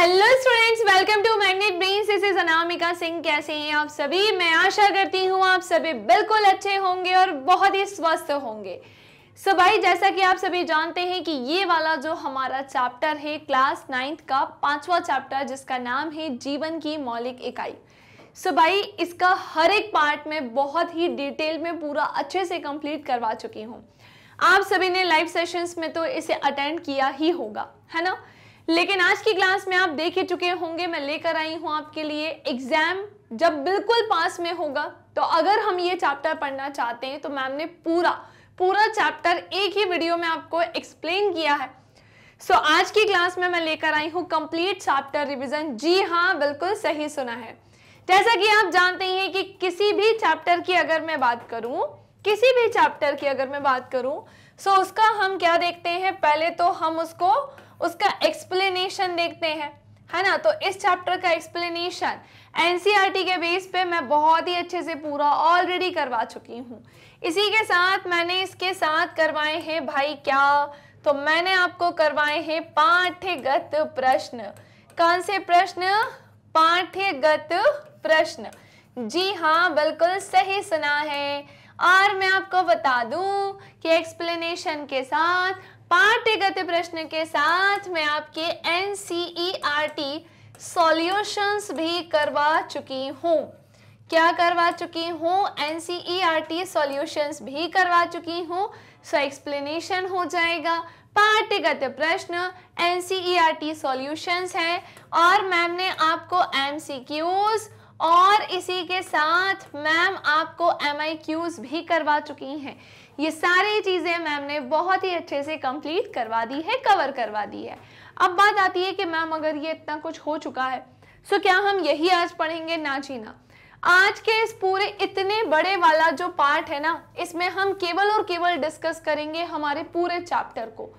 hello students welcome to Magnet Brain this is Anamika Singh कैसे हैं आप सभी मैं आशा करती हूं आप सभी बिल्कुल अच्छे होंगे और बहुत ही स्वस्थ होंगे सो भाई जैसा कि आप सभी जानते हैं कि ये वाला जो हमारा चैप्टर है क्लास नाइन्थ का पांचवा चैप्टर जिसका नाम है जीवन की मौलिक इकाई सो so भाई इसका हर एक पार्ट में बहुत ही डिटेल में पूरा अच्छे से कम्प्लीट करवा चुकी हूँ आप सभी ने लाइव सेशंस में तो इसे अटेंड किया ही होगा है ना लेकिन आज की क्लास में आप देख ही चुके होंगे मैं लेकर आई हूं आपके लिए एग्जाम जब बिल्कुल पास में होगा तो अगर हम ये चैप्टर पढ़ना चाहते हैं तो मैम ने पूरा पूरा चैप्टर एक ही वीडियो में आपको एक्सप्लेन किया है सो so, आज की क्लास में मैं लेकर आई हूँ कंप्लीट चैप्टर रिवीजन जी हाँ बिल्कुल सही सुना है जैसा कि आप जानते हैं कि किसी भी चैप्टर की अगर मैं बात करूं किसी भी चैप्टर की अगर मैं बात करूं सो so उसका हम क्या देखते हैं पहले तो हम उसको उसका एक्सप्लेनेशन देखते हैं है ना तो इस चैप्टर का एक्सप्लेनेशन एनसीईआरटी e के बेस पे मैं बहुत ही अच्छे से पूरा ऑलरेडी करवा चुकी हूँ इसी के साथ मैंने इसके साथ करवाए हैं भाई क्या तो मैंने आपको करवाए हैं पाठ्यगत प्रश्न कौन से प्रश्न पाठ्यगत प्रश्न जी हाँ बिल्कुल सही सुना है और मैं आपको बता दूं कि एक्सप्लेनेशन के साथ पाठ्यगत प्रश्न के साथ में आपके एनसीईआरटी सॉल्यूशंस e भी करवा चुकी हूँ क्या करवा चुकी हूँ एनसीईआरटी सॉल्यूशंस e भी करवा चुकी हूँ सो एक्सप्लेनेशन हो जाएगा पाठ्यगत प्रश्न एनसीईआरटी सॉल्यूशंस e हैं और मैम ने आपको एमसीक्यूज़ और इसी के साथ मैम आपको एम भी करवा चुकी हैं ये सारी चीज़ें मैम ने बहुत ही अच्छे से कंप्लीट करवा दी है कवर करवा दी है अब बात आती है कि मैम अगर ये इतना कुछ हो चुका है सो क्या हम यही आज पढ़ेंगे ना चीना आज के इस पूरे इतने बड़े वाला जो पार्ट है ना इसमें हम केवल और केवल डिस्कस करेंगे हमारे पूरे चैप्टर को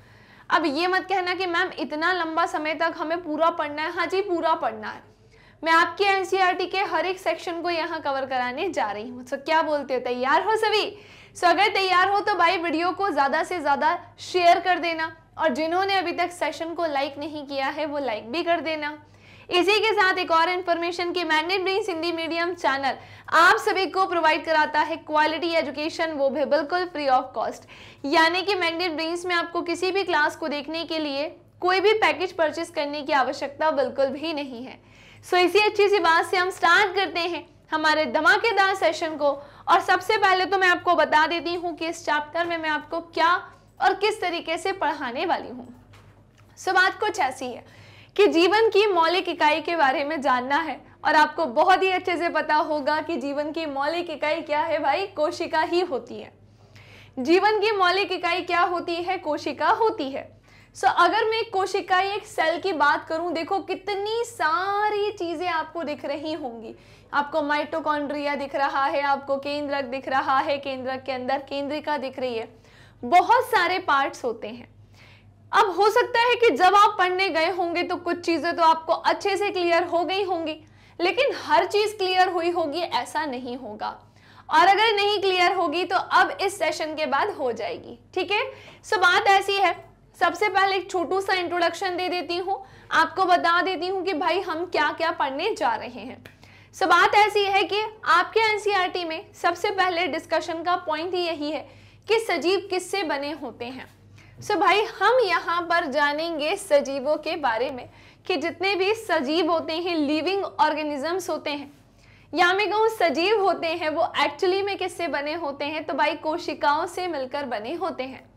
अब ये मत कहना कि मैम इतना लंबा समय तक हमें पूरा पढ़ना है हाँ जी पूरा पढ़ना है मैं आपके एनसीईआरटी e के हर एक सेक्शन को यहाँ कवर कराने जा रही हूँ तो क्या बोलते हो तैयार हो सभी सो अगर तैयार हो तो भाई वीडियो को ज़्यादा से ज़्यादा शेयर कर देना और जिन्होंने अभी तक सेशन को लाइक नहीं किया है वो लाइक भी कर देना इसी के साथ एक और इन्फॉर्मेशन की Magnet Brain Hindi medium channel आप सभी को प्रोवाइड कराता है क्वालिटी एजुकेशन वो भी बिल्कुल फ्री ऑफ कॉस्ट यानी कि मैग्नेट ब्रेन्स में आपको किसी भी क्लास को देखने के लिए कोई भी पैकेज परचेस करने की आवश्यकता बिल्कुल भी नहीं है सो so, इसी अच्छी सी बात से हम स्टार्ट करते हैं हमारे धमाकेदार सेशन को और सबसे पहले तो मैं आपको बता देती हूँ कि इस चैप्टर में मैं आपको क्या और किस तरीके से पढ़ाने वाली हूँ सो बात कुछ ऐसी है कि जीवन की मौलिक इकाई के बारे में जानना है और आपको बहुत ही अच्छे से पता होगा कि जीवन की मौलिक इकाई क्या है भाई कोशिका ही होती है जीवन की मौलिक इकाई क्या होती है कोशिका होती है सो so, अगर मैं कोशिकाई एक सेल की बात करूं देखो कितनी सारी चीज़ें आपको दिख रही होंगी आपको माइटोकॉन्ड्रिया दिख रहा है आपको केंद्रक दिख रहा है केंद्रक के अंदर केंद्रिका दिख रही है बहुत सारे पार्ट्स होते हैं अब हो सकता है कि जब आप पढ़ने गए होंगे तो कुछ चीज़ें तो आपको अच्छे से क्लियर हो गई होंगी लेकिन हर चीज़ क्लियर हुई होगी ऐसा नहीं होगा और अगर नहीं क्लियर होगी तो अब इस सेशन के बाद हो जाएगी ठीक है सो बात ऐसी है सबसे पहले एक छोटू सा इंट्रोडक्शन दे देती हूँ आपको बता देती हूँ कि भाई हम क्या क्या पढ़ने जा रहे हैं सो बात ऐसी है कि आपके एनसीईआरटी e में सबसे पहले डिस्कशन का पॉइंट ही यही है कि सजीव किससे बने होते हैं सो भाई हम यहाँ पर जानेंगे सजीवों के बारे में कि जितने भी सजीव होते हैं लिविंग ऑर्गेनिजम्स होते हैं या मैं कहूँ सजीव होते हैं वो एक्चुअली में किससे बने होते हैं तो भाई कोशिकाओं से मिलकर बने होते हैं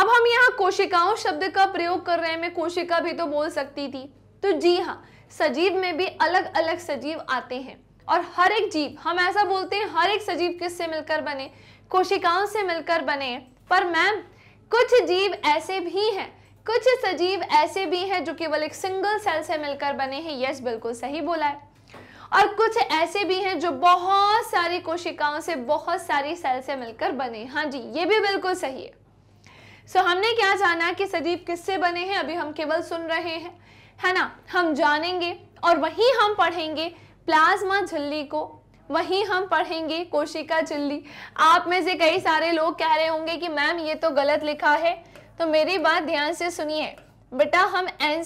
अब हम यहाँ कोशिकाओं शब्द का प्रयोग कर रहे हैं मैं कोशिका भी तो बोल सकती थी तो जी हाँ सजीव में भी अलग अलग सजीव आते हैं और हर एक जीव हम ऐसा बोलते हैं हर एक सजीव किससे मिलकर बने कोशिकाओं से मिलकर बने पर मैम कुछ जीव ऐसे भी हैं कुछ सजीव ऐसे भी हैं जो केवल एक सिंगल सेल से मिलकर बने हैं यस बिल्कुल सही बोला है और कुछ ऐसे भी हैं जो बहुत सारी कोशिकाओं से बहुत सारी सेल से मिलकर बने हाँ जी ये भी बिल्कुल सही है सो so, हमने क्या जाना कि सजीव किससे बने हैं अभी हम केवल सुन रहे हैं है ना हम जानेंगे और वहीं हम पढ़ेंगे प्लाज्मा झिल्ली को वहीं हम पढ़ेंगे कोशिका झिल्ली आप में से कई सारे लोग कह रहे होंगे कि मैम ये तो गलत लिखा है तो मेरी बात ध्यान से सुनिए बेटा हम एन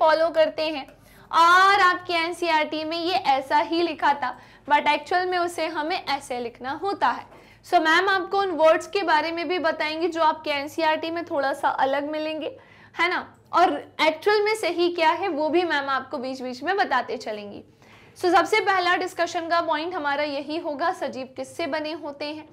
फॉलो e करते हैं और आपकी एन e में ये ऐसा ही लिखा था बट एक्चुअल में उसे हमें ऐसे लिखना होता है सो so, मैम आपको उन वर्ड्स के बारे में भी बताएंगे जो आपके एनसीईआरटी e में थोड़ा सा अलग मिलेंगे है ना और एक्चुअल में सही क्या है वो भी मैम आपको बीच बीच में बताते चलेंगी सो so, सबसे पहला डिस्कशन का पॉइंट हमारा यही होगा सजीव किससे बने होते हैं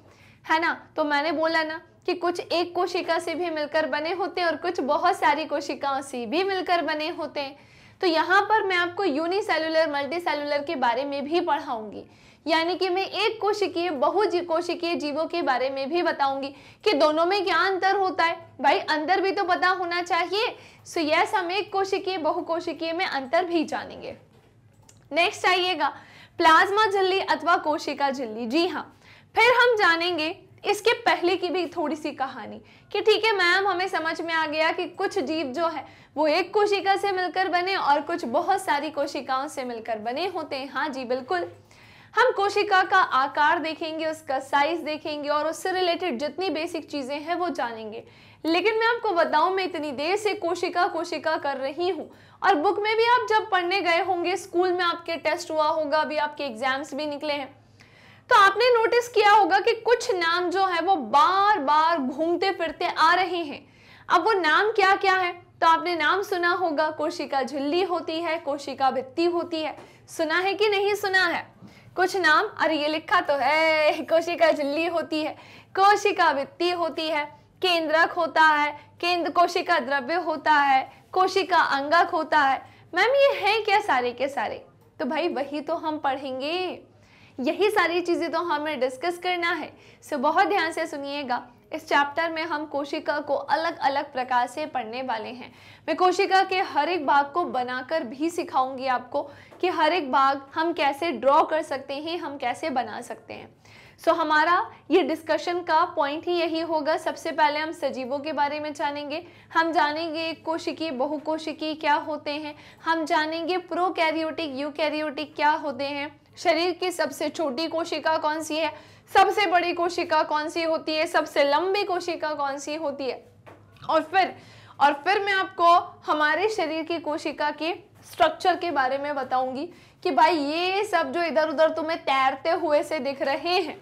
है ना तो मैंने बोला ना कि कुछ एक कोशिका से भी मिलकर बने होते हैं और कुछ बहुत सारी कोशिकाओं से भी मिलकर बने होते हैं तो यहाँ पर मैं आपको यूनिसेलुलर मल्टीसेलुलर के बारे में भी पढ़ाऊंगी यानी कि मैं एक कोशिकीय बहुजी कोशिकीय जीवों के बारे में भी बताऊंगी कि दोनों में क्या अंतर होता है भाई अंतर भी तो पता होना चाहिए सो यस हम एक कोशिकीय बहुकोशिकीय में अंतर भी जानेंगे नेक्स्ट आइएगा प्लाज्मा झिल्ली अथवा कोशिका झिल्ली जी हाँ फिर हम जानेंगे इसके पहले की भी थोड़ी सी कहानी कि ठीक है मैम हमें समझ में आ गया कि कुछ जीव जो है वो एक कोशिका से मिलकर बने और कुछ बहुत सारी कोशिकाओं से मिलकर बने होते हैं हाँ जी बिल्कुल हम कोशिका का आकार देखेंगे उसका साइज देखेंगे और उससे रिलेटेड जितनी बेसिक चीज़ें हैं वो जानेंगे लेकिन मैं आपको बताऊं मैं इतनी देर से कोशिका कोशिका कर रही हूं और बुक में भी आप जब पढ़ने गए होंगे स्कूल में आपके टेस्ट हुआ होगा अभी आपके एग्जाम्स भी निकले हैं तो आपने नोटिस किया होगा कि कुछ नाम जो है वो बार बार घूमते फिरते आ रहे हैं अब वो नाम क्या क्या है तो आपने नाम सुना होगा कोशिका झिल्ली होती है कोशिका भित्ती होती है सुना है कि नहीं सुना है कुछ नाम अरे ये लिखा तो है कोशिका झिल्ली होती है कोशिका वित्ती होती है केंद्रक होता है केंद्र कोशिका द्रव्य होता है कोशिका अंगक होता है मैम ये है क्या सारे के सारे तो भाई वही तो हम पढ़ेंगे यही सारी चीज़ें तो हमें डिस्कस करना है सो बहुत ध्यान से सुनिएगा इस चैप्टर में हम कोशिका को अलग अलग प्रकार से पढ़ने वाले हैं मैं कोशिका के हर एक भाग को बनाकर भी सिखाऊंगी आपको कि हर एक भाग हम कैसे ड्रॉ कर सकते हैं हम कैसे बना सकते हैं सो so, हमारा ये डिस्कशन का पॉइंट ही यही होगा सबसे पहले हम सजीवों के बारे में जानेंगे हम जानेंगे कोशिकी बहुकोशिकी क्या होते हैं हम जानेंगे यू कैरियोटिक क्या होते हैं शरीर की सबसे छोटी कोशिका कौन सी है सबसे बड़ी कोशिका कौन सी होती है सबसे लंबी कोशिका कौन सी होती है और फिर और फिर मैं आपको हमारे शरीर की कोशिका के स्ट्रक्चर के बारे में बताऊंगी कि भाई ये सब जो इधर उधर तुम्हें तैरते हुए से दिख रहे हैं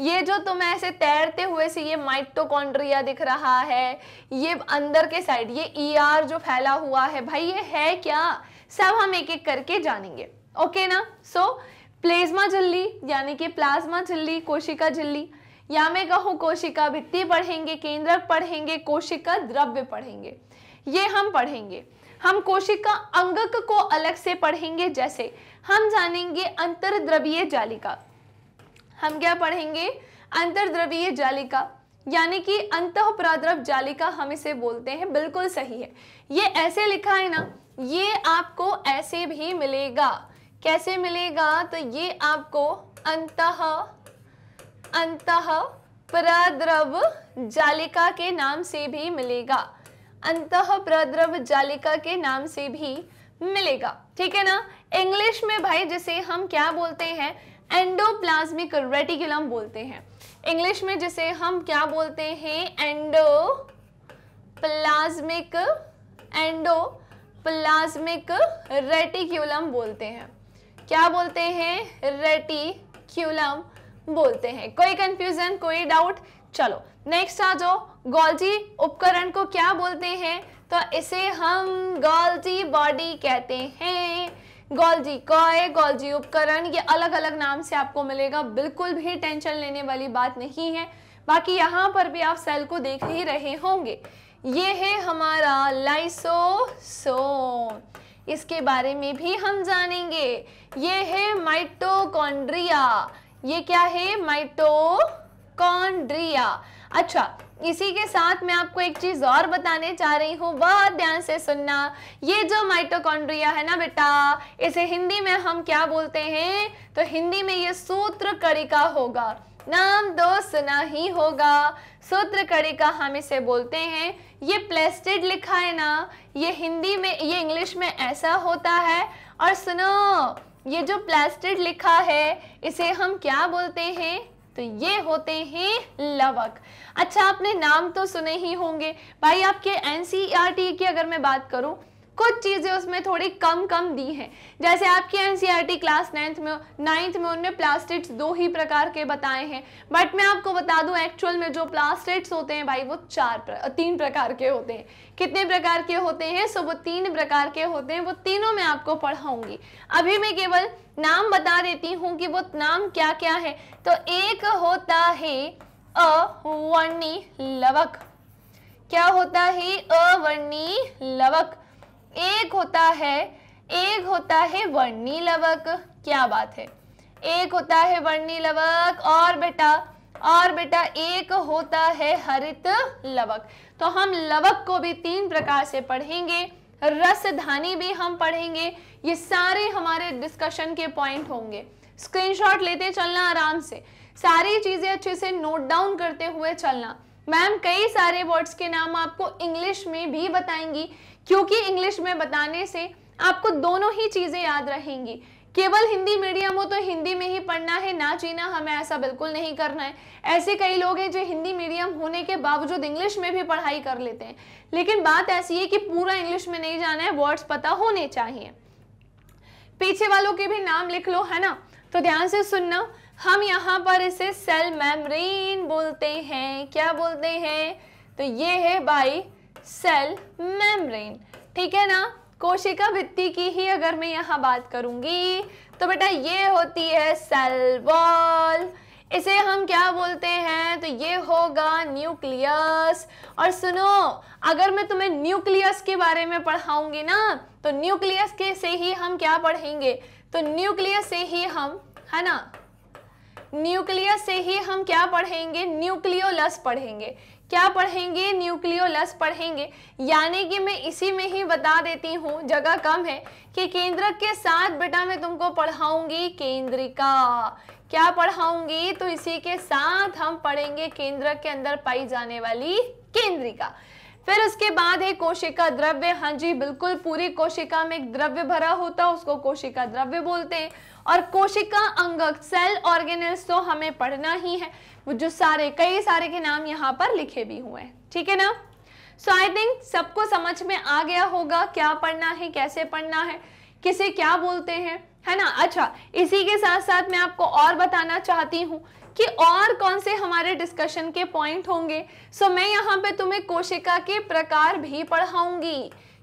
ये जो तुम्हें ऐसे तैरते हुए से ये माइटोकॉन्ड्रिया दिख रहा है ये अंदर के साइड ये ईआर e जो फैला हुआ है भाई ये है क्या सब हम एक एक करके जानेंगे ओके ना सो so, प्लेज्मा झिल्ली यानी कि प्लाज्मा झिल्ली कोशिका झिल्ली या मैं कहूँ कोशिका भित्ति पढ़ेंगे केंद्रक पढ़ेंगे कोशिका द्रव्य पढ़ेंगे ये हम पढ़ेंगे हम कोशिका अंगक को अलग से पढ़ेंगे जैसे हम जानेंगे अंतरद्रवीय जालिका हम क्या पढ़ेंगे अंतरद्रवीय जालिका यानी कि अंत प्राद्रव जालिका हम इसे बोलते हैं बिल्कुल सही है ये ऐसे लिखा है ना ये आपको ऐसे भी मिलेगा कैसे मिलेगा तो ये आपको अंत अंत प्रद्रव जालिका के नाम से भी मिलेगा अंत प्रद्रव जालिका के नाम से भी मिलेगा ठीक है ना इंग्लिश में भाई जिसे हम क्या बोलते हैं एंडोप्लाज्मिक रेटिकुलम बोलते हैं इंग्लिश में जिसे हम क्या बोलते हैं endoplasmic endoplasmic reticulum बोलते हैं क्या बोलते हैं रेटिक्यूलम बोलते हैं कोई कंफ्यूजन कोई डाउट चलो नेक्स्ट आ जाओ गोल्जी उपकरण को क्या बोलते हैं तो इसे हम गोल्जी बॉडी कहते हैं गोल्जी कॉय गोल्जी उपकरण ये अलग अलग नाम से आपको मिलेगा बिल्कुल भी टेंशन लेने वाली बात नहीं है बाकी यहाँ पर भी आप सेल को देख ही रहे होंगे ये है हमारा लाइसोसोम इसके बारे में भी हम जानेंगे ये है माइटोकॉन्ड्रिया ये क्या है माइटोकॉन्ड्रिया अच्छा इसी के साथ मैं आपको एक चीज और बताने चाह रही हूँ बहुत ध्यान से सुनना ये जो माइटोकॉन्ड्रिया है ना बेटा इसे हिंदी में हम क्या बोलते हैं तो हिंदी में ये सूत्र कड़िका होगा नाम दो तो सुना ही होगा सूत्र कड़िका हम इसे बोलते हैं ये प्लेस्टेड लिखा है ना ये हिंदी में ये इंग्लिश में ऐसा होता है और सुनो ये जो प्लास्टिड लिखा है इसे हम क्या बोलते हैं तो ये होते हैं लवक अच्छा आपने नाम तो सुने ही होंगे भाई आपके एनसीआर e की अगर मैं बात करूं कुछ चीज़ें उसमें थोड़ी कम कम दी हैं जैसे आपकी एनसीईआरटी क्लास नाइन्थ में नाइन्थ में उनने प्लास्टिक्स दो ही प्रकार के बताए हैं बट मैं आपको बता दूं एक्चुअल में जो प्लास्टिक्स होते हैं भाई वो चार प्र, तीन प्रकार के होते हैं कितने प्रकार के होते हैं सो वो तीन प्रकार के होते हैं वो तीनों मैं आपको पढ़ाऊंगी अभी मैं केवल नाम बता देती हूँ कि वो नाम क्या क्या है तो एक होता है अवर्णी लवक क्या होता है अवर्णी लवक एक होता है एक होता है वर्णी लवक क्या बात है एक होता है वर्णी लवक और बेटा और बेटा एक होता है हरित लवक तो हम लवक को भी तीन प्रकार से पढ़ेंगे रसधानी भी हम पढ़ेंगे ये सारे हमारे डिस्कशन के पॉइंट होंगे स्क्रीनशॉट लेते चलना आराम से सारी चीज़ें अच्छे से नोट डाउन करते हुए चलना मैम कई सारे वर्ड्स के नाम आपको इंग्लिश में भी बताएंगी क्योंकि इंग्लिश में बताने से आपको दोनों ही चीज़ें याद रहेंगी केवल हिंदी मीडियम हो तो हिंदी में ही पढ़ना है ना जीना हमें ऐसा बिल्कुल नहीं करना है ऐसे कई लोग हैं जो हिंदी मीडियम होने के बावजूद इंग्लिश में भी पढ़ाई कर लेते हैं लेकिन बात ऐसी है कि पूरा इंग्लिश में नहीं जाना है वर्ड्स पता होने चाहिए पीछे वालों के भी नाम लिख लो है ना तो ध्यान से सुनना हम यहाँ पर इसे सेल मेम्ब्रेन बोलते हैं क्या बोलते हैं तो ये है भाई सेल मेम्ब्रेन ठीक है ना कोशिका भित्ति की ही अगर मैं यहाँ बात करूंगी तो बेटा ये होती है सेल वॉल इसे हम क्या बोलते हैं तो ये होगा न्यूक्लियस और सुनो अगर मैं तुम्हें न्यूक्लियस के बारे में पढ़ाऊंगी ना तो न्यूक्लियस के से ही हम क्या पढ़ेंगे तो न्यूक्लियस से ही हम है ना न्यूक्लियस से ही हम क्या पढ़ेंगे न्यूक्लियोलस पढ़ेंगे क्या पढ़ेंगे न्यूक्लियोलस पढ़ेंगे यानी कि मैं इसी में ही बता देती हूँ जगह कम है कि केंद्रक के साथ बेटा मैं तुमको पढ़ाऊंगी केंद्रिका क्या पढ़ाऊंगी तो इसी के साथ हम पढ़ेंगे केंद्रक के अंदर पाई जाने वाली केंद्रिका फिर उसके बाद है कोशिका द्रव्य हाँ जी बिल्कुल पूरी कोशिका में एक द्रव्य भरा होता है उसको कोशिका द्रव्य बोलते हैं और कोशिका अंगक सेल ऑर्गेनल्स तो हमें पढ़ना ही है वो जो सारे कई सारे के नाम यहाँ पर लिखे भी हुए हैं ठीक है ना सो आई थिंक सबको समझ में आ गया होगा क्या पढ़ना है कैसे पढ़ना है किसे क्या बोलते हैं है ना अच्छा इसी के साथ साथ मैं आपको और बताना चाहती हूँ कि और कौन से हमारे डिस्कशन के पॉइंट होंगे सो so, मैं यहाँ पे तुम्हें कोशिका के प्रकार भी पढ़ाऊंगी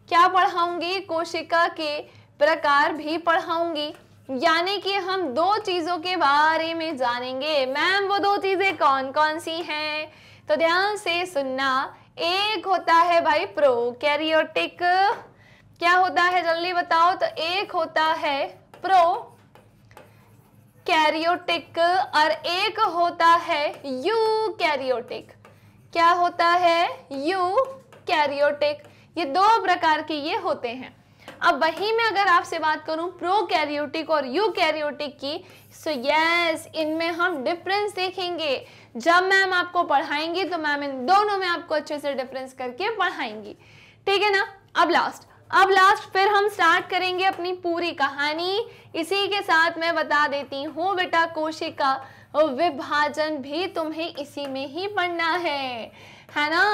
क्या पढ़ाऊंगी कोशिका के प्रकार भी पढ़ाऊंगी यानी कि हम दो चीज़ों के बारे में जानेंगे मैम वो दो चीज़ें कौन कौन सी हैं तो ध्यान से सुनना एक होता है भाई प्रोकैरियोटिक क्या होता है जल्दी बताओ तो एक होता है प्रो कैरियोटिक और एक होता है यू कैरियोटिक क्या होता है यू कैरियोटिक ये दो प्रकार के ये होते हैं अब वहीं में अगर आपसे बात करूं प्रो कैरियोटिक और यू कैरियोटिक की सो यस इनमें हम डिफरेंस देखेंगे जब मैम आपको पढ़ाएंगी तो मैम इन दोनों में आपको अच्छे से डिफरेंस करके पढ़ाएंगी ठीक है ना अब लास्ट अब लास्ट फिर हम स्टार्ट करेंगे अपनी पूरी कहानी इसी के साथ मैं बता देती हूँ बेटा कोशिका विभाजन भी तुम्हें इसी में ही पढ़ना है है ना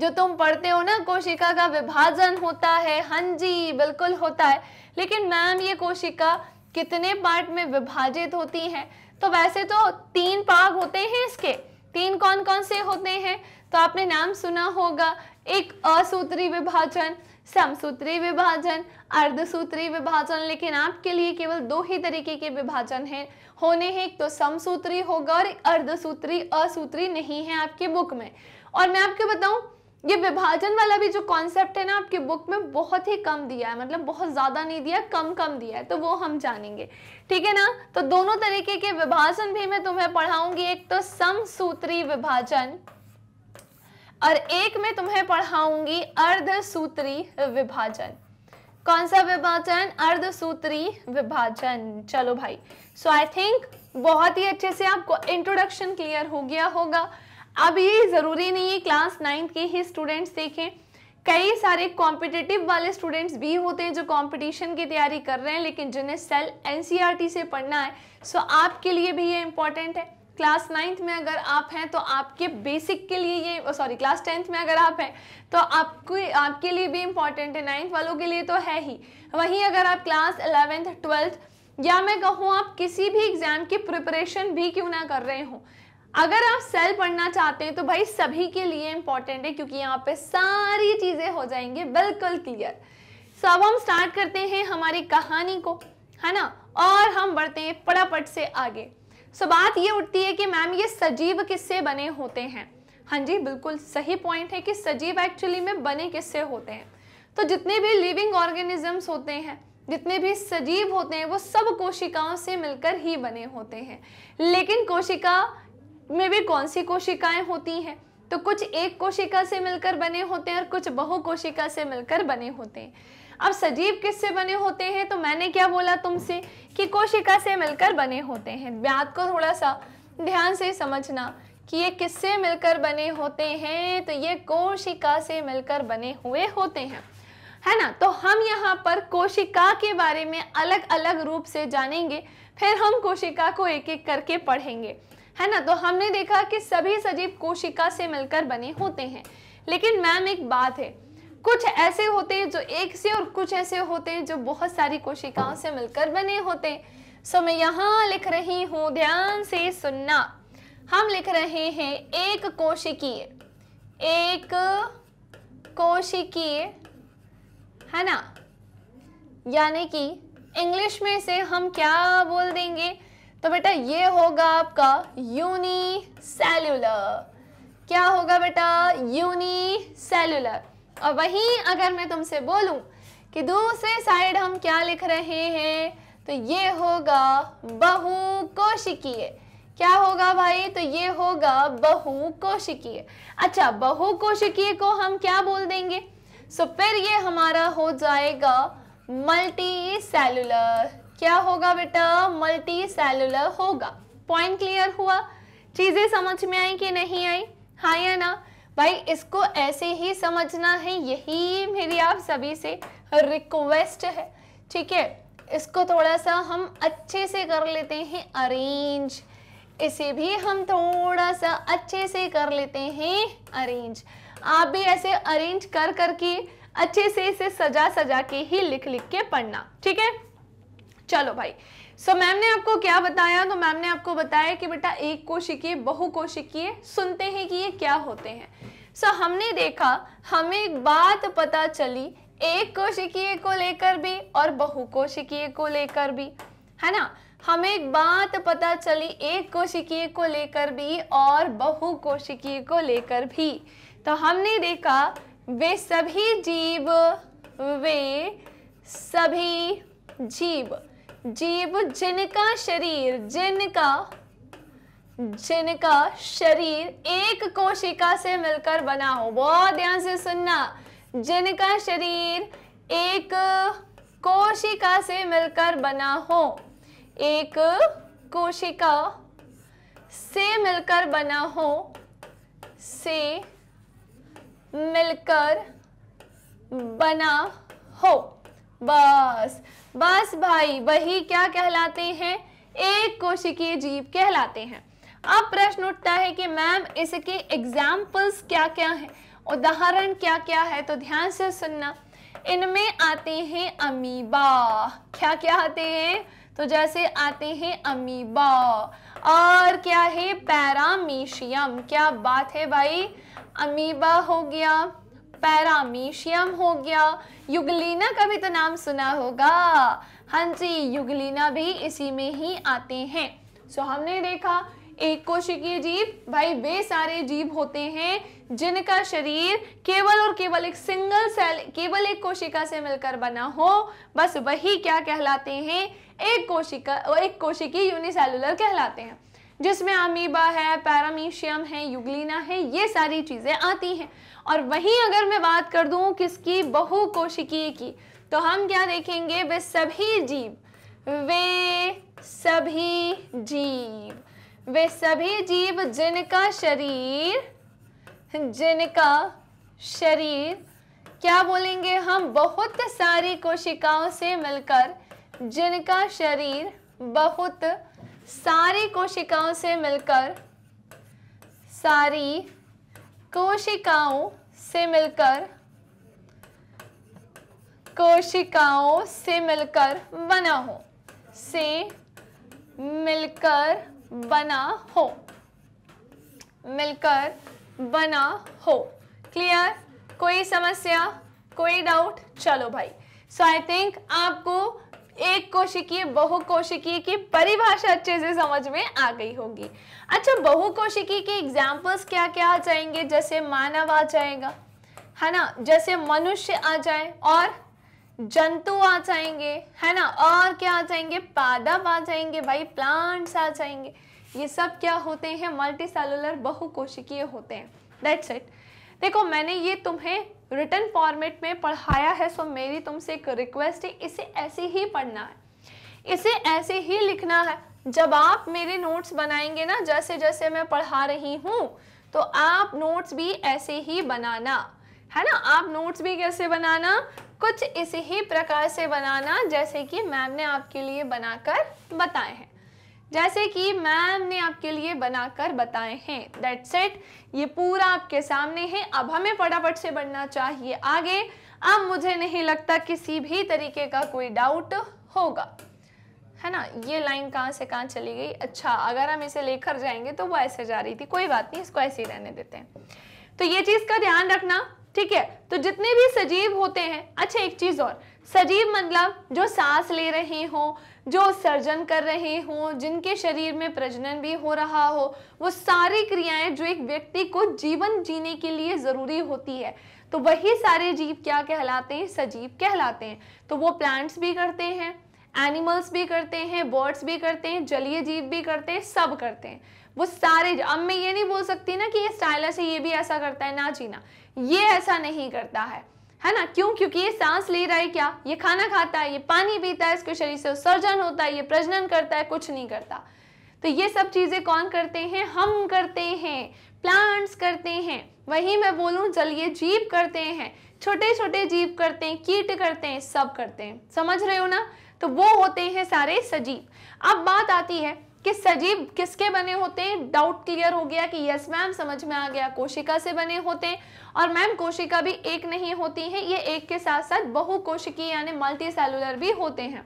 जो तुम पढ़ते हो ना कोशिका का विभाजन होता है हाँ जी बिल्कुल होता है लेकिन मैम ये कोशिका कितने पार्ट में विभाजित होती है तो वैसे तो तीन पाग होते हैं इसके तीन कौन कौन से होते हैं तो आपने नाम सुना होगा एक असूत्री विभाजन समसूत्री विभाजन अर्धसूत्री विभाजन लेकिन आपके लिए केवल दो ही तरीके के विभाजन हैं होने हैं एक तो समसूत्री होगा और अर्धसूत्री असूत्री नहीं है आपके बुक में और मैं आपको बताऊं ये विभाजन वाला भी जो कॉन्सेप्ट है ना आपकी बुक में बहुत ही कम दिया है मतलब बहुत ज़्यादा नहीं दिया कम कम दिया है तो वो हम जानेंगे ठीक है ना तो दोनों तरीके के विभाजन भी मैं तुम्हें पढ़ाऊंगी एक तो समसूत्री विभाजन और एक में तुम्हें पढ़ाऊंगी अर्धसूत्री विभाजन कौन सा विभाजन अर्धसूत्री विभाजन चलो भाई सो आई थिंक बहुत ही अच्छे से आपको इंट्रोडक्शन क्लियर हो गया होगा अब ये ज़रूरी नहीं है क्लास नाइन्थ के ही स्टूडेंट्स देखें कई सारे कॉम्पिटिटिव वाले स्टूडेंट्स भी होते हैं जो कंपटीशन की तैयारी कर रहे हैं लेकिन जिन्हें सेल एनसीईआरटी e से पढ़ना है सो आपके लिए भी ये इम्पोर्टेंट है क्लास नाइन्थ में अगर आप हैं तो आपके बेसिक के लिए ये सॉरी क्लास टेंथ में अगर आप हैं तो आपको आपके लिए भी इंपॉर्टेंट है नाइन्थ वालों के लिए तो है ही वहीं अगर आप क्लास एलेवेंथ ट्वेल्थ या मैं कहूँ आप किसी भी एग्ज़ाम की प्रिपरेशन भी क्यों ना कर रहे हों अगर आप सेल पढ़ना चाहते हैं तो भाई सभी के लिए इंपॉर्टेंट है क्योंकि यहाँ पे सारी चीज़ें हो जाएंगे बिल्कुल क्लियर सो अब हम स्टार्ट करते हैं हमारी कहानी को है ना और हम बढ़ते हैं फटाफट से आगे सो बात ये उठती है कि मैम ये सजीव किससे बने होते हैं हाँ जी बिल्कुल सही पॉइंट है कि सजीव एक्चुअली में बने किससे होते हैं तो जितने भी लिविंग ऑर्गेनिजम्स होते हैं जितने भी सजीव होते हैं वो सब कोशिकाओं से मिलकर ही बने होते हैं लेकिन कोशिका में भी कौन सी कोशिकाएं होती हैं तो कुछ एक कोशिका से मिलकर बने होते हैं और कुछ बहु कोशिका से मिलकर बने होते हैं अब सजीव किससे बने होते हैं तो मैंने क्या बोला तुमसे कि कोशिका से मिलकर बने होते हैं बात को थोड़ा सा ध्यान से समझना कि ये किससे मिलकर बने होते हैं तो ये कोशिका से मिलकर बने हुए होते हैं है ना तो हम यहाँ पर कोशिका के बारे में अलग अलग रूप से जानेंगे फिर हम कोशिका को एक एक करके पढ़ेंगे है ना तो हमने देखा कि सभी सजीव कोशिका से मिलकर बने होते हैं लेकिन मैम एक बात है कुछ ऐसे होते हैं जो एक से और कुछ ऐसे होते हैं जो बहुत सारी कोशिकाओं से मिलकर बने होते सो मैं यहाँ लिख रही हूँ ध्यान से सुनना हम लिख रहे हैं एक कोशिकीय एक कोशिकीय है ना यानी कि इंग्लिश में से हम क्या बोल देंगे तो बेटा ये होगा आपका यूनी सेल्यूलर क्या होगा बेटा यूनी सेल्यूलर और वहीं अगर मैं तुमसे बोलूं कि दूसरे साइड हम क्या लिख रहे हैं तो ये होगा बहुकोशिकीय क्या होगा भाई तो ये होगा बहुकोशिकीय अच्छा बहुकोशिकीय को हम क्या बोल देंगे सो तो फिर ये हमारा हो जाएगा मल्टी सेलुलर क्या होगा बेटा मल्टी सेलुलर होगा पॉइंट क्लियर हुआ चीज़ें समझ में आई कि नहीं आई हाँ या ना भाई इसको ऐसे ही समझना है यही मेरी आप सभी से रिक्वेस्ट है ठीक है इसको थोड़ा सा हम अच्छे से कर लेते हैं अरेंज इसे भी हम थोड़ा सा अच्छे से कर लेते हैं अरेंज आप भी ऐसे अरेंज कर कर अच्छे से इसे सजा सजा के ही लिख लिख के पढ़ना ठीक है चलो भाई सो मैम ने आपको क्या बताया तो मैम ने आपको बताया कि बेटा एक कोशिकीय बहु कोशिकीय सुनते हैं कि ये क्या होते हैं सो हमने देखा हमें एक बात पता चली एक कोशिकीय को लेकर भी और बहु कोशिकीय को लेकर भी है ना हमें एक बात पता चली एक कोशिकीय को लेकर भी और बहु कोशिकीय को लेकर भी तो हमने देखा वे सभी जीव वे सभी जीव जीव जिनका शरीर जिनका जिनका शरीर एक कोशिका से मिलकर बना हो बहुत ध्यान से सुनना जिनका शरीर एक कोशिका से मिलकर बना हो एक कोशिका से मिलकर बना हो से मिलकर बना हो बस बस भाई वही क्या कहलाते हैं एक कोशिकीय जीव कहलाते हैं अब प्रश्न उठता है कि मैम इसके एग्जाम्पल्स क्या क्या हैं उदाहरण क्या क्या है तो ध्यान से सुनना इनमें आते हैं अमीबा क्या क्या आते हैं तो जैसे आते हैं अमीबा और क्या है पैरामीशियम क्या बात है भाई अमीबा हो गया पैरामीशियम हो गया युगलीना का भी तो नाम सुना होगा हाँ जी युगलीना भी इसी में ही आते हैं सो हमने देखा एक कोशिकीय जीव भाई वे सारे जीव होते हैं जिनका शरीर केवल और केवल एक सिंगल सेल केवल एक कोशिका से मिलकर बना हो बस वही क्या कहलाते हैं एक कोशिका एक कोशिकीय यूनिसेलुलर कहलाते हैं जिसमें अमीबा है पैरामीशियम है युगलिना है ये सारी चीज़ें आती हैं और वहीं अगर मैं बात कर दूँ किसकी बहुकोशिकीय की तो हम क्या देखेंगे वे सभी जीव वे सभी जीव वे सभी जीव जिनका शरीर जिनका शरीर क्या बोलेंगे हम बहुत सारी कोशिकाओं से मिलकर जिनका शरीर बहुत सारी कोशिकाओं से मिलकर सारी कोशिकाओं से मिलकर कोशिकाओं से मिलकर बना हो से मिलकर बना हो मिलकर बना हो क्लियर कोई समस्या कोई डाउट चलो भाई सो आई थिंक आपको एक कोशिकीय कोशिकीय की परिभाषा अच्छे से समझ में आ गई होगी अच्छा बहुकोशिकीय के एग्जाम्पल्स क्या क्या आ जाएंगे जैसे मानव आ जाएगा है ना जैसे मनुष्य आ जाए और जंतु आ जाएंगे है ना और क्या आ जाएंगे पादप आ जाएंगे भाई प्लांट्स आ जाएंगे ये सब क्या होते हैं मल्टी सेलुलर कोशिकीय होते हैं दैट्स इट देखो मैंने ये तुम्हें रिटर्न फॉर्मेट में पढ़ाया है सो मेरी तुमसे एक रिक्वेस्ट है इसे ऐसे ही पढ़ना है इसे ऐसे ही लिखना है जब आप मेरे नोट्स बनाएंगे ना जैसे जैसे मैं पढ़ा रही हूँ तो आप नोट्स भी ऐसे ही बनाना है ना आप नोट्स भी कैसे बनाना कुछ इसी ही प्रकार से बनाना जैसे कि मैम ने आपके लिए बनाकर बताए हैं जैसे कि मैम ने आपके लिए बनाकर बताए हैं दैट्स इट ये पूरा आपके सामने है अब हमें फटाफट से बढ़ना चाहिए आगे अब मुझे नहीं लगता किसी भी तरीके का कोई डाउट होगा है ना ये लाइन कहाँ से कहाँ चली गई अच्छा अगर हम इसे लेकर जाएंगे तो वो ऐसे जा रही थी कोई बात नहीं इसको ऐसे ही रहने देते हैं तो ये चीज़ का ध्यान रखना ठीक है तो जितने भी सजीव होते हैं अच्छा एक चीज़ और सजीव मतलब जो सांस ले रहे हों जो सर्जन कर रहे हों जिनके शरीर में प्रजनन भी हो रहा हो वो सारी क्रियाएं जो एक व्यक्ति को जीवन जीने के लिए ज़रूरी होती है तो वही सारे जीव क्या कहलाते हैं सजीव कहलाते हैं तो वो प्लांट्स भी करते हैं एनिमल्स भी करते हैं बर्ड्स भी करते हैं जलीय जीव भी करते हैं सब करते हैं वो सारे अब मैं ये नहीं बोल सकती ना कि ये स्टाइलस है ये भी ऐसा करता है ना जीना ये ऐसा नहीं करता है है ना क्यों क्योंकि ये सांस ले रहा है क्या ये खाना खाता है ये पानी पीता है इसके शरीर से उत्सर्जन होता है ये प्रजनन करता है कुछ नहीं करता तो ये सब चीज़ें कौन करते हैं हम करते हैं प्लांट्स करते हैं वही मैं बोलूं जलीय जीव करते हैं छोटे छोटे जीव करते हैं कीट करते हैं सब करते हैं समझ रहे हो ना तो वो होते हैं सारे सजीव अब बात आती है कि सजीव किसके बने होते हैं डाउट क्लियर हो गया कि यस मैम समझ में आ गया कोशिका से बने होते हैं और मैम कोशिका भी एक नहीं होती है ये एक के साथ साथ बहु कोशिकी यानी मल्टी सेलुलर भी होते हैं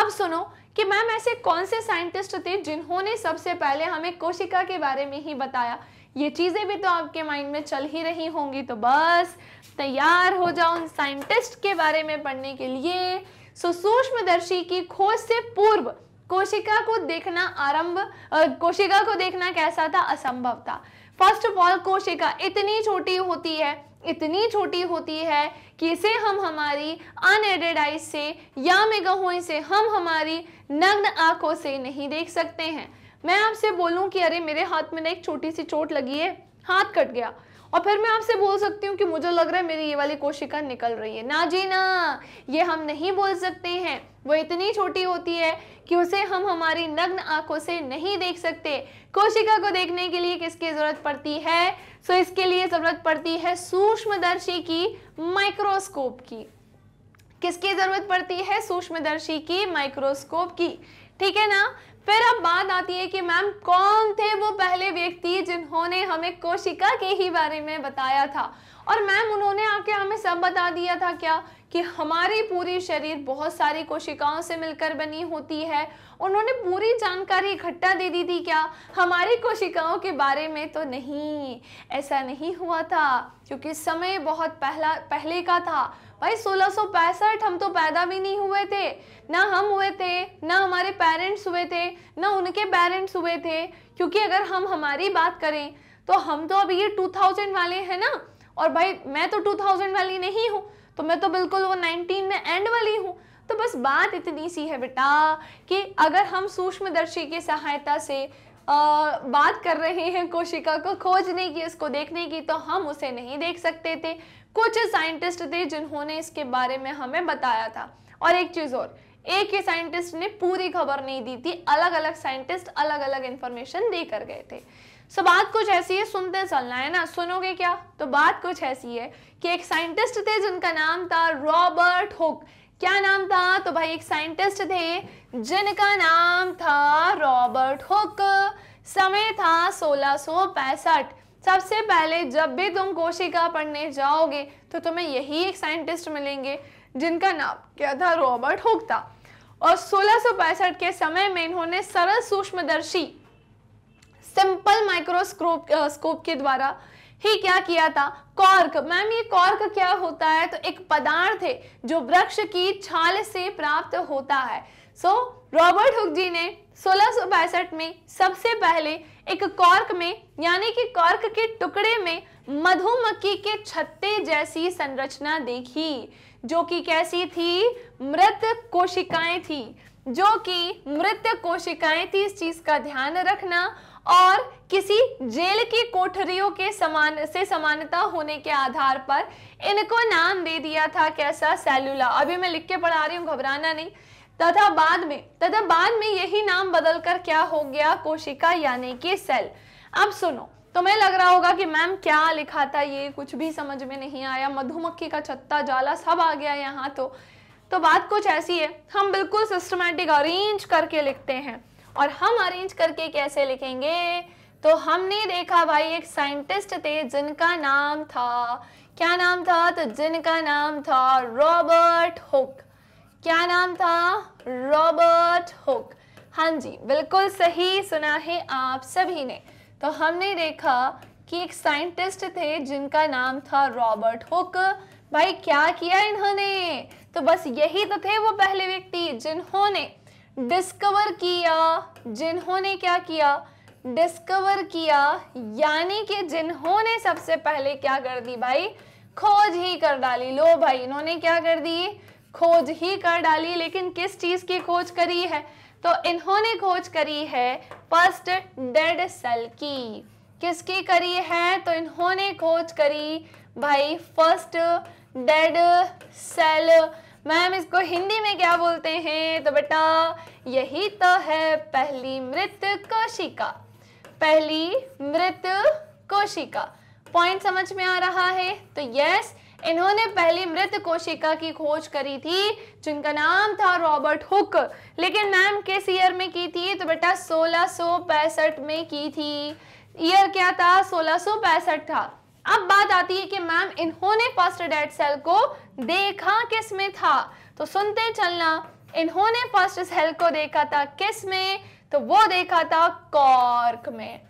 अब सुनो कि मैम ऐसे कौन से साइंटिस्ट थे जिन्होंने सबसे पहले हमें कोशिका के बारे में ही बताया ये चीज़ें भी तो आपके माइंड में चल ही रही होंगी तो बस तैयार हो जाओ उन साइंटिस्ट के बारे में पढ़ने के लिए सुसूक्ष्मदर्शी की खोज से पूर्व कोशिका को देखना आरंभ कोशिका को देखना कैसा था असंभव था फर्स्ट ऑफ ऑल कोशिका इतनी छोटी होती है इतनी छोटी होती है कि इसे हम हमारी अनएडेड आइज से या मेगा से हम हमारी नग्न आंखों से नहीं देख सकते हैं मैं आपसे बोलूं कि अरे मेरे हाथ में ना एक छोटी सी चोट लगी है हाथ कट गया और फिर मैं आपसे बोल सकती हूँ कि मुझे लग रहा है मेरी ये वाली कोशिका निकल रही है ना जी ना ये हम नहीं बोल सकते हैं वो इतनी छोटी होती है कि उसे हम हमारी नग्न आंखों से नहीं देख सकते कोशिका को देखने के लिए किसकी ज़रूरत पड़ती है सो इसके लिए ज़रूरत पड़ती है सूक्ष्मदर्शी की माइक्रोस्कोप की किसकी ज़रूरत पड़ती है सूक्ष्मदर्शी की माइक्रोस्कोप की ठीक है ना फिर अब बात आती है कि मैम कौन थे वो पहले व्यक्ति जिन्होंने हमें कोशिका के ही बारे में बताया था और मैम उन्होंने आके हमें सब बता दिया था क्या कि हमारी पूरी शरीर बहुत सारी कोशिकाओं से मिलकर बनी होती है उन्होंने पूरी जानकारी इकट्ठा दे दी थी क्या हमारी कोशिकाओं के बारे में तो नहीं ऐसा नहीं हुआ था क्योंकि समय बहुत पहला पहले का था भाई सोलह हम तो पैदा भी नहीं हुए थे ना हम हुए थे ना हमारे पेरेंट्स हुए थे ना उनके पेरेंट्स हुए थे क्योंकि अगर हम हमारी बात करें तो हम तो अभी ये 2000 वाले हैं ना और भाई मैं तो 2000 वाली नहीं हूँ तो मैं तो बिल्कुल वो 19 में एंड वाली हूँ तो बस बात इतनी सी है बेटा कि अगर हम सूक्ष्मदर्शी की सहायता से आ, बात कर रहे हैं कोशिका को खोजने की उसको देखने की तो हम उसे नहीं देख सकते थे कुछ साइंटिस्ट थे जिन्होंने इसके बारे में हमें बताया था और एक चीज़ और एक ही साइंटिस्ट ने पूरी खबर नहीं दी थी अलग अलग साइंटिस्ट अलग अलग इंफॉर्मेशन दे कर गए थे सो बात कुछ ऐसी है सुनते चलना है ना सुनोगे क्या तो बात कुछ ऐसी है कि एक साइंटिस्ट थे जिनका नाम था रॉबर्ट हुक क्या नाम था तो भाई एक साइंटिस्ट थे जिनका नाम था रॉबर्ट हुक समय था सोलह सबसे पहले जब भी तुम कोशिका पढ़ने जाओगे तो तुम्हें यही एक साइंटिस्ट मिलेंगे जिनका नाम क्या था रॉबर्ट हुक्ता और सोलह के समय में इन्होंने सरल सूक्ष्मदर्शी सिंपल माइक्रोस्कोप स्कोप के द्वारा ही क्या किया था कॉर्क मैम ये कॉर्क क्या होता है तो एक पदार्थ है जो वृक्ष की छाल से प्राप्त होता है so so, Robert Hooke ji ने सोलह में सबसे पहले एक कॉर्क में यानी कि कॉर्क के टुकड़े में मधुमक्खी के छत्ते जैसी संरचना देखी जो कि कैसी थी मृत कोशिकाएं थी जो कि मृत कोशिकाएं थी इस चीज का ध्यान रखना और किसी जेल की कोठरियों के समान से समानता होने के आधार पर इनको नाम दे दिया था कैसा सेलुला अभी मैं लिख के पढ़ा रही हूँ घबराना नहीं तथा बाद में तथा बाद में यही नाम बदलकर क्या हो गया कोशिका यानी कि सेल अब सुनो तुम्हें तो लग रहा होगा कि मैम क्या लिखा था ये कुछ भी समझ में नहीं आया मधुमक्खी का छत्ता जाला सब आ गया यहाँ तो तो बात कुछ ऐसी है हम बिल्कुल सिस्टमेटिक अरेंज करके लिखते हैं और हम अरेंज करके कैसे लिखेंगे तो हमने देखा भाई एक साइंटिस्ट थे जिनका नाम था क्या नाम था तो जिनका नाम था रॉबर्ट हुक क्या नाम था रॉबर्ट हुक हाँ जी बिल्कुल सही सुना है आप सभी ने तो हमने देखा कि एक साइंटिस्ट थे जिनका नाम था रॉबर्ट हुक भाई क्या किया इन्होंने तो बस यही तो थे वो पहले व्यक्ति जिन्होंने डिस्कवर किया जिन्होंने क्या किया डिस्कवर किया यानी कि जिन्होंने सबसे पहले क्या कर दी भाई खोज ही कर डाली लो भाई इन्होंने क्या कर दी खोज ही कर डाली लेकिन किस चीज की खोज करी है तो इन्होंने खोज करी है फर्स्ट डेड सेल की किसकी करी है तो इन्होंने खोज करी भाई फर्स्ट डेड सेल मैम इसको हिंदी में क्या बोलते हैं तो बेटा यही तो है पहली मृत कोशिका पहली मृत कोशिका पॉइंट समझ में आ रहा है तो यस इन्होंने पहली मृत कोशिका की खोज करी थी जिनका नाम था रॉबर्ट हुक लेकिन मैम किस ईयर में की थी तो बेटा सोलह में की थी ईयर क्या था सोलह था अब बात आती है कि मैम इन्होंने फर्स्ट डेड सेल को देखा किस में था तो सुनते चलना इन्होंने फर्स्ट सेल को देखा था किस में तो वो देखा था कॉर्क में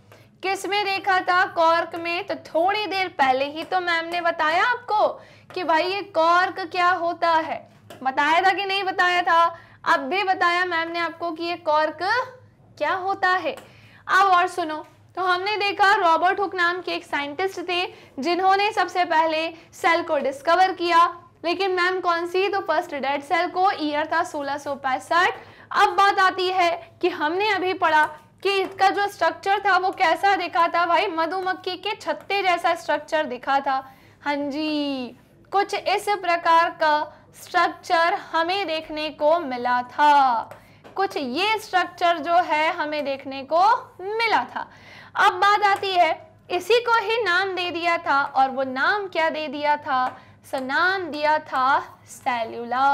किस में देखा था कॉर्क में तो थोड़ी देर पहले ही तो मैम ने बताया आपको कि भाई ये कॉर्क क्या होता है बताया था कि नहीं बताया था अब भी बताया मैम ने आपको कि ये कॉर्क क्या होता है अब और सुनो तो हमने देखा रॉबर्ट हुक नाम के एक साइंटिस्ट थे जिन्होंने सबसे पहले सेल को डिस्कवर किया लेकिन मैम कौन सी तो फर्स्ट डेड सेल को ईयर था सोलह अब बात आती है कि हमने अभी पढ़ा कि इसका जो स्ट्रक्चर था वो कैसा दिखा था भाई मधुमक्खी के छत्ते जैसा स्ट्रक्चर दिखा था हाँ जी कुछ इस प्रकार का स्ट्रक्चर हमें देखने को मिला था कुछ ये स्ट्रक्चर जो है हमें देखने को मिला था अब बात आती है इसी को ही नाम दे दिया था और वो नाम क्या दे दिया था नाम दिया था सेल्यूला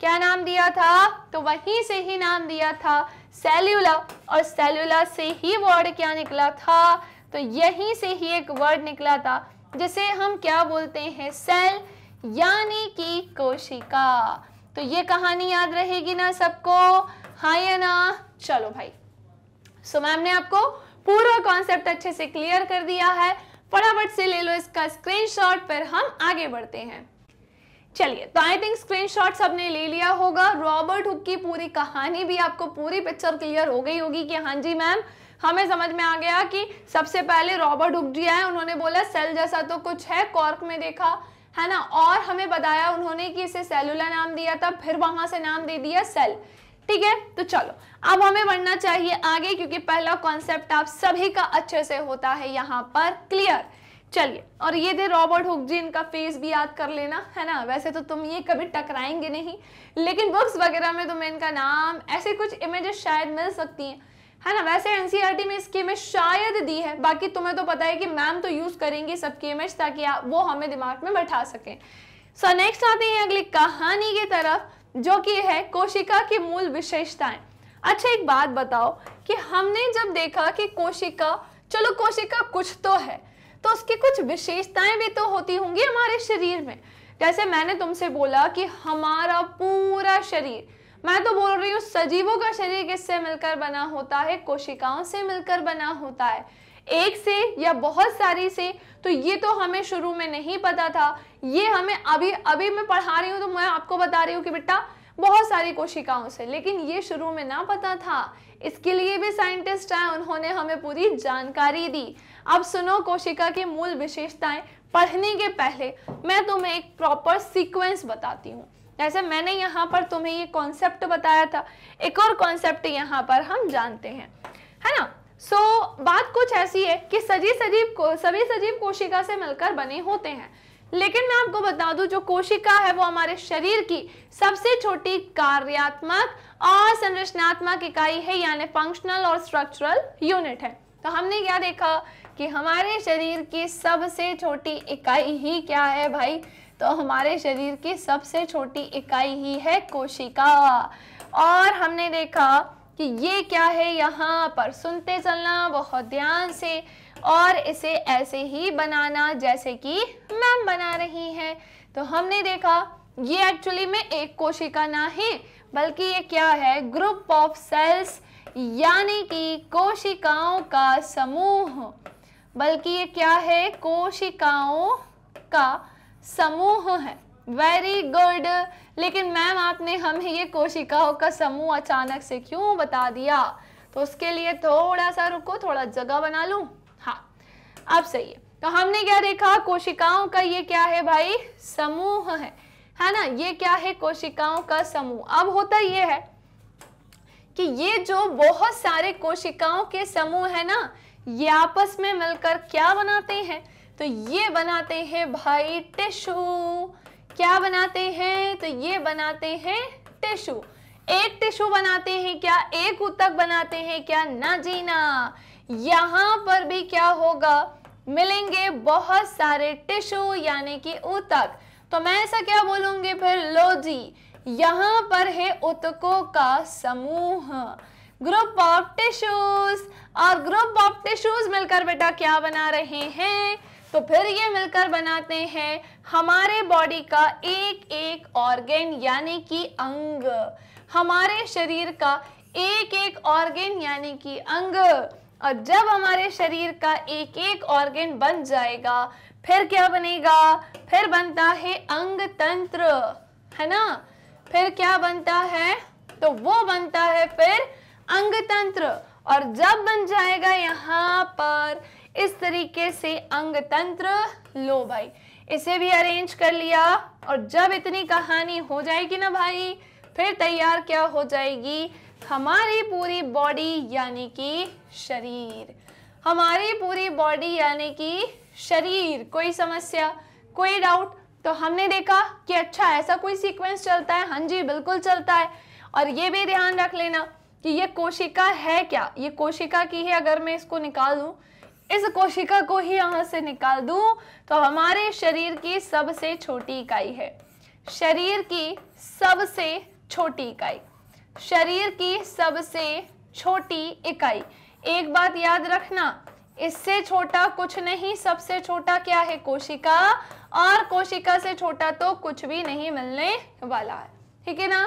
क्या नाम दिया था तो वहीं से ही नाम दिया था सेल्यूला और सेल्यूला से ही वर्ड क्या निकला था तो यहीं से ही एक वर्ड निकला था जिसे हम क्या बोलते हैं सेल यानी कि कोशिका तो ये कहानी याद रहेगी ना सबको हाँ या ना चलो भाई सो so, मैम ने आपको पूरा कॉन्सेप्ट अच्छे से क्लियर कर दिया है फटाफट से ले लो इसका स्क्रीनशॉट पर हम आगे बढ़ते हैं चलिए तो आई थिंक स्क्रीनशॉट सबने ले लिया होगा रॉबर्ट हुक की पूरी कहानी भी आपको पूरी पिक्चर क्लियर हो गई होगी कि हाँ जी मैम हमें समझ में आ गया कि सबसे पहले रॉबर्ट हुक जी आए उन्होंने बोला सेल जैसा तो कुछ है कॉर्क में देखा है ना और हमें बताया उन्होंने कि इसे सेलुला नाम दिया था फिर वहां से नाम दे दिया सेल ठीक है तो चलो अब हमें बढ़ना चाहिए आगे क्योंकि पहला कॉन्सेप्ट आप सभी का अच्छे से होता है यहाँ पर क्लियर चलिए और ये दे रॉबर्ट हुक जी इनका फेस भी याद कर लेना है ना वैसे तो तुम ये कभी टकराएंगे नहीं लेकिन बुक्स वगैरह में तुम्हें इनका नाम ऐसे कुछ इमेजेस शायद मिल सकती हैं है ना वैसे एनसीईआरटी e में इसकी इमेज शायद दी है बाकी तुम्हें तो पता है कि मैम तो यूज़ करेंगी सबकी इमेज ताकि वो हमें दिमाग में बैठा सकें सो नेक्स्ट आते हैं अगली कहानी की तरफ जो कि है कोशिका की मूल विशेषताएं अच्छा एक बात बताओ कि हमने जब देखा कि कोशिका चलो कोशिका कुछ तो है तो उसकी कुछ विशेषताएं भी तो होती होंगी हमारे शरीर में जैसे मैंने तुमसे बोला कि हमारा पूरा शरीर मैं तो बोल रही हूँ सजीवों का शरीर किससे मिलकर बना होता है कोशिकाओं से मिलकर बना होता है एक से या बहुत सारी से तो ये तो हमें शुरू में नहीं पता था ये हमें अभी अभी मैं पढ़ा रही हूँ तो मैं आपको बता रही हूँ कि बेटा बहुत सारी कोशिकाओं से लेकिन ये शुरू में ना पता था इसके लिए भी साइंटिस्ट हैं उन्होंने हमें पूरी जानकारी दी अब सुनो कोशिका की मूल विशेषताएं पढ़ने के पहले मैं तुम्हें एक प्रॉपर सीक्वेंस बताती हूँ जैसे मैंने यहाँ पर तुम्हें ये कॉन्सेप्ट बताया था एक और कॉन्सेप्ट यहाँ पर हम जानते हैं है ना सो so, बात कुछ ऐसी है कि सजी सजीव को सभी सजीव कोशिका से मिलकर बने होते हैं लेकिन मैं आपको बता दूं जो कोशिका है वो हमारे शरीर की सबसे छोटी कार्यात्मक और संरचनात्मक इकाई है यानी फंक्शनल और स्ट्रक्चरल यूनिट है तो हमने क्या देखा कि हमारे शरीर की सबसे छोटी इकाई ही क्या है भाई तो हमारे शरीर की सबसे छोटी इकाई ही है कोशिका और हमने देखा कि ये क्या है यहाँ पर सुनते चलना बहुत ध्यान से और इसे ऐसे ही बनाना जैसे कि मैम बना रही हैं तो हमने देखा ये एक्चुअली में एक कोशिका ना है बल्कि ये क्या है ग्रुप ऑफ सेल्स यानी कि कोशिकाओं का समूह बल्कि ये क्या है कोशिकाओं का समूह है वेरी गुड लेकिन मैम आपने हमें ये कोशिकाओं का समूह अचानक से क्यों बता दिया तो उसके लिए थोड़ा सा रुको थोड़ा जगह बना लू हाँ अब सही है तो हमने क्या देखा कोशिकाओं का ये क्या है भाई समूह है है ना ये क्या है कोशिकाओं का समूह अब होता ये है कि ये जो बहुत सारे कोशिकाओं के समूह है ना ये आपस में मिलकर क्या बनाते हैं तो ये बनाते हैं भाई टिश्यू क्या बनाते हैं तो ये बनाते हैं टिश्यू एक टिश्यू बनाते हैं क्या एक उतक बनाते हैं क्या ना जीना यहां पर भी क्या होगा मिलेंगे बहुत सारे टिश्यू यानी कि उतक तो मैं ऐसा क्या बोलूंगी फिर लो जी यहाँ पर है उतकों का समूह ग्रुप ऑफ टिश्यूज और ग्रुप ऑफ टिश्यूज मिलकर बेटा क्या बना रहे हैं तो फिर ये मिलकर बनाते हैं हमारे बॉडी का एक एक ऑर्गेन यानी कि अंग हमारे शरीर का एक एक ऑर्गेन यानी कि अंग और जब हमारे शरीर का एक एक ऑर्गेन बन जाएगा फिर क्या बनेगा फिर बनता है अंग तंत्र है ना फिर क्या बनता है तो वो बनता है फिर अंग तंत्र और जब बन जाएगा यहाँ पर इस तरीके से अंग तंत्र लो भाई इसे भी अरेंज कर लिया और जब इतनी कहानी हो जाएगी ना भाई फिर तैयार क्या हो जाएगी हमारी पूरी बॉडी यानी कि शरीर हमारी पूरी बॉडी यानी कि शरीर कोई समस्या कोई डाउट तो हमने देखा कि अच्छा ऐसा कोई सीक्वेंस चलता है हाँ जी बिल्कुल चलता है और ये भी ध्यान रख लेना कि ये कोशिका है क्या ये कोशिका की है अगर मैं इसको निकाल दूँ इस कोशिका को ही यहां से निकाल दूँ तो हमारे शरीर की सबसे छोटी इकाई है शरीर की सबसे छोटी इकाई शरीर की सबसे छोटी इकाई एक बात याद रखना इससे छोटा कुछ नहीं सबसे छोटा क्या है कोशिका और कोशिका से छोटा तो कुछ भी नहीं मिलने वाला है ठीक है ना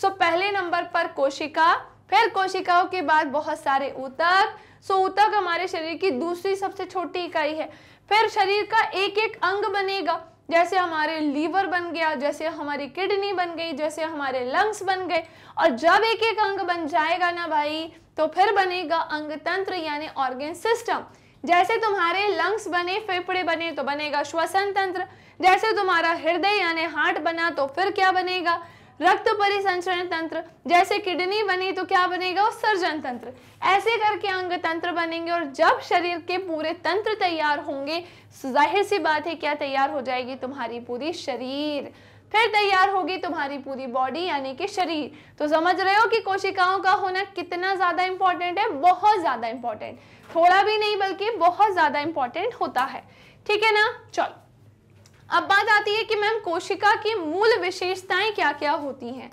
सो पहले नंबर पर कोशिका फिर कोशिकाओं के बाद बहुत सारे ऊतक सो ऊतक हमारे शरीर की दूसरी सबसे छोटी इकाई है फिर शरीर का एक एक अंग बनेगा जैसे हमारे लीवर बन गया जैसे हमारी किडनी बन गई जैसे हमारे लंग्स बन गए और जब एक एक अंग बन जाएगा ना भाई तो फिर बनेगा अंग तंत्र यानी ऑर्गेन सिस्टम जैसे तुम्हारे लंग्स बने फेफड़े बने तो बनेगा श्वसन तंत्र जैसे तुम्हारा हृदय यानी हार्ट बना तो फिर क्या बनेगा रक्त परिसंचरण तंत्र जैसे किडनी बनी तो क्या बनेगा उत्सर्जन तंत्र ऐसे करके अंग तंत्र बनेंगे और जब शरीर के पूरे तंत्र तैयार होंगे जाहिर सी बात है क्या तैयार हो जाएगी तुम्हारी पूरी शरीर फिर तैयार होगी तुम्हारी पूरी बॉडी यानी कि शरीर तो समझ रहे हो कि कोशिकाओं का होना कितना ज़्यादा इंपॉर्टेंट है बहुत ज़्यादा इंपॉर्टेंट थोड़ा भी नहीं बल्कि बहुत ज़्यादा इंपॉर्टेंट होता है ठीक है ना चलो अब बात आती है कि मैम कोशिका की मूल विशेषताएं क्या क्या होती हैं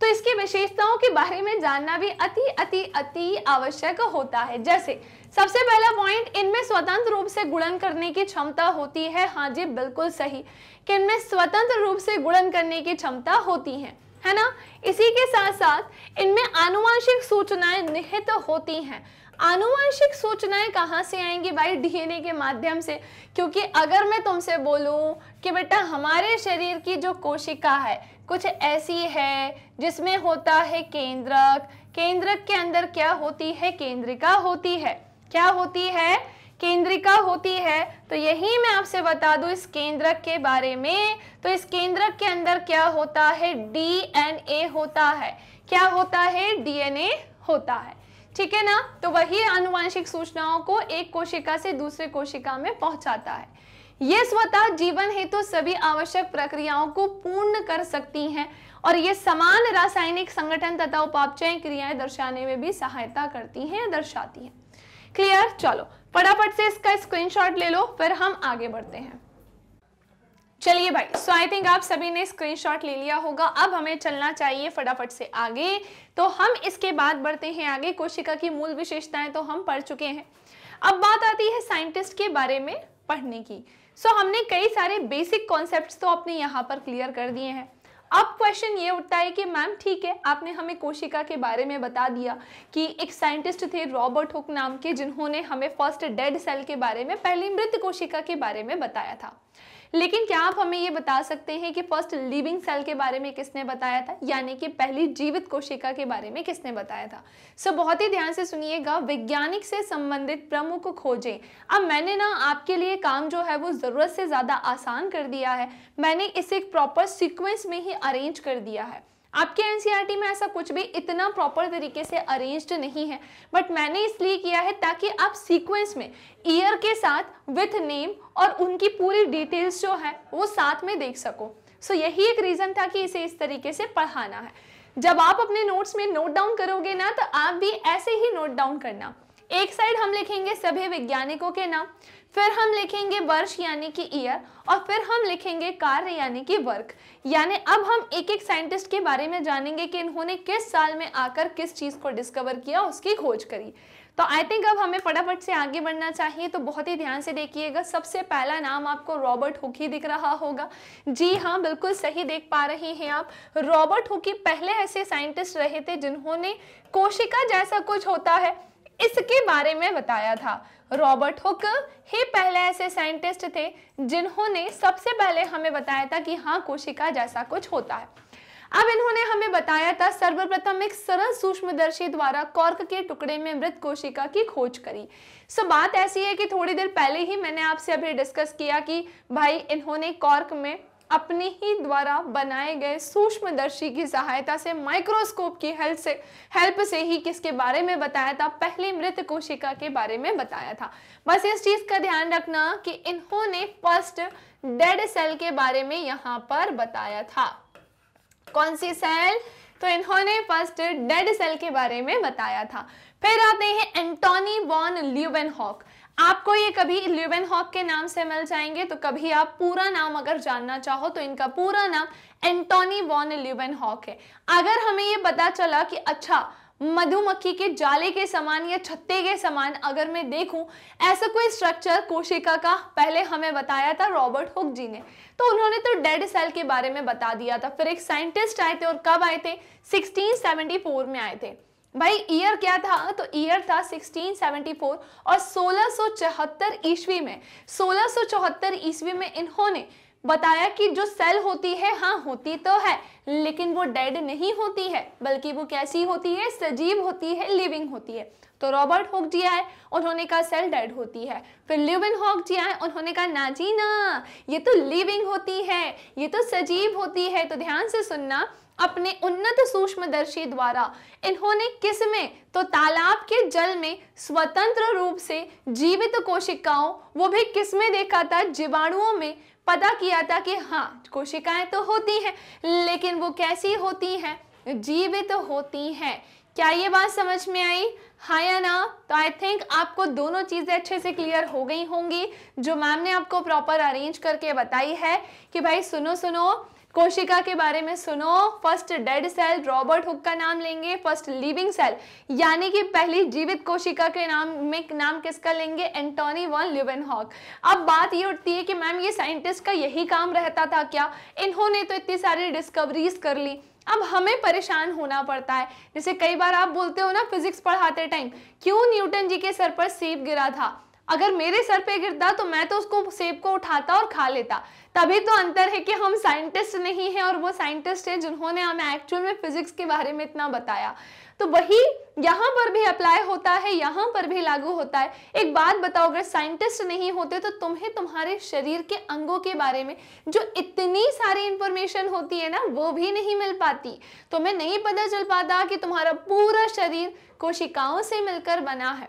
तो इसकी विशेषताओं के बारे में जानना भी अति अति अति आवश्यक होता है जैसे सबसे पहला पॉइंट इनमें स्वतंत्र रूप से गुणन करने की क्षमता होती है हाँ जी बिल्कुल सही कि इनमें स्वतंत्र रूप से गुणन करने की क्षमता होती है है ना इसी के साथ साथ इनमें आनुवंशिक सूचनाएं निहित होती हैं आनुवंशिक सूचनाएं कहाँ से आएंगी भाई डीएनए के माध्यम से क्योंकि अगर मैं तुमसे बोलूँ कि बेटा हमारे शरीर की जो कोशिका है कुछ ऐसी है जिसमें होता है केंद्रक केंद्रक के अंदर क्या होती है केंद्रिका होती है क्या होती है केंद्रिका होती है तो यही मैं आपसे बता दूं इस केंद्रक के बारे में तो इस केंद्रक के अंदर क्या होता है डीएनए होता है क्या होता है डीएनए होता है ठीक है ना तो वही अनुवांशिक सूचनाओं को एक कोशिका से दूसरे कोशिका में पहुंचाता है ये स्वतः जीवन हेतु तो सभी आवश्यक प्रक्रियाओं को पूर्ण कर सकती हैं और ये समान रासायनिक संगठन तथा उपापचय क्रियाएं दर्शाने में भी सहायता करती हैं दर्शाती हैं क्लियर चलो फटाफट से इसका स्क्रीनशॉट ले लो फिर हम आगे बढ़ते हैं चलिए भाई सो आई थिंक आप सभी ने स्क्रीनशॉट ले लिया होगा अब हमें चलना चाहिए फटाफट से आगे तो हम इसके बाद बढ़ते हैं आगे कोशिका की मूल विशेषताएं तो हम पढ़ चुके हैं अब बात आती है साइंटिस्ट के बारे में पढ़ने की सो so, हमने कई सारे बेसिक कॉन्सेप्ट तो अपने यहाँ पर क्लियर कर दिए हैं अब क्वेश्चन ये उठता है कि मैम ठीक है आपने हमें कोशिका के बारे में बता दिया कि एक साइंटिस्ट थे रॉबर्ट हुक नाम के जिन्होंने हमें फर्स्ट डेड सेल के बारे में पहली मृत कोशिका के बारे में बताया था लेकिन क्या आप हमें ये बता सकते हैं कि फर्स्ट लिविंग सेल के बारे में किसने बताया था यानी कि पहली जीवित कोशिका के बारे में किसने बताया था सो so, बहुत ही ध्यान से सुनिएगा वैज्ञानिक से संबंधित प्रमुख खोजें अब मैंने ना आपके लिए काम जो है वो ज़रूरत से ज़्यादा आसान कर दिया है मैंने इसे एक प्रॉपर सिक्वेंस में ही अरेंज कर दिया है आपके एनसीआर e में ऐसा कुछ भी इतना प्रॉपर तरीके से अरेंज्ड नहीं है बट मैंने इसलिए किया है ताकि आप सीक्वेंस में ईयर के साथ विथ नेम और उनकी पूरी डिटेल्स जो है वो साथ में देख सको सो so, यही एक रीज़न था कि इसे इस तरीके से पढ़ाना है जब आप अपने नोट्स में नोट डाउन करोगे ना तो आप भी ऐसे ही नोट डाउन करना एक साइड हम लिखेंगे सभी वैज्ञानिकों के नाम फिर हम लिखेंगे वर्ष यानी कि ईयर और फिर हम लिखेंगे कार्य यानी कि वर्क यानी अब हम एक एक साइंटिस्ट के बारे में जानेंगे कि इन्होंने किस साल में आकर किस चीज़ को डिस्कवर किया उसकी खोज करी तो आई थिंक अब हमें फटाफट से आगे बढ़ना चाहिए तो बहुत ही ध्यान से देखिएगा सबसे पहला नाम आपको रॉबर्ट हुकी दिख रहा होगा जी हाँ बिल्कुल सही देख पा रहे हैं आप रॉबर्ट हुकी पहले ऐसे साइंटिस्ट रहे थे जिन्होंने कोशिका जैसा कुछ होता है इसके बारे में बताया था रॉबर्ट हुक ही पहले ऐसे साइंटिस्ट थे जिन्होंने सबसे पहले हमें बताया था कि हाँ कोशिका जैसा कुछ होता है अब इन्होंने हमें बताया था सर्वप्रथम एक सरल सूक्ष्मदर्शी द्वारा कॉर्क के टुकड़े में मृत कोशिका की खोज करी सो बात ऐसी है कि थोड़ी देर पहले ही मैंने आपसे अभी डिस्कस किया कि भाई इन्होंने कॉर्क में अपने ही द्वारा बनाए गए सूक्ष्मदर्शी की सहायता से माइक्रोस्कोप की हेल्प से हेल्प से ही किसके बारे में बताया था पहली मृत कोशिका के बारे में बताया था बस इस चीज का ध्यान रखना कि इन्होंने फर्स्ट डेड सेल के बारे में यहां पर बताया था कौन सी सेल तो इन्होंने फर्स्ट डेड सेल के बारे में बताया था फिर आते हैं एंटोनी वॉन ल्यूबेनहॉक आपको ये कभी ल्यूबन हॉक के नाम से मिल जाएंगे तो कभी आप पूरा नाम अगर जानना चाहो तो इनका पूरा नाम एंटोनी वॉन ल्यूबन हॉक है अगर हमें ये पता चला कि अच्छा मधुमक्खी के जाले के समान या छत्ते के समान अगर मैं देखूं ऐसा कोई स्ट्रक्चर कोशिका का पहले हमें बताया था रॉबर्ट हुक जी ने तो उन्होंने तो डेड सेल के बारे में बता दिया था फिर एक साइंटिस्ट आए थे और कब आए थे 1674 में आए थे भाई ईयर क्या था हाँ, तो ईयर था 1674 और 1674 ईस्वी में 1674 ईस्वी में इन्होंने बताया कि जो सेल होती है हाँ होती तो है लेकिन वो डेड नहीं होती है बल्कि वो कैसी होती है सजीव होती है लिविंग होती है तो रॉबर्ट हॉक जी आए उन्होंने कहा सेल डेड होती है फिर लिविन हॉक जी आए उन्होंने कहा ना जी ना ये तो लिविंग होती है ये तो सजीव होती है तो ध्यान से सुनना अपने उन्नत सूक्ष्मदर्शी द्वारा इन्होंने किस में तो तालाब के जल में स्वतंत्र रूप से जीवित कोशिकाओं वो भी किस में देखा था जीवाणुओं में पता किया था कि हाँ कोशिकाएं तो होती हैं लेकिन वो कैसी होती हैं जीवित होती हैं क्या ये बात समझ में आई हाँ या ना तो आई थिंक आपको दोनों चीज़ें अच्छे से क्लियर हो गई होंगी जो मैम ने आपको प्रॉपर अरेंज करके बताई है कि भाई सुनो सुनो कोशिका के बारे में सुनो first dead cell Robert Hooke का नाम लेंगे फर्स्ट लिविंग सेल यानी कि पहली जीवित कोशिका के नाम में नाम किसका लेंगे एंटोनी वॉन हॉक अब बात ये उठती है कि मैम ये साइंटिस्ट का यही काम रहता था क्या इन्होंने तो इतनी सारी डिस्कवरीज कर ली अब हमें परेशान होना पड़ता है जैसे कई बार आप बोलते हो ना फिजिक्स पढ़ाते टाइम क्यों न्यूटन जी के सर पर सेब गिरा था अगर मेरे सर पे गिरता तो मैं तो उसको सेब को उठाता और खा लेता तभी तो अंतर है कि हम साइंटिस्ट नहीं हैं और वो साइंटिस्ट हैं जिन्होंने हमें एक्चुअल में फिजिक्स के बारे में इतना बताया तो वही यहाँ पर भी अप्लाई होता है यहाँ पर भी लागू होता है एक बात बताओ अगर साइंटिस्ट नहीं होते तो तुम्हें तुम्हारे शरीर के अंगों के बारे में जो इतनी सारी इंफॉर्मेशन होती है ना वो भी नहीं मिल पाती तुम्हें नहीं पता चल पाता कि तुम्हारा पूरा शरीर कोशिकाओं से मिलकर बना है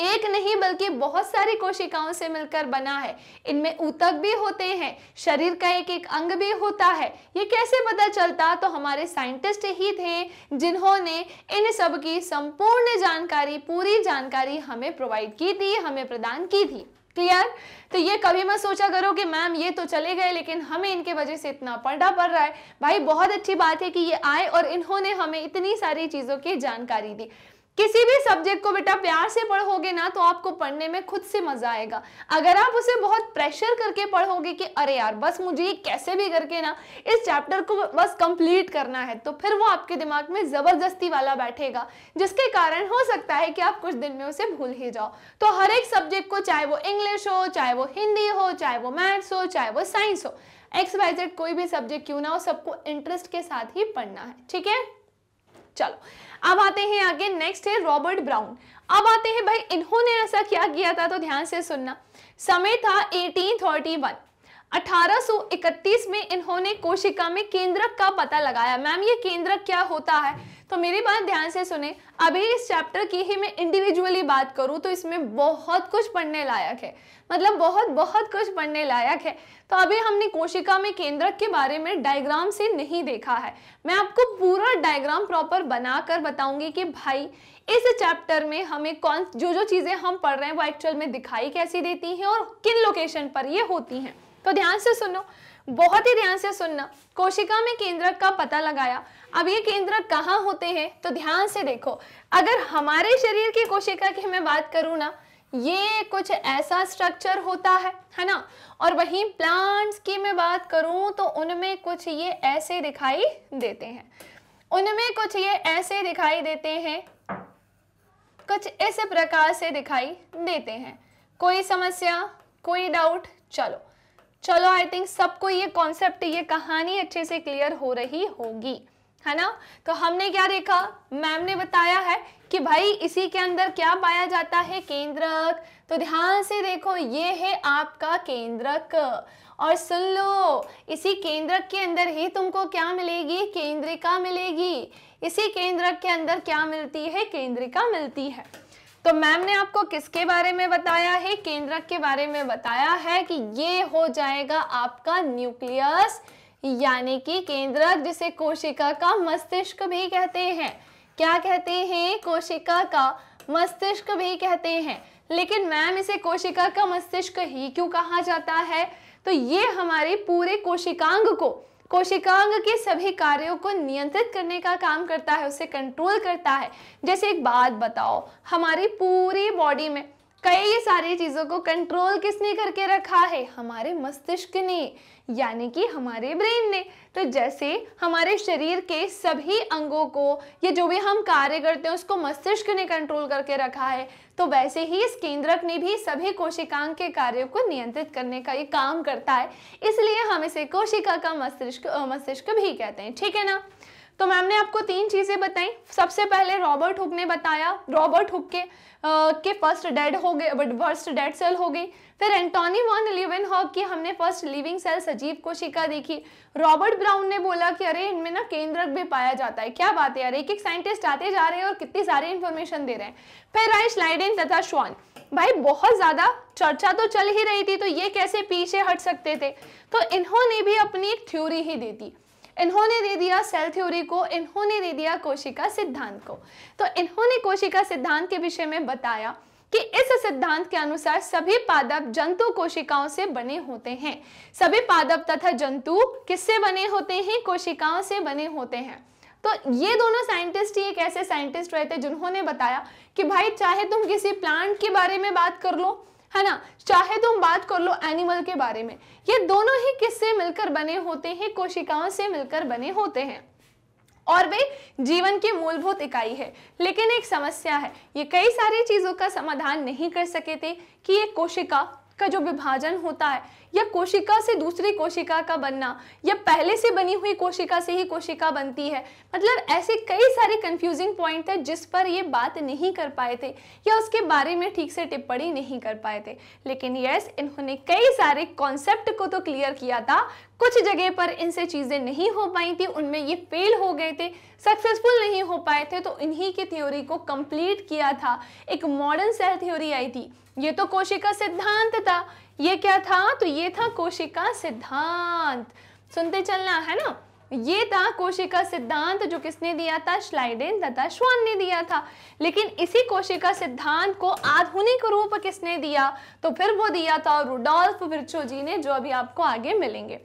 एक नहीं बल्कि बहुत सारी कोशिकाओं से मिलकर बना है इनमें ऊतक भी होते हैं शरीर का एक एक अंग भी होता है ये कैसे पता चलता तो हमारे साइंटिस्ट ही थे जिन्होंने इन सब की संपूर्ण जानकारी पूरी जानकारी हमें प्रोवाइड की थी हमें प्रदान की थी क्लियर तो ये कभी मत सोचा करो कि मैम ये तो चले गए लेकिन हमें इनके वजह से इतना पढ़ना पड़ रहा है भाई बहुत अच्छी बात है कि ये आए और इन्होंने हमें इतनी सारी चीज़ों की जानकारी दी किसी भी सब्जेक्ट को बेटा प्यार से पढ़ोगे ना तो आपको पढ़ने में खुद से मजा आएगा अगर आप उसे बहुत प्रेशर करके पढ़ोगे कि अरे यार बस मुझे ये कैसे भी करके ना इस चैप्टर को बस कंप्लीट करना है तो फिर वो आपके दिमाग में जबरदस्ती वाला बैठेगा जिसके कारण हो सकता है कि आप कुछ दिन में उसे भूल ही जाओ तो हर एक सब्जेक्ट को चाहे वो इंग्लिश हो चाहे वो हिंदी हो चाहे वो मैथ्स हो चाहे वो साइंस हो एक्स वाई जेड कोई भी सब्जेक्ट क्यों ना हो सबको इंटरेस्ट के साथ ही पढ़ना है ठीक है चलो अब आते हैं आगे नेक्स्ट है रॉबर्ट ब्राउन अब आते हैं भाई इन्होंने ऐसा क्या किया था तो ध्यान से सुनना समय था 1831 1831 में इन्होंने कोशिका में केंद्रक का पता लगाया मैम ये केंद्रक क्या होता है तो मेरी बात ध्यान से सुने अभी इस चैप्टर की ही मैं इंडिविजुअली बात करूँ तो इसमें बहुत कुछ पढ़ने लायक है मतलब बहुत बहुत कुछ पढ़ने लायक है तो अभी हमने कोशिका में केंद्रक के बारे में डायग्राम से नहीं देखा है मैं आपको पूरा डायग्राम प्रॉपर बनाकर बताऊंगी कि भाई इस चैप्टर में हमें कौन जो जो चीज़ें हम पढ़ रहे हैं वो एक्चुअल में दिखाई कैसी देती हैं और किन लोकेशन पर ये होती हैं तो ध्यान से सुनो बहुत ही ध्यान से सुनना कोशिका में केंद्रक का पता लगाया अब ये केंद्र कहाँ होते हैं तो ध्यान से देखो अगर हमारे शरीर की कोशिका की मैं बात करूँ ना ये कुछ ऐसा स्ट्रक्चर होता है है ना और वहीं प्लांट्स की मैं बात करूं तो उनमें कुछ ये ऐसे दिखाई देते हैं उनमें कुछ ये ऐसे दिखाई देते हैं कुछ इस प्रकार से दिखाई देते हैं कोई समस्या कोई डाउट चलो चलो आई थिंक सबको ये कॉन्सेप्ट ये कहानी अच्छे से क्लियर हो रही होगी है ना तो हमने क्या देखा मैम ने बताया है कि भाई इसी के अंदर क्या पाया जाता है केंद्रक तो ध्यान से देखो ये है आपका केंद्रक और सुन लो इसी केंद्रक के अंदर ही तुमको क्या मिलेगी केंद्रिका मिलेगी इसी केंद्रक के अंदर क्या मिलती है केंद्रिका मिलती है तो मैम ने आपको किसके बारे में बताया है केंद्रक के बारे में बताया है कि ये हो जाएगा आपका न्यूक्लियस यानी कि केंद्रक जिसे कोशिका का मस्तिष्क भी कहते हैं क्या कहते हैं कोशिका का मस्तिष्क भी कहते हैं लेकिन मैम इसे कोशिका का मस्तिष्क ही क्यों कहा जाता है तो ये हमारे पूरे कोशिकांग को कोशिकांग के सभी कार्यों को नियंत्रित करने का काम करता है उसे कंट्रोल करता है जैसे एक बात बताओ हमारी पूरी बॉडी में कई सारी चीज़ों को कंट्रोल किसने करके रखा है हमारे मस्तिष्क ने यानी कि हमारे ब्रेन ने तो जैसे हमारे शरीर के सभी अंगों को ये जो भी हम कार्य करते हैं उसको मस्तिष्क ने कंट्रोल करके रखा है तो वैसे ही इस केंद्रक ने भी सभी कोशिकांग के कार्यों को नियंत्रित करने का ये काम करता है इसलिए हम इसे कोशिका का मस्तिष्क मस्तिष्क भी कहते हैं ठीक है ना तो मैम ने आपको तीन चीज़ें बताई सबसे पहले रॉबर्ट हुक ने बताया रॉबर्ट हुक के आ, के फर्स्ट डेड हो गए फर्स्ट डेड सेल हो गई फिर एंटोनी वॉन लिविन हॉक की हमने फर्स्ट लिविंग सेल सजीव कोशिका देखी रॉबर्ट ब्राउन ने बोला कि अरे इनमें ना केंद्रक भी पाया जाता है क्या बात है यार एक एक साइंटिस्ट आते जा रहे हैं और कितनी सारी इन्फॉर्मेशन दे रहे हैं फिर आए स्लाइडिन तथा श्वान भाई बहुत ज़्यादा चर्चा तो चल ही रही थी तो ये कैसे पीछे हट सकते थे तो इन्होंने भी अपनी एक थ्योरी ही दी थी इन्होंने दे दिया सेल थ्योरी को इन्होंने दे दिया कोशिका सिद्धांत को तो इन्होंने कोशिका सिद्धांत के विषय में बताया कि इस सिद्धांत के अनुसार सभी पादप जंतु कोशिकाओं से बने होते हैं सभी पादप तथा जंतु किससे बने होते हैं कोशिकाओं से बने होते हैं तो ये दोनों साइंटिस्ट ही एक ऐसे साइंटिस्ट रहे थे जिन्होंने बताया कि भाई चाहे तुम किसी प्लांट के बारे में बात कर लो है ना चाहे तुम बात कर लो एनिमल के बारे में ये दोनों ही किससे मिलकर बने होते हैं कोशिकाओं से मिलकर बने होते हैं और वे जीवन की मूलभूत इकाई है लेकिन एक समस्या है ये कई सारी चीज़ों का समाधान नहीं कर सके थे कि ये कोशिका का जो विभाजन होता है या कोशिका से दूसरी कोशिका का बनना या पहले से बनी हुई कोशिका से ही कोशिका बनती है मतलब ऐसे कई सारे कंफ्यूजिंग पॉइंट थे जिस पर ये बात नहीं कर पाए थे या उसके बारे में ठीक से टिप्पणी नहीं कर पाए थे लेकिन यस इन्होंने कई सारे कॉन्सेप्ट को तो क्लियर किया था कुछ जगह पर इनसे चीज़ें नहीं हो पाई थी उनमें ये फेल हो गए थे सक्सेसफुल नहीं हो पाए थे तो इन्हीं की थ्योरी को कंप्लीट किया था एक मॉडर्न सेल थ्योरी आई थी ये तो कोशिका सिद्धांत था ये क्या था तो ये था कोशिका सिद्धांत सुनते चलना है ना ये था कोशिका सिद्धांत जो किसने दिया था श्लाइडेन तथा श्वान ने दिया था लेकिन इसी कोशिका सिद्धांत को आधुनिक रूप किसने दिया तो फिर वो दिया था रुडोल्फ विरचो जी ने जो अभी आपको आगे मिलेंगे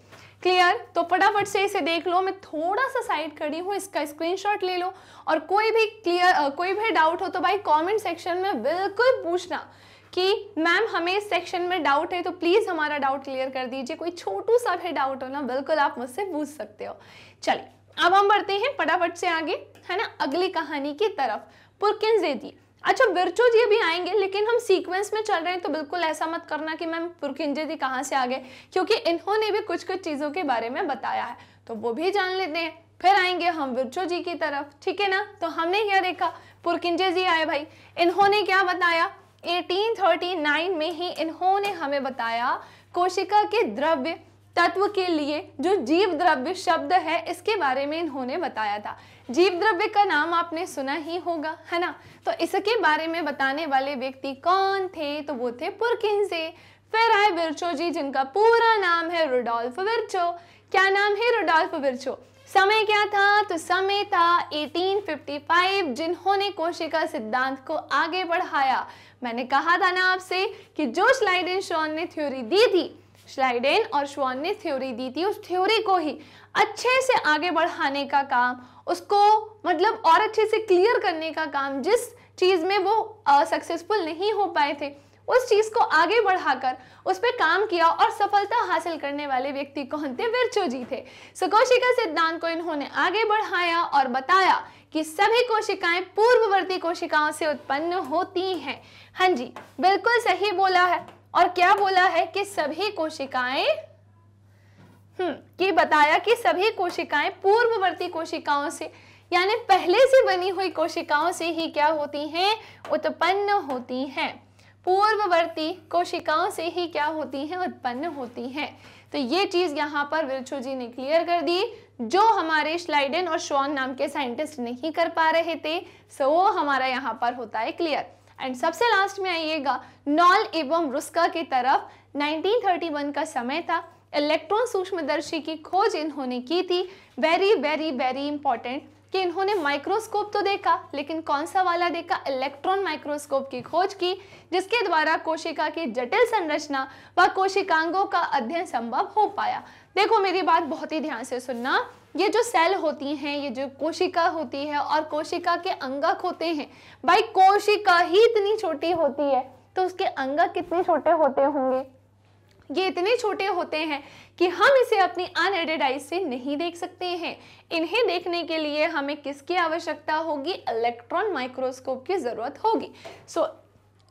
क्लियर तो फटाफट से इसे देख लो मैं थोड़ा सा साइड खड़ी हूँ इसका स्क्रीनशॉट ले लो और कोई भी क्लियर कोई भी डाउट हो तो भाई कमेंट सेक्शन में बिल्कुल पूछना कि मैम हमें इस सेक्शन में डाउट है तो प्लीज़ हमारा डाउट क्लियर कर दीजिए कोई छोटू सा भी डाउट हो ना बिल्कुल आप मुझसे पूछ सकते हो चलिए अब हम बढ़ते हैं फटाफट से आगे है ना अगली कहानी की तरफ पुरकिन जेदी अच्छा बिरचू जी भी आएंगे लेकिन हम सीक्वेंस में चल रहे हैं तो बिल्कुल ऐसा मत करना कि मैम पुरकिन जी कहाँ से आ गए क्योंकि इन्होंने भी कुछ कुछ चीज़ों के बारे में बताया है तो वो भी जान लेते हैं फिर आएंगे हम विरचो जी की तरफ ठीक है ना तो हमने क्या देखा पुरकिंजे जी आए भाई इन्होंने क्या बताया 1839 में ही इन्होंने हमें बताया कोशिका के द्रव्य तत्व के लिए जो जीव द्रव्य शब्द है इसके बारे में इन्होंने बताया था जीव द्रव्य का नाम आपने सुना ही होगा है ना तो इसके बारे में बताने वाले व्यक्ति कौन थे तो वो थे पुरकिन से फिर आए विरचो जी जिनका पूरा नाम है रुडोल्फ विरचो क्या नाम है रुडोल्फ विरचो समय क्या था तो समय था 1855 जिन्होंने कोशिका सिद्धांत को आगे बढ़ाया मैंने कहा था ना आपसे कि जो स्लाइडेन श्वान ने थ्योरी दी थी स्लाइडेन और श्वान ने थ्योरी दी थी उस थ्योरी को ही अच्छे से आगे बढ़ाने का काम उसको मतलब और अच्छे से क्लियर करने का काम जिस चीज़ में वो सक्सेसफुल नहीं हो पाए थे उस चीज़ को आगे बढ़ाकर उस पर काम किया और सफलता हासिल करने वाले व्यक्ति कौन थे विरचो जी थे सकोशी का सिद्धांत को इन्होंने आगे बढ़ाया और बताया कि सभी कोशिकाएं पूर्ववर्ती कोशिकाओं से उत्पन्न होती हैं हाँ जी बिल्कुल सही बोला है और क्या बोला है कि सभी कोशिकाएं हम्म कि बताया कि सभी कोशिकाएं पूर्ववर्ती कोशिकाओं से यानी पहले से बनी हुई कोशिकाओं से ही क्या होती हैं उत्पन्न होती हैं पूर्ववर्ती कोशिकाओं से ही क्या होती हैं उत्पन्न होती हैं तो ये चीज़ यहाँ पर विरछू जी ने क्लियर कर दी जो हमारे स्लाइडन और श्वान नाम के साइंटिस्ट नहीं कर पा रहे थे सो वो हमारा यहाँ पर होता है क्लियर एंड सबसे लास्ट में आइएगा नॉल एवं रुस्का की तरफ 1931 का समय था इलेक्ट्रॉन सूक्ष्मदर्शी की खोज इन्होंने की थी वेरी वेरी वेरी इंपॉर्टेंट कि इन्होंने माइक्रोस्कोप तो देखा लेकिन कौन सा वाला देखा इलेक्ट्रॉन माइक्रोस्कोप की खोज की जिसके द्वारा कोशिका की जटिल संरचना व कोशिकांगों का अध्ययन संभव हो पाया देखो मेरी बात बहुत ही ध्यान से सुनना ये जो सेल होती हैं ये जो कोशिका होती है और कोशिका के अंगक होते हैं भाई कोशिका ही इतनी छोटी होती है तो उसके अंगक कितने छोटे होते होंगे ये इतने छोटे होते हैं कि हम इसे अपनी अनएडेड आई से नहीं देख सकते हैं इन्हें देखने के लिए हमें किसकी आवश्यकता होगी इलेक्ट्रॉन माइक्रोस्कोप की ज़रूरत होगी सो so,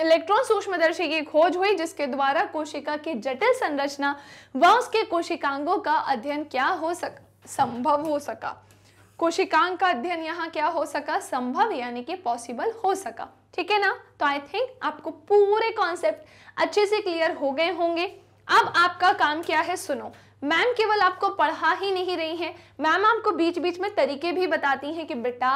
इलेक्ट्रॉन सूक्ष्मदर्शी की खोज हुई जिसके द्वारा कोशिका की जटिल संरचना व उसके कोशिकांगों का अध्ययन क्या हो सक संभव हो सका कोशिकांग का अध्ययन यहाँ क्या हो सका संभव यानी कि पॉसिबल हो सका ठीक है ना तो आई थिंक आपको पूरे कॉन्सेप्ट अच्छे से क्लियर हो गए होंगे अब आपका काम क्या है सुनो मैम केवल आपको पढ़ा ही नहीं रही हैं मैम आपको बीच बीच में तरीके भी बताती हैं कि बेटा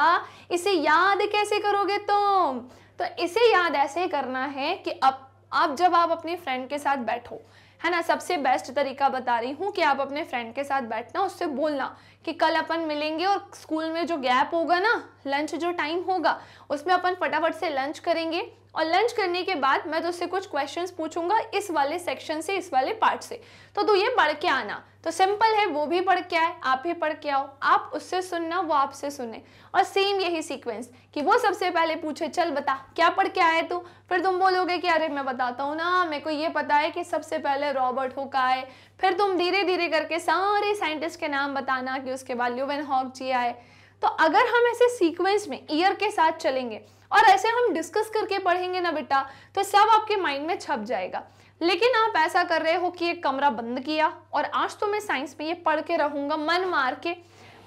इसे याद कैसे करोगे तुम तो इसे याद ऐसे करना है कि अब आप जब आप अपने फ्रेंड के साथ बैठो है ना सबसे बेस्ट तरीका बता रही हूँ कि आप अपने फ्रेंड के साथ बैठना उससे बोलना कि कल अपन मिलेंगे और स्कूल में जो गैप होगा ना लंच जो टाइम होगा उसमें अपन फटाफट से लंच करेंगे और लंच करने के बाद मैं तुझसे तो कुछ क्वेश्चन पूछूंगा इस वाले सेक्शन से इस वाले पार्ट से तो तू ये पढ़ के आना तो सिंपल है वो भी पढ़ के आए आप भी पढ़ के आओ आप उससे सुनना वो आपसे सुने और सेम यही सीक्वेंस कि वो सबसे पहले पूछे चल बता क्या पढ़ के आए तू फिर तुम बोलोगे कि अरे मैं बताता हूँ ना मेरे को ये पता है कि सबसे पहले रॉबर्ट का आए फिर तुम धीरे धीरे करके सारे साइंटिस्ट के नाम बताना कि उसके बाद ल्यूवेन हॉक जी आए तो अगर हम ऐसे सीक्वेंस में ईयर के साथ चलेंगे और ऐसे हम डिस्कस करके पढ़ेंगे ना बेटा तो सब आपके माइंड में छप जाएगा लेकिन आप ऐसा कर रहे हो कि एक कमरा बंद किया और आज तो मैं साइंस में ये पढ़ के रहूंगा मन मार के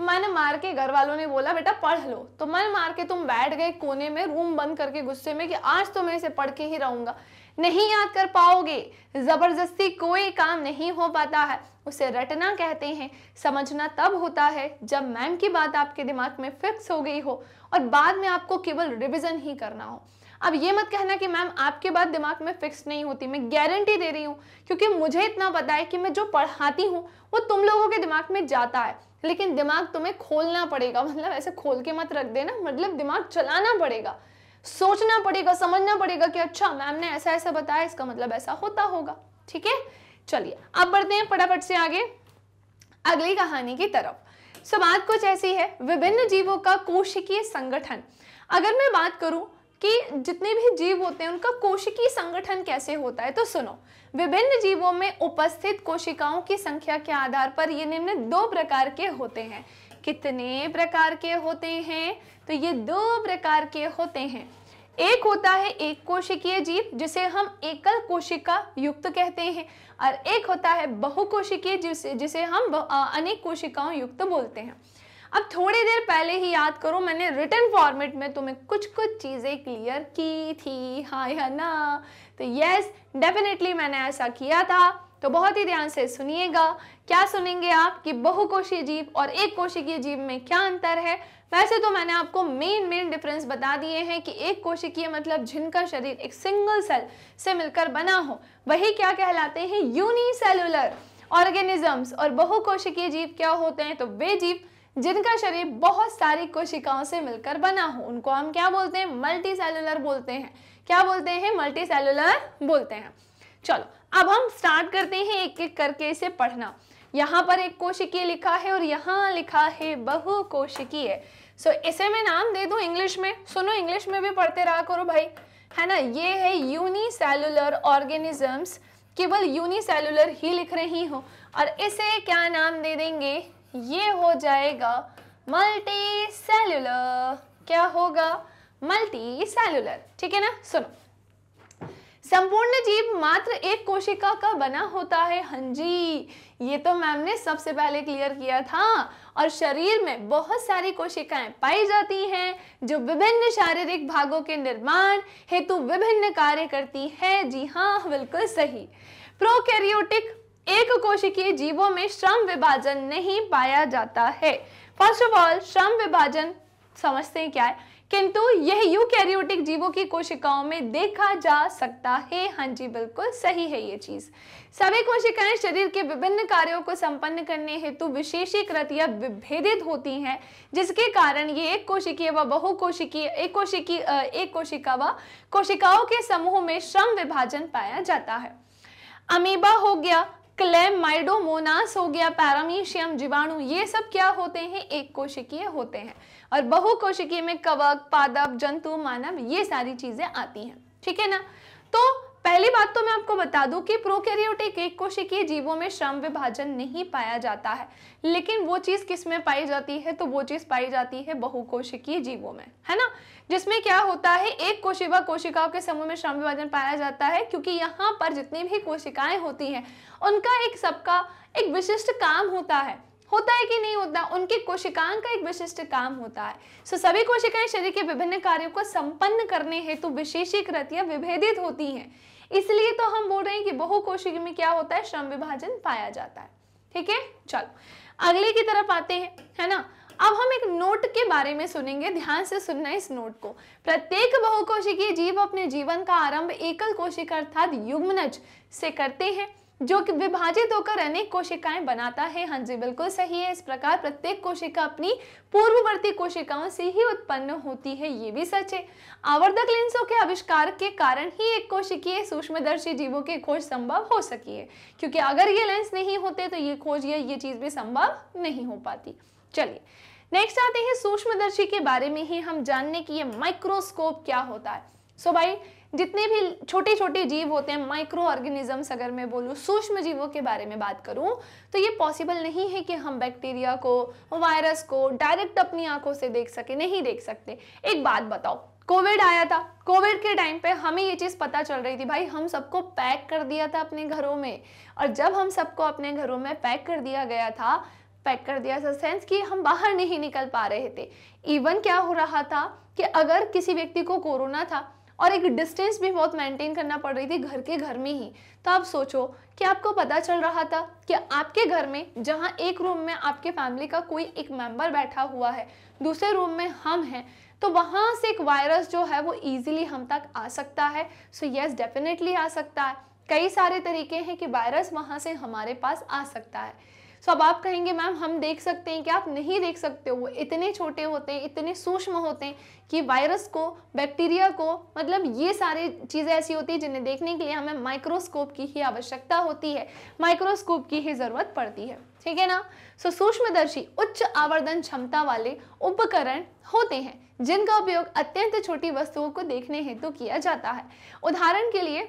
मन मार के घर वालों ने बोला बेटा पढ़ लो तो मन मार के तुम बैठ गए कोने में रूम बंद करके गुस्से में कि आज तो मैं इसे पढ़ के ही रहूंगा नहीं याद कर पाओगे जबरदस्ती कोई काम नहीं हो पाता है उसे रटना कहते हैं समझना तब होता है जब मैम की बात आपके दिमाग में फिक्स हो गई हो और बाद में आपको केवल रिविजन ही करना हो अब ये मत कहना कि मैम आपके बाद दिमाग में फिक्स नहीं होती मैं गारंटी दे रही हूँ क्योंकि मुझे इतना पता है कि मैं जो पढ़ाती हूँ वो तुम लोगों के दिमाग में जाता है लेकिन दिमाग तुम्हें खोलना पड़ेगा मतलब ऐसे खोल के मत रख देना मतलब दिमाग चलाना पड़ेगा सोचना पड़ेगा समझना पड़ेगा कि अच्छा मैम ने ऐसा ऐसा बताया इसका मतलब ऐसा होता होगा ठीक है चलिए अब बढ़ते हैं फटाफट से आगे अगली कहानी की तरफ सो बात कुछ ऐसी है विभिन्न जीवों का कोशिकीय संगठन अगर मैं बात करूं कि जितने भी जीव होते हैं उनका कोशिकीय संगठन कैसे होता है तो सुनो विभिन्न जीवों में उपस्थित कोशिकाओं की संख्या के आधार पर ये निम्न दो प्रकार के होते हैं कितने प्रकार के होते हैं तो ये दो प्रकार के होते हैं एक होता है एक कोशिकीय जीव जिसे हम एकल कोशिका युक्त कहते हैं और एक होता है बहुकोशिकीय जिसे जिसे हम अनेक कोशिकाओं युक्त तो बोलते हैं अब थोड़ी देर पहले ही याद करो मैंने रिटर्न फॉर्मेट में तुम्हें कुछ कुछ चीज़ें क्लियर की थी हाँ या ना तो यस डेफिनेटली मैंने ऐसा किया था तो बहुत ही ध्यान से सुनिएगा क्या सुनेंगे आप कि बहुकोशीय जीव और एक कोशिकीय जीव में क्या अंतर है वैसे तो मैंने आपको मेन मेन डिफरेंस बता दिए हैं कि एक कोशिकीय मतलब जिनका शरीर एक सिंगल सेल से मिलकर बना हो वही क्या कहलाते हैं यूनिसेलुलर ऑर्गेनिजम्स और बहुकोशिकीय जीव क्या होते हैं तो वे जीव जिनका शरीर बहुत सारी कोशिकाओं से मिलकर बना हो उनको हम क्या बोलते हैं मल्टी सेलुलर बोलते हैं क्या बोलते हैं मल्टी सेलुलर बोलते हैं चलो अब हम स्टार्ट करते हैं एक एक करके इसे पढ़ना यहाँ पर एक कोशिकीय लिखा है और यहाँ लिखा है बहु कोशिकीय सो so, इसे मैं नाम दे दूं इंग्लिश में सुनो इंग्लिश में भी पढ़ते रहा करो भाई है ना ये है यूनिसेलुलर ऑर्गेनिजम्स केवल यूनिसेलुलर ही लिख रही हूँ और इसे क्या नाम दे देंगे ये हो जाएगा मल्टी सेलुलर क्या होगा मल्टी सेलुलर ठीक है ना सुनो संपूर्ण जीव मात्र एक कोशिका का बना होता है हंजी हाँ ये तो मैम ने सबसे पहले क्लियर किया था और शरीर में बहुत सारी कोशिकाएं पाई जाती हैं जो विभिन्न शारीरिक भागों के निर्माण हेतु विभिन्न कार्य करती हैं जी हाँ बिल्कुल सही प्रोकैरियोटिक एक कोशिकीय जीवों में श्रम विभाजन नहीं पाया जाता है फर्स्ट ऑफ ऑल श्रम विभाजन समझते हैं क्या है किंतु यह यूकैरियोटिक जीवों की कोशिकाओं में देखा जा सकता है हाँ जी बिल्कुल सही है ये चीज सभी कोशिकाएं शरीर के विभिन्न कार्यों को संपन्न करने हेतु विशेषीकृत या विभेदित होती हैं जिसके कारण ये एक कोशिकीय व कोशिकीय एक कोशिकी एक कोशिका व कोशिकाओं के समूह में श्रम विभाजन पाया जाता है अमीबा हो गया क्लेम माइडोमोनास हो गया पैरामीशियम जीवाणु ये सब क्या होते हैं एक कोशिकीय होते हैं और बहु कोशिकीय में कवक पादप जंतु मानव ये सारी चीजें आती हैं ठीक है ना तो पहली बात तो मैं आपको बता दूं कि प्रोकैरियोटिक एक कोशिकीय जीवों में श्रम विभाजन नहीं पाया जाता है लेकिन वो चीज किस में पाई जाती है तो वो चीज पाई जाती है बहुकोशिकीय जीवों में है ना जिसमें क्या होता है एक कोशिका कोशिकाओं के समूह में श्रम विभाजन पाया जाता है क्योंकि यहाँ पर जितनी भी कोशिकाएं होती हैं उनका एक सबका एक विशिष्ट काम होता है होता है कि नहीं होता उनके कोशिकाओं का एक विशिष्ट काम होता है सो सभी कोशिकाएं शरीर के विभिन्न कार्यों को संपन्न करने हेतु विशेषीकृत या विभेदित होती हैं इसलिए तो हम बोल रहे हैं कि बहुकोशिकी में क्या होता है श्रम विभाजन पाया जाता है ठीक है चलो अगले की तरफ आते हैं है ना अब हम एक नोट के बारे में सुनेंगे ध्यान से सुनना इस नोट को प्रत्येक बहुकोशिकीय जीव अपने जीवन का आरंभ एकल कोशिका अर्थात युग्मनज से करते हैं जो कि विभाजित होकर अनेक कोशिकाएं बनाता है हाँ जी बिल्कुल सही है इस प्रकार प्रत्येक कोशिका अपनी पूर्ववर्ती कोशिकाओं से ही उत्पन्न होती है ये भी सच है आवर्धक लेंसों के आविष्कार के कारण ही एक कोशिकीय सूक्ष्मदर्शी जीवों की खोज संभव हो सकी है क्योंकि अगर ये लेंस नहीं होते तो ये खोज या ये चीज भी संभव नहीं हो पाती चलिए नेक्स्ट आते हैं सूक्ष्मदर्शी के बारे में ही हम जानने की ये माइक्रोस्कोप क्या होता है सो so भाई जितने भी छोटे छोटे जीव होते हैं माइक्रो ऑर्गेनिजम्स अगर मैं बोलूँ सूक्ष्म जीवों के बारे में बात करूँ तो ये पॉसिबल नहीं है कि हम बैक्टीरिया को वायरस को डायरेक्ट अपनी आंखों से देख सके नहीं देख सकते एक बात बताओ कोविड आया था कोविड के टाइम पे हमें ये चीज़ पता चल रही थी भाई हम सबको पैक कर दिया था अपने घरों में और जब हम सबको अपने घरों में पैक कर दिया गया था पैक कर दिया था सेंस कि हम बाहर नहीं निकल पा रहे थे इवन क्या हो रहा था कि अगर किसी व्यक्ति को कोरोना था और एक डिस्टेंस भी बहुत मेंटेन करना पड़ रही थी घर के घर में ही तो आप सोचो कि आपको पता चल रहा था कि आपके घर में जहाँ एक रूम में आपके फैमिली का कोई एक मेंबर बैठा हुआ है दूसरे रूम में हम हैं तो वहाँ से एक वायरस जो है वो ईजिली हम तक आ सकता है सो यस डेफिनेटली आ सकता है कई सारे तरीके हैं कि वायरस वहाँ से हमारे पास आ सकता है सो अब आप कहेंगे मैम हम देख सकते हैं कि आप नहीं देख सकते हो वो इतने छोटे होते हैं इतने सूक्ष्म होते हैं कि वायरस को बैक्टीरिया को मतलब ये सारी चीज़ें ऐसी होती है जिन्हें देखने के लिए हमें माइक्रोस्कोप की ही आवश्यकता होती है माइक्रोस्कोप की ही ज़रूरत पड़ती है ठीक है ना सो so, सूक्ष्मदर्शी उच्च आवर्धन क्षमता वाले उपकरण होते हैं जिनका उपयोग अत्यंत छोटी वस्तुओं को देखने हेतु तो किया जाता है उदाहरण के लिए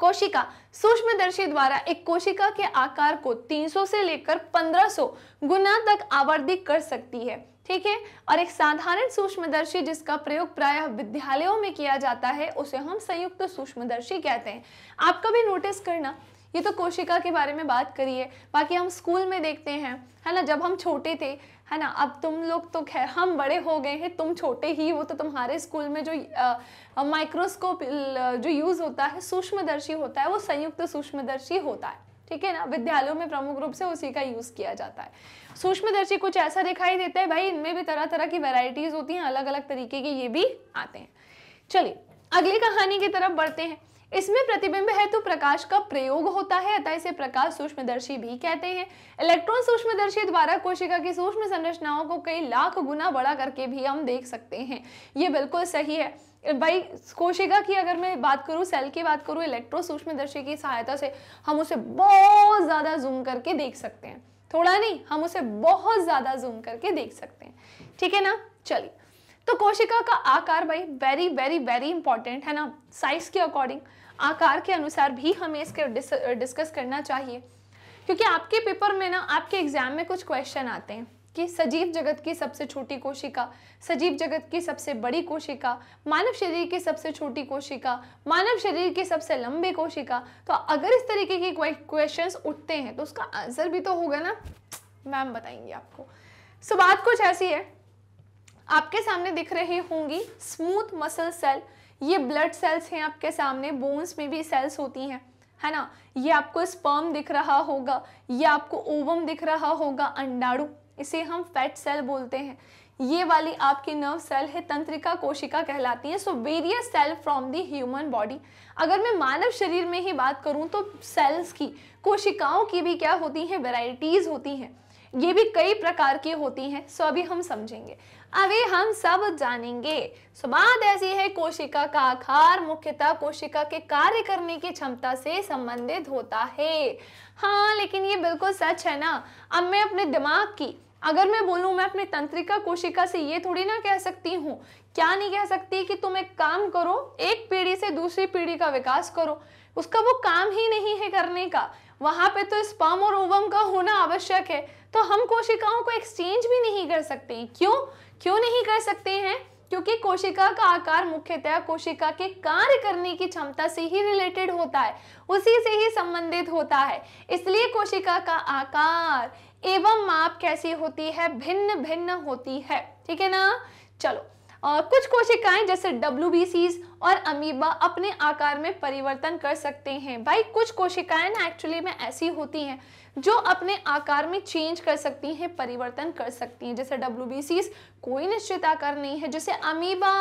कोशिका सूक्ष्मदर्शी द्वारा एक कोशिका के आकार को 300 से लेकर 1500 गुना तक आवर्धित कर सकती है ठीक है और एक साधारण सूक्ष्मदर्शी जिसका प्रयोग प्रायः विद्यालयों में किया जाता है उसे हम संयुक्त सूक्ष्मदर्शी कहते हैं आप कभी नोटिस करना ये तो कोशिका के बारे में बात करिए बाकी हम स्कूल में देखते हैं है ना जब हम छोटे थे है ना अब तुम लोग तो खैर हम बड़े हो गए हैं तुम छोटे ही वो तो तुम्हारे स्कूल में जो माइक्रोस्कोप जो यूज़ होता है सूक्ष्मदर्शी होता है वो संयुक्त सूक्ष्मदर्शी होता है ठीक है ना विद्यालयों में प्रमुख रूप से उसी का यूज़ किया जाता है सूक्ष्मदर्शी कुछ ऐसा दिखाई देता है भाई इनमें भी तरह तरह की वेराइटीज़ होती हैं अलग अलग तरीके के ये भी आते हैं चलिए अगली कहानी की तरफ बढ़ते हैं इसमें प्रतिबिंब हेतु प्रकाश का प्रयोग होता है अतः इसे प्रकाश सूक्ष्मदर्शी भी कहते हैं इलेक्ट्रॉन सूक्ष्मदर्शी द्वारा कोशिका की सूक्ष्म संरचनाओं को कई लाख गुना बड़ा करके भी हम देख सकते हैं ये बिल्कुल सही है भाई कोशिका की अगर मैं बात करूँ सेल की बात करूँ इलेक्ट्रो सूक्ष्मदर्शी की सहायता से हम उसे बहुत ज़्यादा जूम करके देख सकते हैं थोड़ा नहीं हम उसे बहुत ज़्यादा जूम करके देख सकते हैं ठीक है ना चलिए तो कोशिका का आकार भाई वेरी वेरी वेरी इंपॉर्टेंट है ना साइज के अकॉर्डिंग आकार के अनुसार भी हमें इसके डिस्कस करना चाहिए क्योंकि आपके पेपर में ना आपके एग्जाम में कुछ क्वेश्चन आते हैं कि सजीव जगत की सबसे छोटी कोशिका सजीव जगत की सबसे बड़ी कोशिका मानव शरीर की सबसे छोटी कोशिका मानव शरीर की सबसे लंबी कोशिका तो अगर इस तरीके के क्वेश्चंस उठते हैं तो उसका आंसर भी तो होगा ना मैम बताएंगे आपको सो बात कुछ ऐसी है आपके सामने दिख रही होंगी स्मूथ मसल सेल ये ब्लड सेल्स हैं आपके सामने बोन्स में भी सेल्स होती हैं है ना ये आपको स्पर्म दिख रहा होगा ये आपको ओवम दिख रहा होगा अंडाणु इसे हम फैट सेल बोलते हैं ये वाली आपकी नर्व सेल है तंत्रिका कोशिका कहलाती है so various cell from the human body अगर मैं मानव शरीर में ही बात करूँ तो सेल्स की कोशिकाओं की भी क्या होती हैं वेराइटीज़ होती हैं ये भी कई प्रकार की होती हैं सो अभी हम समझेंगे अभी हम सब जानेंगे सो बात ऐसी है कोशिका का आकार मुख्यतः कोशिका के कार्य करने की क्षमता से संबंधित होता है हाँ लेकिन ये बिल्कुल सच है ना अब मैं अपने दिमाग की अगर मैं बोलूँ मैं अपने तंत्रिका कोशिका से ये थोड़ी ना कह सकती हूँ क्या नहीं कह सकती कि तुम एक काम करो एक पीढ़ी से दूसरी पीढ़ी का विकास करो उसका वो काम ही नहीं है करने का वहां पे तो स्पर्म और ओवम का होना आवश्यक है तो हम कोशिकाओं को एक्सचेंज भी नहीं कर सकते क्यों क्यों नहीं कर सकते हैं क्योंकि कोशिका का आकार मुख्यतः कोशिका के कार्य करने की क्षमता से ही रिलेटेड होता है उसी से ही संबंधित होता है इसलिए कोशिका का आकार एवं माप कैसी होती है भिन्न भिन्न होती है ठीक है ना चलो और कुछ कोशिकाएं जैसे डब्ल्यू और अमीबा अपने आकार में परिवर्तन कर सकते हैं भाई कुछ कोशिकाएं ना एक्चुअली में ऐसी होती हैं जो अपने आकार में चेंज कर सकती हैं परिवर्तन कर सकती हैं जैसे डब्ल्यू कोई निश्चित आकार नहीं है जैसे अमीबा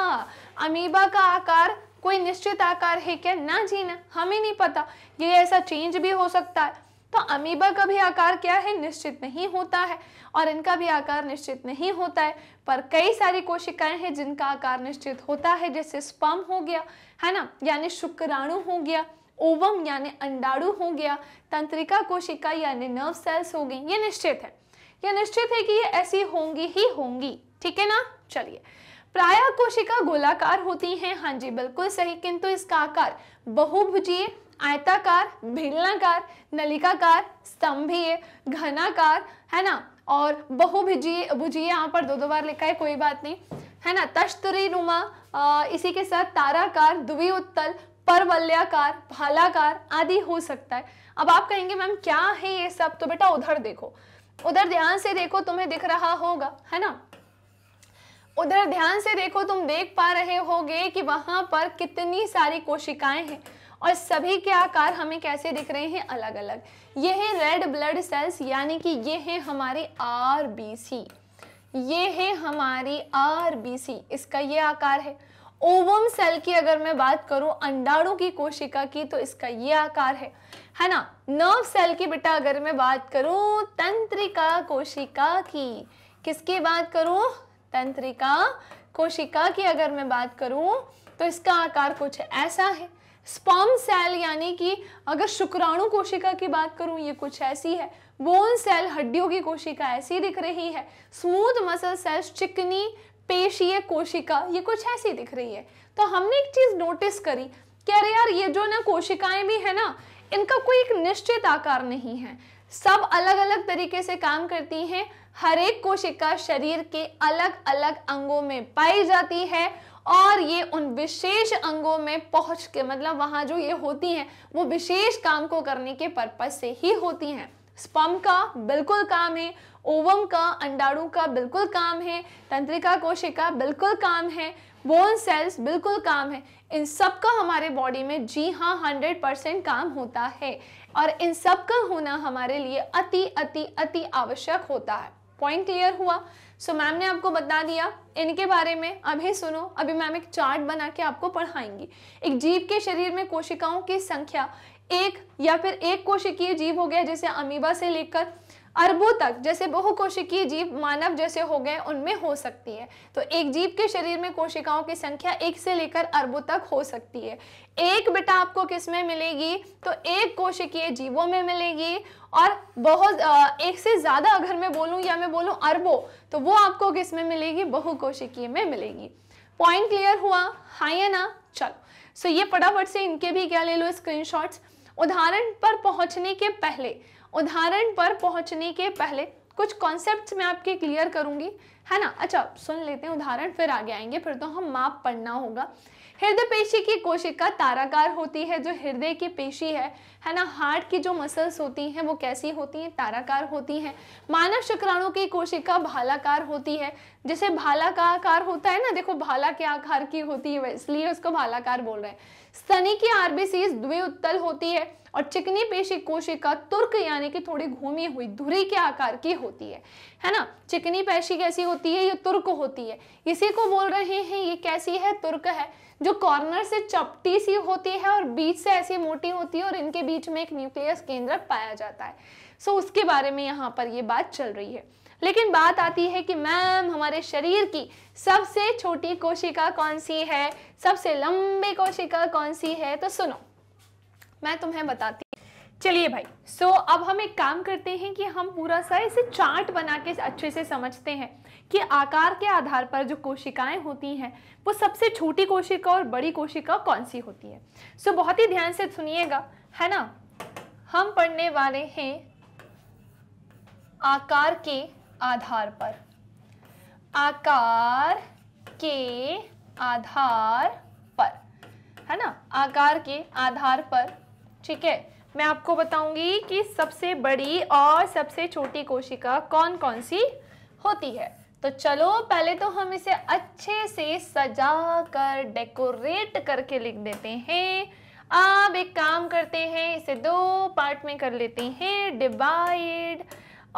अमीबा का आकार कोई निश्चित आकार है क्या ना जी ना हमें नहीं पता ये ऐसा चेंज भी हो सकता है तो अमीबा का भी आकार क्या है निश्चित नहीं होता है और इनका भी आकार निश्चित नहीं होता है पर कई सारी कोशिकाएं हैं जिनका आकार निश्चित होता है जैसे स्पम हो गया है ना यानी शुक्राणु हो गया ओवम यानी अंडाणु हो गया तंत्रिका कोशिका यानी नर्व सेल्स हो गई ये निश्चित है ये निश्चित है कि ये ऐसी होंगी ही होंगी ठीक है ना चलिए प्राय कोशिका गोलाकार होती हैं हाँ जी बिल्कुल सही किंतु इसका आकार बहुभुजीय आयताकार भिन्नाकार नलिकाकार स्तंभीय घनाकार है ना और बहुभुजीय भुजीय यहाँ पर दो दो बार लिखा है कोई बात नहीं है ना तश्तरी नुमा इसी के साथ ताराकार द्वि उत्तल परवल्याकार भालाकार आदि हो सकता है अब आप कहेंगे मैम क्या है ये सब तो बेटा उधर देखो उधर ध्यान से देखो तुम्हें दिख रहा होगा है ना उधर ध्यान से देखो तुम देख पा रहे होगे कि वहां पर कितनी सारी कोशिकाएं हैं और सभी के आकार हमें कैसे दिख रहे हैं अलग अलग ये है रेड ब्लड सेल्स यानी कि ये है हमारे आर ये है हमारी आर इसका ये आकार है ओवम सेल की अगर मैं बात करूं अंडाणु की कोशिका की तो इसका ये आकार है है ना नर्व सेल की बेटा अगर मैं बात करूं तंत्रिका कोशिका की किसकी बात करूं तंत्रिका कोशिका की अगर मैं बात करूं तो इसका आकार कुछ ऐसा है स्पॉम सेल यानी कि अगर शुक्राणु कोशिका की बात करूं ये कुछ ऐसी है बोन सेल हड्डियों की कोशिका ऐसी दिख रही है स्मूथ मसल सेल्स चिकनी पेशीय कोशिका ये कुछ ऐसी दिख रही है तो हमने एक चीज़ नोटिस करी कि अरे यार ये जो ना कोशिकाएं भी है ना इनका कोई एक निश्चित आकार नहीं है सब अलग अलग तरीके से काम करती हैं हर एक कोशिका शरीर के अलग अलग अंगों में पाई जाती है और ये उन विशेष अंगों में पहुंच के मतलब वहां जो ये होती हैं वो विशेष काम को करने के पर्पज से ही होती हैं स्पम का बिल्कुल काम है ओवम का अंडाणु का बिल्कुल काम है तंत्रिका कोशिका बिल्कुल काम है बोन सेल्स बिल्कुल काम है इन सब का हमारे बॉडी में जी हाँ हंड्रेड परसेंट काम होता है और इन सब का होना हमारे लिए अति अति अति आवश्यक होता है पॉइंट क्लियर हुआ सो so, मैम ने आपको बता दिया इनके बारे में अभी सुनो अभी मैम एक चार्ट बना के आपको पढ़ाएंगी एक जीव के शरीर में कोशिकाओं की संख्या एक या फिर एक कोशिकीय जीव हो गया जैसे अमीबा से लेकर अरबों तक जैसे बहुकोशिकीय जीव मानव जैसे हो गए उनमें हो सकती है तो एक जीव के शरीर में कोशिकाओं की संख्या एक से लेकर अरबों तक हो सकती है एक बेटा आपको किस में मिलेगी तो एक कोशिकीय जीवों में मिलेगी और बहुत एक से ज़्यादा अगर मैं बोलूँ या मैं बोलूँ अरबों तो वो आपको किस में मिलेगी बहुकोशिकीय में मिलेगी पॉइंट क्लियर हुआ हाँ या ना चलो सो ये फटाफट से इनके भी क्या ले लो स्क्रीनशॉट्स उदाहरण पर पहुंचने के पहले उदाहरण पर पहुंचने के पहले कुछ कॉन्सेप्ट्स मैं आपके क्लियर करूंगी है ना अच्छा सुन लेते हैं उदाहरण फिर आगे आएंगे फिर तो हम माप पढ़ना होगा हृदय पेशी की कोशिका ताराकार होती है जो हृदय की पेशी है है ना हार्ट की जो मसल्स होती हैं वो कैसी होती हैं ताराकार होती हैं मानव शुक्राणु की कोशिका भालाकार होती है जैसे भाला का आकार होता है ना देखो भाला के आकार की होती है इसलिए उसको भालाकार बोल रहे हैं स्तनी की आरबीसी द्वि उत्तल होती है और चिकनी पेशी कोशिका तुर्क यानी कि थोड़ी घूमी हुई धुरी के आकार की होती है है ना चिकनी पेशी कैसी होती है ये तुर्क होती है इसी को बोल रहे हैं ये कैसी है तुर्क है जो कॉर्नर से चपटी सी होती है और बीच से ऐसी मोटी होती है और इनके बीच में एक न्यूक्लियस केंद्र पाया जाता है सो उसके बारे में यहाँ पर ये बात चल रही है लेकिन बात आती है कि मैम हमारे शरीर की सबसे छोटी कोशिका कौन सी है सबसे लंबी कोशिका कौन सी है तो सुनो मैं तुम्हें बताती चलिए भाई सो so, अब हम एक काम करते हैं कि हम पूरा सा इसे चार्ट बना के अच्छे से समझते हैं कि आकार के आधार पर जो कोशिकाएं होती हैं वो सबसे छोटी कोशिका और बड़ी कोशिका कौन सी होती है सो बहुत ही ध्यान से सुनिएगा है ना हम पढ़ने वाले हैं आकार के आधार पर आकार के आधार पर है ना आकार के आधार पर ठीक है मैं आपको बताऊंगी कि सबसे बड़ी और सबसे छोटी कोशिका कौन कौन सी होती है तो चलो पहले तो हम इसे अच्छे से सजा कर डेकोरेट करके लिख देते हैं अब एक काम करते हैं इसे दो पार्ट में कर लेते हैं डिवाइड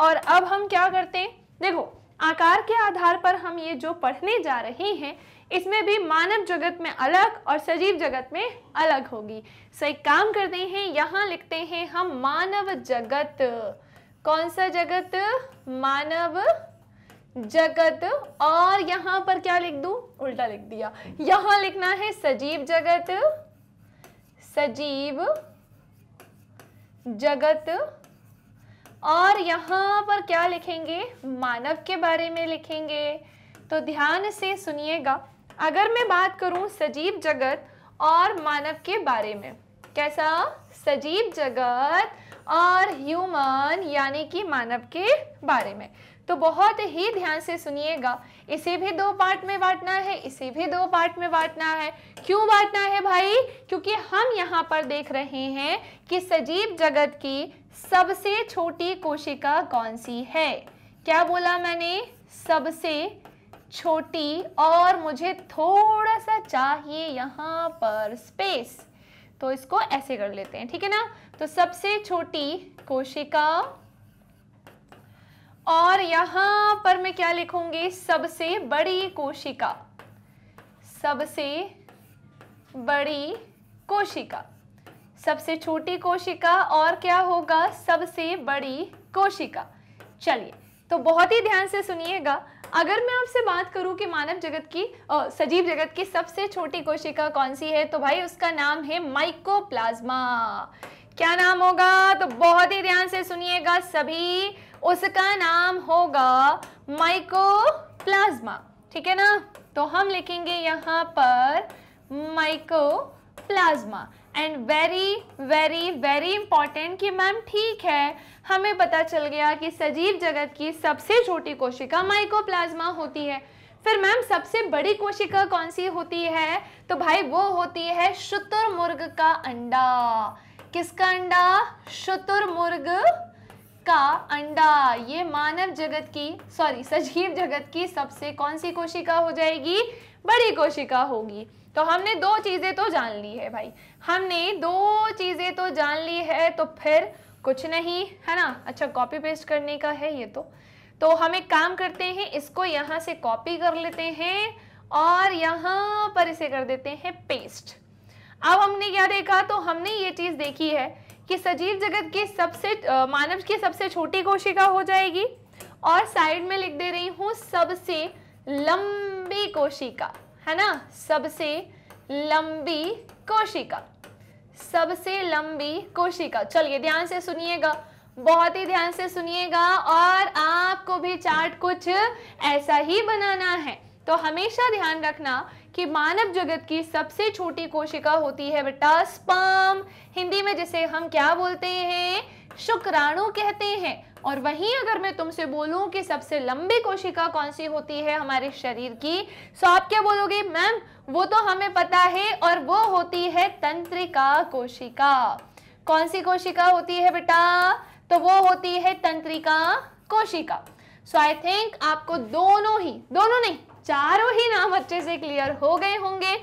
और अब हम क्या करते हैं देखो आकार के आधार पर हम ये जो पढ़ने जा रहे हैं इसमें भी मानव जगत में अलग और सजीव जगत में अलग होगी सो एक काम करते हैं यहाँ लिखते हैं हम मानव जगत कौन सा जगत मानव जगत और यहां पर क्या लिख दू उल्टा लिख दिया यहां लिखना है सजीव जगत सजीव जगत और यहां पर क्या लिखेंगे मानव के बारे में लिखेंगे तो ध्यान से सुनिएगा अगर मैं बात करूं सजीव जगत और मानव के बारे में कैसा सजीव जगत और ह्यूमन यानी कि मानव के बारे में तो बहुत ही ध्यान से सुनिएगा इसे भी दो पार्ट में बांटना है इसे भी दो पार्ट में बांटना है क्यों बांटना है भाई क्योंकि हम यहाँ पर देख रहे हैं कि सजीव जगत की सबसे छोटी कोशिका कौन सी है क्या बोला मैंने सबसे छोटी और मुझे थोड़ा सा चाहिए यहाँ पर स्पेस तो इसको ऐसे कर लेते हैं ठीक है ना तो सबसे छोटी कोशिका और यहाँ पर मैं क्या लिखूंगी सबसे बड़ी कोशिका सबसे बड़ी कोशिका सबसे छोटी कोशिका और क्या होगा सबसे बड़ी कोशिका चलिए तो बहुत ही ध्यान से सुनिएगा अगर मैं आपसे बात करूं कि मानव जगत की आ, सजीव जगत की सबसे छोटी कोशिका कौन सी है तो भाई उसका नाम है माइकोप्लाज्मा क्या नाम होगा तो बहुत ही ध्यान से सुनिएगा सभी उसका नाम होगा माइकोप्लाज्मा ठीक है ना तो हम लिखेंगे यहाँ पर mycoplasma and very very very important कि मैम ठीक है हमें पता चल गया कि सजीव जगत की सबसे छोटी कोशिका माइकोप्लाज्मा होती है फिर मैम सबसे बड़ी कोशिका कौन सी होती है तो भाई वो होती है शुतुरमुर्ग का अंडा किसका अंडा शुतुरमुर्ग का अंडा ये मानव जगत की सॉरी सजीव जगत की सबसे कौन सी कोशिका हो जाएगी बड़ी कोशिका होगी तो हमने दो चीज़ें तो जान ली है भाई हमने दो चीज़ें तो जान ली है तो फिर कुछ नहीं है ना अच्छा कॉपी पेस्ट करने का है ये तो तो हम एक काम करते हैं इसको यहाँ से कॉपी कर लेते हैं और यहाँ पर इसे कर देते हैं पेस्ट अब हमने क्या देखा तो हमने ये चीज़ देखी है कि सजीव जगत की सबसे मानव की सबसे छोटी कोशिका हो जाएगी और साइड में लिख दे रही हूं सबसे लंबी कोशिका है ना सबसे लंबी कोशिका सबसे लंबी कोशिका चलिए ध्यान से सुनिएगा बहुत ही ध्यान से सुनिएगा और आपको भी चार्ट कुछ ऐसा ही बनाना है तो हमेशा ध्यान रखना कि मानव जगत की सबसे छोटी कोशिका होती है बेटा स्पर्म हिंदी में जिसे हम क्या बोलते हैं शुक्राणु कहते हैं और वहीं अगर मैं तुमसे बोलूं कि सबसे लंबी कोशिका कौन सी होती है हमारे शरीर की सो तो आप क्या बोलोगे मैम वो तो हमें पता है और वो होती है तंत्रिका कोशिका कौन सी कोशिका होती है बेटा तो वो होती है तंत्रिका कोशिका सो आई थिंक आपको दोनों ही दोनों नहीं चारों ही नाम अच्छे से क्लियर हो गए होंगे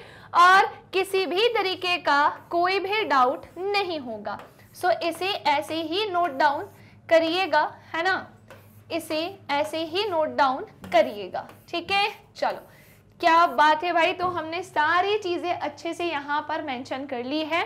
और किसी भी तरीके का कोई भी डाउट नहीं होगा सो so, इसे ऐसे ही नोट डाउन करिएगा है ना इसे ऐसे ही नोट डाउन करिएगा ठीक है चलो क्या बात है भाई तो हमने सारी चीज़ें अच्छे से यहाँ पर मेंशन कर ली है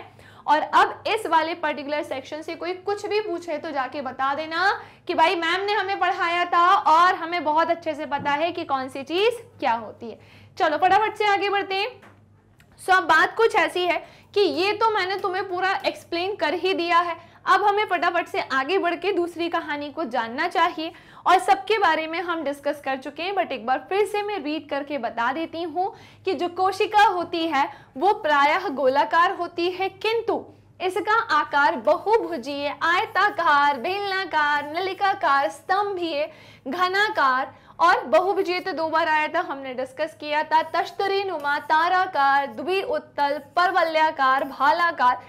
और अब इस वाले पर्टिकुलर सेक्शन से कोई कुछ भी पूछे तो जाके बता देना कि भाई मैम ने हमें पढ़ाया था और हमें बहुत अच्छे से पता है कि कौन सी चीज़ क्या होती है चलो फटाफट से आगे बढ़ते हैं सो so, अब बात कुछ ऐसी है कि ये तो मैंने तुम्हें पूरा एक्सप्लेन कर ही दिया है अब हमें फटाफट से आगे बढ़ के दूसरी कहानी को जानना चाहिए और सबके बारे में हम डिस्कस कर चुके हैं बट एक बार फिर से मैं रीड करके बता देती हूँ कि जो कोशिका होती है वो प्रायः गोलाकार होती है किंतु इसका आकार बहुभुजीय आयताकार बेलनाकार नलिकाकार स्तंभीय घनाकार और बहुभुजीय तो दो बार आया था हमने डिस्कस किया था तश्तरी नुमा ताराकार द्वि उत्तल परवल्याकार भालाकार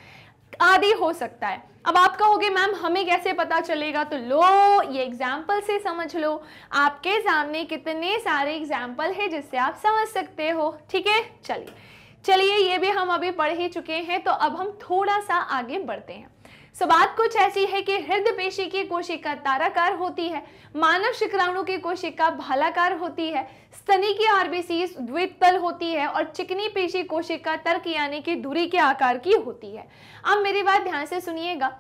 आदि हो सकता है अब आप कहोगे मैम हमें कैसे पता चलेगा तो लो ये एग्जाम्पल से समझ लो आपके सामने कितने सारे एग्जाम्पल है जिससे आप समझ सकते हो ठीक है चलिए चलिए ये भी हम अभी पढ़ ही चुके हैं तो अब हम थोड़ा सा आगे बढ़ते हैं सो बात कुछ ऐसी है कि हृदय पेशी की कोशिका ताराकार होती है मानव शिक्राणु की कोशिका भालाकार होती है स्तनी की आरबीसी द्वितल होती है और चिकनी पेशी कोशिका तर्क यानी कि धुरी के आकार की होती है अब मेरी बात ध्यान से सुनिएगा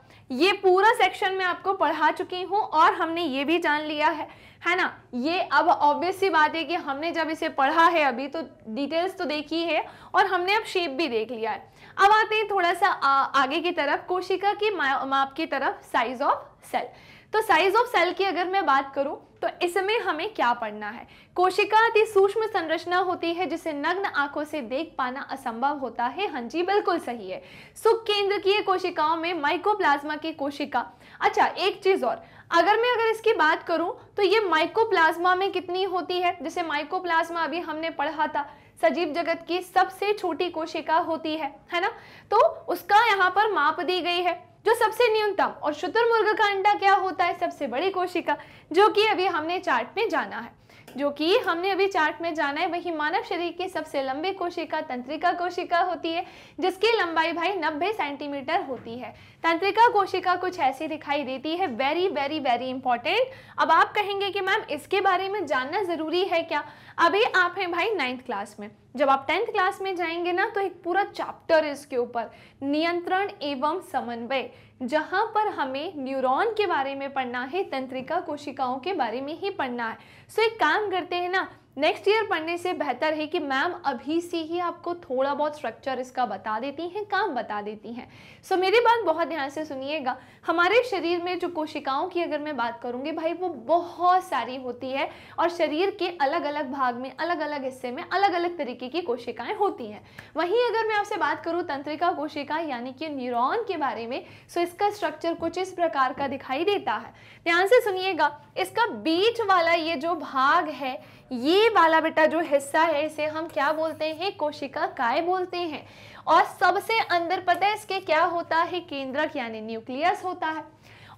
ये पूरा सेक्शन में आपको पढ़ा चुकी हूँ और हमने ये भी जान लिया है है ना ये अब ऑब्वियस सी बात है कि हमने जब इसे पढ़ा है अभी तो डिटेल्स तो देखी है और हमने अब शेप भी देख लिया है अब आते हैं थोड़ा सा आ, आगे की तरफ कोशिका की माप की तरफ साइज ऑफ सेल तो साइज ऑफ सेल की अगर मैं बात करूं तो इसमें हमें क्या पढ़ना है कोशिका अति सूक्ष्म संरचना होती है जिसे नग्न आंखों से देख पाना असंभव होता है हाँ जी बिल्कुल सही है सुख केंद्र की कोशिकाओं में माइकोप्लाज्मा की कोशिका अच्छा एक चीज और अगर मैं अगर इसकी बात करूं तो ये माइकोप्लाज्मा में कितनी होती है जैसे माइकोप्लाज्मा अभी हमने पढ़ा था सजीव जगत की सबसे छोटी कोशिका होती है है ना तो उसका यहाँ पर माप दी गई है जो सबसे न्यूनतम और शुतुरमुर्ग का अंडा क्या होता है सबसे बड़ी कोशिका जो कि अभी हमने चार्ट में जाना है जो कि हमने अभी चार्ट में जाना है वही मानव शरीर की सबसे लंबी कोशिका तंत्रिका कोशिका होती है जिसकी लंबाई भाई 90 सेंटीमीटर होती है तंत्रिका कोशिका कुछ ऐसी दिखाई देती है वेरी वेरी वेरी इंपॉर्टेंट अब आप कहेंगे कि मैम इसके बारे में जानना ज़रूरी है क्या अभी आप हैं भाई नाइन्थ क्लास में जब आप टेंथ क्लास में जाएंगे ना तो एक पूरा चैप्टर है इसके ऊपर नियंत्रण एवं समन्वय जहाँ पर हमें न्यूरॉन के बारे में पढ़ना है तंत्रिका कोशिकाओं के बारे में ही पढ़ना है सो एक काम करते हैं ना नेक्स्ट ईयर पढ़ने से बेहतर है कि मैम अभी से ही आपको थोड़ा बहुत स्ट्रक्चर इसका बता देती हैं काम बता देती हैं सो so, मेरी बात बहुत ध्यान से सुनिएगा हमारे शरीर में जो कोशिकाओं की अगर मैं बात करूँगी भाई वो बहुत सारी होती है और शरीर के अलग अलग भाग में अलग अलग हिस्से में अलग अलग तरीके की कोशिकाएं होती हैं वहीं अगर मैं आपसे बात करूँ तंत्रिका कोशिका यानी कि न्यूरॉन के बारे में सो तो इसका स्ट्रक्चर कुछ इस प्रकार का दिखाई देता है ध्यान से सुनिएगा इसका बीच वाला ये जो भाग है ये वाला बेटा जो हिस्सा है इसे हम क्या बोलते हैं कोशिका काय बोलते हैं और सबसे अंदर पता है इसके क्या होता है केंद्रक यानी न्यूक्लियस होता है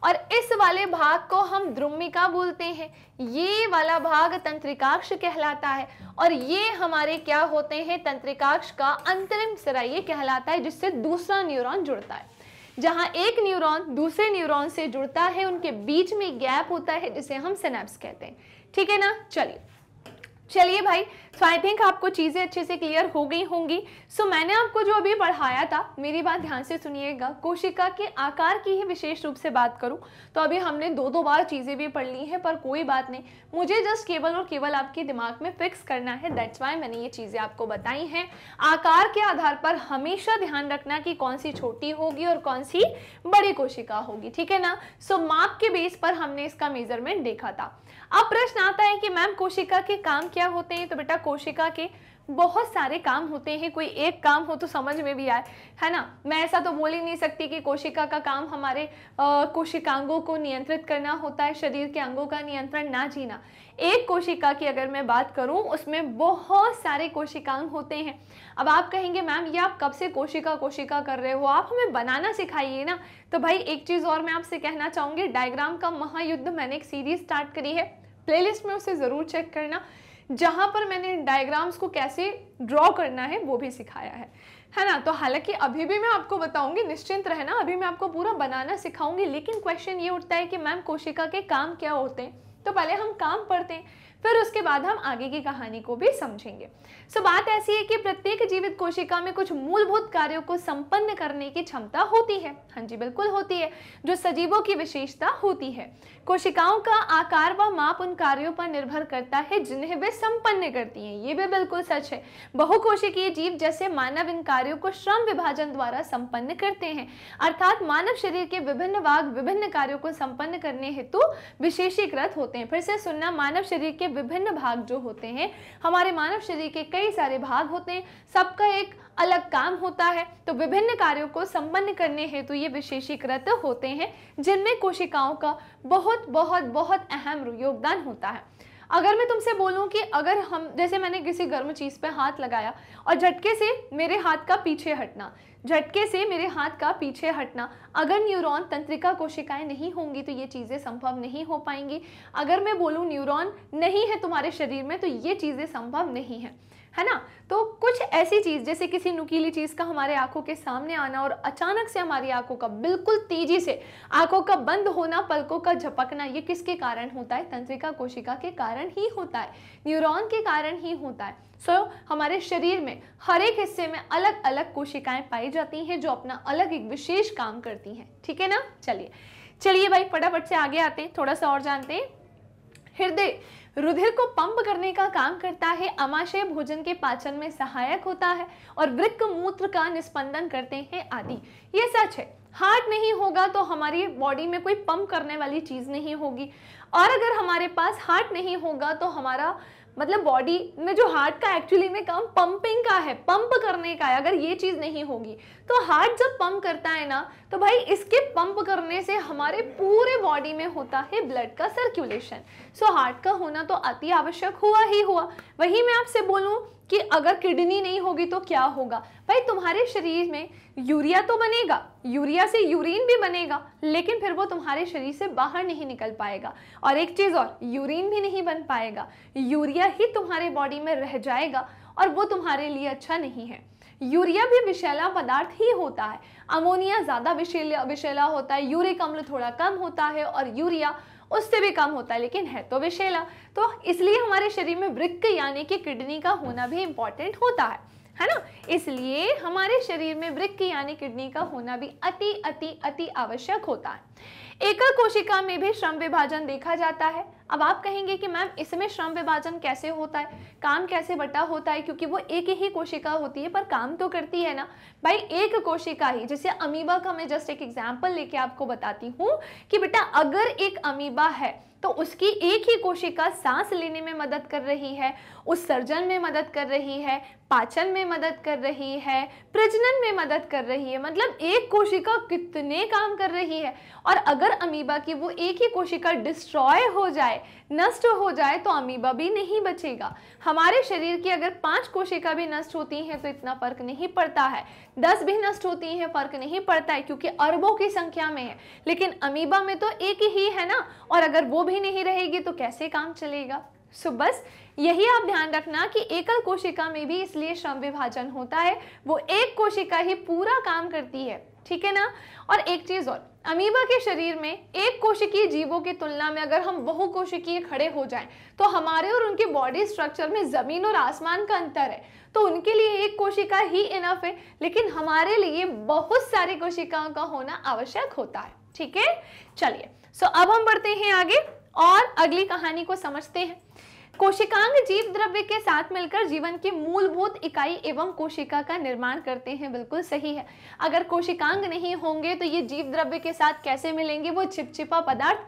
और इस वाले भाग को हम द्रुमिका बोलते हैं ये वाला भाग तंत्रिकाक्ष कहलाता है और ये हमारे क्या होते हैं तंत्रिकाक्ष का अंतरिम सिरा ये कहलाता है जिससे दूसरा न्यूरॉन जुड़ता है जहां एक न्यूरॉन दूसरे न्यूरॉन से जुड़ता है उनके बीच में गैप होता है जिसे हम सेनेप्स कहते हैं ठीक है ना चलिए चलिए भाई सो आई थिंक आपको चीज़ें अच्छे से क्लियर हो गई होंगी सो so, मैंने आपको जो अभी पढ़ाया था मेरी बात ध्यान से सुनिएगा कोशिका के आकार की ही विशेष रूप से बात करूं तो अभी हमने दो दो बार चीज़ें भी पढ़ ली हैं पर कोई बात नहीं मुझे जस्ट केवल और केवल आपके दिमाग में फिक्स करना है दैट्स वाई मैंने ये चीज़ें आपको बताई हैं आकार के आधार पर हमेशा ध्यान रखना कि कौन सी छोटी होगी और कौन सी बड़ी कोशिका होगी ठीक है ना सो so, माप के बेस पर हमने इसका मेजरमेंट देखा था अब प्रश्न आता है कि मैम कोशिका के काम क्या होते हैं तो बेटा कोशिका के बहुत सारे काम होते हैं कोई एक काम हो तो समझ में भी आए है ना मैं ऐसा तो बोल ही नहीं सकती कि कोशिका का काम हमारे कोशिकांगों को नियंत्रित करना होता है शरीर के अंगों का नियंत्रण ना जीना एक कोशिका की अगर मैं बात करूं उसमें बहुत सारे कोशिकांग होते हैं अब आप कहेंगे मैम ये आप कब से कोशिका कोशिका कर रहे हो आप हमें बनाना सिखाइए ना तो भाई एक चीज़ और मैं आपसे कहना चाहूँगी डायग्राम का महायुद्ध मैंने एक सीरीज स्टार्ट करी है प्लेलिस्ट में उसे ज़रूर चेक करना जहां पर मैंने डायग्राम्स को कैसे ड्रॉ करना है वो भी सिखाया है है ना तो हालांकि अभी भी मैं आपको बताऊंगी निश्चिंत रहना अभी मैं आपको पूरा बनाना सिखाऊंगी लेकिन क्वेश्चन ये उठता है कि मैम कोशिका के काम क्या होते हैं तो पहले हम काम पढ़ते हैं फिर उसके बाद हम आगे की कहानी को भी समझेंगे सो बात ऐसी है कि प्रत्येक जीवित कोशिका में कुछ मूलभूत कार्यों को संपन्न करने की क्षमता होती है हाँ जी बिल्कुल होती है जो सजीवों की विशेषता होती है कोशिकाओं का आकार व माप उन कार्यों पर निर्भर करता है जिन्हें वे संपन्न करती हैं ये भी बिल्कुल सच है बहुकोशिकीय जीव जैसे मानव इन कार्यों को श्रम विभाजन द्वारा संपन्न करते हैं अर्थात मानव शरीर के विभिन्न भाग विभिन्न कार्यों को संपन्न करने हेतु विशेषीकृत होते हैं फिर से सुनना मानव शरीर के विभिन्न भाग जो होते हैं हमारे मानव शरीर के कई सारे भाग होते हैं सबका एक अलग काम होता है तो विभिन्न कार्यों को संपन्न करने हेतु ये विशेषीकृत होते हैं जिनमें कोशिकाओं का बहुत बहुत बहुत अहम योगदान होता है अगर मैं तुमसे बोलूं कि अगर हम जैसे मैंने किसी गर्म चीज़ पे हाथ लगाया और झटके से मेरे हाथ का पीछे हटना झटके से मेरे हाथ का पीछे हटना अगर न्यूरॉन तंत्रिका कोशिकाएं नहीं होंगी तो ये चीज़ें संभव नहीं हो पाएंगी अगर मैं बोलूं न्यूरॉन नहीं है तुम्हारे शरीर में तो ये चीज़ें संभव नहीं है है ना तो कुछ ऐसी चीज़ जैसे किसी नुकीली चीज़ का हमारे आंखों के सामने आना और अचानक से हमारी आंखों का बिल्कुल तेजी से आंखों का बंद होना पलकों का झपकना ये किसके कारण होता है तंत्रिका कोशिका के कारण ही होता है न्यूरॉन के कारण ही होता है सो so, हमारे शरीर में हर एक हिस्से में अलग अलग कोशिकाएं पाई जाती हैं जो अपना अलग एक विशेष काम करती हैं ठीक है ना चलिए चलिए भाई फटाफट से आगे आते हैं थोड़ा सा और जानते हैं हृदय रुधिर को पंप करने का काम करता है अमाशय भोजन के पाचन में सहायक होता है और वृक्क मूत्र का निस्पंदन करते हैं आदि ये सच है हार्ट नहीं होगा तो हमारी बॉडी में कोई पंप करने वाली चीज़ नहीं होगी और अगर हमारे पास हार्ट नहीं होगा तो हमारा मतलब बॉडी में जो हार्ट का एक्चुअली में काम पंपिंग का है पंप करने का है अगर ये चीज़ नहीं होगी तो हार्ट जब पंप करता है ना तो भाई इसके पंप करने से हमारे पूरे बॉडी में होता है ब्लड का सर्कुलेशन सो हार्ट का होना तो अति आवश्यक हुआ ही हुआ वही मैं आपसे बोलूं कि अगर किडनी नहीं होगी तो क्या होगा भाई तुम्हारे शरीर में यूरिया तो बनेगा यूरिया से यूरिन भी बनेगा लेकिन फिर वो तुम्हारे शरीर से बाहर नहीं निकल पाएगा और एक चीज़ और यूरिन भी नहीं बन पाएगा यूरिया ही तुम्हारे बॉडी में रह जाएगा और वो तुम्हारे लिए अच्छा नहीं है यूरिया भी विषैला पदार्थ ही होता है अमोनिया ज़्यादा विषैला विषैला होता है यूरिक अम्ल थोड़ा कम होता है और यूरिया उससे भी कम होता है लेकिन है तो विषैला तो इसलिए हमारे शरीर में वृक्क यानी कि किडनी का होना भी इम्पॉर्टेंट होता है है ना इसलिए हमारे शरीर में वृक्क यानी किडनी का होना भी अति अति अति आवश्यक होता है एकल कोशिका में भी श्रम विभाजन देखा जाता है अब आप कहेंगे कि मैम इसमें श्रम विभाजन कैसे होता है काम कैसे बटा होता है क्योंकि वो एक ही कोशिका होती है पर काम तो करती है ना भाई एक कोशिका ही जैसे अमीबा का मैं जस्ट एक एग्जाम्पल लेके आपको बताती हूँ कि बेटा अगर एक अमीबा है तो उसकी एक ही कोशिका सांस लेने में मदद कर रही है उस सर्जन में मदद कर रही है पाचन में मदद कर रही है प्रजनन में मदद कर रही है मतलब एक कोशिका कितने काम कर रही है और अगर अमीबा की वो एक ही कोशिका डिस्ट्रॉय हो जाए नष्ट हो जाए तो अमीबा भी नहीं बचेगा हमारे शरीर की अगर पांच कोशिका भी नष्ट होती हैं तो इतना फर्क नहीं पड़ता है दस भी नष्ट होती हैं फर्क नहीं पड़ता है क्योंकि अरबों की संख्या में है लेकिन अमीबा में तो एक ही है ना और अगर वो भी नहीं रहेगी तो कैसे काम चलेगा सो बस यही आप ध्यान रखना कि एकल कोशिका में भी इसलिए श्रम विभाजन होता है वो एक कोशिका ही पूरा काम करती है ठीक है ना और एक चीज़ और अमीबा के शरीर में एक कोशिकीय जीवों की तुलना में अगर हम बहुकोशिकीय खड़े हो जाएं तो हमारे और उनके बॉडी स्ट्रक्चर में ज़मीन और आसमान का अंतर है तो उनके लिए एक कोशिका ही इनफ है लेकिन हमारे लिए बहुत सारी कोशिकाओं का होना आवश्यक होता है ठीक है चलिए सो अब हम बढ़ते हैं आगे और अगली कहानी को समझते हैं कोशिकांग जीव द्रव्य के साथ मिलकर जीवन की मूलभूत इकाई एवं कोशिका का निर्माण करते हैं बिल्कुल सही है अगर कोशिकांग नहीं होंगे तो ये जीव द्रव्य के साथ कैसे मिलेंगे वो छिपछिपा पदार्थ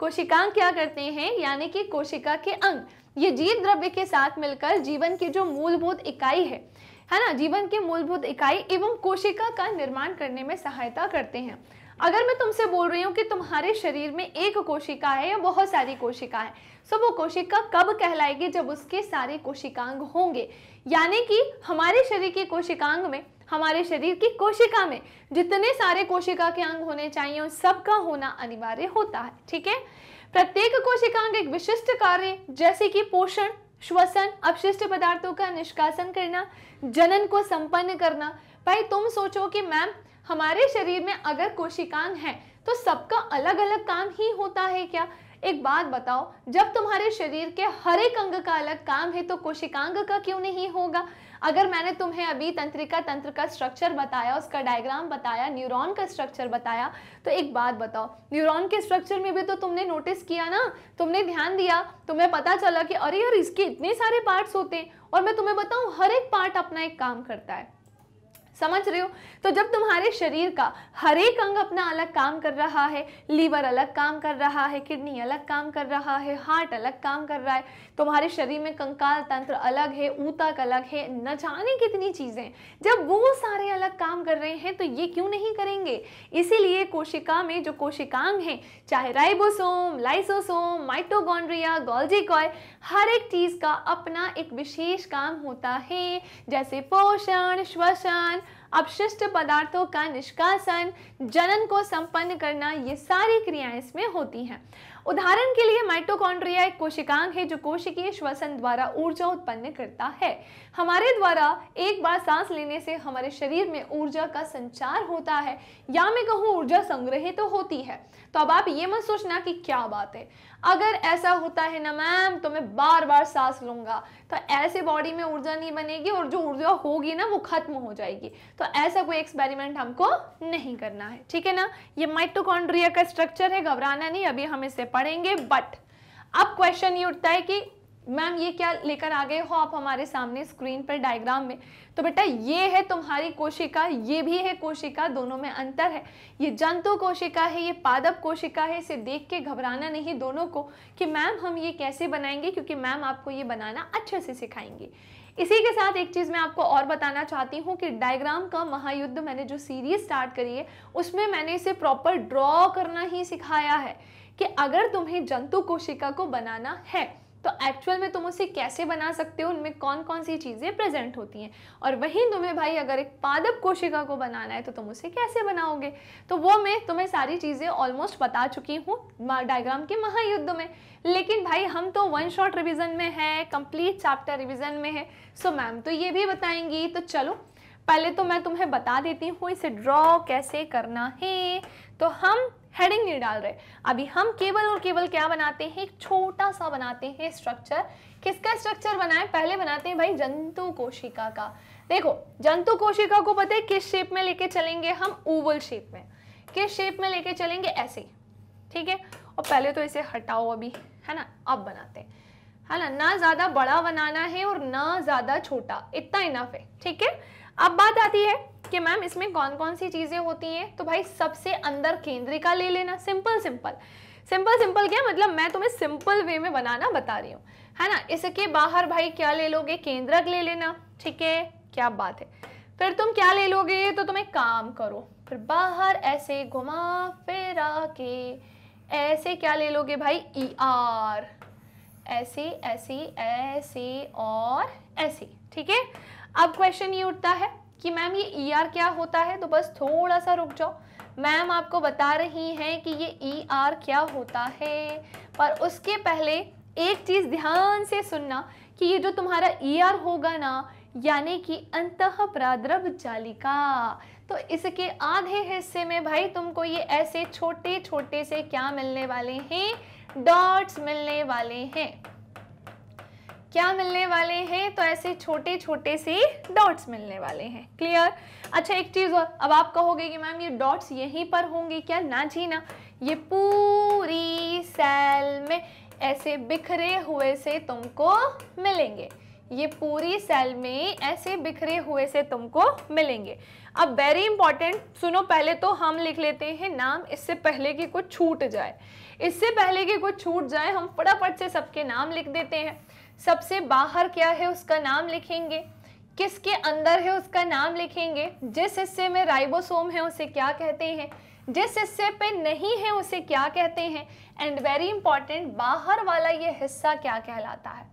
कोशिकांग क्या करते हैं यानी कि कोशिका के अंग ये जीव द्रव्य के साथ मिलकर जीवन की जो मूलभूत इकाई है है ना जीवन की मूलभूत इकाई एवं कोशिका का निर्माण करने में सहायता करते हैं अगर मैं तुमसे बोल रही हूँ कि तुम्हारे शरीर में एक कोशिका है या बहुत सारी कोशिका है सो वो कोशिका कब कहलाएगी जब उसके सारे कोशिकांग होंगे यानी कि हमारे शरीर की कोशिकांग में हमारे शरीर की कोशिका में जितने सारे कोशिका के अंग होने चाहिए उन सबका होना अनिवार्य होता है ठीक है प्रत्येक कोशिकांग एक विशिष्ट कार्य जैसे कि पोषण श्वसन अपशिष्ट पदार्थों का निष्कासन करना जनन को संपन्न करना भाई तुम सोचो कि मैम हमारे शरीर में अगर कोशिकांग है तो सबका अलग अलग काम ही होता है क्या एक बात बताओ जब तुम्हारे शरीर के हर एक अंग का अलग काम है तो कोशिकांग का क्यों नहीं होगा अगर मैंने तुम्हें अभी तंत्रिका तंत्र का स्ट्रक्चर बताया उसका डायग्राम बताया न्यूरॉन का स्ट्रक्चर बताया तो एक बात बताओ न्यूरॉन के स्ट्रक्चर में भी तो तुमने नोटिस किया ना तुमने ध्यान दिया तुम्हें पता चला कि अरे यार इसके इतने सारे पार्ट्स होते हैं और मैं तुम्हें बताऊं हर एक पार्ट अपना एक काम करता है समझ रहे हो तो जब तुम्हारे शरीर का हर एक अंग अपना अलग काम कर रहा है लीवर अलग काम कर रहा है किडनी अलग काम कर रहा है हार्ट अलग काम कर रहा है तुम्हारे शरीर में कंकाल तंत्र अलग है ऊतक अलग है न जाने कितनी चीज़ें जब वो सारे अलग काम कर रहे हैं तो ये क्यों नहीं करेंगे इसीलिए कोशिका में जो कोशिकांग हैं चाहे राइबोसोम लाइसोसोम माइटोगॉन्ड्रिया गोल्जी कॉय हर एक चीज़ का अपना एक विशेष काम होता है जैसे पोषण श्वसन अपशिष्ट पदार्थों का निष्कासन जनन को संपन्न करना ये सारी क्रियाएं इसमें होती हैं उदाहरण के लिए माइटोकॉन्ड्रिया एक कोशिकांग है जो कोशिकीय श्वसन द्वारा ऊर्जा उत्पन्न करता है हमारे द्वारा एक बार सांस लेने से हमारे शरीर में ऊर्जा का संचार होता है या मैं कहूँ ऊर्जा संग्रहित तो होती है तो अब आप ये मत सोचना कि क्या बात है अगर ऐसा होता है ना मैम तो मैं बार बार सांस लूंगा तो ऐसे बॉडी में ऊर्जा नहीं बनेगी और जो ऊर्जा होगी ना वो खत्म हो जाएगी तो ऐसा कोई एक्सपेरिमेंट हमको नहीं करना है ठीक है ना ये माइटोकॉन्ड्रिया का स्ट्रक्चर है घबराना नहीं अभी हम इसे पढ़ेंगे बट अब क्वेश्चन ये उठता है कि मैम ये क्या लेकर आ गए हो आप हमारे सामने स्क्रीन पर डायग्राम में तो बेटा ये है तुम्हारी कोशिका ये भी है कोशिका दोनों में अंतर है ये जंतु कोशिका है ये पादप कोशिका है इसे देख के घबराना नहीं दोनों को कि मैम हम ये कैसे बनाएंगे क्योंकि मैम आपको ये बनाना अच्छे से सिखाएंगे इसी के साथ एक चीज़ मैं आपको और बताना चाहती हूँ कि डायग्राम का महायुद्ध मैंने जो सीरीज स्टार्ट करी है उसमें मैंने इसे प्रॉपर ड्रॉ करना ही सिखाया है कि अगर तुम्हें जंतु कोशिका को बनाना है तो एक्चुअल में तुम उसे कैसे बना सकते हो उनमें कौन कौन सी चीज़ें प्रेजेंट होती हैं और वहीं तुम्हें भाई अगर एक पादप कोशिका को बनाना है तो तुम उसे कैसे बनाओगे तो वो मैं तुम्हें सारी चीज़ें ऑलमोस्ट बता चुकी हूँ डायग्राम के महायुद्ध में लेकिन भाई हम तो वन शॉट रिविज़न में है कंप्लीट चैप्टर रिविज़न में है सो मैम तो ये भी बताएंगी तो चलो पहले तो मैं तुम्हें बता देती हूँ इसे ड्रॉ कैसे करना है तो हम हेडिंग नहीं डाल रहे अभी हम केवल और केवल क्या बनाते हैं एक छोटा सा बनाते हैं स्ट्रक्चर किसका स्ट्रक्चर बनाए पहले बनाते हैं भाई जंतु कोशिका का देखो जंतु कोशिका को पता है किस शेप में लेके चलेंगे हम ओवल शेप में किस शेप में लेके चलेंगे ऐसे ठीक है और पहले तो इसे हटाओ अभी है ना अब बनाते हैं है ना ना ज़्यादा बड़ा बनाना है और ना ज़्यादा छोटा इतना इनफ है ठीक है अब बात आती है कि मैम इसमें कौन कौन सी चीज़ें होती हैं तो भाई सबसे अंदर केंद्रिका ले लेना सिंपल सिंपल सिंपल सिंपल क्या मतलब मैं तुम्हें सिंपल वे में बनाना बता रही हूँ है ना इसके बाहर भाई क्या ले लोगे केंद्रक ले लेना ठीक है क्या बात है फिर तुम क्या ले लोगे तो तुम्हें काम करो फिर बाहर ऐसे घुमा फिरा के ऐसे क्या ले लोगे भाई ई e आर ऐसे ऐसे ऐसे और ऐसे ठीक है अब क्वेश्चन ये उठता है कि मैम ये ई e ER क्या होता है तो बस थोड़ा सा रुक जाओ मैम आपको बता रही हैं कि ये ई e ER क्या होता है पर उसके पहले एक चीज़ ध्यान से सुनना कि ये जो तुम्हारा ई e ER होगा ना यानी कि अंत प्राद्रव जालिका तो इसके आधे हिस्से में भाई तुमको ये ऐसे छोटे छोटे से क्या मिलने वाले हैं डॉट्स मिलने वाले हैं क्या मिलने वाले हैं तो ऐसे छोटे छोटे से डॉट्स मिलने वाले हैं क्लियर अच्छा एक चीज़ और अब आप कहोगे कि मैम ये डॉट्स यहीं पर होंगे क्या ना जी ना ये पूरी सेल में ऐसे बिखरे हुए से तुमको मिलेंगे ये पूरी सेल में ऐसे बिखरे हुए से तुमको मिलेंगे अब वेरी इंपॉर्टेंट सुनो पहले तो हम लिख लेते हैं नाम इससे पहले कि कुछ छूट जाए इससे पहले कि कुछ छूट जाए हम फटाफट से सबके नाम लिख देते हैं सबसे बाहर क्या है उसका नाम लिखेंगे किसके अंदर है उसका नाम लिखेंगे जिस हिस्से में राइबोसोम है उसे क्या कहते हैं जिस हिस्से पे नहीं है उसे क्या कहते हैं एंड वेरी इंपॉर्टेंट बाहर वाला ये हिस्सा क्या कहलाता है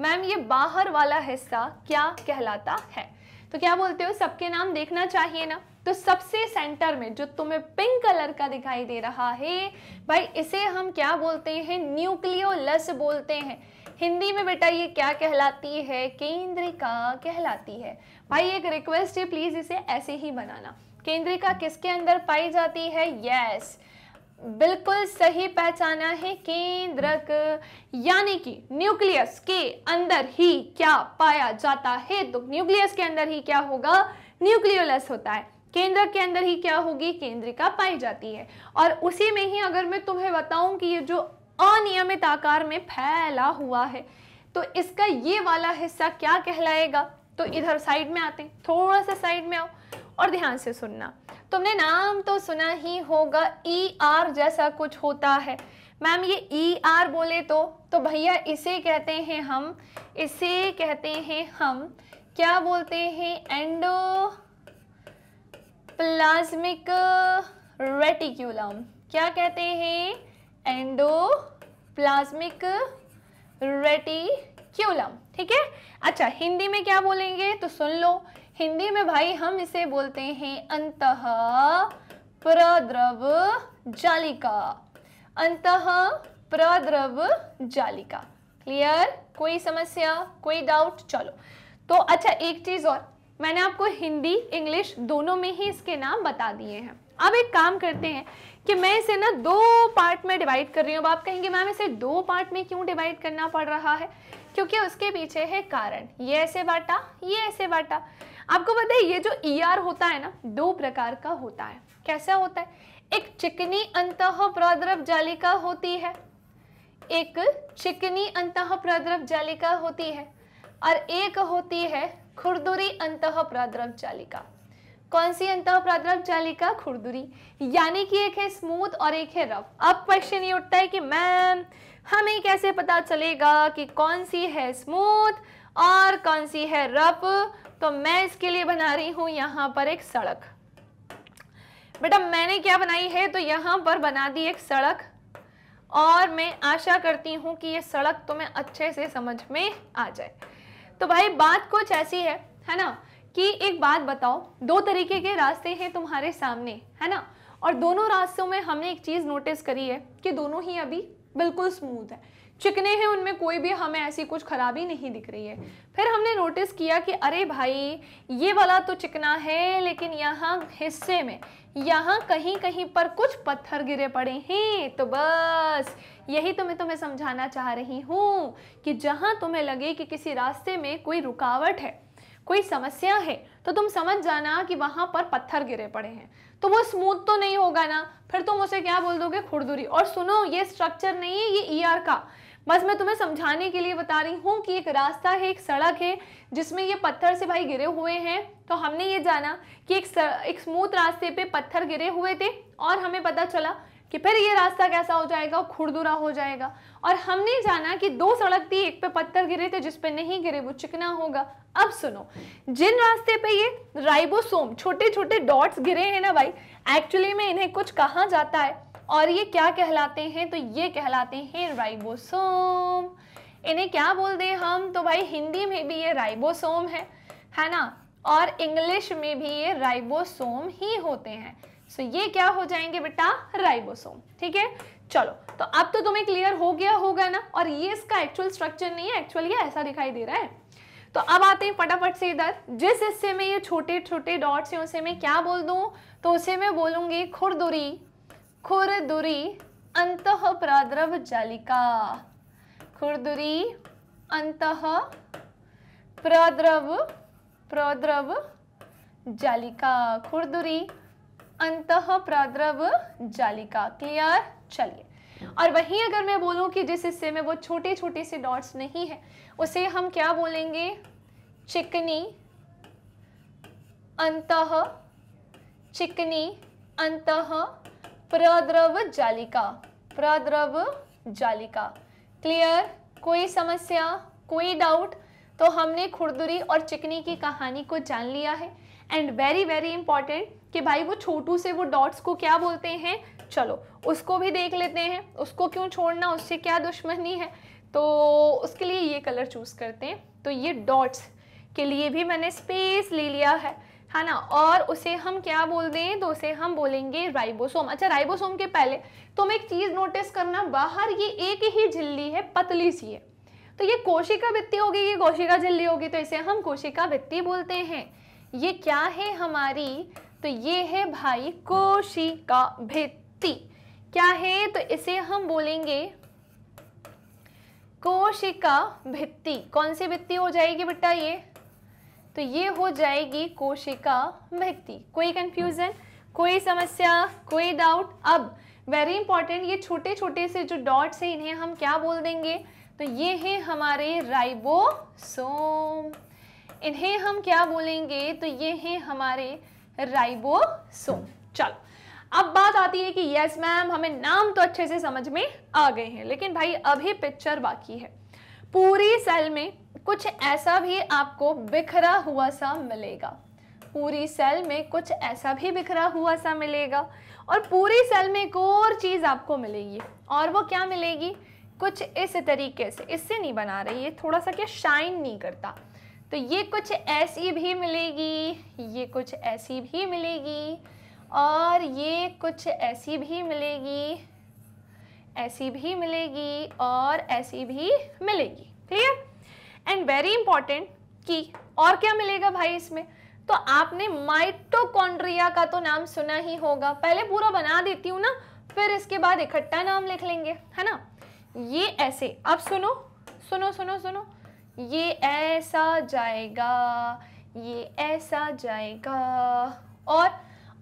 मैम ये बाहर वाला हिस्सा क्या कहलाता है तो क्या बोलते हो सबके नाम देखना चाहिए ना तो सबसे सेंटर में जो तुम्हें पिंक कलर का दिखाई दे रहा है भाई इसे हम क्या बोलते हैं न्यूक्लियोलस बोलते हैं हिंदी में बेटा ये क्या कहलाती है केंद्रिका कहलाती है भाई एक रिक्वेस्ट है प्लीज़ इसे ऐसे ही बनाना केंद्रिका किसके अंदर पाई जाती है यस बिल्कुल सही पहचाना है केंद्रक यानी कि न्यूक्लियस के अंदर ही क्या पाया जाता है तो न्यूक्लियस के अंदर ही क्या होगा न्यूक्लियोलस होता है केंद्र के अंदर ही क्या होगी केंद्रिका पाई जाती है और उसी में ही अगर मैं तुम्हें बताऊं कि ये जो अनियमित आकार में फैला हुआ है तो इसका ये वाला हिस्सा क्या कहलाएगा तो इधर साइड में आते हैं थोड़ा सा साइड में आओ और ध्यान से सुनना तुमने नाम तो सुना ही होगा ई e आर जैसा कुछ होता है मैम ये ई e आर बोले तो तो भैया इसे कहते हैं हम इसे कहते हैं हम क्या बोलते हैं एंडो प्लाज्मिक रेटिक्यूलम क्या कहते हैं एंडोप्लाज्मिक रेटिक्यूलम ठीक है अच्छा हिंदी में क्या बोलेंगे तो सुन लो हिंदी में भाई हम इसे बोलते हैं अंत प्रद्रव जालिका अंत प्रद्रव जालिका क्लियर कोई समस्या कोई डाउट चलो तो अच्छा एक चीज और मैंने आपको हिंदी इंग्लिश दोनों में ही इसके नाम बता दिए हैं अब एक काम करते हैं कि मैं इसे ना दो पार्ट में डिवाइड कर रही हूँ आप कहेंगे मैम इसे दो पार्ट में क्यों डिवाइड करना पड़ रहा है क्योंकि उसके पीछे है कारण ये ऐसे बाटा ये ऐसे बाटा आपको पता है ये जो ई e ER होता है ना दो प्रकार का होता है कैसा होता है एक चिकनी अंत प्रद्रव जालिका होती है एक चिकनी अंत प्रद्रव जालिका होती है और एक होती है खुरदुरी अंत प्रद्रव जालिका कौन सी अंत प्रद्रव जालिका खुरदुरी यानी कि एक है स्मूथ और एक है रफ अब क्वेश्चन ये उठता है कि मैम हमें कैसे पता चलेगा कि कौन सी है स्मूथ और कौन सी है रफ तो मैं इसके लिए बना रही हूँ यहाँ पर एक सड़क बेटा मैंने क्या बनाई है तो यहाँ पर बना दी एक सड़क और मैं आशा करती हूं कि ये सड़क तुम्हें अच्छे से समझ में आ जाए तो भाई बात कुछ ऐसी है है ना कि एक बात बताओ दो तरीके के रास्ते हैं तुम्हारे सामने है ना और दोनों रास्तों में हमने एक चीज़ नोटिस करी है कि दोनों ही अभी बिल्कुल स्मूथ है चिकने हैं उनमें कोई भी हमें ऐसी कुछ खराबी नहीं दिख रही है फिर हमने नोटिस किया कि अरे भाई ये वाला तो चिकना है लेकिन यहाँ हिस्से में यहाँ कहीं कहीं पर कुछ पत्थर गिरे पड़े हैं तो बस यही तो मैं तुम्हें समझाना चाह रही हूँ कि जहाँ तुम्हें लगे कि किसी रास्ते में कोई रुकावट है कोई समस्या है तो तुम समझ जाना कि वहां पर पत्थर गिरे पड़े हैं तो वो स्मूथ तो नहीं होगा ना फिर तुम उसे क्या बोल दोगे खुरदुरी और सुनो ये स्ट्रक्चर नहीं है ये ईआर e का बस मैं तुम्हें समझाने के लिए बता रही हूँ कि एक रास्ता है एक सड़क है जिसमें ये पत्थर से भाई गिरे हुए हैं तो हमने ये जाना कि एक एक स्मूथ रास्ते पे पत्थर गिरे हुए थे और हमें पता चला कि फिर ये रास्ता कैसा हो जाएगा खुरदुरा हो जाएगा और हमने जाना कि दो सड़क थी एक पे पत्थर गिरे थे जिस पे नहीं गिरे वो चिकना होगा अब सुनो जिन रास्ते पे ये राइबोसोम छोटे छोटे डॉट्स गिरे हैं ना भाई एक्चुअली में इन्हें कुछ कहा जाता है और ये क्या कहलाते हैं तो ये कहलाते हैं राइबोसोम इन्हें क्या बोल दें हम तो भाई हिंदी में भी ये राइबोसोम है है ना और इंग्लिश में भी ये राइबोसोम ही होते हैं सो ये क्या हो जाएंगे बेटा राइबोसोम ठीक है चलो तो अब तो तुम्हें क्लियर हो गया होगा ना और ये इसका एक्चुअल स्ट्रक्चर नहीं है एक्चुअल ये ऐसा दिखाई दे रहा है तो अब आते हैं फटाफट से इधर जिस हिस्से में ये छोटे छोटे डॉट्स हैं उसे मैं क्या बोल दू तो उसे मैं बोलूंगी खुरदुरी खुरदुरी अंत प्रद्रव जालिका खुरदुरी अंत प्रद्रव प्रद्रव जालिका खुरदुरी अंत प्रद्रव जालिका क्लियर चलिए और वहीं अगर मैं बोलूं कि जिस हिस्से में वो छोटे छोटे से डॉट्स नहीं है उसे हम क्या बोलेंगे चिकनी अंत चिकनी अंत प्रद्रव जालिका प्रद्रव जालिका क्लियर कोई समस्या कोई डाउट तो हमने खुरदुरी और चिकनी की कहानी को जान लिया है एंड वेरी वेरी इंपॉर्टेंट कि भाई वो छोटू से वो डॉट्स को क्या बोलते हैं चलो उसको भी देख लेते हैं उसको क्यों छोड़ना उससे क्या दुश्मनी है तो उसके लिए ये कलर चूज़ करते हैं तो ये डॉट्स के लिए भी मैंने स्पेस ले लिया है है ना और उसे हम क्या बोलते हैं तो उसे हम बोलेंगे राइबोसोम अच्छा राइबोसोम के पहले तुम तो एक चीज़ नोटिस करना बाहर ये एक ही झिल्ली है पतली सी है तो ये कोशिका वित्ती होगी ये कोशिका झिल्ली होगी तो इसे हम कोशिका वित्ती बोलते हैं ये क्या है हमारी तो ये है भाई कोशिका भित्ति क्या है तो इसे हम बोलेंगे कोशिका भित्ति कौन सी भित्ति हो जाएगी बेटा ये तो ये हो जाएगी कोशिका भित्ति कोई कंफ्यूजन कोई समस्या कोई डाउट अब वेरी इंपॉर्टेंट ये छोटे छोटे से जो डॉट्स हैं इन्हें हम क्या बोल देंगे तो ये है हमारे राइबोसोम इन्हें हम क्या बोलेंगे तो ये हैं हमारे राइबोसोम चलो अब बात आती है कि यस मैम हमें नाम तो अच्छे से समझ में आ गए हैं लेकिन भाई अभी पिक्चर बाकी है पूरी सेल में कुछ ऐसा भी आपको बिखरा हुआ सा मिलेगा पूरी सेल में कुछ ऐसा भी बिखरा हुआ सा मिलेगा और पूरी सेल में एक और चीज़ आपको मिलेगी और वो क्या मिलेगी कुछ इस तरीके से इससे नहीं बना रही है थोड़ा सा क्या शाइन नहीं करता तो ये कुछ ऐसी भी मिलेगी ये कुछ ऐसी भी मिलेगी और ये कुछ ऐसी भी मिलेगी ऐसी भी मिलेगी और ऐसी भी मिलेगी क्लियर एंड वेरी इंपॉर्टेंट कि और क्या मिलेगा भाई इसमें तो आपने माइटोकॉन्ड्रिया का तो नाम सुना ही होगा पहले पूरा बना देती हूँ ना फिर इसके बाद इकट्ठा नाम लिख लेंगे है ना ये ऐसे अब सुनो सुनो सुनो सुनो ये ऐसा जाएगा ये ऐसा जाएगा और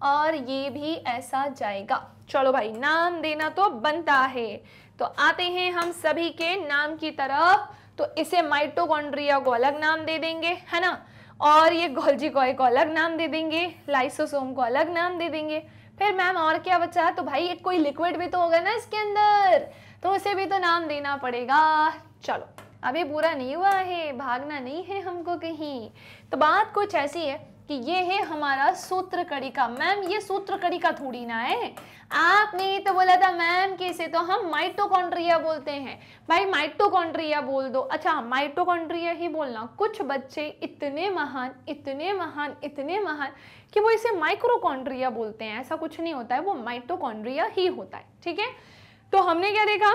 और ये भी ऐसा जाएगा चलो भाई नाम देना तो बनता है तो आते हैं हम सभी के नाम की तरफ तो इसे माइटोकॉन्ड्रिया को अलग नाम दे देंगे है ना और ये गोल्जी कॉय को अलग नाम दे देंगे लाइसोसोम को अलग नाम दे देंगे फिर मैम और क्या बचा तो भाई एक कोई लिक्विड भी तो होगा ना इसके अंदर तो उसे भी तो नाम देना पड़ेगा चलो अभी पूरा नहीं हुआ है भागना नहीं है हमको कहीं तो बात कुछ ऐसी है कि ये है हमारा सूत्र कड़ी का मैम ये सूत्र कड़ी का थोड़ी ना है आपने तो बोला था मैम कैसे तो हम माइटोकॉन्ड्रिया बोलते हैं भाई माइटोकॉन्ड्रिया बोल दो अच्छा माइटोकॉन्ड्रिया ही बोलना कुछ बच्चे इतने महान इतने महान इतने महान कि वो इसे माइक्रोकॉन्ड्रिया बोलते हैं ऐसा कुछ नहीं होता है वो माइटोकॉन्ड्रिया ही होता है ठीक है तो हमने क्या देखा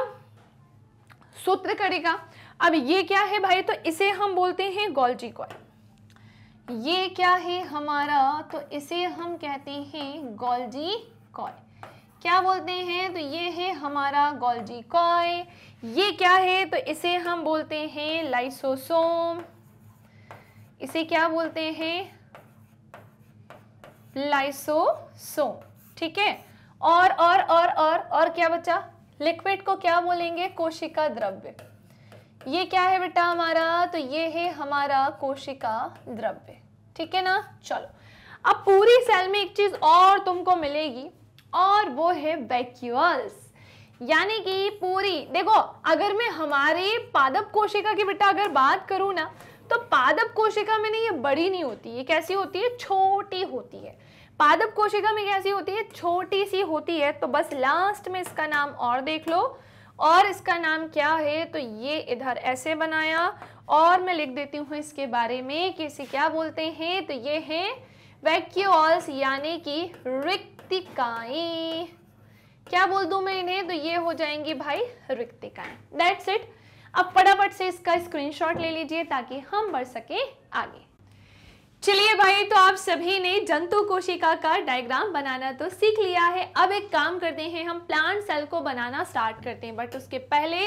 सूत्र कड़ी का अब ये क्या है भाई तो इसे हम बोलते हैं गोल्जी कॉय ये क्या है हमारा तो इसे हम कहते हैं गोल्जी कॉय क्या बोलते हैं तो ये है हमारा गोल्जी कॉय ये क्या है तो इसे हम बोलते हैं लाइसोसोम इसे क्या बोलते हैं लाइसोसोम ठीक है और और और और और क्या बच्चा लिक्विड को क्या बोलेंगे कोशिका द्रव्य ये क्या है बेटा हमारा तो ये है हमारा कोशिका द्रव्य ठीक है ना चलो अब पूरी सेल में एक चीज और तुमको मिलेगी और वो है वैक्यूअल्स यानी कि पूरी देखो अगर मैं हमारे पादप कोशिका की बेटा अगर बात करूं ना तो पादप कोशिका में नहीं ये बड़ी नहीं होती ये कैसी होती है छोटी होती है पादप कोशिका में कैसी होती है छोटी सी होती है तो बस लास्ट में इसका नाम और देख लो और इसका नाम क्या है तो ये इधर ऐसे बनाया और मैं लिख देती हूँ इसके बारे में कि इसे क्या बोलते हैं तो ये है वैक्यूल्स यानी कि रिक्तिकाएँ क्या बोल दू मैं इन्हें तो ये हो जाएंगी भाई रिक्तिकाएं दैट्स इट अब फटाफट से इसका स्क्रीनशॉट ले लीजिए ताकि हम बढ़ सके आगे चलिए भाई तो आप सभी ने जंतु कोशिका का डायग्राम बनाना तो सीख लिया है अब एक काम करते हैं हम प्लांट सेल को बनाना स्टार्ट करते हैं बट उसके पहले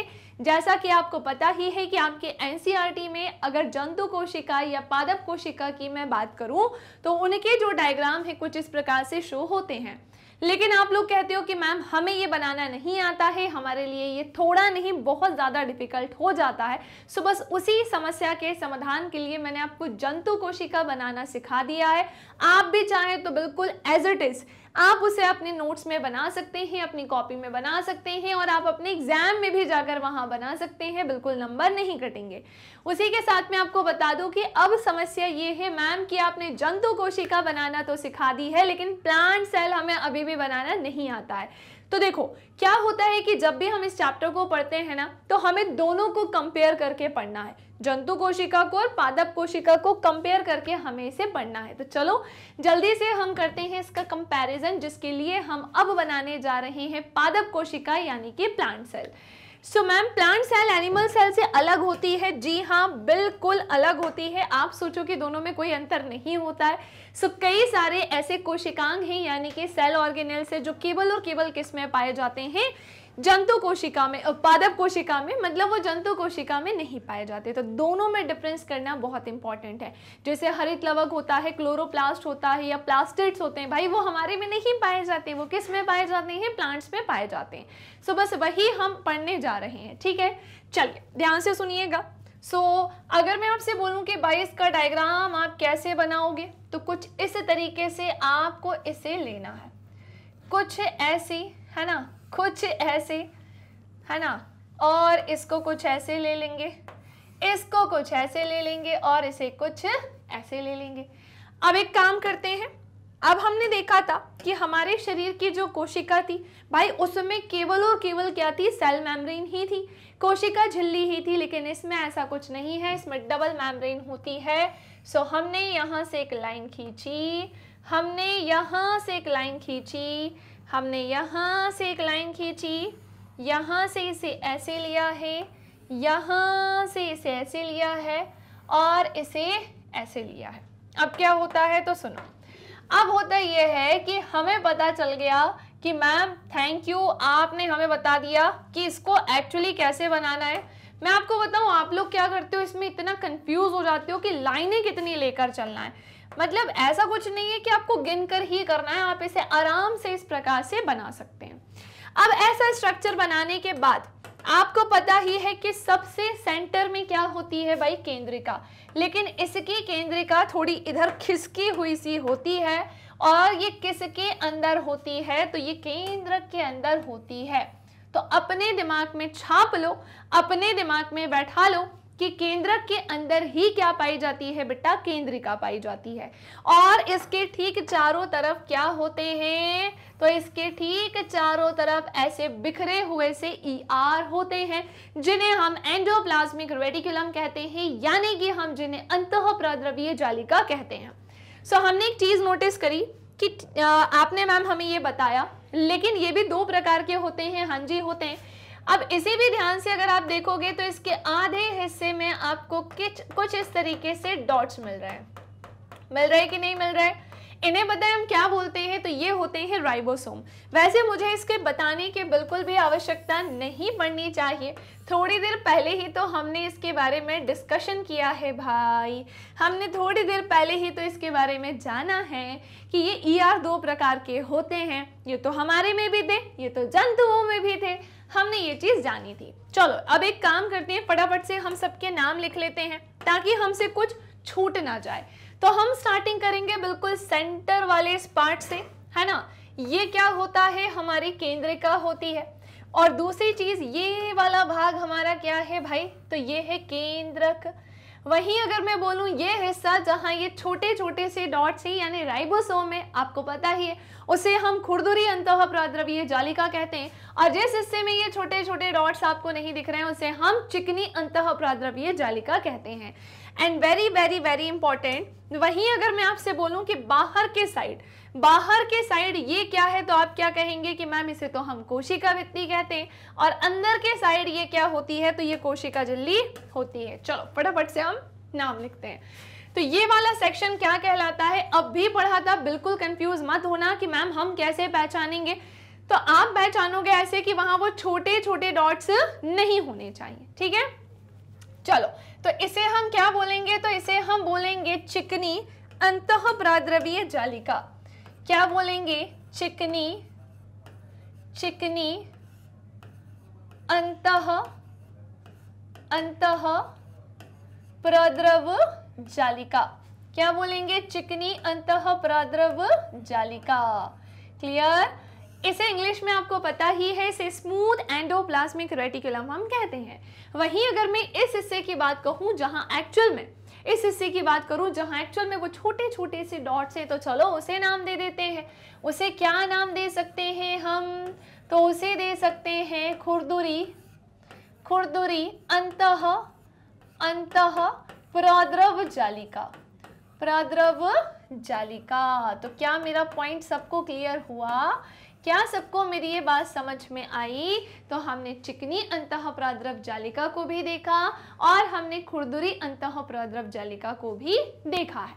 जैसा कि आपको पता ही है कि आपके एनसीईआरटी e में अगर जंतु कोशिका या पादप कोशिका की मैं बात करूं तो उनके जो डायग्राम है कुछ इस प्रकार से शो होते हैं लेकिन आप लोग कहते हो कि मैम हमें ये बनाना नहीं आता है हमारे लिए ये थोड़ा नहीं बहुत ज़्यादा डिफिकल्ट हो जाता है सो बस उसी समस्या के समाधान के लिए मैंने आपको जंतु कोशिका बनाना सिखा दिया है आप भी चाहें तो बिल्कुल एज इट इज़ आप उसे अपने नोट्स में बना सकते हैं अपनी कॉपी में बना सकते हैं और आप अपने एग्जाम में भी जाकर वहां बना सकते हैं बिल्कुल नंबर नहीं कटेंगे उसी के साथ में आपको बता दूं कि अब समस्या ये है मैम कि आपने जंतु कोशिका बनाना तो सिखा दी है लेकिन प्लांट सेल हमें अभी भी बनाना नहीं आता है तो देखो क्या होता है कि जब भी हम इस चैप्टर को पढ़ते हैं ना तो हमें दोनों को कंपेयर करके पढ़ना है जंतु कोशिका को और पादप कोशिका को कंपेयर करके हमें इसे पढ़ना है तो चलो जल्दी से हम करते हैं इसका कंपैरिजन जिसके लिए हम अब बनाने जा रहे हैं पादप कोशिका यानी कि plant cell so ma'am plant cell animal cell से अलग होती है जी हाँ बिल्कुल अलग होती है आप सोचो कि दोनों में कोई अंतर नहीं होता है सो so, कई सारे ऐसे कोशिकांग हैं यानी कि सेल ऑर्गेनल से जो केवल और केवल किस में पाए जाते हैं जंतु कोशिका में पादप कोशिका में मतलब वो जंतु कोशिका में नहीं पाए जाते तो दोनों में डिफरेंस करना बहुत इंपॉर्टेंट है जैसे हरित लवक होता है क्लोरोप्लास्ट होता है या प्लास्टिड्स होते हैं भाई वो हमारे में नहीं पाए जाते वो किस में पाए जाते हैं प्लांट्स में पाए जाते हैं सो बस वही हम पढ़ने जा रहे हैं ठीक है चलिए ध्यान से सुनिएगा सो so, अगर मैं आपसे बोलूं कि भाई इसका डायग्राम आप कैसे बनाओगे तो कुछ इस तरीके से आपको इसे लेना है कुछ ऐसी है ना कुछ ऐसे है ना और इसको कुछ ऐसे ले लेंगे इसको कुछ ऐसे ले लेंगे और इसे कुछ ऐसे ले लेंगे अब एक काम करते हैं अब हमने देखा था कि हमारे शरीर की जो कोशिका थी भाई उसमें केवल और केवल क्या थी सेल मैम्ब्रेन ही थी कोशिका झिल्ली ही थी लेकिन इसमें ऐसा कुछ नहीं है इसमें डबल मैम्ब्रेन होती है सो हमने यहाँ से एक लाइन खींची हमने यहाँ से एक लाइन खींची हमने यहाँ से एक लाइन खींची यहाँ से इसे ऐसे लिया है यहाँ से इसे ऐसे लिया है और इसे ऐसे लिया है अब क्या होता है तो सुनो अब होता यह है कि हमें पता चल गया कि मैम थैंक यू आपने हमें बता दिया कि इसको एक्चुअली कैसे बनाना है मैं आपको बताऊं आप लोग क्या करते हो इसमें इतना कंफ्यूज हो जाते हो कि लाइनें कितनी लेकर चलना है मतलब ऐसा कुछ नहीं है कि आपको गिन कर ही करना है आप इसे आराम से इस प्रकार से बना सकते हैं अब ऐसा स्ट्रक्चर बनाने के बाद आपको पता ही है कि सबसे सेंटर में क्या होती है भाई केंद्रिका लेकिन इसकी केंद्रिका थोड़ी इधर खिसकी हुई सी होती है और ये किसके अंदर होती है तो ये केंद्र के अंदर होती है तो अपने दिमाग में छाप लो अपने दिमाग में बैठा लो कि केंद्रक के अंदर ही क्या पाई जाती है बेटा केंद्रिका पाई जाती है और इसके ठीक चारों तरफ क्या होते हैं तो इसके ठीक चारों तरफ ऐसे बिखरे हुए से ईआर e ER होते हैं जिन्हें हम एंडोप्लाज्मिक रेडिकुलम कहते हैं यानी कि हम जिन्हें अंत प्रद्रवीय जालिका कहते हैं सो हमने एक चीज़ नोटिस करी कि आपने मैम हमें ये बताया लेकिन ये भी दो प्रकार के होते हैं हाँ जी होते हैं अब इसे भी ध्यान से अगर आप देखोगे तो इसके आधे हिस्से में आपको कुछ कुछ इस तरीके से डॉट्स मिल रहे हैं मिल रहे कि नहीं मिल रहा है इन्हें बताएं हम क्या बोलते हैं तो ये होते हैं राइबोसोम वैसे मुझे इसके बताने की बिल्कुल भी आवश्यकता नहीं पड़नी चाहिए थोड़ी देर पहले ही तो हमने इसके बारे में डिस्कशन किया है भाई हमने थोड़ी देर पहले ही तो इसके बारे में जाना है कि ये ईआर e ER दो प्रकार के होते हैं ये तो हमारे में भी थे ये तो जंतुओं में भी थे हमने ये चीज जानी थी चलो अब एक काम करते हैं फटाफट से हम सबके नाम लिख लेते हैं ताकि हमसे कुछ छूट ना जाए तो हम स्टार्टिंग करेंगे बिल्कुल सेंटर वाले इस पार्ट से है ना ये क्या होता है हमारी केंद्रिका होती है और दूसरी चीज ये वाला भाग हमारा क्या है भाई तो ये है केंद्रक वहीं अगर मैं बोलूँ ये हिस्सा जहाँ ये छोटे छोटे से डॉट्स हैं यानी राइबोसोम है आपको पता ही है उसे हम खुरदुरी अंत प्रद्रवीय जालिका कहते हैं और जिस हिस्से में ये छोटे छोटे डॉट्स आपको नहीं दिख रहे हैं उसे हम चिकनी अंत प्रद्रवीय जालिका कहते हैं and very very very important वहीं अगर मैं आपसे बोलूं कि बाहर के साइड बाहर के साइड ये क्या है तो आप क्या कहेंगे कि मैम इसे तो हम कोशिका भित्ति कहते हैं और अंदर के साइड ये क्या होती है तो ये कोशिका झिल्ली होती है चलो फटाफट से हम नाम लिखते हैं तो ये वाला सेक्शन क्या कहलाता है अब भी पढ़ा था बिल्कुल कंफ्यूज मत होना कि मैम हम कैसे पहचानेंगे तो आप पहचानोगे ऐसे कि वहां वो छोटे छोटे डॉट्स नहीं होने चाहिए ठीक है चलो तो इसे हम क्या बोलेंगे तो इसे हम बोलेंगे चिकनी अंत प्राद्रवीय जालिका क्या बोलेंगे चिकनी चिकनी अंत अंत प्रद्रव जालिका क्या बोलेंगे चिकनी अंत प्रद्रव जालिका क्लियर इसे इंग्लिश में आपको पता ही है इसे स्मूथ एंडोप्लाज्मिक रेटिकुलम हम कहते हैं वहीं अगर मैं इस हिस्से की बात कहूं जहां एक्चुअल में इस हिस्से की बात करूं जहां एक्चुअल में वो छोटे छोटे से डॉट्स हैं तो चलो उसे नाम दे देते हैं उसे क्या नाम दे सकते हैं हम तो उसे दे सकते हैं खुरदुरी खुरदुरी अंत अंत प्रद्रव जालिका प्रद्रव जालिका तो क्या मेरा पॉइंट सबको क्लियर हुआ क्या सबको मेरी ये बात समझ में आई तो हमने चिकनी अंत प्राद्रव जालिका को भी देखा और हमने खुरदुरी अंत प्राद्रव जालिका को भी देखा है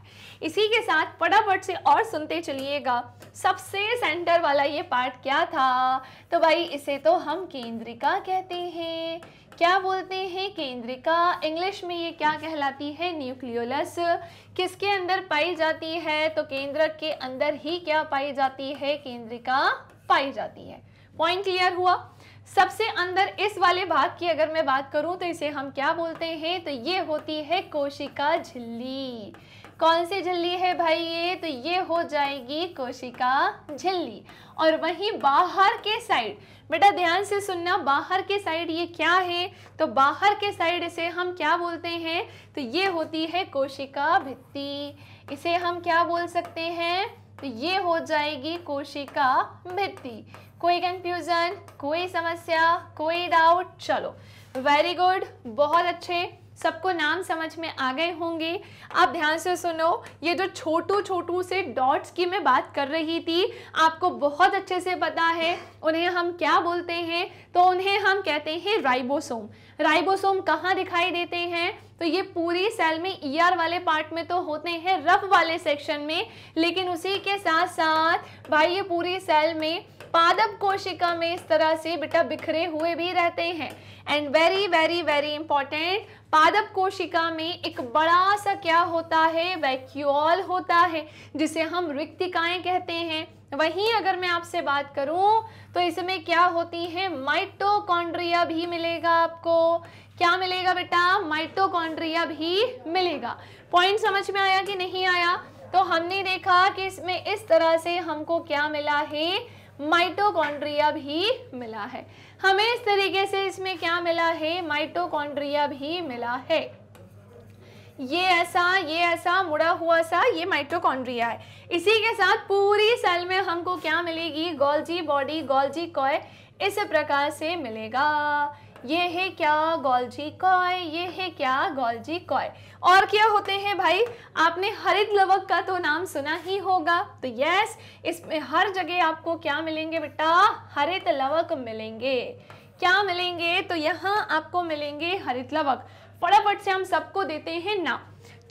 इसी के साथ फटाफट से और सुनते चलिएगा सबसे सेंटर वाला ये पार्ट क्या था तो भाई इसे तो हम केंद्रिका कहते हैं क्या बोलते हैं केंद्रिका इंग्लिश में ये क्या कहलाती है न्यूक्लियोलस किसके अंदर पाई जाती है तो केंद्रक के अंदर ही क्या पाई जाती है केंद्रिका पाई जाती है पॉइंट क्लियर हुआ सबसे अंदर इस वाले भाग की अगर मैं बात करूं तो इसे हम क्या बोलते हैं तो ये होती है कोशिका झिल्ली कौन सी झिल्ली है भाई ये तो ये हो जाएगी कोशिका झिल्ली और वहीं बाहर के साइड बेटा ध्यान से सुनना बाहर के साइड ये क्या है तो बाहर के साइड इसे हम क्या बोलते हैं तो ये होती है कोशिका भित्ति इसे हम क्या बोल सकते हैं तो ये हो जाएगी कोशिका भित्ति कोई कंफ्यूजन कोई समस्या कोई डाउट चलो वेरी गुड बहुत अच्छे सबको नाम समझ में आ गए होंगे आप ध्यान से सुनो ये जो छोटू छोटू से डॉट्स की मैं बात कर रही थी आपको बहुत अच्छे से पता है उन्हें हम क्या बोलते हैं तो उन्हें हम कहते हैं राइबोसोम राइबोसोम कहाँ दिखाई देते हैं तो ये पूरी सेल में ईआर e वाले पार्ट में तो होते हैं रफ वाले सेक्शन में लेकिन उसी के साथ साथ भाई ये पूरी सेल में पादप कोशिका में इस तरह से बेटा बिखरे हुए भी रहते हैं and very very very important पादप कोशिका में एक बड़ा सा क्या होता है वैक्यूल होता है जिसे हम रिक्तिकाएं कहते हैं वहीं अगर मैं आपसे बात करूं तो इसमें क्या होती है माइटोकॉन्ड्रिया भी मिलेगा आपको क्या मिलेगा बेटा माइटोकॉन्ड्रिया भी मिलेगा पॉइंट समझ में आया कि नहीं आया तो हमने देखा कि इसमें इस तरह से हमको क्या मिला है माइटोकॉन्ड्रिया भी मिला है हमें इस तरीके से इसमें क्या मिला है माइटोकॉन्ड्रिया भी मिला है ये ऐसा ये ऐसा मुड़ा हुआ सा ये माइट्रोकॉन्ड्रिया है इसी के साथ पूरी सेल में हमको क्या मिलेगी गोल्जी बॉडी गोल्जी कॉय इस प्रकार से मिलेगा ये है क्या गोल्जी कॉय ये है क्या गोल्जी कॉय और क्या होते हैं भाई आपने हरित लवक का तो नाम सुना ही होगा तो यस इसमें हर जगह आपको क्या मिलेंगे बेटा हरित लवक मिलेंगे क्या मिलेंगे तो यहाँ आपको मिलेंगे हरित लवक फटाफट से हम सबको देते हैं नाम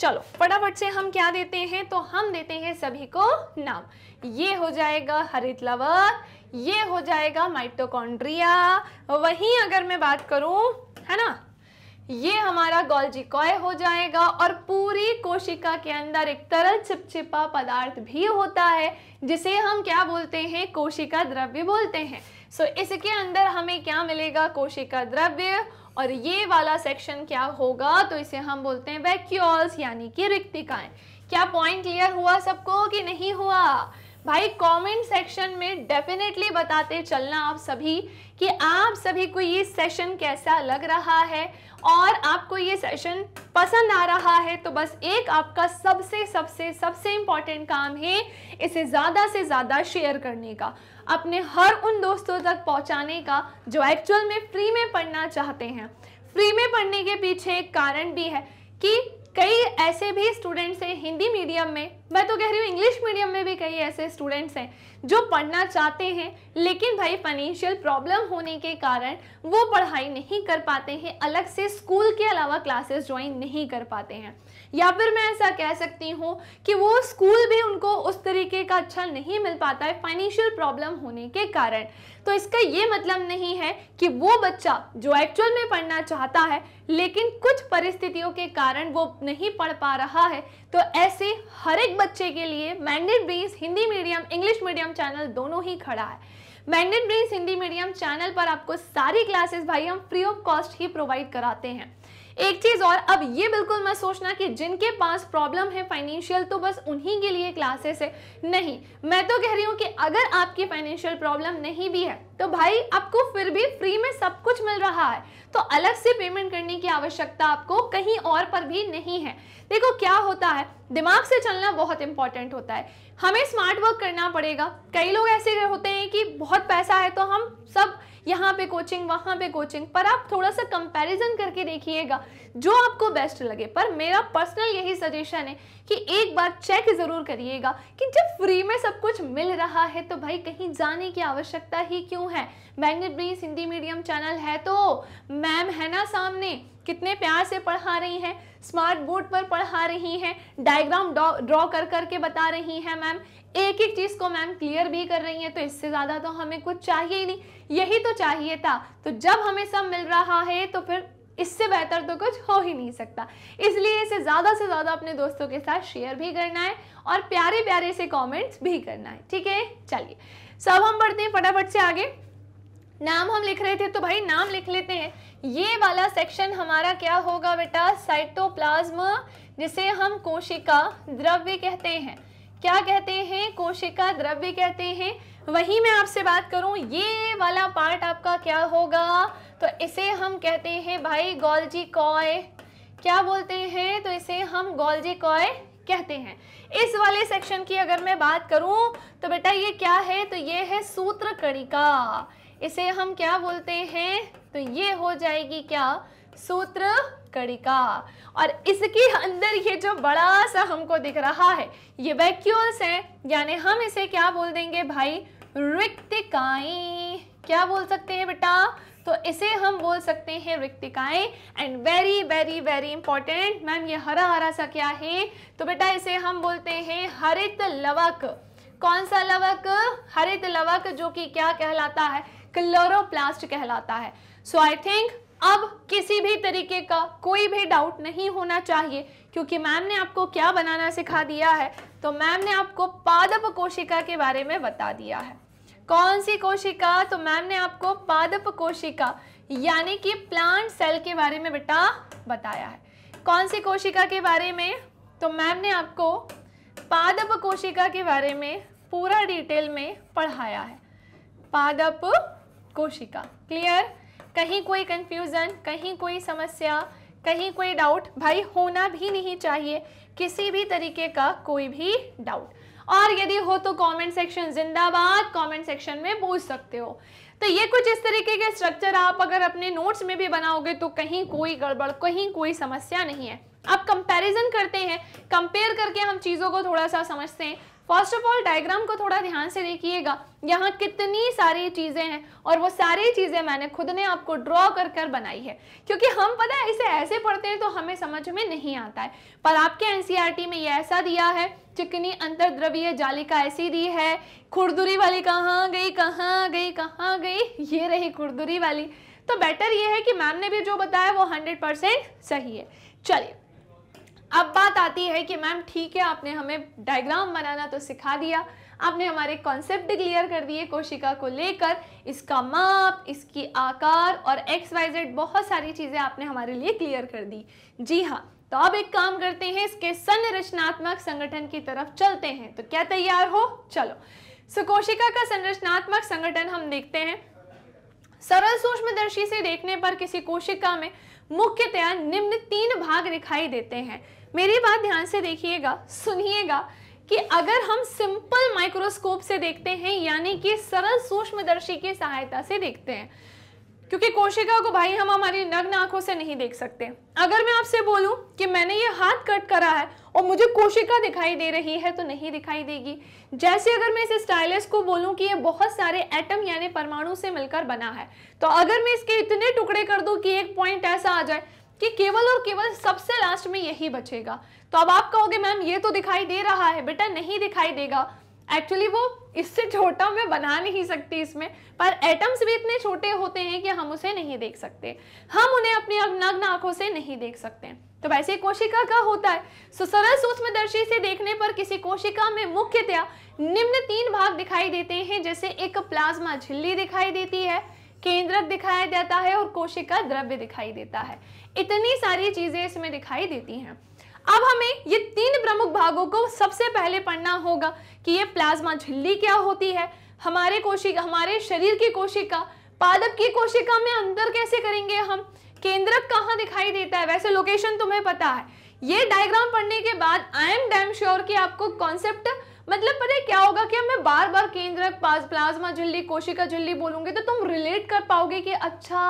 चलो फटाफट से हम क्या देते हैं तो हम देते हैं सभी को नाम ये हो जाएगा हरित लवक ये हो जाएगा माइटोकॉन्ड्रिया वही अगर मैं बात करूं है ना ये हमारा गोल्जी कॉय हो जाएगा और पूरी कोशिका के अंदर एक तरल चिपचिपा पदार्थ भी होता है जिसे हम क्या बोलते हैं कोशिका द्रव्य बोलते हैं सो so, इसके अंदर हमें क्या मिलेगा कोशिका द्रव्य और ये वाला सेक्शन क्या होगा तो इसे हम बोलते हैं वैक्यूल्स यानी कि रिक्तिकाएं क्या पॉइंट क्लियर हुआ सबको कि नहीं हुआ भाई कमेंट सेक्शन में डेफिनेटली बताते चलना आप सभी कि आप सभी को ये सेशन कैसा लग रहा है और आपको ये सेशन पसंद आ रहा है तो बस एक आपका सबसे सबसे सबसे इम्पॉर्टेंट काम है इसे ज़्यादा से ज़्यादा शेयर करने का अपने हर उन दोस्तों तक पहुंचाने का जो एक्चुअल में फ्री में पढ़ना चाहते हैं फ्री में पढ़ने के पीछे एक कारण भी है कि कई ऐसे भी स्टूडेंट्स हैं हिंदी मीडियम में मैं तो कह रही हूँ इंग्लिश मीडियम में भी कई ऐसे स्टूडेंट्स हैं जो पढ़ना चाहते हैं लेकिन भाई फाइनेंशियल प्रॉब्लम होने के कारण वो पढ़ाई नहीं कर पाते हैं अलग से स्कूल के अलावा क्लासेस ज्वाइन नहीं कर पाते हैं या फिर मैं ऐसा कह सकती हूँ कि वो स्कूल भी उनको उस तरीके का अच्छा नहीं मिल पाता है फाइनेंशियल प्रॉब्लम होने के कारण तो इसका ये मतलब नहीं है कि वो बच्चा जो एक्चुअल में पढ़ना चाहता है लेकिन कुछ परिस्थितियों के कारण वो नहीं पढ़ पा रहा है तो ऐसे हर एक बच्चे के लिए Magnet Brain Hindi medium English medium channel दोनों ही खड़ा है Magnet Brain Hindi medium channel पर आपको सारी क्लासेस भाई हम फ्री ऑफ कॉस्ट ही प्रोवाइड कराते हैं एक चीज और अब ये बिल्कुल मत सोचना कि जिनके पास प्रॉब्लम है फाइनेंशियल तो बस उन्हीं के लिए क्लासेस है नहीं मैं तो कह रही हूँ कि अगर आपकी फाइनेंशियल प्रॉब्लम नहीं भी है तो भाई आपको फिर भी फ्री में सब कुछ मिल रहा है तो अलग से पेमेंट करने की आवश्यकता आपको कहीं और पर भी नहीं है देखो क्या होता है दिमाग से चलना बहुत इंपॉर्टेंट होता है हमें स्मार्ट वर्क करना पड़ेगा कई लोग ऐसे होते हैं कि बहुत पैसा है तो हम सब यहाँ पे कोचिंग वहाँ पे कोचिंग पर आप थोड़ा सा कंपैरिजन करके देखिएगा जो आपको बेस्ट लगे पर मेरा पर्सनल यही सजेशन है कि एक बार चेक ज़रूर करिएगा कि जब फ्री में सब कुछ मिल रहा है तो भाई कहीं जाने की आवश्यकता ही क्यों है Magnet Brain Hindi medium channel है तो मैम है ना सामने कितने प्यार से पढ़ा रही हैं स्मार्ट बोर्ड पर पढ़ा रही हैं डायग्राम ड्रॉ कर कर के बता रही हैं मैम एक एक चीज़ को मैम क्लियर भी कर रही हैं तो इससे ज़्यादा तो हमें कुछ चाहिए ही नहीं यही तो चाहिए था तो जब हमें सब मिल रहा है तो फिर इससे बेहतर तो कुछ हो ही नहीं सकता इसलिए इसे ज़्यादा से ज़्यादा अपने दोस्तों के साथ शेयर भी करना है और प्यारे प्यारे से कॉमेंट्स भी करना है ठीक है चलिए सब हम बढ़ते हैं फटाफट से आगे नाम हम लिख रहे थे तो भाई नाम लिख लेते हैं ये वाला सेक्शन हमारा क्या होगा बेटा साइटोप्लाज्म जिसे हम कोशिका द्रव्य कहते हैं क्या कहते हैं कोशिका द्रव्य कहते हैं वही मैं आपसे बात करूं ये वाला पार्ट आपका क्या होगा तो इसे हम कहते हैं भाई गोलजी कॉय क्या बोलते हैं तो इसे हम गोलजी कॉय कहते हैं इस वाले सेक्शन की अगर मैं बात करूं तो बेटा ये क्या है तो ये है सूत्र कणिका इसे हम क्या बोलते हैं तो ये हो जाएगी क्या सूत्र कणिका और इसके अंदर ये जो बड़ा सा हमको दिख रहा है ये वैक्यूल्स हैं यानी हम इसे क्या बोल देंगे भाई रिक्तिकाई क्या बोल सकते हैं बेटा तो इसे हम बोल सकते हैं रिक्तिकाएं and very very very important ma'am ये हरा हरा सा क्या है तो बेटा इसे हम बोलते हैं हरित लवक कौन सा लवक हरित लवक जो कि क्या कहलाता है क्लोरोप्लास्ट कहलाता है सो आई थिंक अब किसी भी तरीके का कोई भी डाउट नहीं होना चाहिए क्योंकि मैम ने आपको क्या बनाना सिखा दिया है तो मैम ने आपको पादप कोशिका के बारे में बता दिया है कौन सी कोशिका तो मैम ने आपको पादप कोशिका यानी कि प्लांट सेल के बारे में बेटा बताया है कौन सी कोशिका के बारे में तो मैम ने आपको पादप कोशिका के बारे में पूरा डिटेल में पढ़ाया है पादप कोशिका क्लियर कहीं कोई कंफ्यूजन कहीं कोई समस्या कहीं कोई डाउट भाई होना भी नहीं चाहिए किसी भी तरीके का कोई भी डाउट और यदि हो तो कमेंट सेक्शन जिंदाबाद कमेंट सेक्शन में पूछ सकते हो तो ये कुछ इस तरीके के स्ट्रक्चर आप अगर अपने नोट्स में भी बनाओगे तो कहीं कोई गड़बड़ कहीं कोई समस्या नहीं है अब कंपैरिजन करते हैं कंपेयर करके हम चीज़ों को थोड़ा सा समझते हैं फर्स्ट ऑफ ऑल डायग्राम को थोड़ा ध्यान से देखिएगा यहाँ कितनी सारी चीज़ें हैं और वो सारी चीज़ें मैंने खुद ने आपको ड्रॉ कर कर बनाई है क्योंकि हम पता है इसे ऐसे पढ़ते हैं तो हमें समझ में नहीं आता है पर आपके एनसीईआरटी e में ये ऐसा दिया है चिकनी अंतरद्रवीय जालिका ऐसी दी है खुरदुरी वाली कहाँ गई कहाँ गई कहाँ गई ये रही खुरदुरी वाली तो बेटर ये है कि मैम ने भी जो बताया वो हंड्रेड परसेंट सही है चलिए अब बात आती है कि मैम ठीक है आपने हमें डायग्राम बनाना तो सिखा दिया आपने हमारे कॉन्सेप्ट क्लियर कर दिए कोशिका को लेकर इसका माप इसकी आकार और एक्स वाई जेड बहुत सारी चीज़ें आपने हमारे लिए क्लियर कर दी जी हाँ तो अब एक काम करते हैं इसके संरचनात्मक संगठन की तरफ चलते हैं तो क्या तैयार हो चलो सो कोशिका का संरचनात्मक संगठन हम देखते हैं सरल सूक्ष्मदर्शी से देखने पर किसी कोशिका में मुख्यतया निम्न तीन भाग दिखाई देते हैं मेरी बात ध्यान से देखिएगा सुनिएगा कि अगर हम सिंपल माइक्रोस्कोप से देखते हैं यानी कि सरल सूक्ष्मदर्शी की सहायता से देखते हैं क्योंकि कोशिका को भाई हम हमारी नग्न आंखों से नहीं देख सकते अगर मैं आपसे बोलूं कि मैंने ये हाथ कट करा है और मुझे कोशिका दिखाई दे रही है तो नहीं दिखाई देगी जैसे अगर मैं इस स्टाइलस को बोलूं कि ये बहुत सारे एटम यानी परमाणु से मिलकर बना है तो अगर मैं इसके इतने टुकड़े कर दूं कि एक पॉइंट ऐसा आ जाए कि केवल और केवल सबसे लास्ट में यही बचेगा तो अब आप कहोगे मैम ये तो दिखाई दे रहा है बेटा नहीं दिखाई देगा एक्चुअली वो इससे छोटा मैं बना नहीं सकती इसमें पर एटम्स भी इतने छोटे होते हैं कि हम उसे नहीं देख सकते हम उन्हें अपनी नग्न आंखों से नहीं देख सकते तो वैसे कोशिका का होता है सो सरल सूक्ष्मदर्शी से देखने पर किसी कोशिका में मुख्यतया निम्न तीन भाग दिखाई देते हैं जैसे एक प्लाज्मा झिल्ली दिखाई देती है केंद्रक दिखाया जाता है और कोशिका द्रव्य दिखाई देता है इतनी सारी चीज़ें इसमें दिखाई देती हैं अब हमें ये तीन प्रमुख भागों को सबसे पहले पढ़ना होगा कि ये प्लाज्मा झिल्ली क्या होती है हमारे कोशिका हमारे शरीर की कोशिका पादप की कोशिका में अंतर कैसे करेंगे हम केंद्रक कहाँ दिखाई देता है वैसे लोकेशन तुम्हें पता है ये डायग्राम पढ़ने के बाद आई एम डैम श्योर कि आपको कॉन्सेप्ट मतलब पता है क्या होगा कि मैं बार बार केंद्रक प्लाज्मा झिल्ली कोशिका झिल्ली बोलूंगी तो तुम रिलेट कर पाओगे कि अच्छा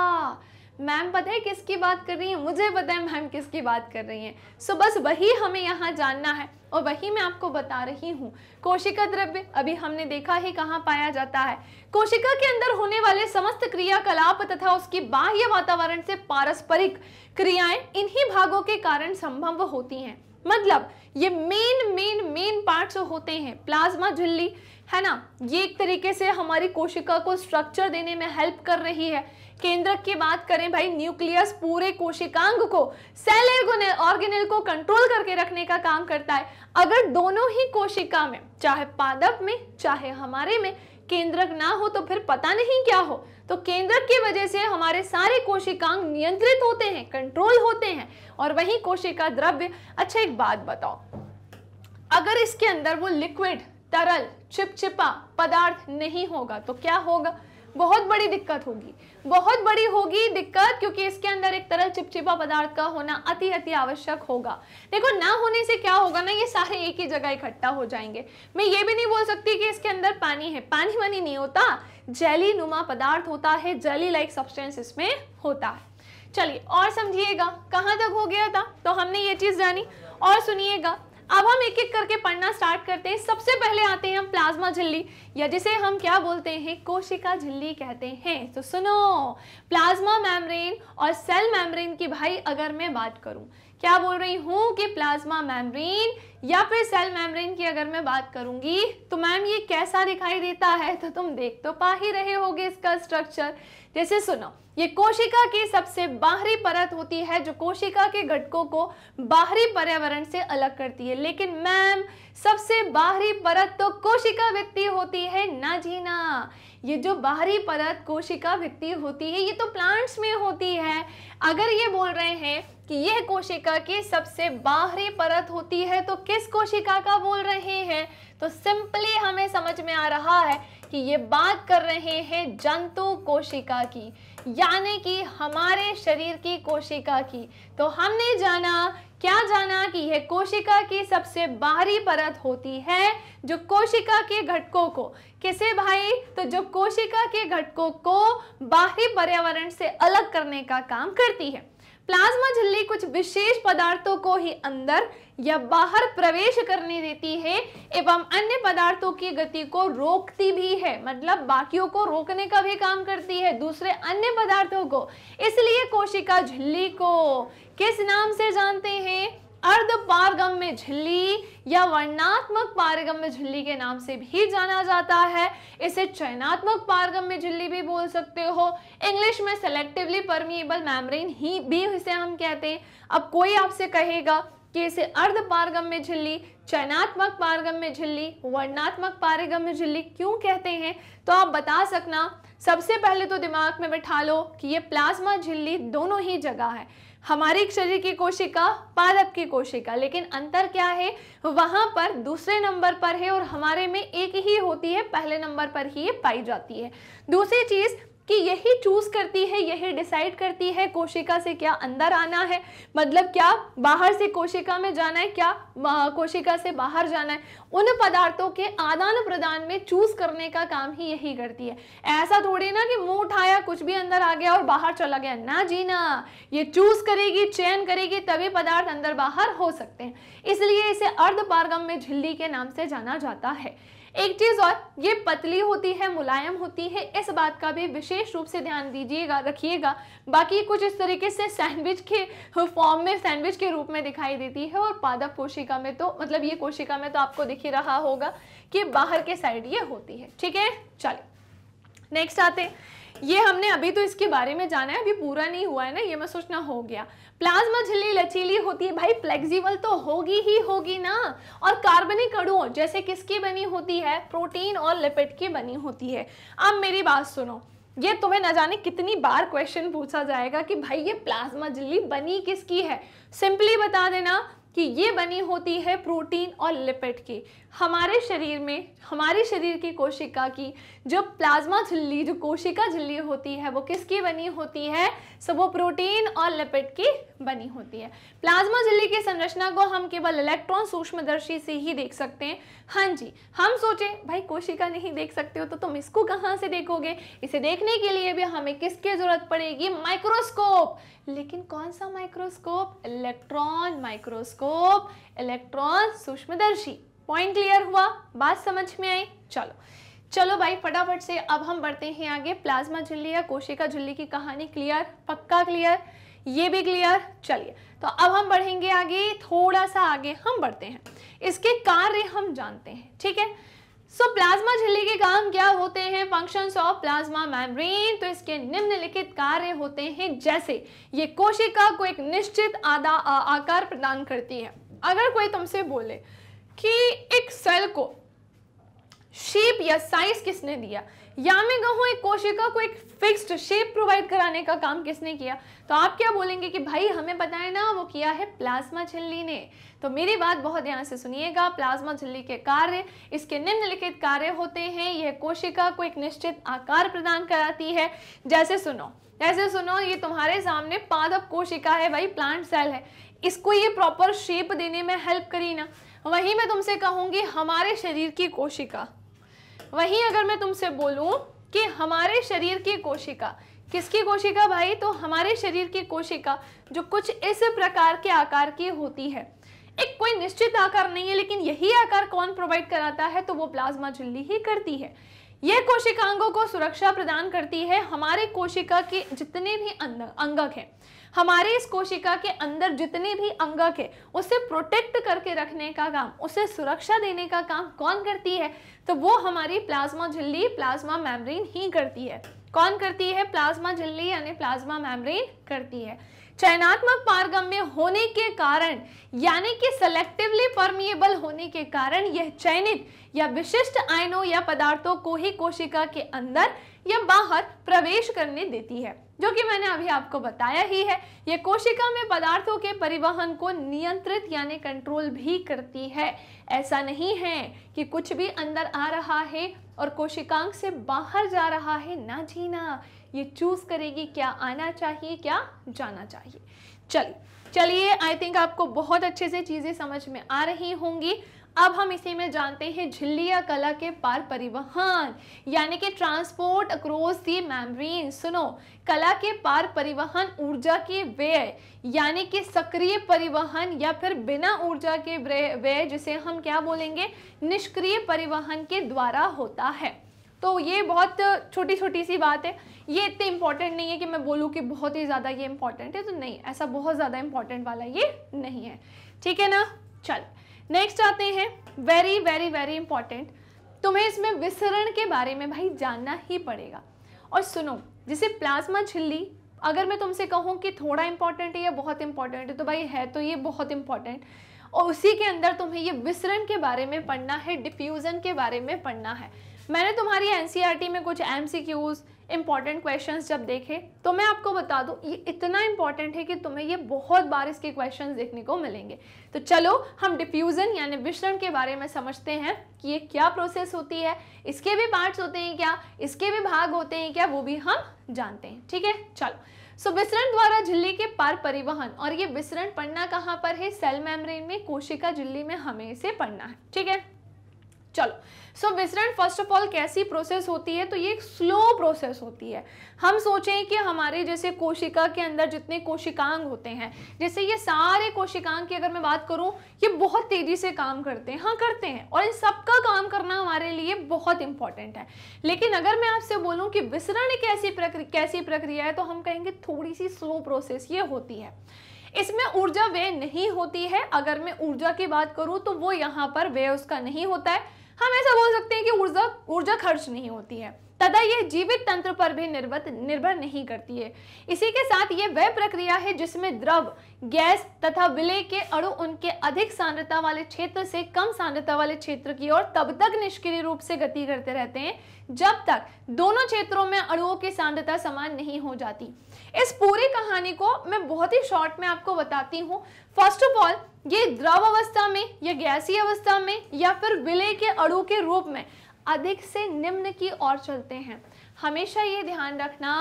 मैम पता है किसकी बात कर रही हैं मुझे पता है मैम किसकी बात कर रही हैं सो बस वही हमें यहाँ जानना है और वही मैं आपको बता रही हूँ कोशिका द्रव्य अभी हमने देखा ही कहाँ पाया जाता है कोशिका के अंदर होने वाले समस्त क्रियाकलाप तथा उसकी बाह्य वातावरण से पारस्परिक क्रियाएं इन्हीं भागों के कारण संभव होती हैं मतलब ये मेन मेन मेन जो होते हैं प्लाज्मा झिल्ली है ना ये एक तरीके से हमारी कोशिका को स्ट्रक्चर देने में हेल्प कर रही है केंद्रक की बात करें भाई न्यूक्लियस पूरे कोशिकांग को सेल ऑर्गेनेल को कंट्रोल करके रखने का काम करता है अगर दोनों ही कोशिका में चाहे पादप में चाहे हमारे में केंद्रक ना हो तो फिर पता नहीं क्या हो तो केंद्रक की वजह से हमारे सारे कोशिकांग नियंत्रित होते हैं कंट्रोल होते हैं और वही कोशिका द्रव्य अच्छा एक बात बताओ अगर इसके अंदर वो लिक्विड तरल चिपचिपा पदार्थ नहीं होगा तो क्या होगा बहुत बड़ी दिक्कत होगी बहुत बड़ी होगी दिक्कत क्योंकि इसके अंदर एक तरल चिपचिपा पदार्थ का होना अति अति आवश्यक होगा देखो ना होने से क्या होगा ना ये सारे एक ही जगह इकट्ठा हो जाएंगे मैं ये भी नहीं बोल सकती कि इसके अंदर पानी है पानी वानी नहीं होता जेली नुमा पदार्थ होता है जेली लाइक सब्सटेंस इसमें होता है चलिए और समझिएगा कहाँ तक हो गया था तो हमने ये चीज़ जानी और सुनिएगा अब हम एक एक करके पढ़ना स्टार्ट करते हैं सबसे पहले आते हैं हम प्लाज्मा झिल्ली या जिसे हम क्या बोलते हैं कोशिका झिल्ली कहते हैं तो सुनो प्लाज्मा मेम्ब्रेन और सेल मेम्ब्रेन की भाई अगर मैं बात करूं क्या बोल रही हूँ कि प्लाज्मा मेम्ब्रेन या फिर सेल मेम्ब्रेन की अगर मैं बात करूंगी तो मैम ये कैसा दिखाई देता है तो तुम देख तो पा ही रहे होगे इसका स्ट्रक्चर जैसे सुनो ये कोशिका की सबसे बाहरी परत होती है जो कोशिका के घटकों को बाहरी पर्यावरण से अलग करती है लेकिन मैम सबसे बाहरी परत तो कोशिका व्यक्ति होती है ना जीना ये जो बाहरी परत कोशिका व्यक्ति होती है ये तो प्लांट्स में होती है अगर ये बोल रहे हैं कि यह कोशिका की सबसे बाहरी परत होती है तो किस कोशिका का बोल रहे हैं तो सिंपली हमें समझ में आ रहा है कि ये बात कर रहे हैं जंतु कोशिका की यानी कि हमारे शरीर की कोशिका की तो हमने जाना क्या जाना कि यह कोशिका की सबसे बाहरी परत होती है जो कोशिका के घटकों को किसे भाई तो जो कोशिका के घटकों को बाहरी पर्यावरण से अलग करने का काम करती है प्लाज्मा झिल्ली कुछ विशेष पदार्थों को ही अंदर या बाहर प्रवेश करने देती है एवं अन्य पदार्थों की गति को रोकती भी है मतलब बाकियों को रोकने का भी काम करती है दूसरे अन्य पदार्थों को इसलिए कोशिका झिल्ली को किस नाम से जानते हैं अर्ध पारगम्य झिल्ली या वर्णात्मक पारगम्य झिल्ली के नाम से भी जाना जाता है इसे चयनात्मक पारगम्य झिल्ली भी बोल सकते हो इंग्लिश में सेलेक्टिवली परमिएबल मैमरीन ही भी इसे हम कहते हैं अब कोई आपसे कहेगा कि इसे अर्ध पारगम्य झिल्ली चयनात्मक पारगम्य झिल्ली वर्णात्मक पारगम्य झिल्ली क्यों कहते हैं तो आप बता सकना सबसे पहले तो दिमाग में बैठा लो कि ये प्लाज्मा झिल्ली दोनों ही जगह है हमारे शरीर की कोशिका पादप की कोशिका लेकिन अंतर क्या है वहां पर दूसरे नंबर पर है और हमारे में एक ही होती है पहले नंबर पर ही ये पाई जाती है दूसरी चीज कि यही चूज करती है यही डिसाइड करती है कोशिका से क्या अंदर आना है मतलब क्या बाहर से कोशिका में जाना है क्या कोशिका से बाहर जाना है उन पदार्थों के आदान प्रदान में चूज करने का काम ही यही करती है ऐसा थोड़ी ना कि मुंह उठाया कुछ भी अंदर आ गया और बाहर चला गया ना जी ना ये चूज करेगी चयन करेगी तभी पदार्थ अंदर बाहर हो सकते हैं इसलिए इसे अर्ध पारगम में झिल्ली के नाम से जाना जाता है एक चीज और ये पतली होती है मुलायम होती है इस बात का भी विशेष रूप से ध्यान दीजिएगा रखिएगा बाकी कुछ इस तरीके से सैंडविच के फॉर्म में सैंडविच के रूप में दिखाई देती है और पादप कोशिका में तो मतलब ये कोशिका में तो आपको दिख ही रहा होगा कि बाहर के साइड ये होती है ठीक है चलिए नेक्स्ट आते ये हमने अभी तो इसके बारे में जाना है अभी पूरा नहीं हुआ है ना ये मैं सोचना हो गया प्लाज्मा झिल्ली लचीली होती है भाई फ्लेक्सिबल तो होगी ही होगी ना और कार्बनिक अणुओं जैसे किसकी बनी होती है प्रोटीन और लिपिड की बनी होती है अब मेरी बात सुनो ये तुम्हें ना जाने कितनी बार क्वेश्चन पूछा जाएगा कि भाई ये प्लाज्मा झिल्ली बनी किसकी है सिंपली बता देना कि ये बनी होती है प्रोटीन और लिपिड की हमारे शरीर में हमारे शरीर की कोशिका की जो प्लाज्मा झिल्ली जो कोशिका झिल्ली होती है वो किसकी बनी होती है सो वो प्रोटीन और लिपिड की बनी होती है प्लाज्मा झिल्ली की संरचना को हम केवल इलेक्ट्रॉन सूक्ष्मदर्शी से ही देख सकते हैं हाँ जी हम सोचे भाई कोशिका नहीं देख सकते हो तो तुम इसको कहाँ से देखोगे इसे देखने के लिए भी हमें किसकी ज़रूरत पड़ेगी माइक्रोस्कोप लेकिन कौन सा माइक्रोस्कोप इलेक्ट्रॉन माइक्रोस्कोप इलेक्ट्रॉन सूक्ष्मदर्शी पॉइंट क्लियर हुआ बात समझ में आई चलो चलो भाई फटाफट से अब हम बढ़ते हैं आगे प्लाज्मा झिल्ली या कोशिका झुल्ली की कहानी क्लियर पक्का क्लियर ये भी क्लियर चलिए तो अब हम बढ़ेंगे आगे थोड़ा सा आगे हम बढ़ते हैं इसके कार्य हम जानते हैं ठीक है सो प्लाज्मा झिल्ली के काम क्या होते हैं फंक्शंस ऑफ प्लाज्मा मेम्ब्रेन तो इसके निम्नलिखित कार्य होते हैं जैसे ये कोशिका को एक निश्चित आधा आकार प्रदान करती है अगर कोई तुमसे बोले कि एक सेल को शेप या साइज किसने दिया या मैं कहूँ एक कोशिका को एक फिक्स्ड शेप प्रोवाइड कराने का काम किसने किया तो आप क्या बोलेंगे कि भाई हमें बताए ना वो किया है प्लाज्मा झिल्ली ने तो मेरी बात बहुत ध्यान से सुनिएगा प्लाज्मा झिल्ली के कार्य इसके निम्नलिखित कार्य होते हैं यह कोशिका को एक निश्चित आकार प्रदान कराती है जैसे सुनो जैसे सुनो ये तुम्हारे सामने पादप कोशिका है भाई प्लांट सेल है इसको ये प्रॉपर शेप देने में हेल्प करी ना वही मैं तुमसे कहूंगी हमारे शरीर की कोशिका वही अगर मैं तुमसे बोलूं कि हमारे शरीर की कोशिका किसकी कोशिका भाई तो हमारे शरीर की कोशिका जो कुछ इस प्रकार के आकार की होती है एक कोई निश्चित आकार नहीं है लेकिन यही आकार कौन प्रोवाइड कराता है तो वो प्लाज्मा झिल्ली ही करती है यह कोशिकांगों को सुरक्षा प्रदान करती है हमारे कोशिका के जितने भी अंगक हैं हमारे इस कोशिका के अंदर जितने भी अंगक है उसे प्रोटेक्ट करके रखने का काम उसे सुरक्षा देने का काम कौन करती है तो वो हमारी प्लाज्मा झिल्ली प्लाज्मा मैमरीन ही करती है कौन करती है प्लाज्मा झिल्ली यानी प्लाज्मा मैमरीन करती है चयनात्मक पारगम्य होने के कारण यानी कि सेलेक्टिवली परमिएबल होने के कारण यह चयनित या विशिष्ट आयनों या पदार्थों को ही कोशिका के अंदर या बाहर प्रवेश करने देती है जो कि मैंने अभी आपको बताया ही है ये कोशिका में पदार्थों के परिवहन को नियंत्रित यानी कंट्रोल भी करती है ऐसा नहीं है कि कुछ भी अंदर आ रहा है और कोशिकांग से बाहर जा रहा है ना जी ना ये चूज करेगी क्या आना चाहिए क्या जाना चाहिए चलिए चलिए आई थिंक आपको बहुत अच्छे से चीज़ें समझ में आ रही होंगी अब हम इसी में जानते हैं झिल्लिया कला के पार परिवहन यानी कि ट्रांसपोर्ट अक्रॉस दी मैमरीन सुनो कला के पार परिवहन ऊर्जा के व्यय यानी कि सक्रिय परिवहन या फिर बिना ऊर्जा के व्यय जिसे हम क्या बोलेंगे निष्क्रिय परिवहन के द्वारा होता है तो ये बहुत छोटी छोटी सी बात है ये इतनी इम्पॉर्टेंट नहीं है कि मैं बोलूँ कि बहुत ही ज़्यादा ये इम्पॉर्टेंट है तो नहीं ऐसा बहुत ज़्यादा इम्पॉर्टेंट वाला ये नहीं है ठीक है ना चलो नेक्स्ट आते हैं वेरी वेरी वेरी इंपॉर्टेंट तुम्हें इसमें विसरण के बारे में भाई जानना ही पड़ेगा और सुनो जैसे प्लाज्मा झिल्ली अगर मैं तुमसे कहूँ कि थोड़ा इंपॉर्टेंट है या बहुत इंपॉर्टेंट है तो भाई है तो ये बहुत इंपॉर्टेंट और उसी के अंदर तुम्हें ये विसरण के बारे में पढ़ना है डिफ्यूज़न के बारे में पढ़ना है मैंने तुम्हारी एन e में कुछ MCQs important questions जब देखे तो मैं आपको बता दूं ये इतना इंपॉर्टेंट है कि तुम्हें ये बहुत बार इसके क्वेश्चंस देखने को मिलेंगे तो चलो हम डिफ्यूज़न यानी विश्रण के बारे में समझते हैं कि ये क्या प्रोसेस होती है इसके भी पार्ट्स होते हैं क्या इसके भी भाग होते हैं क्या वो भी हम जानते हैं ठीक है चलो सो विसरण द्वारा झिल्ली के पार परिवहन और ये विसरण पढ़ना कहाँ पर है सेल मेम्ब्रेन में कोशिका झिल्ली में हमें इसे पढ़ना है ठीक है चलो सो विसरण फर्स्ट ऑफ ऑल कैसी प्रोसेस होती है तो ये एक स्लो प्रोसेस होती है हम सोचें कि हमारे जैसे कोशिका के अंदर जितने कोशिकांग होते हैं जैसे ये सारे कोशिकांग की अगर मैं बात करूँ ये बहुत तेज़ी से काम करते हैं हाँ करते हैं और इन सबका काम करना हमारे लिए बहुत इंपॉर्टेंट है लेकिन अगर मैं आपसे बोलूँ कि विसरण कैसी प्रक्रिया कैसी प्रक्रिया है तो हम कहेंगे थोड़ी सी स्लो प्रोसेस ये होती है इसमें ऊर्जा व्यय नहीं होती है अगर मैं ऊर्जा की बात करूँ तो वो यहाँ पर व्यय उसका नहीं होता है हम ऐसा बोल सकते हैं कि ऊर्जा ऊर्जा खर्च नहीं होती है तथा यह जीवित तंत्र पर भी निर्भर निर्भर नहीं करती है इसी के साथ ये वह प्रक्रिया है जिसमें द्रव गैस तथा विलय के अणु उनके अधिक सांद्रता वाले क्षेत्र से कम सांद्रता वाले क्षेत्र की ओर तब तक निष्क्रिय रूप से गति करते रहते हैं जब तक दोनों क्षेत्रों में अणुओं की सांद्रता समान नहीं हो जाती इस पूरी कहानी को मैं बहुत ही शॉर्ट में आपको बताती हूँ फर्स्ट ऑफ ऑल ये द्रव अवस्था में या गैसीय अवस्था में या फिर विलय के अड़ू के रूप में अधिक से निम्न की ओर चलते हैं हमेशा ये ध्यान रखना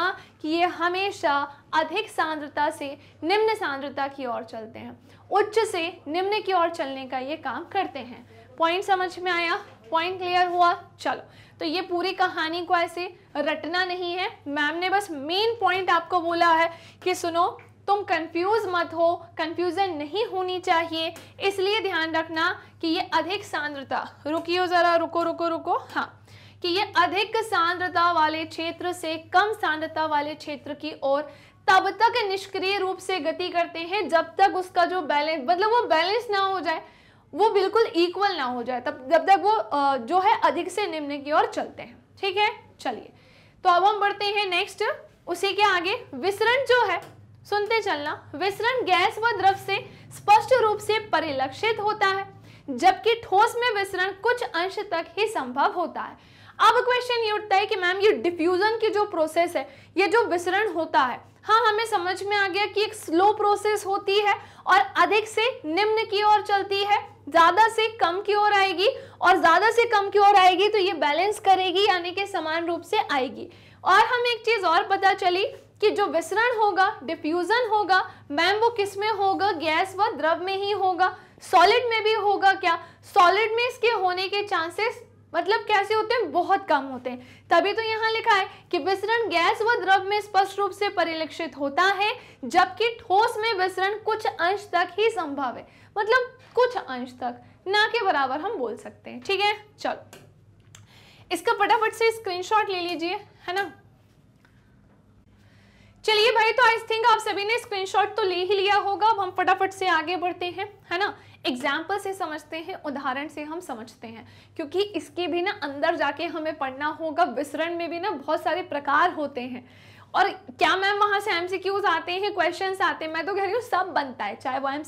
कि ये हमेशा अधिक सांद्रता से निम्न सांद्रता की ओर चलते हैं उच्च से निम्न की ओर चलने का ये काम करते हैं पॉइंट समझ में आया पॉइंट क्लियर हुआ चलो तो ये पूरी कहानी को ऐसे रटना नहीं है मैम ने बस मेन पॉइंट आपको बोला है कि सुनो तुम कंफ्यूज मत हो कंफ्यूजन नहीं होनी चाहिए इसलिए ध्यान रखना कि ये अधिक सांद्रता रुकियो ज़रा रुको रुको रुको हाँ कि ये अधिक सांद्रता वाले क्षेत्र से कम सांद्रता वाले क्षेत्र की ओर तब तक निष्क्रिय रूप से गति करते हैं जब तक उसका जो बैलेंस मतलब वो बैलेंस ना हो जाए वो बिल्कुल इक्वल ना हो जाए तब जब तक वो जो है अधिक से निम्न की ओर चलते हैं ठीक है चलिए तो अब हम बढ़ते हैं नेक्स्ट उसी के आगे विसरण जो है सुनते चलना विसरण गैस व द्रव से स्पष्ट रूप से परिलक्षित होता है जबकि ठोस में विसरण कुछ अंश तक ही संभव होता है अब क्वेश्चन ये उठता है कि मैम ये डिफ्यूजन की जो प्रोसेस है ये जो विसरण होता है हाँ हमें समझ में आ गया कि एक स्लो प्रोसेस होती है और अधिक से निम्न की ओर चलती है ज्यादा से कम की ओर आएगी और ज्यादा से कम की ओर आएगी तो ये बैलेंस करेगी यानी कि समान रूप से आएगी और हम एक चीज और पता चली कि जो विसरण होगा डिफ्यूजन होगा मैम वो किस में होगा गैस व द्रव में ही होगा सॉलिड में भी होगा क्या सॉलिड में इसके होने के चांसेस मतलब कैसे होते हैं बहुत कम होते हैं तभी तो यहाँ लिखा है कि विसरण गैस व द्रव में स्पष्ट रूप से परिलक्षित होता है जबकि ठोस में विसरण कुछ अंश तक ही संभव है मतलब कुछ अंश तक ना के बराबर हम बोल सकते हैं ठीक है चलो इसका फटाफट से स्क्रीनशॉट ले लीजिए है ना चलिए भाई तो आई थिंक आप सभी ने स्क्रीनशॉट तो ले ही लिया होगा अब हम फटाफट से आगे बढ़ते हैं है ना एग्जाम्पल से समझते हैं उदाहरण से हम समझते हैं क्योंकि इसके भी ना अंदर जाके हमें पढ़ना होगा विसरण में भी ना बहुत सारे प्रकार होते हैं और क्या मैम वहाँ से एम आते हैं क्वेश्चन आते हैं मैं तो कह रही हूँ सब बनता है चाहे वो एम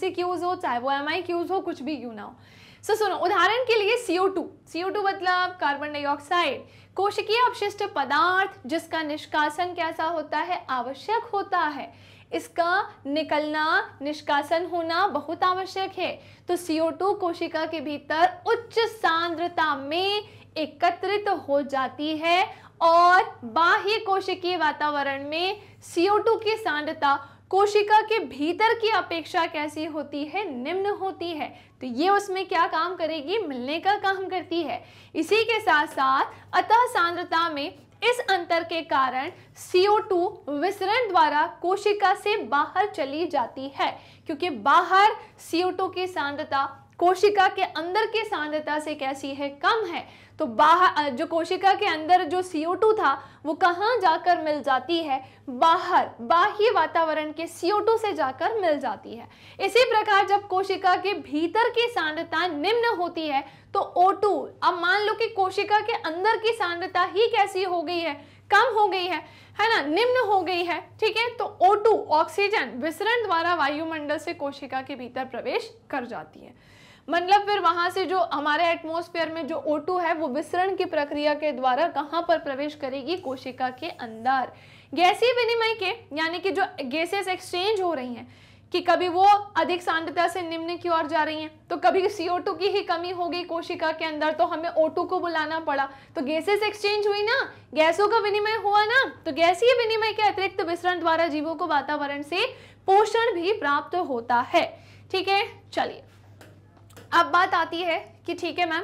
हो चाहे वो एम हो कुछ भी क्यों ना हो सो so, सुनो उदाहरण के लिए सीओ टू सीओ टू मतलब कार्बन डाइऑक्साइड कोशिकीय अपशिष्ट पदार्थ जिसका निष्कासन कैसा होता है आवश्यक होता है इसका निकलना निष्कासन होना बहुत आवश्यक है तो CO2 कोशिका के भीतर उच्च सांद्रता में एकत्रित हो जाती है और बाह्य कोशिकीय वातावरण में CO2 की सांद्रता कोशिका के भीतर की अपेक्षा कैसी होती है निम्न होती है तो ये उसमें क्या काम करेगी मिलने का काम करती है इसी के साथ साथ अतः सांद्रता में इस अंतर के कारण CO2 विसरण द्वारा कोशिका से बाहर चली जाती है क्योंकि बाहर CO2 की सांद्रता कोशिका के अंदर की सांद्रता से कैसी है कम है तो बाहर जो कोशिका के अंदर जो CO2 था वो कहाँ जाकर मिल जाती है बाहर बाह्य वातावरण के CO2 से जाकर मिल जाती है इसी प्रकार जब कोशिका के भीतर की सांद्रता निम्न होती है तो O2 अब मान लो कि कोशिका के अंदर की सांद्रता ही कैसी हो गई है कम हो गई है है ना निम्न हो गई है ठीक है तो O2 ऑक्सीजन विसरण द्वारा वायुमंडल से कोशिका के भीतर प्रवेश कर जाती है मतलब फिर वहां से जो हमारे एटमोस्फेयर में जो ओ है वो विसरण की प्रक्रिया के द्वारा कहाँ पर प्रवेश करेगी कोशिका के अंदर गैसीय विनिमय के यानी कि जो गैसेस एक्सचेंज हो रही हैं कि कभी वो अधिक सांद्रता से निम्न की ओर जा रही हैं तो कभी CO2 की ही कमी हो गई कोशिका के अंदर तो हमें ओ को बुलाना पड़ा तो गैसेस एक्सचेंज हुई ना गैसों का विनिमय हुआ ना तो गैसीय विनिमय के अतिरिक्त विसरण द्वारा जीवों को वातावरण से पोषण भी प्राप्त होता है ठीक है चलिए अब बात आती है कि ठीक है मैम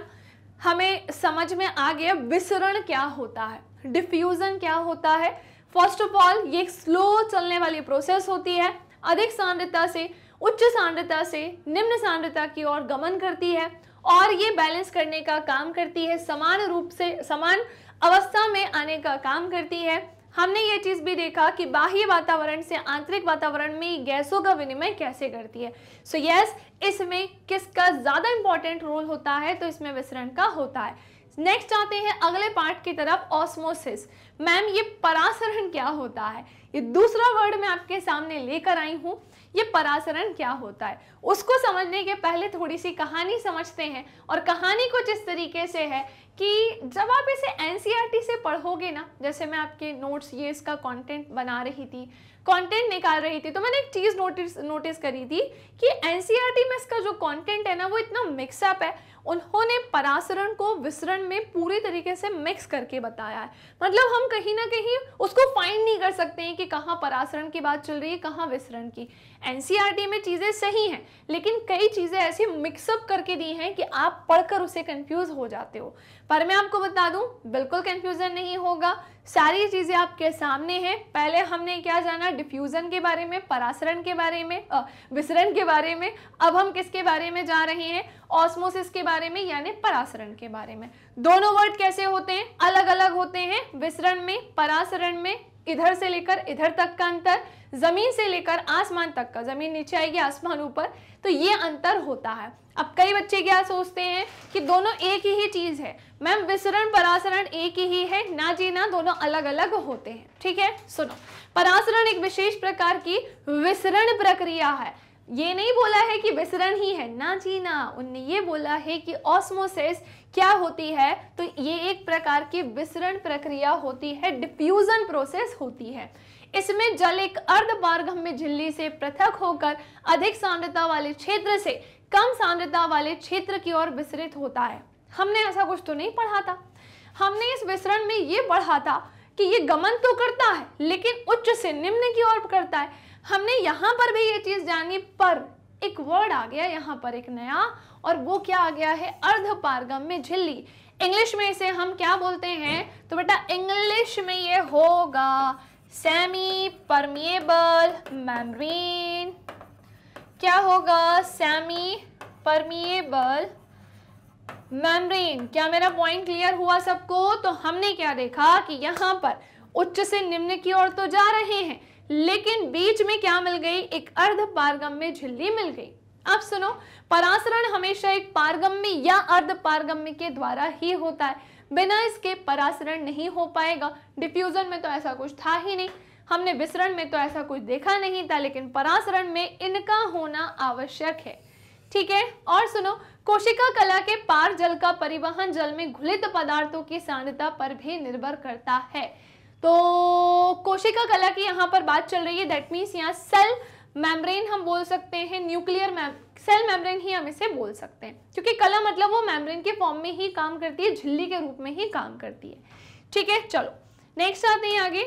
हमें समझ में आ गया विसरण क्या होता है डिफ्यूज़न क्या होता है फर्स्ट ऑफ ऑल ये एक स्लो चलने वाली प्रोसेस होती है अधिक सांद्रता से उच्च सांद्रता से निम्न सांद्रता की ओर गमन करती है और ये बैलेंस करने का काम करती है समान रूप से समान अवस्था में आने का काम करती है हमने ये चीज़ भी देखा कि बाह्य वातावरण से आंतरिक वातावरण में गैसों का विनिमय कैसे करती है सो so यस yes, इसमें किसका ज़्यादा इंपॉर्टेंट रोल होता है तो इसमें विसरण का होता है नेक्स्ट आते हैं अगले पार्ट की तरफ ऑस्मोसिस मैम ये परासरण क्या होता है ये दूसरा वर्ड मैं आपके सामने लेकर आई हूं ये परासरण क्या होता है उसको समझने के पहले थोड़ी सी कहानी समझते हैं और कहानी कुछ इस तरीके से है कि जब आप इसे एन से पढ़ोगे ना जैसे मैं आपके नोट्स ये इसका कंटेंट बना रही थी कंटेंट निकाल रही थी तो मैंने एक चीज़ नोटिस नोटिस करी थी कि एनसीईआरटी e में इसका जो कंटेंट है ना वो इतना मिक्सअप है उन्होंने परासरण को विसरण में पूरी तरीके से मिक्स करके बताया है मतलब हम कहीं ना कहीं उसको फाइंड नहीं कर सकते हैं कि कहाँ परासरण की बात चल रही है कहाँ विसरण की एनसीईआरटी e में चीज़ें सही हैं लेकिन कई चीज़ें ऐसी मिक्सअप करके दी हैं कि आप पढ़कर उसे कंफ्यूज हो जाते हो पर मैं आपको बता दूं बिल्कुल कंफ्यूजन नहीं होगा सारी चीज़ें आपके सामने हैं पहले हमने क्या जाना डिफ्यूज़न के बारे में परासरण के बारे में विसरण के बारे में अब हम किसके बारे में जा रहे हैं ऑस्मोसिस के बारे में यानी परासरण के बारे में दोनों वर्ड कैसे होते हैं अलग अलग होते हैं विसरण में परासरण में इधर से लेकर इधर तक का अंतर जमीन से लेकर आसमान तक का जमीन नीचे आएगी आसमान ऊपर तो ये अंतर होता है अब कई बच्चे क्या सोचते हैं कि दोनों एक ही चीज है मैम विसरण परासरण एक ही है ना जी ना दोनों अलग अलग होते हैं ठीक है सुनो परासरण एक विशेष प्रकार की विसरण प्रक्रिया है ये नहीं बोला है कि विसरण ही है ना जी ना उनने ये बोला है कि ऑस्मोसिस क्या होती है तो ये एक प्रकार की विसरण प्रक्रिया होती है डिफ्यूजन प्रोसेस होती है इसमें जल एक अर्धपारगम्य झिल्ली से पृथक होकर अधिक सांद्रता वाले क्षेत्र से कम सांद्रता वाले क्षेत्र की ओर विसरित होता है हमने ऐसा कुछ तो नहीं पढ़ा था हमने इस विसरण में ये पढ़ा था कि ये गमन तो करता है लेकिन उच्च से निम्न की ओर करता है हमने यहां पर भी ये चीज़ जानी पर एक वर्ड आ गया यहां पर एक नया और वो क्या आ गया है अर्ध पारगम में झिल्ली इंग्लिश में इसे हम क्या बोलते हैं तो बेटा इंग्लिश में ये होगा सेमी परमिएबल मैमरीन क्या होगा सेमी परमिएबल मैमरीन क्या मेरा पॉइंट क्लियर हुआ सबको तो हमने क्या देखा कि यहां पर उच्च से निम्न की ओर तो जा रहे हैं लेकिन बीच में क्या मिल गई एक अर्ध पारगम में झिल्ली मिल गई अब सुनो परासरण हमेशा एक में या अर्ध में के द्वारा ही होता है बिना इसके परासरण नहीं हो पाएगा डिफ्यूजन में तो ऐसा कुछ था ही नहीं हमने विसरण में तो ऐसा कुछ देखा नहीं था लेकिन परासरण में इनका होना आवश्यक है ठीक है और सुनो कोशिका कला के पार जल का परिवहन जल में घुलित पदार्थों की सांद्रता पर भी निर्भर करता है तो कोशिका कला की यहाँ पर बात चल रही है दैट मीन्स यहाँ सेल मेम्ब्रेन हम बोल सकते हैं न्यूक्लियर मैम सेल मेम्ब्रेन ही हम इसे बोल सकते हैं क्योंकि कला मतलब वो मेम्ब्रेन के फॉर्म में ही काम करती है झिल्ली के रूप में ही काम करती है ठीक है चलो नेक्स्ट आते हैं आगे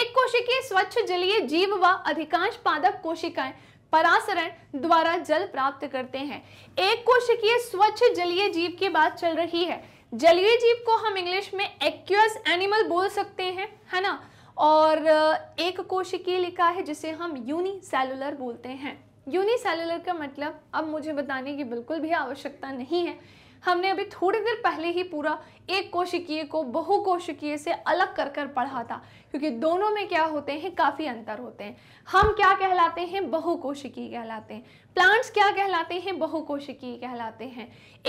एक कोशिकीय स्वच्छ जलीय जीव व अधिकांश पादप कोशिकाएं परासरण द्वारा जल प्राप्त करते हैं एक कोशिकीय स्वच्छ जलीय जीव की बात चल रही है जलीय जीव को हम इंग्लिश में एक्यूस एनिमल बोल सकते हैं है ना और एक कोशिकीय लिखा है जिसे हम यूनि बोलते हैं यूनि का मतलब अब मुझे बताने की बिल्कुल भी आवश्यकता नहीं है हमने अभी थोड़ी देर पहले ही पूरा एक कोशिकीय को बहु कोशिकीय से अलग कर कर पढ़ा था क्योंकि दोनों में क्या होते हैं काफ़ी अंतर होते हैं हम क्या कहलाते हैं बहु कोशिकीय कहलाते हैं प्लांट्स क्या कहलाते हैं बहु कोशिकीय कहलाते हैं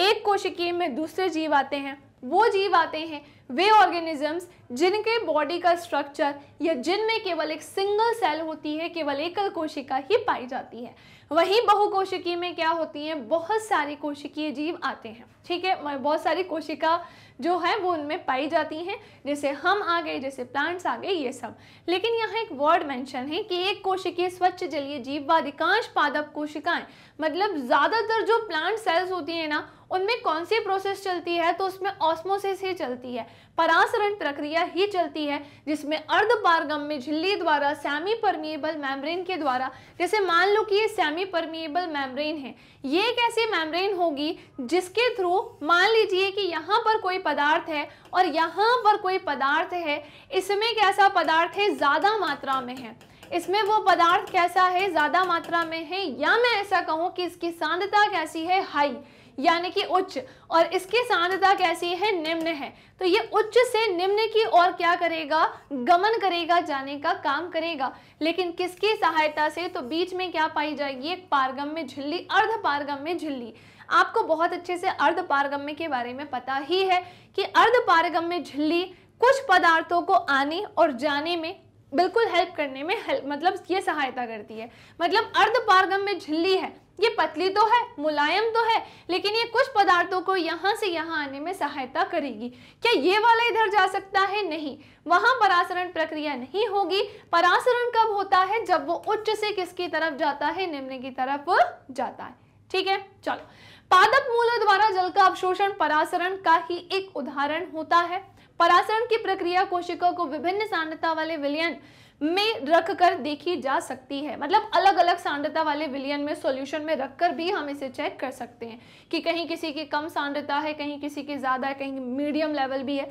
एक कोशिकीय में दूसरे जीव आते हैं वो जीव आते हैं वे ऑर्गेनिजम्स जिनके बॉडी का स्ट्रक्चर या जिनमें केवल एक सिंगल सेल होती है केवल एकल कोशिका ही पाई जाती है वहीं बहुकोशिकी में क्या होती है बहुत सारी कोशिकीय जीव आते हैं ठीक है बहुत सारी कोशिका जो है वो उनमें पाई जाती हैं जैसे हम आ गए जैसे प्लांट्स आ गए ये सब लेकिन यहाँ एक वर्ड मेंशन है कि एक कोशिकीय स्वच्छ जलीय जीव व अधिकांश पादप कोशिकाएं मतलब ज़्यादातर जो प्लांट सेल्स होती है ना उनमें कौन सी प्रोसेस चलती है तो उसमें ऑस्मोसिस ही चलती है परासरण प्रक्रिया ही चलती है जिसमें अर्ध पारगम में झिल्ली द्वारा सेमी परमिएबल मैमब्रेन के द्वारा जैसे मान लो कि ये सेमी परमिएबल मैमब्रेन है ये एक ऐसी मैम्ब्रेन होगी जिसके थ्रू मान लीजिए कि यहाँ पर कोई पदार्थ है और यहाँ पर कोई पदार्थ है इसमें कैसा पदार्थ है ज़्यादा मात्रा में है इसमें वो पदार्थ कैसा है ज़्यादा मात्रा में है या मैं ऐसा कहूँ कि इसकी सांद्रता कैसी है हाई यानी कि उच्च और इसकी सांद्रता कैसी है निम्न है तो ये उच्च से निम्न की ओर क्या करेगा गमन करेगा जाने का काम करेगा लेकिन किसकी सहायता से तो बीच में क्या पाई जाएगी एक पारगम में झिल्ली अर्ध पारगम में झिल्ली आपको बहुत अच्छे से अर्ध पारगम्य के बारे में पता ही है कि अर्धपारगम्य झिल्ली कुछ पदार्थों को आने और जाने में बिल्कुल हेल्प करने में हेल्प मतलब ये सहायता करती है मतलब अर्धपारगम्य झिल्ली है ये पतली तो है मुलायम तो है लेकिन ये कुछ पदार्थों को यहाँ से यहाँ आने में सहायता करेगी क्या ये वाला इधर जा सकता है नहीं वहाँ परासरण प्रक्रिया नहीं होगी परासरण कब होता है जब वो उच्च से किसकी तरफ जाता है निम्न की तरफ जाता है ठीक है चलो पादप मूल द्वारा जल का अवशोषण परासरण का ही एक उदाहरण होता है परासरण की प्रक्रिया कोशिका को विभिन्न सांद्रता वाले विलयन में रखकर देखी जा सकती है मतलब अलग अलग सांद्रता वाले विलयन में सॉल्यूशन में रखकर भी हम इसे चेक कर सकते हैं कि कहीं किसी की कम सांद्रता है कहीं किसी की ज़्यादा है कहीं मीडियम लेवल भी है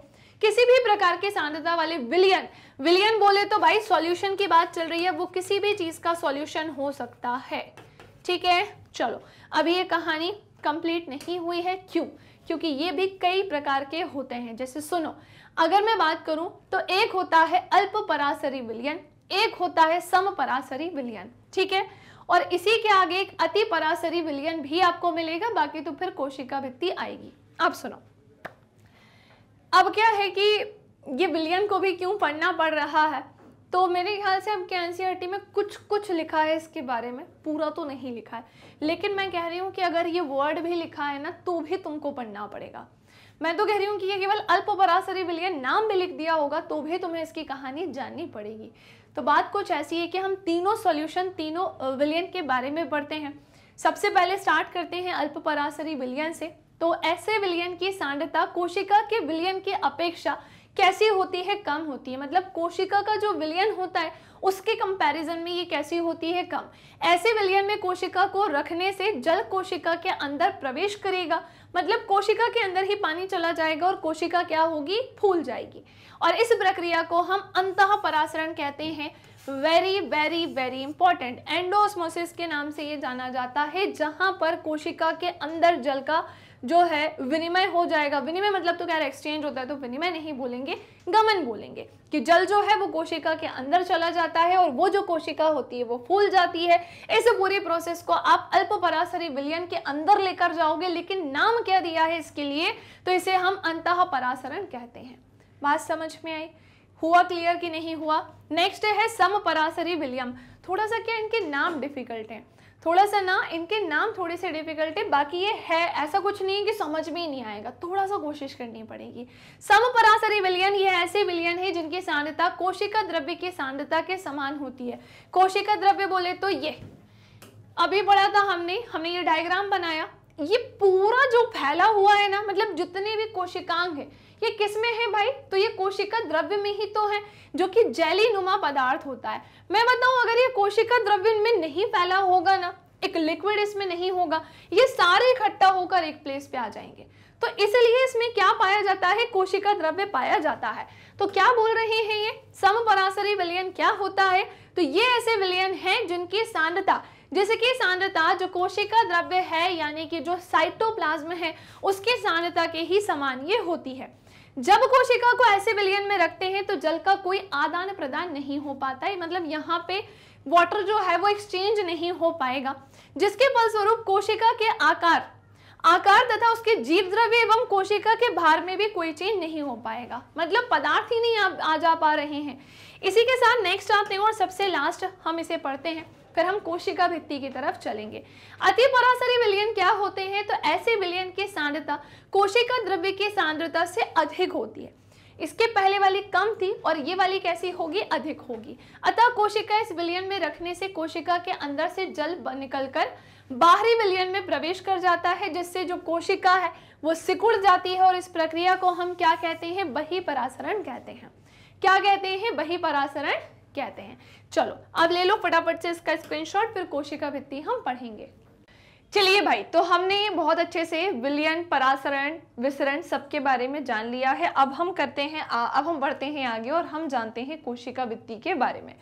किसी भी प्रकार के सांद्रता वाले विलयन विलयन बोले तो भाई सॉल्यूशन की बात चल रही है वो किसी भी चीज़ का सॉल्यूशन हो सकता है ठीक है चलो अभी ये कहानी कंप्लीट नहीं हुई है क्यों क्योंकि ये भी कई प्रकार के होते हैं जैसे सुनो अगर मैं बात करूं तो एक होता है अल्प परासरी विलियन एक होता है सम परासरी विलियन ठीक है और इसी के आगे एक अति परासरी विलियन भी आपको मिलेगा बाकी तो फिर कोशिका भित्ति आएगी आप सुनो अब क्या है कि ये विलियन को भी क्यों पढ़ना पड़ रहा है तो मेरे ख्याल से अब के एन e में कुछ कुछ लिखा है इसके बारे में पूरा तो नहीं लिखा है लेकिन मैं कह रही हूँ कि अगर ये वर्ड भी लिखा है ना तो भी तुमको पढ़ना पड़ेगा मैं तो कह रही हूँ कि ये केवल अल्प परासरी विलय नाम भी लिख दिया होगा तो भी तुम्हें इसकी कहानी जाननी पड़ेगी तो बात कुछ ऐसी है कि हम तीनों सॉल्यूशन तीनों विलियन के बारे में पढ़ते हैं सबसे पहले स्टार्ट करते हैं अल्प परासरी विलियन से तो ऐसे विलियन की सांडता कोशिका के विलियन की अपेक्षा कैसी होती है कम होती है मतलब कोशिका का जो विलयन होता है उसके कंपैरिजन में ये कैसी होती है कम ऐसे विलयन में कोशिका को रखने से जल कोशिका के अंदर प्रवेश करेगा मतलब कोशिका के अंदर ही पानी चला जाएगा और कोशिका क्या होगी फूल जाएगी और इस प्रक्रिया को हम अंत परासरण कहते हैं very very very important endosmosis के नाम से ये जाना जाता है जहाँ पर कोशिका के अंदर जल का जो है विनिमय हो जाएगा विनिमय मतलब तो कह रहे एक्सचेंज होता है तो विनिमय नहीं बोलेंगे गमन बोलेंगे कि जल जो है वो कोशिका के अंदर चला जाता है और वो जो कोशिका होती है वो फूल जाती है इस पूरे प्रोसेस को आप अल्प परासरी विलियन के अंदर लेकर जाओगे लेकिन नाम क्या दिया है इसके लिए तो इसे हम अंत परासरण कहते हैं बात समझ में आई हुआ क्लियर कि नहीं हुआ नेक्स्ट है सम परासरी विलियम थोड़ा सा क्या इनके नाम डिफिकल्ट हैं थोड़ा सा ना इनके नाम थोड़े से डिफिकल्ट है बाकी ये है ऐसा कुछ नहीं है कि समझ में ही नहीं आएगा थोड़ा सा कोशिश करनी पड़ेगी समपरासरी विलियन ये ऐसे विलियन है जिनकी सांद्रता कोशिका द्रव्य की सांद्रता के समान होती है कोशिका द्रव्य बोले तो ये अभी पढ़ा था हमने हमने ये डायग्राम बनाया ये पूरा जो फैला हुआ है ना मतलब जितने भी कोशिकांग है ये किस में है भाई तो ये कोशिका द्रव्य में ही तो है जो कि जैली नुमा पदार्थ होता है मैं बताऊं अगर ये कोशिका द्रव्य में नहीं फैला होगा ना एक लिक्विड इसमें नहीं होगा ये सारे इकट्ठा होकर एक प्लेस पे आ जाएंगे तो इसलिए इसमें क्या पाया जाता है कोशिका द्रव्य पाया जाता है तो क्या बोल रहे हैं ये समपरासरी विलयन क्या होता है तो ये ऐसे विलयन हैं जिनकी सांद्रता जैसे कि सांद्रता जो कोशिका द्रव्य है यानी कि जो साइटोप्लाज्म है उसकी सांद्रता के ही समान ये होती है जब कोशिका को ऐसे विलियन में रखते हैं तो जल का कोई आदान प्रदान नहीं हो पाता है मतलब यहाँ पे वाटर जो है वो एक्सचेंज नहीं हो पाएगा जिसके फलस्वरूप कोशिका के आकार आकार तथा उसके जीव द्रव्य एवं कोशिका के भार में भी कोई चेंज नहीं हो पाएगा मतलब पदार्थ ही नहीं आ, आ जा पा रहे हैं इसी के साथ नेक्स्ट आते हैं और सबसे लास्ट हम इसे पढ़ते हैं फिर हम कोशिका भित्ति की तरफ चलेंगे अति परासरी विलयन क्या होते हैं तो ऐसे विलयन की सांद्रता कोशिका द्रव्य की सांद्रता से अधिक होती है इसके पहले वाली कम थी और ये वाली कैसी होगी अधिक होगी अतः कोशिका इस विलयन में रखने से कोशिका के अंदर से जल निकलकर बाहरी विलयन में प्रवेश कर जाता है जिससे जो कोशिका है वो सिकुड़ जाती है और इस प्रक्रिया को हम क्या कहते हैं बही परासरण कहते हैं क्या कहते हैं बही परासरण कहते हैं चलो अब ले लो फटाफट से इसका स्क्रीनशॉट फिर कोशिका भित्ति हम पढ़ेंगे चलिए भाई तो हमने बहुत अच्छे से विलियन परासरण विसरण सबके बारे में जान लिया है अब हम करते हैं आ, अब हम बढ़ते हैं आगे और हम जानते हैं कोशिका वित्ती के बारे में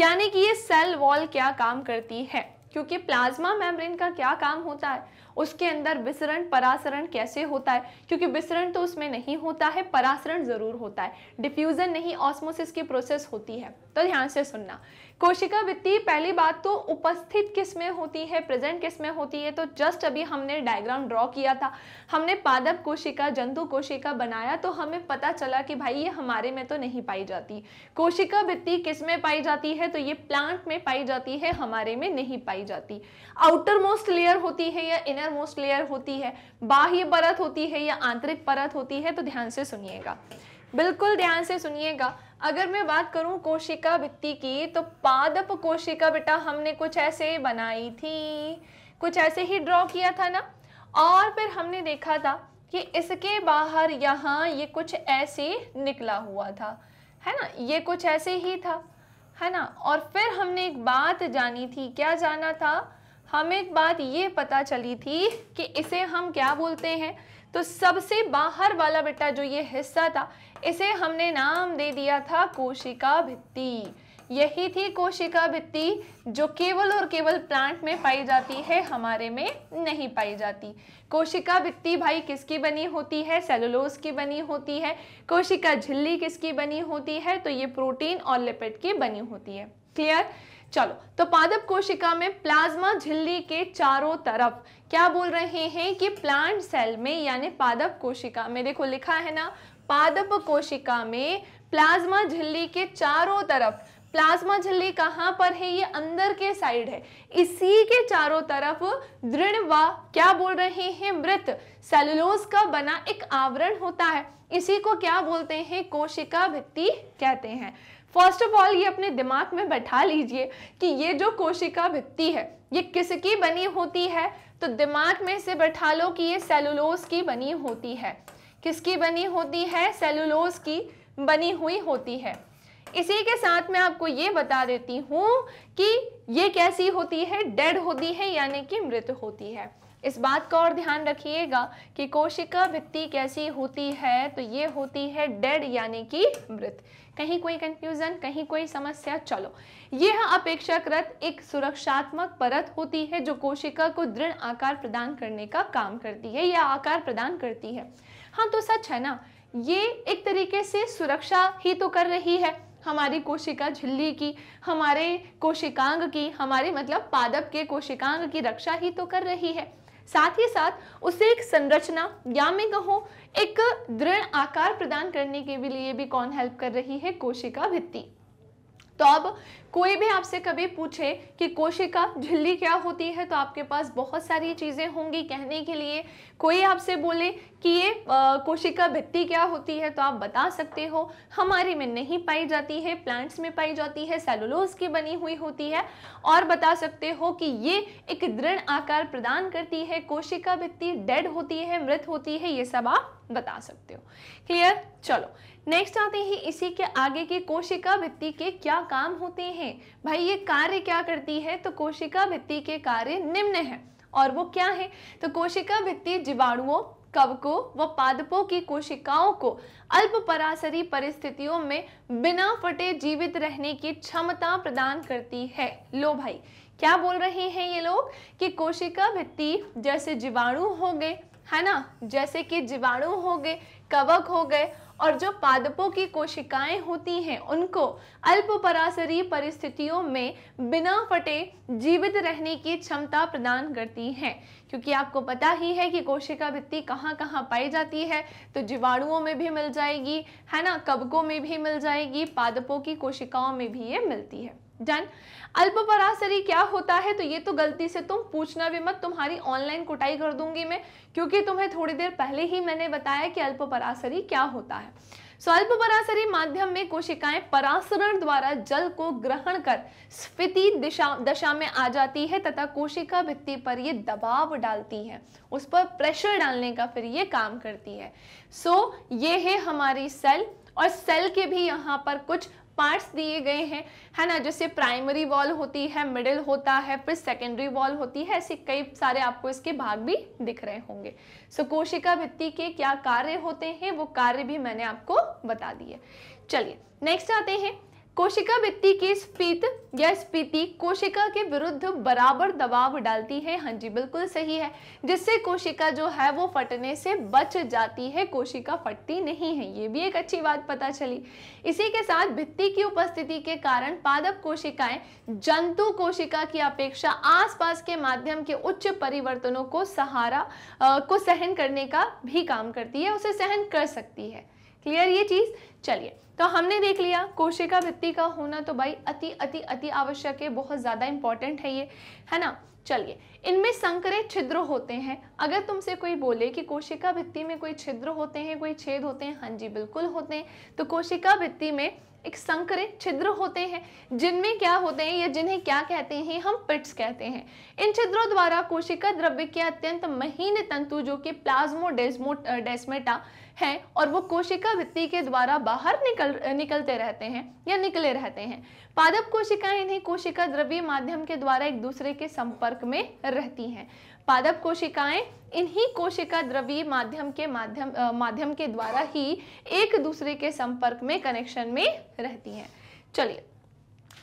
यानी कि ये सेल वॉल क्या काम करती है क्योंकि प्लाज्मा मेम्ब्रेन का क्या काम होता है उसके अंदर विसरण परासरण कैसे होता है क्योंकि विसरण तो उसमें नहीं होता है परासरण ज़रूर होता है डिफ्यूज़न नहीं ऑस्मोसिस की प्रोसेस होती है तो ध्यान से सुनना कोशिका वृत्ति पहली बात तो उपस्थित किस में होती है प्रेजेंट किस में होती है तो जस्ट अभी हमने डायग्राम ड्रॉ किया था हमने पादप कोशिका जंतु कोशिका बनाया तो हमें पता चला कि भाई ये हमारे में तो नहीं पाई जाती कोशिका वित्ती किस में पाई जाती है तो ये प्लांट में पाई जाती है हमारे में नहीं पाई जाती आउटर मोस्ट लेयर होती है या इनर मोस्ट लेयर होती है बाह्य परत होती है या आंतरिक परत होती है तो ध्यान से सुनिएगा बिल्कुल ध्यान से सुनिएगा अगर मैं बात करूं कोशिका भित्ति की तो पादप कोशिका बेटा हमने कुछ ऐसे बनाई थी कुछ ऐसे ही ड्रॉ किया था ना और फिर हमने देखा था कि इसके बाहर यहाँ ये कुछ ऐसे निकला हुआ था है ना ये कुछ ऐसे ही था है ना और फिर हमने एक बात जानी थी क्या जाना था हमें एक बात ये पता चली थी कि इसे हम क्या बोलते हैं तो सबसे बाहर वाला बेटा जो ये हिस्सा था इसे हमने नाम दे दिया था कोशिका भित्ति यही थी कोशिका भित्ति जो केवल और केवल प्लांट में पाई जाती है हमारे में नहीं पाई जाती कोशिका भित्ति भाई किसकी बनी होती है सेलुलोज की बनी होती है कोशिका झिल्ली किसकी बनी होती है तो ये प्रोटीन और लिपिड की बनी होती है क्लियर चलो तो पादप कोशिका में प्लाज्मा झिल्ली के चारों तरफ क्या बोल रहे हैं कि प्लांट सेल में यानी पादप कोशिका में देखो लिखा है ना पादप कोशिका में प्लाज्मा झिल्ली के चारों तरफ प्लाज्मा झिल्ली कहाँ पर है ये अंदर के साइड है इसी के चारों तरफ दृढ़ व क्या बोल रहे हैं मृत सेलुलोज का बना एक आवरण होता है इसी को क्या बोलते हैं कोशिका भित्ति कहते हैं फर्स्ट ऑफ ऑल ये अपने दिमाग में बैठा लीजिए कि ये जो कोशिका भित्ति है ये किसकी बनी होती है तो दिमाग में से बैठा लो कि ये सेलुलोज की बनी होती है किसकी बनी होती है सेलुलोज की बनी हुई होती है इसी के साथ मैं आपको ये बता देती हूँ कि ये कैसी होती है डेड होती है यानी कि मृत होती है इस बात का और ध्यान रखिएगा कि कोशिका भित्ति कैसी होती है तो ये होती है डेड यानी कि मृत कहीं कोई कंफ्यूजन कहीं कोई समस्या चलो यह अपेक्षाकृत एक सुरक्षात्मक परत होती है जो कोशिका को दृढ़ आकार प्रदान करने का काम करती है या आकार प्रदान करती है हाँ तो सच है ना ये एक तरीके से सुरक्षा ही तो कर रही है हमारी कोशिका झिल्ली की हमारे कोशिकांग की हमारे मतलब पादप के कोशिकांग की रक्षा ही तो कर रही है साथ ही साथ उसे एक संरचना या मैं कहूँ एक दृढ़ आकार प्रदान करने के लिए भी कौन हेल्प कर रही है कोशिका भित्ति तो अब कोई भी आपसे कभी पूछे कि कोशिका झिल्ली क्या होती है तो आपके पास बहुत सारी चीज़ें होंगी कहने के लिए कोई आपसे बोले कि ये कोशिका भित्ति क्या होती है तो आप बता सकते हो हमारे में नहीं पाई जाती है प्लांट्स में पाई जाती है सेलुलोज की बनी हुई होती है और बता सकते हो कि ये एक दृढ़ आकार प्रदान करती है कोशिका भित्ति डेड होती है मृत होती है ये सब आप बता सकते हो क्लियर चलो नेक्स्ट आते हैं इसी के आगे की कोशिका भित्ति के क्या काम होते हैं भाई ये कार्य क्या करती है तो कोशिका भित्ति के कार्य निम्न है और वो क्या है तो कोशिका भित्ति जीवाणुओं कवकों व पादपों की कोशिकाओं को अल्प परासरी परिस्थितियों में बिना फटे जीवित रहने की क्षमता प्रदान करती है लो भाई क्या बोल रहे हैं ये लोग कि कोशिका भित्ति जैसे जीवाणु हो गए है ना जैसे कि जीवाणु हो गए कवक हो गए और जो पादपों की कोशिकाएं होती हैं उनको अल्प परासरी परिस्थितियों में बिना फटे जीवित रहने की क्षमता प्रदान करती हैं क्योंकि आपको पता ही है कि कोशिका भित्ति कहाँ कहाँ पाई जाती है तो जीवाणुओं में भी मिल जाएगी है ना कबकों में भी मिल जाएगी पादपों की कोशिकाओं में भी ये मिलती है डन अल्पपरासरी क्या होता है तो ये तो गलती से तुम पूछना भी मत तुम्हारी ऑनलाइन कुटाई कर दूंगी मैं क्योंकि तुम्हें थोड़ी देर पहले ही मैंने बताया कि अल्पपरासरी क्या होता है स्वल्प परासरी माध्यम में कोशिकाएं परासरण द्वारा जल को ग्रहण कर स्फीति दिशा दशा में आ जाती है तथा कोशिका भित्ति पर ये दबाव डालती है उस पर प्रेशर डालने का फिर ये काम करती है सो so, ये है हमारी सेल और सेल के भी यहाँ पर कुछ पार्ट्स दिए गए हैं है ना जैसे प्राइमरी वॉल होती है मिडिल होता है फिर सेकेंडरी वॉल होती है ऐसे कई सारे आपको इसके भाग भी दिख रहे होंगे सो so, कोशिका भित्ति के क्या कार्य होते हैं वो कार्य भी मैंने आपको बता दिए चलिए नेक्स्ट आते हैं कोशिका भित्ती की स्पीत या स्पीति कोशिका के विरुद्ध बराबर दबाव डालती है हाँ जी बिल्कुल सही है जिससे कोशिका जो है वो फटने से बच जाती है कोशिका फटती नहीं है ये भी एक अच्छी बात पता चली इसी के साथ भित्ति की उपस्थिति के कारण पादप कोशिकाएं जंतु कोशिका की अपेक्षा आसपास के माध्यम के उच्च परिवर्तनों को सहारा आ, को सहन करने का भी काम करती है उसे सहन कर सकती है क्लियर ये चीज़ चलिए तो हमने देख लिया कोशिका वृत्ति का होना तो भाई अति अति अति आवश्यक है बहुत ज़्यादा इंपॉर्टेंट है ये है ना चलिए इनमें संकरे छिद्र होते हैं अगर तुमसे कोई बोले कि कोशिका भित्ति में कोई छिद्र होते हैं कोई छेद होते हैं हाँ जी बिल्कुल होते हैं तो कोशिका भित्ति में एक संकरे छिद्र होते हैं जिनमें क्या होते हैं या जिन्हें क्या कहते हैं हम पिट्स कहते हैं इन छिद्रों द्वारा कोशिका द्रव्य के अत्यंत महीन तंतु जो कि प्लाज्मो डेस्मो डेस्मेटा हैं और वो कोशिका भित्ति के द्वारा बाहर निकल निकलते रहते हैं या निकले रहते हैं पादप कोशिकाएं इन्हीं कोशिका द्रव्य माध्यम के द्वारा एक दूसरे के संपर्क में रहती हैं पादप कोशिकाएं इन्हीं कोशिका द्रव्य माध्यम के माध्यम आ, माध्यम के द्वारा ही एक दूसरे के संपर्क में कनेक्शन में रहती हैं चलिए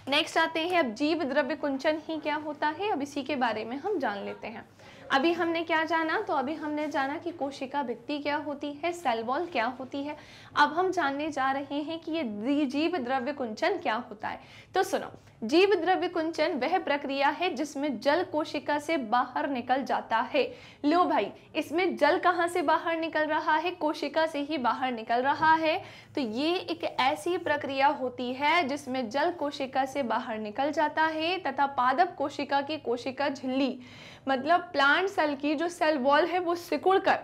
नेक्स्ट आते हैं अब जीव द्रव्य कुंचन ही क्या होता है अब इसी के बारे में हम जान लेते हैं अभी हमने क्या जाना तो अभी हमने जाना कि कोशिका भित्ति क्या होती है सेल वॉल क्या होती है अब हम जानने जा रहे हैं कि ये जीव द्रव्य कुंचन क्या होता है तो सुनो जीव द्रव्य कुंचन वह प्रक्रिया है जिसमें जल कोशिका से बाहर निकल जाता है लो भाई इसमें जल कहाँ से बाहर निकल रहा है कोशिका से ही बाहर निकल रहा है तो ये एक ऐसी प्रक्रिया होती है जिसमें जल कोशिका से बाहर निकल जाता है तथा पादप कोशिका की कोशिका झिल्ली मतलब प्लांट सेल की जो सेल वॉल है वो सिकुड़ कर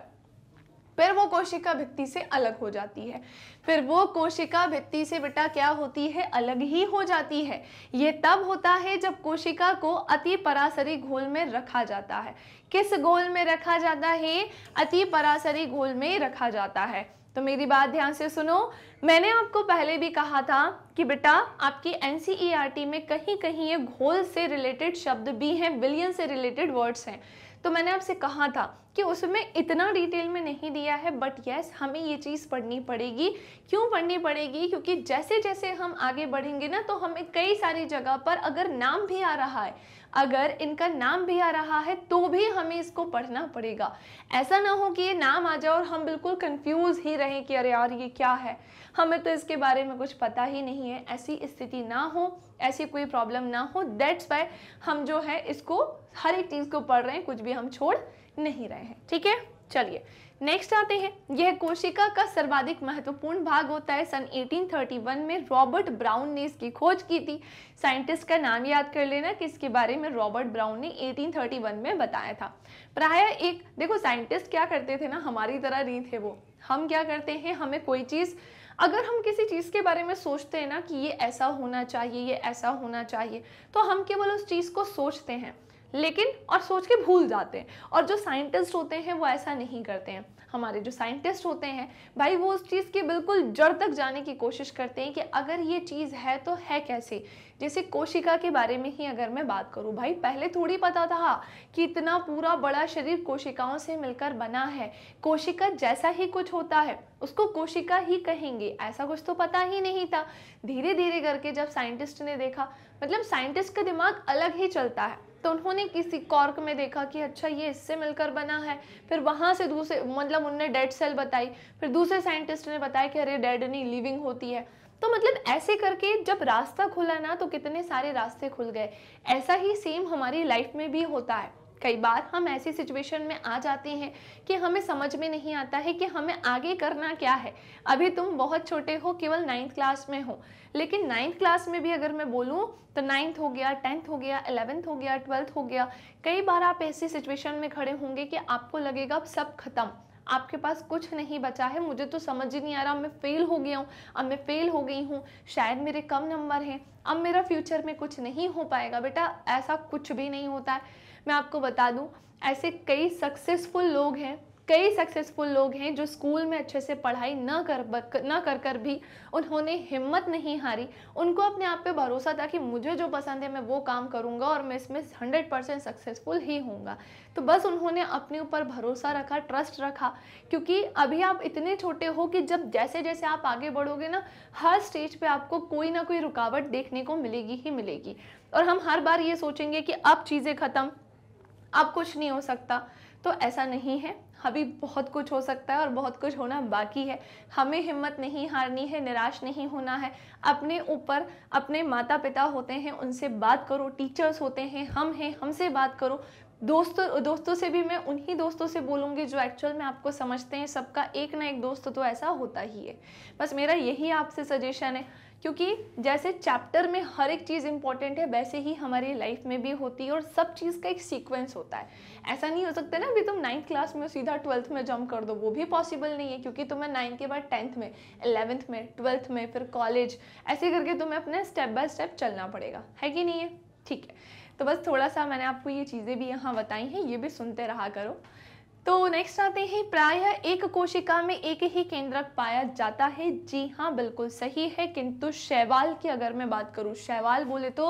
फिर वो कोशिका भित्ति से अलग हो जाती है फिर वो कोशिका भित्ति से बेटा क्या होती है अलग ही हो जाती है ये तब होता है जब कोशिका को अति परासरी घोल में रखा जाता है किस घोल में रखा जाता है अति परासरी घोल में रखा जाता है तो मेरी बात ध्यान से सुनो मैंने आपको पहले भी कहा था कि बेटा आपकी एन e में कहीं कहीं ये घोल से रिलेटेड शब्द भी हैं विलियन से रिलेटेड वर्ड्स हैं तो मैंने आपसे कहा था कि उसमें इतना डिटेल में नहीं दिया है बट यस yes, हमें ये चीज़ पढ़नी पड़ेगी क्यों पढ़नी पड़ेगी क्योंकि जैसे जैसे हम आगे बढ़ेंगे ना तो हमें कई सारी जगह पर अगर नाम भी आ रहा है अगर इनका नाम भी आ रहा है तो भी हमें इसको पढ़ना पड़ेगा ऐसा ना हो कि ये नाम आ जाए और हम बिल्कुल कंफ्यूज ही रहें कि अरे यार ये क्या है हमें तो इसके बारे में कुछ पता ही नहीं है ऐसी स्थिति ना हो ऐसी कोई प्रॉब्लम ना हो दैट्स वाई हम जो है इसको हर एक चीज़ को पढ़ रहे हैं कुछ भी हम छोड़ नहीं रहे हैं ठीक है चलिए नेक्स्ट आते हैं यह कोशिका का सर्वाधिक महत्वपूर्ण भाग होता है सन 1831 में रॉबर्ट ब्राउन ने इसकी खोज की थी साइंटिस्ट का नाम याद कर लेना कि इसके बारे में रॉबर्ट ब्राउन ने 1831 में बताया था प्राय एक देखो साइंटिस्ट क्या करते थे ना हमारी तरह नहीं थे वो हम क्या करते हैं हमें कोई चीज़ अगर हम किसी चीज़ के बारे में सोचते हैं ना कि ये ऐसा होना चाहिए ये ऐसा होना चाहिए तो हम केवल उस चीज़ को सोचते हैं लेकिन और सोच के भूल जाते हैं और जो साइंटिस्ट होते हैं वो ऐसा नहीं करते हैं हमारे जो साइंटिस्ट होते हैं भाई वो उस चीज़ की बिल्कुल जड़ तक जाने की कोशिश करते हैं कि अगर ये चीज़ है तो है कैसे जैसे कोशिका के बारे में ही अगर मैं बात करूँ भाई पहले थोड़ी पता था कि इतना पूरा बड़ा शरीर कोशिकाओं से मिलकर बना है कोशिका जैसा ही कुछ होता है उसको कोशिका ही कहेंगे ऐसा कुछ तो पता ही नहीं था धीरे धीरे करके जब साइंटिस्ट ने देखा मतलब साइंटिस्ट का दिमाग अलग ही चलता है तो उन्होंने किसी कॉर्क में देखा कि अच्छा ये इससे मिलकर बना है फिर वहाँ से दूसरे मतलब उनने डेड सेल बताई फिर दूसरे साइंटिस्ट ने बताया कि अरे डेड नहीं लिविंग होती है तो मतलब ऐसे करके जब रास्ता खुला ना तो कितने सारे रास्ते खुल गए ऐसा ही सेम हमारी लाइफ में भी होता है कई बार हम ऐसी सिचुएशन में आ जाते हैं कि हमें समझ में नहीं आता है कि हमें आगे करना क्या है अभी तुम बहुत छोटे हो केवल नाइन्थ क्लास में हो लेकिन नाइन्थ क्लास में भी अगर मैं बोलूँ तो नाइन्थ हो गया टेंथ हो गया एलेवेंथ हो गया ट्वेल्थ हो गया कई बार आप ऐसी सिचुएशन में खड़े होंगे कि आपको लगेगा अब सब खत्म आपके पास कुछ नहीं बचा है मुझे तो समझ ही नहीं आ रहा मैं फेल हो गया हूँ अब मैं फेल हो गई हूँ शायद मेरे कम नंबर हैं अब मेरा फ्यूचर में कुछ नहीं हो पाएगा बेटा ऐसा कुछ भी नहीं होता है मैं आपको बता दूं ऐसे कई सक्सेसफुल लोग हैं कई सक्सेसफुल लोग हैं जो स्कूल में अच्छे से पढ़ाई न कर न कर कर भी उन्होंने हिम्मत नहीं हारी उनको अपने आप पे भरोसा था कि मुझे जो पसंद है मैं वो काम करूँगा और मैं इसमें हंड्रेड परसेंट सक्सेसफुल ही होऊंगा तो बस उन्होंने अपने ऊपर भरोसा रखा ट्रस्ट रखा क्योंकि अभी आप इतने छोटे हो कि जब जैसे जैसे आप आगे बढ़ोगे ना हर स्टेज पर आपको कोई ना कोई रुकावट देखने को मिलेगी ही मिलेगी और हम हर बार ये सोचेंगे कि अब चीज़ें ख़त्म अब कुछ नहीं हो सकता तो ऐसा नहीं है अभी बहुत कुछ हो सकता है और बहुत कुछ होना बाकी है हमें हिम्मत नहीं हारनी है निराश नहीं होना है अपने ऊपर अपने माता पिता होते हैं उनसे बात करो टीचर्स होते हैं हम हैं हमसे बात करो दोस्तों दोस्तों से भी मैं उन्हीं दोस्तों से बोलूँगी जो एक्चुअल में आपको समझते हैं सबका एक ना एक दोस्त तो ऐसा होता ही है बस मेरा यही आपसे सजेशन है क्योंकि जैसे चैप्टर में हर एक चीज़ इंपॉर्टेंट है वैसे ही हमारी लाइफ में भी होती है और सब चीज़ का एक सीक्वेंस होता है ऐसा नहीं हो सकता ना अभी तुम नाइन्थ क्लास में सीधा ट्वेल्थ में जंप कर दो वो भी पॉसिबल नहीं है क्योंकि तुम्हें नाइन्थ के बाद टेंथ में एलेवेंथ में ट्वेल्थ में फिर कॉलेज ऐसे करके तुम्हें अपने स्टेप बाय स्टेप चलना पड़ेगा है कि नहीं है ठीक है तो बस थोड़ा सा मैंने आपको ये चीज़ें भी यहाँ बताई हैं ये भी सुनते रहा करो तो नेक्स्ट आते हैं प्रायः एक कोशिका में एक ही केंद्रक पाया जाता है जी हाँ बिल्कुल सही है किंतु शैवाल की अगर मैं बात करूँ शैवाल बोले तो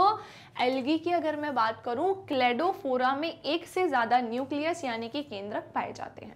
एलगी की अगर मैं बात करूँ क्लेडोफोरा में एक से ज़्यादा न्यूक्लियस यानी कि केंद्रक पाए जाते हैं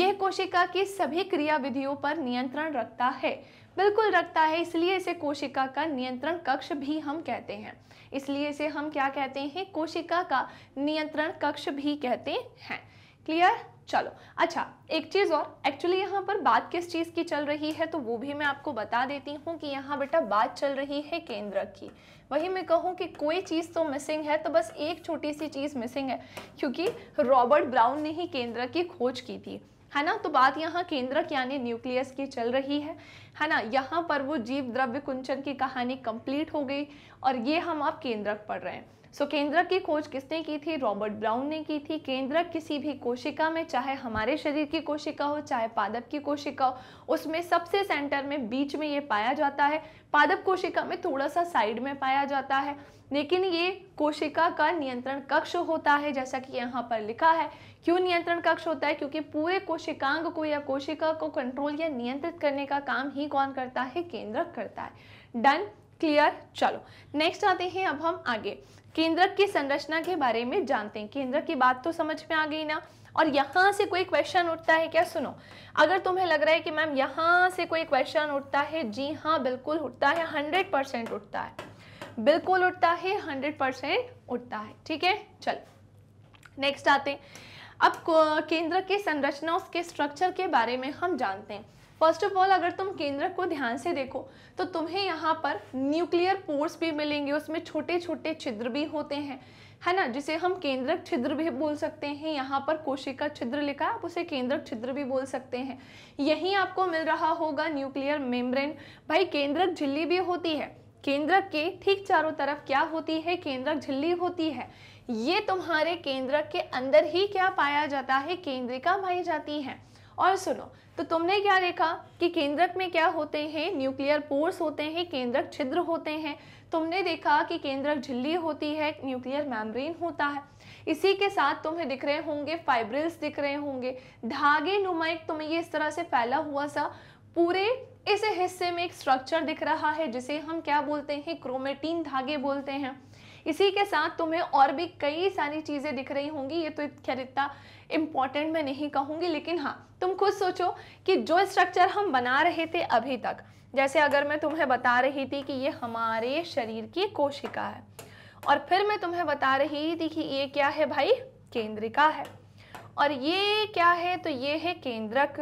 यह कोशिका की सभी क्रियाविधियों पर नियंत्रण रखता है बिल्कुल रखता है इसलिए इसे कोशिका का नियंत्रण कक्ष भी हम कहते हैं इसलिए इसे हम क्या कहते हैं कोशिका का नियंत्रण कक्ष भी कहते हैं क्लियर चलो अच्छा एक चीज़ और एक्चुअली यहाँ पर बात किस चीज़ की चल रही है तो वो भी मैं आपको बता देती हूँ कि यहाँ बेटा बात चल रही है केंद्र की वही मैं कहूँ कि कोई चीज़ तो मिसिंग है तो बस एक छोटी सी चीज़ मिसिंग है क्योंकि रॉबर्ट ब्राउन ने ही केंद्र की खोज की थी है ना तो बात यहाँ केंद्रक यानी न्यूक्लियस की चल रही है है ना यहाँ पर वो जीव द्रव्य कुंचन की कहानी कंप्लीट हो गई और ये हम आप केंद्रक पढ़ रहे हैं सो केंद्रक की खोज किसने की थी रॉबर्ट ब्राउन ने की थी केंद्रक किसी भी कोशिका में चाहे हमारे शरीर की कोशिका हो चाहे पादप की कोशिका हो उसमें सबसे सेंटर में बीच में ये पाया जाता है पादप कोशिका में थोड़ा सा साइड में पाया जाता है लेकिन ये कोशिका का नियंत्रण कक्ष होता है जैसा कि यहाँ पर लिखा है क्यों नियंत्रण कक्ष होता है क्योंकि पूरे कोशिकांग को या कोशिका को कंट्रोल या नियंत्रित करने का काम ही कौन करता है केंद्रक करता है डन क्लियर चलो नेक्स्ट आते हैं अब हम आगे केंद्रक की संरचना के बारे में जानते हैं केंद्रक की बात तो समझ में आ गई ना और यहाँ से कोई क्वेश्चन उठता है क्या सुनो अगर तुम्हें लग रहा है कि मैम यहाँ से कोई क्वेश्चन उठता है जी हाँ बिल्कुल उठता है हंड्रेड परसेंट उठता है बिल्कुल उठता है हंड्रेड परसेंट उठता है ठीक है चलो नेक्स्ट आते हैं अब केंद्र की संरचना उसके स्ट्रक्चर के बारे में हम जानते हैं फर्स्ट ऑफ ऑल अगर तुम केंद्र को ध्यान से देखो तो तुम्हें यहाँ पर न्यूक्लियर पोर्स भी मिलेंगे उसमें छोटे छोटे छिद्र भी होते हैं है ना जिसे हम केंद्रक छिद्र भी बोल सकते हैं यहाँ पर कोशिका छिद्र लिखा आप उसे केंद्रक छिद्र भी बोल सकते हैं यही आपको मिल रहा होगा न्यूक्लियर मेम्ब्रेन भाई केंद्रक झिल्ली भी होती है केंद्रक के ठीक चारों तरफ क्या होती है केंद्रक झिल्ली होती है ये तुम्हारे केंद्रक के अंदर ही क्या पाया जाता है केंद्रिका पाई जाती है और सुनो तो तुमने क्या देखा कि केंद्रक में क्या होते हैं न्यूक्लियर पोर्स होते हैं केंद्रक छिद्र होते हैं तुमने देखा कि केंद्रक झिल्ली होती है न्यूक्लियर मैम्ब्रेन होता है इसी के साथ तुम्हें दिख रहे होंगे फाइब्रिल्स दिख रहे होंगे धागे नुमाइक तुम्हें ये इस तरह से फैला हुआ सा पूरे इस हिस्से में एक स्ट्रक्चर दिख रहा है जिसे हम क्या बोलते हैं क्रोमेटीन धागे बोलते हैं इसी के साथ तुम्हें और भी कई सारी चीज़ें दिख रही होंगी ये तो खैर इतना इम्पॉर्टेंट मैं नहीं कहूँगी लेकिन हाँ तुम खुद सोचो कि जो स्ट्रक्चर हम बना रहे थे अभी तक जैसे अगर मैं तुम्हें बता रही थी कि ये हमारे शरीर की कोशिका है और फिर मैं तुम्हें बता रही थी कि ये क्या है भाई केंद्रिका है और ये क्या है तो ये है केंद्रक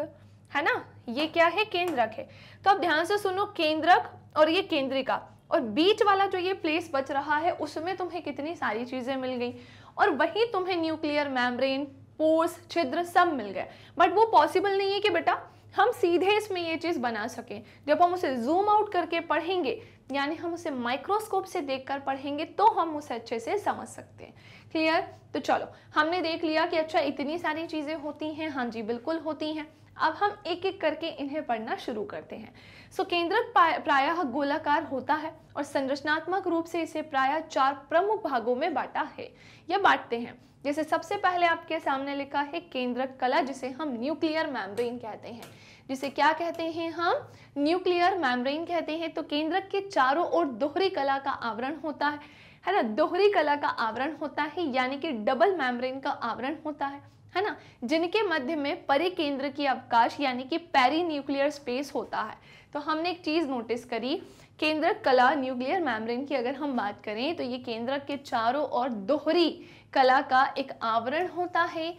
है ना ये क्या है केंद्रक है तो अब ध्यान से सुनो केंद्रक और ये केंद्रिका और बीच वाला जो ये प्लेस बच रहा है उसमें तुम्हें कितनी सारी चीज़ें मिल गई और वही तुम्हें न्यूक्लियर मैम्ब्रेन पोर्स छिद्र सब मिल गए बट वो पॉसिबल नहीं है कि बेटा हम सीधे इसमें ये चीज़ बना सकें जब हम उसे जूम आउट करके पढ़ेंगे यानी हम उसे माइक्रोस्कोप से देखकर पढ़ेंगे तो हम उसे अच्छे से समझ सकते हैं क्लियर तो चलो हमने देख लिया कि अच्छा इतनी सारी चीज़ें होती हैं हाँ जी बिल्कुल होती हैं अब हम एक एक करके इन्हें पढ़ना शुरू करते हैं सो केंद्रक प्रायः गोलाकार होता है और संरचनात्मक रूप से इसे प्रायः चार प्रमुख भागों में बांटा है या बांटते हैं जैसे सबसे पहले आपके सामने लिखा है केंद्रक कला जिसे हम न्यूक्लियर मैम्ब्रेन कहते हैं जिसे क्या कहते हैं हम न्यूक्लियर मैम्ब्रेन कहते हैं तो केंद्रक के चारों ओर दोहरी कला का आवरण होता है है ना दोहरी कला का आवरण होता है यानी कि डबल मैम्ब्रेन का आवरण होता है है ना जिनके मध्य में परिकेंद्र की अवकाश यानी कि पेरी न्यूक्लियर स्पेस होता है तो हमने एक चीज़ नोटिस करी केंद्र कला न्यूक्लियर मैमरिन की अगर हम बात करें तो ये केंद्र के चारों और दोहरी कला का एक आवरण होता है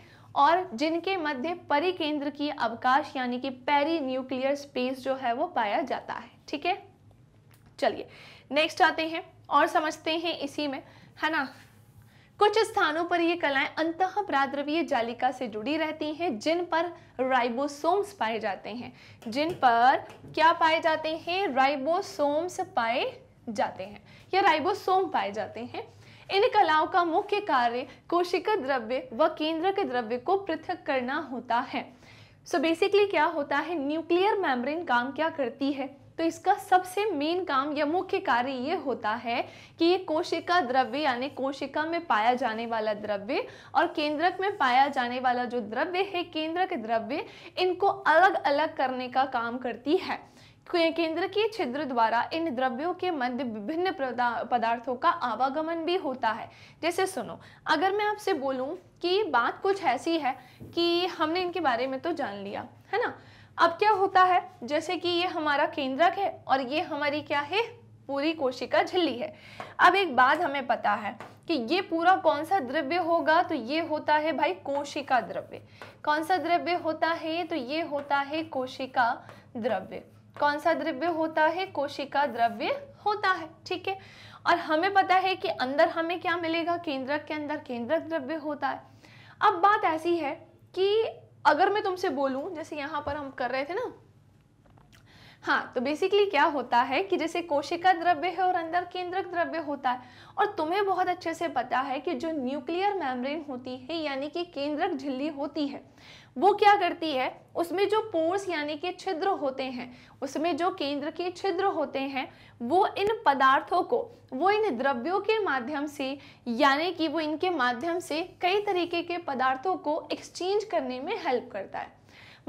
और जिनके मध्य परिकेंद्र की अवकाश यानी कि पेरी न्यूक्लियर स्पेस जो है वो पाया जाता है ठीक है चलिए नेक्स्ट आते हैं और समझते हैं इसी में है ना कुछ स्थानों पर ये कलाएं अंत प्राद्रवीय जालिका से जुड़ी रहती हैं जिन पर राइबोसोम्स पाए जाते हैं जिन पर क्या पाए जाते हैं राइबोसोम्स पाए जाते हैं या राइबोसोम पाए जाते हैं इन कलाओं का मुख्य कार्य कोशिका द्रव्य व केंद्रक द्रव्य को पृथक करना होता है सो so बेसिकली क्या होता है न्यूक्लियर मेम्ब्रेन काम क्या करती है तो इसका सबसे मेन काम या मुख्य कार्य ये होता है कि ये कोशिका द्रव्य यानी कोशिका में पाया जाने वाला द्रव्य और केंद्रक में पाया जाने वाला जो द्रव्य है केंद्रक द्रव्य इनको अलग अलग करने का काम करती है केंद्र के छिद्र द्वारा इन द्रव्यों के मध्य विभिन्न पदार्थों का आवागमन भी होता है जैसे सुनो अगर मैं आपसे बोलूं कि बात कुछ ऐसी है कि हमने इनके बारे में तो जान लिया है ना अब क्या होता है जैसे कि ये हमारा केंद्रक है और ये हमारी क्या है पूरी कोशिका झिल्ली है अब एक बात हमें पता है कि ये पूरा कौन सा द्रव्य होगा तो ये होता है भाई कोशिका द्रव्य कौन सा द्रव्य होता है तो ये होता है कोशिका द्रव्य कौन सा द्रव्य होता है कोशिका द्रव्य होता है ठीक है और हमें पता है कि अंदर हमें क्या मिलेगा केंद्रक के अंदर केंद्रक द्रव्य होता है अब बात ऐसी है कि अगर मैं तुमसे बोलूँ जैसे यहाँ पर हम कर रहे थे ना हाँ तो बेसिकली क्या होता है कि जैसे कोशिका द्रव्य है और अंदर केंद्रक द्रव्य होता है और तुम्हें बहुत अच्छे से पता है कि जो न्यूक्लियर मैम्ब्रेन होती है यानी कि केंद्रक झिल्ली होती है वो क्या करती है उसमें जो पोर्स यानी कि छिद्र होते हैं उसमें जो केंद्र के छिद्र होते हैं वो इन पदार्थों को वो इन द्रव्यों के माध्यम से यानी कि वो इनके माध्यम से कई तरीके के पदार्थों को एक्सचेंज करने में हेल्प करता है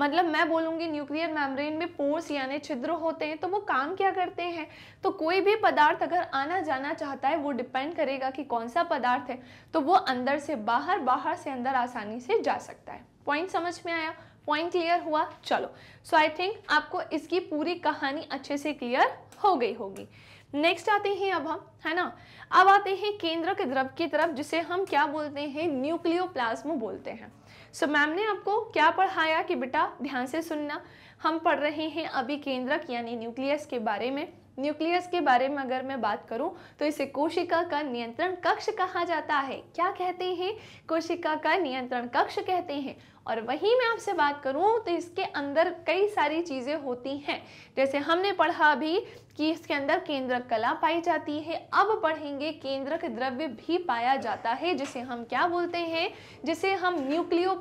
मतलब मैं बोलूँगी न्यूक्लियर मेम्ब्रेन में पोर्स यानी छिद्र होते हैं तो वो काम क्या करते हैं तो कोई भी पदार्थ अगर आना जाना चाहता है वो डिपेंड करेगा कि कौन सा पदार्थ है तो वो अंदर से बाहर बाहर से अंदर आसानी से जा सकता है पॉइंट समझ में आया पॉइंट क्लियर हुआ चलो सो आई थिंक आपको इसकी पूरी कहानी अच्छे से क्लियर हो गई होगी नेक्स्ट आते हैं अब हम है ना अब आते हैं केंद्र के द्रव की तरफ जिसे हम क्या बोलते हैं न्यूक्लियोप्लाज्म बोलते हैं सो मैम ने आपको क्या पढ़ाया कि बेटा ध्यान से सुनना हम पढ़ रहे हैं अभी केंद्रक यानी न्यूक्लियस के बारे में न्यूक्लियस के बारे में अगर मैं बात करूं तो इसे कोशिका का नियंत्रण कक्ष कहा जाता है क्या कहते हैं कोशिका का नियंत्रण कक्ष कहते हैं और वहीं मैं आपसे बात करूं तो इसके अंदर कई सारी चीज़ें होती हैं जैसे हमने पढ़ा अभी कि इसके अंदर केंद्रक कला पाई जाती है अब पढ़ेंगे केंद्रक द्रव्य भी पाया जाता है जिसे हम क्या बोलते हैं जिसे हम न्यूक्लियो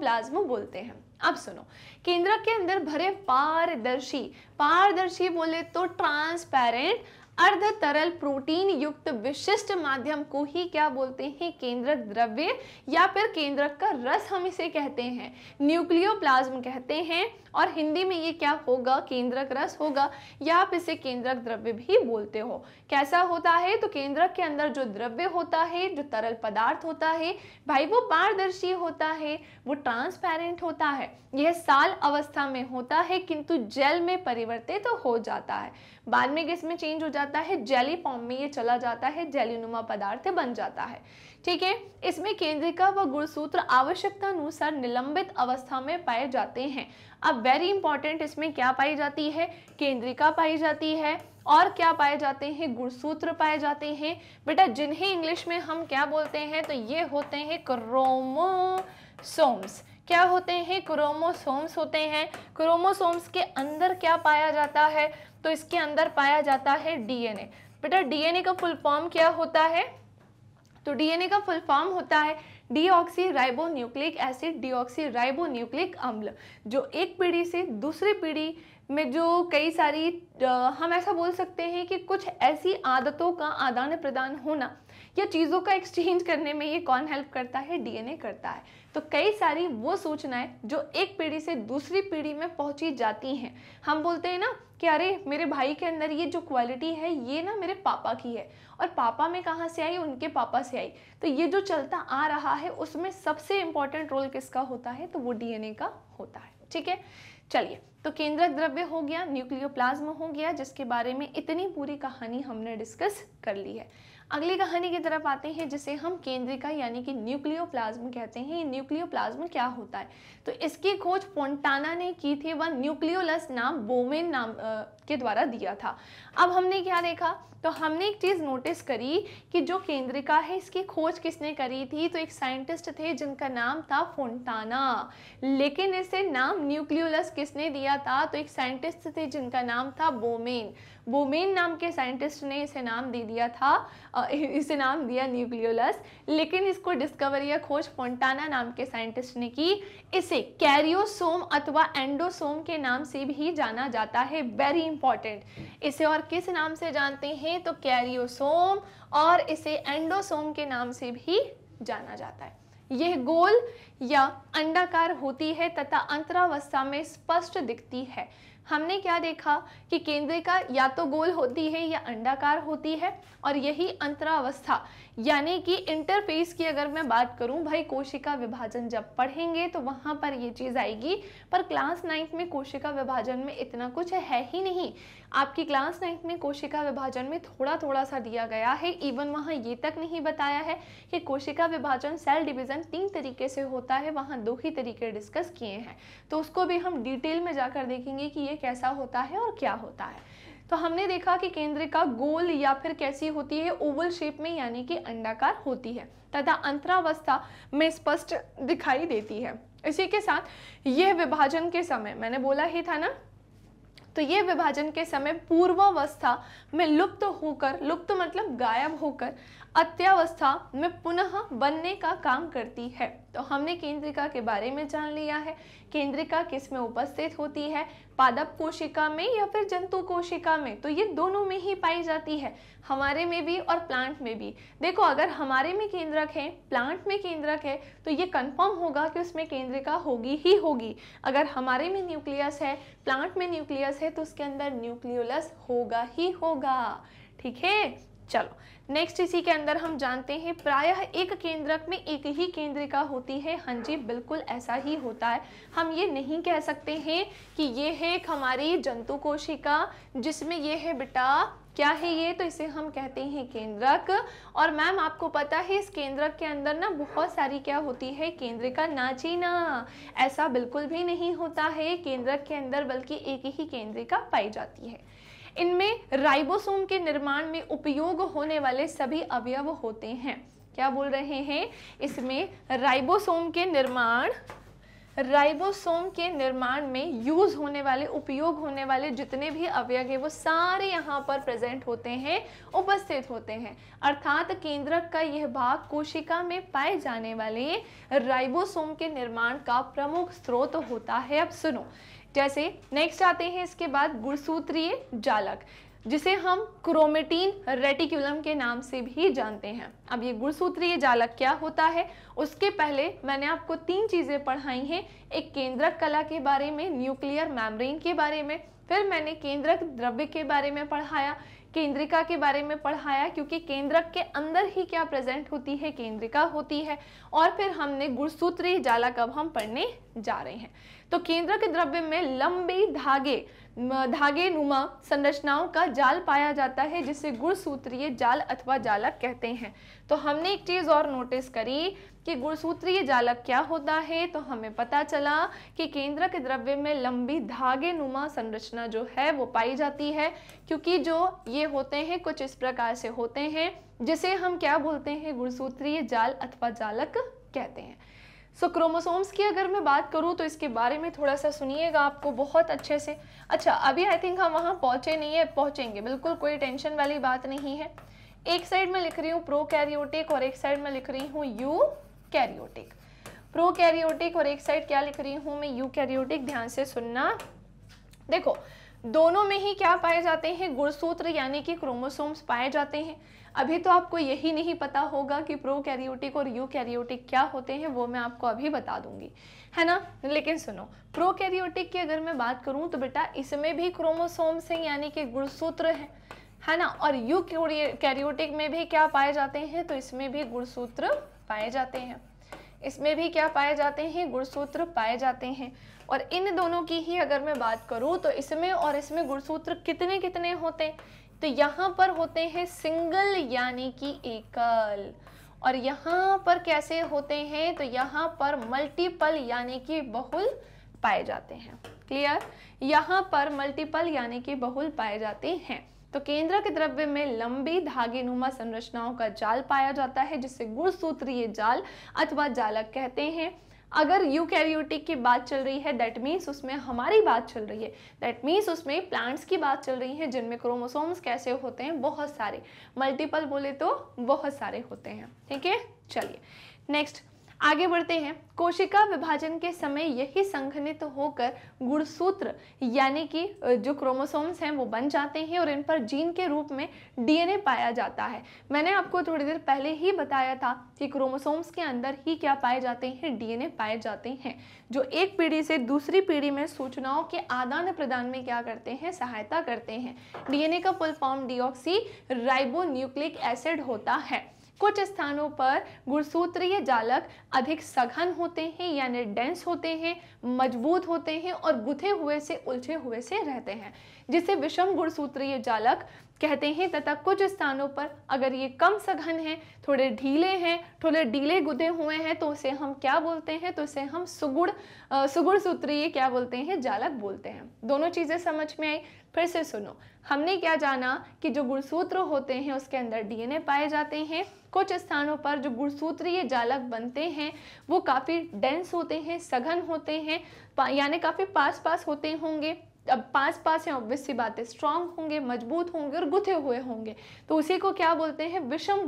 बोलते हैं अब सुनो केंद्रक के अंदर भरे पारदर्शी पारदर्शी बोले तो ट्रांसपेरेंट अर्ध तरल प्रोटीन युक्त विशिष्ट माध्यम को ही क्या बोलते हैं केंद्रक द्रव्य या फिर केंद्रक का रस हम इसे कहते हैं न्यूक्लियोप्लाज्म कहते हैं और हिंदी में ये क्या होगा केंद्रक रस होगा या आप इसे केंद्रक द्रव्य भी बोलते हो कैसा होता है तो केंद्रक के अंदर जो द्रव्य होता है जो तरल पदार्थ होता है भाई वो पारदर्शी होता है वो ट्रांसपेरेंट होता है यह साल अवस्था में होता है किंतु जल में परिवर्तित तो हो जाता है बाद में इसमें चेंज हो जाता है जेली फॉर्म में ये चला जाता है जेलीनुमा पदार्थ बन जाता है ठीक है इसमें केंद्रिका व गुणसूत्र आवश्यकता अनुसार निलंबित अवस्था में पाए जाते हैं अब वेरी इंपॉर्टेंट इसमें क्या पाई जाती है केंद्रिका पाई जाती है और क्या पाए जाते हैं गुणसूत्र पाए जाते हैं बेटा जिन्हें इंग्लिश में हम क्या बोलते हैं तो ये होते हैं क्रोमोसोम्स क्या होते हैं क्रोमोसोम्स होते हैं क्रोमोसोम्स के अंदर क्या पाया जाता है तो इसके अंदर पाया जाता है डीएनए बेटा डीएनए का फुल फॉर्म क्या होता है तो डीएनए का फुल फॉर्म होता है deoxyribonucleic acid deoxyribonucleic अम्ल जो एक पीढ़ी से दूसरी पीढ़ी में जो कई सारी हम ऐसा बोल सकते हैं कि कुछ ऐसी आदतों का आदान प्रदान होना या चीज़ों का एक्सचेंज करने में ये कौन हेल्प करता है डीएनए करता है तो कई सारी वो सूचनाएं जो एक पीढ़ी से दूसरी पीढ़ी में पहुंची जाती हैं हम बोलते हैं ना कि अरे मेरे भाई के अंदर ये जो क्वालिटी है ये ना मेरे पापा की है और पापा में कहाँ से आई उनके पापा से आई तो ये जो चलता आ रहा है उसमें सबसे इम्पॉर्टेंट रोल किसका होता है तो वो डीएनए का होता है ठीक है चलिए तो केंद्रक द्रव्य हो गया न्यूक्लियोप्लाज्म हो गया जिसके बारे में इतनी पूरी कहानी हमने डिस्कस कर ली है अगली कहानी की तरफ आते हैं जिसे हम केंद्रिका यानी कि न्यूक्लियोप्लाज्म कहते हैं न्यूक्लियो न्यूक्लियोप्लाज्म क्या होता है तो इसकी खोज पोन्टाना ने की थी वह न्यूक्लियोलस नाम बोमेन नाम आ, के द्वारा दिया था अब हमने क्या देखा तो हमने एक चीज़ नोटिस करी कि जो केंद्रिका है इसकी खोज किसने करी थी तो एक साइंटिस्ट थे जिनका नाम था फोन्टाना लेकिन इसे नाम न्यूक्लियोलस किसने दिया था तो एक साइंटिस्ट थे जिनका नाम था बोमेन बोमेन नाम के साइंटिस्ट ने इसे नाम दे दिया था इसे नाम दिया न्यूक्लियोलस लेकिन इसको डिस्कवर या खोज फोन्टाना नाम के साइंटिस्ट ने की इसे कैरियोसोम अथवा एंडोसोम के नाम से भी जाना जाता है वेरी इंपॉर्टेंट इसे और किस नाम से जानते हैं में तो कैरियोसोम और इसे एंडोसोम के नाम से भी जाना जाता है यह गोल या अंडाकार होती है तथा अंतरावस्था में स्पष्ट दिखती है हमने क्या देखा कि केंद्रिका या तो गोल होती है या अंडाकार होती है और यही अंतरावस्था यानी कि इंटरफेस की अगर मैं बात करूं भाई कोशिका विभाजन जब पढ़ेंगे तो वहां पर ये चीज आएगी पर क्लास नाइन्थ में कोशिका विभाजन में इतना कुछ है ही नहीं आपकी क्लास नाइन्थ में कोशिका विभाजन में थोड़ा थोड़ा सा दिया गया है इवन वहाँ ये तक नहीं बताया है कि कोशिका विभाजन सेल डिविजन तीन तरीके से होता है वहाँ दो ही तरीके डिस्कस किए हैं तो उसको भी हम डिटेल में जाकर देखेंगे कि ये कैसा होता है और क्या होता है तो हमने देखा कि केंद्रिका गोल या फिर कैसी होती है ओवल शेप में यानी कि अंडाकार होती है तथा अंतरावस्था में स्पष्ट दिखाई देती है इसी के साथ यह विभाजन के समय मैंने बोला ही था ना तो ये विभाजन के समय पूर्वावस्था में लुप्त होकर लुप्त मतलब गायब होकर अत्यावस्था में पुनः बनने का काम करती है तो हमने केंद्रिका के बारे में जान लिया है केंद्रिका किस में उपस्थित होती है पादप कोशिका में या फिर जंतु कोशिका में तो ये दोनों में ही पाई जाती है हमारे में भी और प्लांट में भी देखो अगर हमारे में केंद्रक है प्लांट में केंद्रक है तो ये कंफर्म होगा कि उसमें केंद्रिका होगी ही होगी अगर हमारे में न्यूक्लियस है प्लांट में न्यूक्लियस है तो उसके अंदर न्यूक्लियोलस होगा ही होगा ठीक है चलो नेक्स्ट इसी के अंदर हम जानते हैं प्रायः एक केंद्रक में एक ही केंद्रिका होती है हाँ जी बिल्कुल ऐसा ही होता है हम ये नहीं कह सकते हैं कि ये है एक हमारी जंतु कोशिका जिसमें ये है बेटा क्या है ये तो इसे हम कहते हैं केंद्रक और मैम आपको पता है इस केंद्रक के अंदर ना बहुत सारी क्या होती है केंद्रिका नाचीना ऐसा बिल्कुल भी नहीं होता है केंद्रक के अंदर बल्कि एक ही केंद्रिका पाई जाती है इनमें राइबोसोम के निर्माण में उपयोग होने वाले सभी अवयव होते हैं क्या बोल रहे हैं इसमें राइबोसोम के निर्माण राइबोसोम के निर्माण में यूज होने वाले उपयोग होने वाले जितने भी अवयव है वो सारे यहाँ पर प्रेजेंट होते हैं उपस्थित होते हैं अर्थात केंद्रक का यह भाग कोशिका में पाए जाने वाले राइबोसोम के निर्माण का प्रमुख स्रोत होता है अब सुनो जैसे नेक्स्ट आते हैं इसके बाद गुणसूत्रीय जालक जिसे हम क्रोमेटीन रेटिकुलम के नाम से भी जानते हैं अब ये गुणसूत्रीय जालक क्या होता है उसके पहले मैंने आपको तीन चीज़ें पढ़ाई हैं एक केंद्रक कला के बारे में न्यूक्लियर मैमरीन के बारे में फिर मैंने केंद्रक द्रव्य के बारे में पढ़ाया केंद्रिका के बारे में पढ़ाया क्योंकि केंद्रक के अंदर ही क्या प्रेजेंट होती है केंद्रिका होती है और फिर हमने गुणसूत्रीय जालक अब हम पढ़ने जा रहे हैं तो केंद्र के द्रव्य में लंबी धागे धागे नुमा संरचनाओं का जाल पाया जाता है जिसे गुणसूत्रीय जाल अथवा जालक कहते हैं तो हमने एक चीज़ और नोटिस करी कि गुणसूत्रीय जालक क्या होता है तो हमें पता चला कि केंद्र के द्रव्य में लंबी धागे नुमा संरचना जो है वो पाई जाती है क्योंकि जो ये होते हैं कुछ इस प्रकार से होते हैं जिसे हम क्या बोलते हैं गुणसूत्रीय जाल अथवा जालक कहते हैं सो so, क्रोमोसोम्स की अगर मैं बात करूँ तो इसके बारे में थोड़ा सा सुनिएगा आपको बहुत अच्छे से अच्छा अभी आई थिंक हम वहाँ पहुँचे नहीं है पहुँचेंगे बिल्कुल कोई टेंशन वाली बात नहीं है एक साइड में लिख रही हूँ प्रो कैरियोटिक और एक साइड में लिख रही हूँ यू कैरियोटिक प्रो कैरियोटिक और एक साइड क्या लिख रही हूँ मैं यू कैरियोटिक ध्यान से सुनना देखो दोनों में ही क्या पाए जाते हैं गुणसूत्र यानी कि क्रोमोसोम्स पाए जाते हैं अभी तो आपको यही नहीं पता होगा कि प्रो कैरियोटिक और यू कैरियोटिक क्या होते हैं वो मैं आपको अभी बता दूंगी है ना लेकिन सुनो प्रो कैरियोटिक की अगर मैं बात करूँ तो बेटा इसमें भी क्रोमोसोम्स हैं यानी कि गुणसूत्र है है ना और यू कैरियोटिक में भी क्या पाए जाते हैं तो इसमें भी गुणसूत्र पाए जाते हैं इसमें भी क्या पाए जाते हैं गुणसूत्र पाए जाते हैं और इन दोनों की ही अगर मैं बात करूँ तो इसमें और इसमें गुणसूत्र कितने कितने होते हैं तो यहाँ पर होते हैं सिंगल यानी कि एकल और यहाँ पर कैसे होते हैं तो यहाँ पर मल्टीपल यानी कि बहुल पाए जाते हैं क्लियर यहाँ पर मल्टीपल यानी कि बहुल पाए जाते हैं तो केंद्र के द्रव्य में लंबी धागे नुमा संरचनाओं का जाल पाया जाता है जिसे गुणसूत्रीय जाल अथवा जालक कहते हैं अगर यूकैरियोटिक की बात चल रही है दैट मीन्स उसमें हमारी बात चल रही है दैट मीन्स उसमें प्लांट्स की बात चल रही है जिनमें क्रोमोसोम्स कैसे होते हैं बहुत सारे मल्टीपल बोले तो बहुत सारे होते हैं ठीक है चलिए नेक्स्ट आगे बढ़ते हैं कोशिका विभाजन के समय यही संघनित होकर गुणसूत्र यानी कि जो क्रोमोसोम्स हैं वो बन जाते हैं और इन पर जीन के रूप में डीएनए पाया जाता है मैंने आपको थोड़ी देर पहले ही बताया था कि क्रोमोसोम्स के अंदर ही क्या पाए जाते हैं डीएनए पाए जाते हैं जो एक पीढ़ी से दूसरी पीढ़ी में सूचनाओं के आदान प्रदान में क्या करते हैं सहायता करते हैं डीएनए का full form deoxyribonucleic acid होता है कुछ स्थानों पर गुणसूत्रीय जालक अधिक सघन होते हैं यानी डेंस होते हैं मजबूत होते हैं और गुथे हुए से उलझे हुए से रहते हैं जिसे विषम गुणसूत्रीय जालक कहते हैं तथा कुछ स्थानों पर अगर ये कम सघन है थोड़े ढीले हैं थोड़े ढीले गुदे हुए हैं तो उसे हम क्या बोलते हैं तो उसे हम सुगुड़ सुगुड़ सूत्रीय क्या बोलते हैं जालक बोलते हैं दोनों चीज़ें समझ में आई फिर से सुनो हमने क्या जाना कि जो गुणसूत्र होते हैं उसके अंदर डीएनए पाए जाते हैं कुछ स्थानों पर जो गुणसूत्रीय जालक बनते हैं वो काफ़ी डेंस होते हैं सघन होते हैं यानी काफ़ी पास पास होते होंगे अब पांच पास हैं ऑब्वियस सी बात है स्ट्रांग होंगे मजबूत होंगे और गुथे हुए होंगे तो उसी को क्या बोलते हैं विषम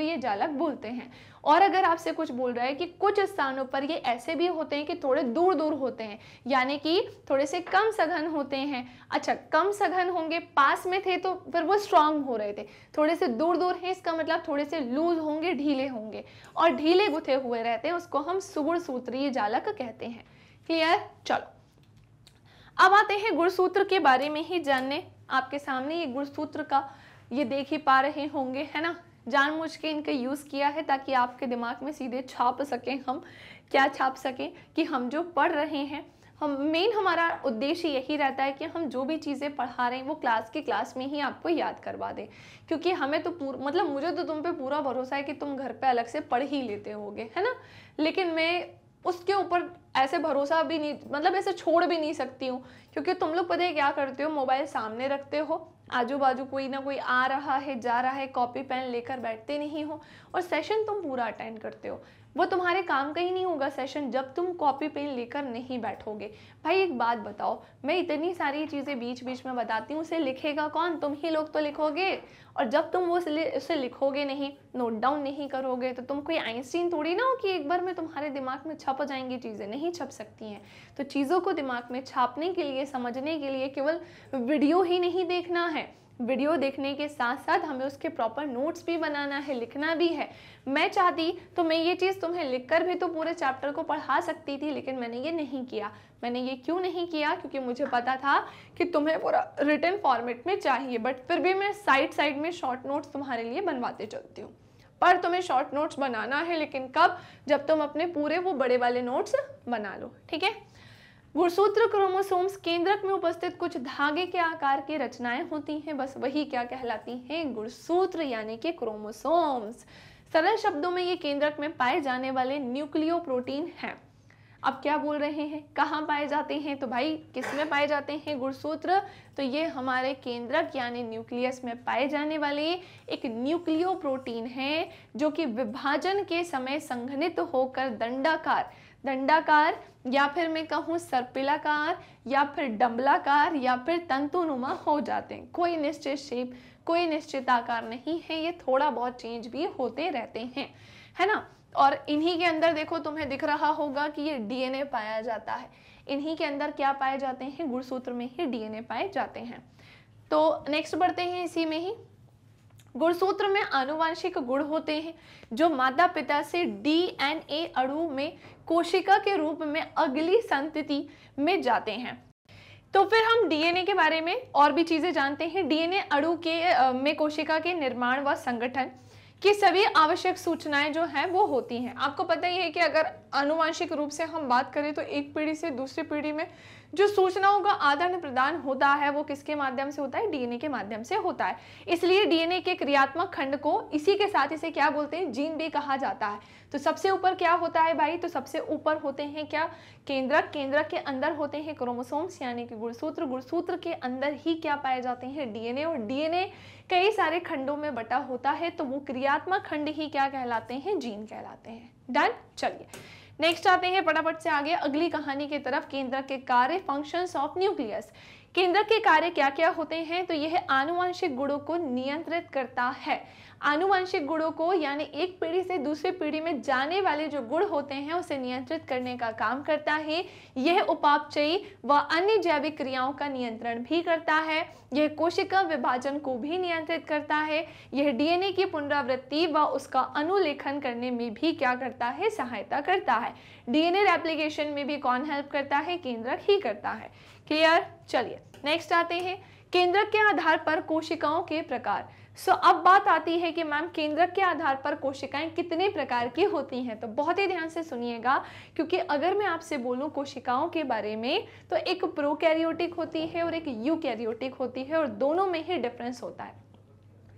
ये जालक बोलते हैं और अगर आपसे कुछ बोल रहा है कि कुछ स्थानों पर ये ऐसे भी होते हैं कि थोड़े दूर दूर होते हैं यानी कि थोड़े से कम सघन होते हैं अच्छा कम सघन होंगे पास में थे तो फिर वो स्ट्रांग हो रहे थे थोड़े से दूर दूर हैं इसका मतलब थोड़े से लूज होंगे ढीले होंगे और ढीले गुथे हुए रहते हैं उसको हम सुगुण सूत्रीय जालक कहते हैं क्लियर चलो अब आते हैं गुणसूत्र के बारे में ही जानने आपके सामने ये गुणसूत्र का ये देख ही पा रहे होंगे है ना जानबूझ के इनका यूज़ किया है ताकि आपके दिमाग में सीधे छाप सकें हम क्या छाप सकें कि हम जो पढ़ रहे हैं हम मेन हमारा उद्देश्य यही रहता है कि हम जो भी चीज़ें पढ़ा रहे हैं वो क्लास के क्लास में ही आपको याद करवा दें क्योंकि हमें तो पूरा मतलब मुझे तो तुम पे पूरा भरोसा है कि तुम घर पे अलग से पढ़ ही लेते होगे है ना लेकिन मैं उसके ऊपर ऐसे भरोसा भी नहीं मतलब ऐसे छोड़ भी नहीं सकती हूँ क्योंकि तुम लोग पता है क्या करते हो मोबाइल सामने रखते हो आजू बाजू कोई ना कोई आ रहा है जा रहा है कॉपी पेन लेकर बैठते नहीं हो और सेशन तुम पूरा अटेंड करते हो वो तुम्हारे काम का ही नहीं होगा सेशन जब तुम कॉपी पेन लेकर नहीं बैठोगे भाई एक बात बताओ मैं इतनी सारी चीज़ें बीच बीच में बताती हूँ उसे लिखेगा कौन तुम ही लोग तो लिखोगे और जब तुम वो उसे लिखोगे नहीं नोट डाउन नहीं करोगे तो तुम कोई आइंस्टीन थोड़ी ना हो कि एक बार में तुम्हारे दिमाग में छप जाएंगी चीज़ें नहीं छप सकती हैं तो चीज़ों को दिमाग में छापने के लिए समझने के लिए केवल वीडियो ही नहीं देखना है वीडियो देखने के साथ साथ हमें उसके प्रॉपर नोट्स भी बनाना है लिखना भी है मैं चाहती तो मैं ये चीज़ तुम्हें लिखकर भी तो पूरे चैप्टर को पढ़ा सकती थी लेकिन मैंने ये नहीं किया मैंने ये क्यों नहीं किया क्योंकि मुझे पता था कि तुम्हें पूरा रिटर्न फॉर्मेट में चाहिए बट फिर भी मैं साइड साइड में शॉर्ट नोट्स तुम्हारे लिए बनवाते चलती हूँ पर तुम्हें शॉर्ट नोट्स बनाना है लेकिन कब जब तुम अपने पूरे वो बड़े वाले नोट्स बना लो ठीक है गुणसूत्र क्रोमोसोम्स केंद्रक में उपस्थित कुछ धागे के आकार की रचनाएं होती हैं बस वही क्या कहलाती हैं गुणसूत्र यानी कि क्रोमोसोम्स सरल शब्दों में ये केंद्रक में पाए जाने वाले न्यूक्लियो प्रोटीन है अब क्या बोल रहे हैं कहाँ पाए जाते हैं तो भाई किस में पाए जाते हैं गुणसूत्र तो ये हमारे केंद्रक यानी न्यूक्लियस में पाए जाने वाले एक न्यूक्लियो प्रोटीन है जो कि विभाजन के समय संघनित होकर दंडाकार दंडाकार या फिर मैं कहूँ सर्पिलाकार या फिर डम्बलाकार या फिर तंतुनुमा हो जाते हैं कोई निश्चित शेप कोई निश्चित आकार नहीं है ये थोड़ा बहुत चेंज भी होते रहते हैं है ना और इन्हीं के अंदर देखो तुम्हें दिख रहा होगा कि ये डीएनए पाया जाता है इन्हीं के अंदर क्या पाए जाते हैं गुणसूत्र में ही डीएनए पाए जाते हैं तो नेक्स्ट बढ़ते हैं इसी में ही गुणसूत्र में आनुवंशिक गुण होते हैं जो माता पिता से डीएनए अणु में कोशिका के रूप में अगली संतति में जाते हैं तो फिर हम डीएनए के बारे में और भी चीज़ें जानते हैं डीएनए अणु के में कोशिका के निर्माण व संगठन की सभी आवश्यक सूचनाएं जो हैं वो होती हैं आपको पता ही है कि अगर अनुवांशिक रूप से हम बात करें तो एक पीढ़ी से दूसरी पीढ़ी में जो सूचनाओं का आदान प्रदान होता है वो किसके माध्यम से होता है डीएनए के माध्यम से होता है इसलिए डीएनए के क्रियात्मक खंड को इसी के साथ इसे क्या बोलते हैं जीन भी कहा जाता है तो सबसे ऊपर क्या होता है भाई तो सबसे ऊपर होते हैं क्या केंद्रक केंद्रक के अंदर होते हैं क्रोमोसोम्स यानी कि गुणसूत्र गुणसूत्र के अंदर ही क्या पाए जाते हैं डीएनए और डीएनए कई सारे खंडों में बटा होता है तो वो क्रियात्मक खंड ही क्या कहलाते हैं जीन कहलाते हैं डन चलिए नेक्स्ट आते हैं फटाफट से आगे अगली कहानी की तरफ केंद्र के कार्य फंक्शंस ऑफ न्यूक्लियस केंद्र के कार्य क्या क्या होते हैं तो यह आनुवंशिक गुणों को नियंत्रित करता है आनुवंशिक गुणों को यानी एक पीढ़ी से दूसरी पीढ़ी में जाने वाले जो गुण होते हैं उसे नियंत्रित करने का काम करता है यह उपापचयी व अन्य जैविक क्रियाओं का नियंत्रण भी करता है यह कोशिका विभाजन को भी नियंत्रित करता है यह डीएनए की पुनरावृत्ति व उसका अनुलेखन करने में भी क्या करता है सहायता करता है डीएनए रेप्लीकेशन में भी कौन हेल्प करता है केंद्रक ही करता है क्लियर चलिए नेक्स्ट आते हैं केंद्रक के आधार पर कोशिकाओं के प्रकार सो so, अब बात आती है कि मैम केंद्रक के आधार पर कोशिकाएं कितने प्रकार की होती हैं तो बहुत ही ध्यान से सुनिएगा क्योंकि अगर मैं आपसे बोलूं कोशिकाओं के बारे में तो एक प्रोकैरियोटिक होती है और एक यूकैरियोटिक होती है और दोनों में ही डिफरेंस होता है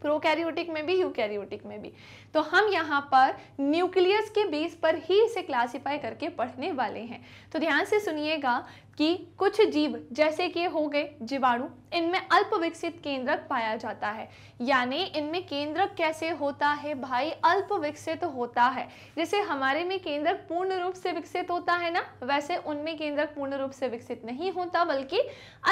प्रोकैरियोटिक में भी यूकैरियोटिक में भी तो हम यहाँ पर न्यूक्लियस के बेस पर ही इसे क्लासीफाई करके पढ़ने वाले हैं तो ध्यान से सुनिएगा कि कुछ जीव जैसे कि हो गए जीवाणु इनमें अल्प विकसित केंद्रक पाया जाता है यानी इनमें केंद्रक कैसे होता है भाई अल्प विकसित होता है जैसे हमारे में केंद्रक पूर्ण रूप से विकसित होता है ना वैसे उनमें केंद्रक पूर्ण रूप से विकसित नहीं होता बल्कि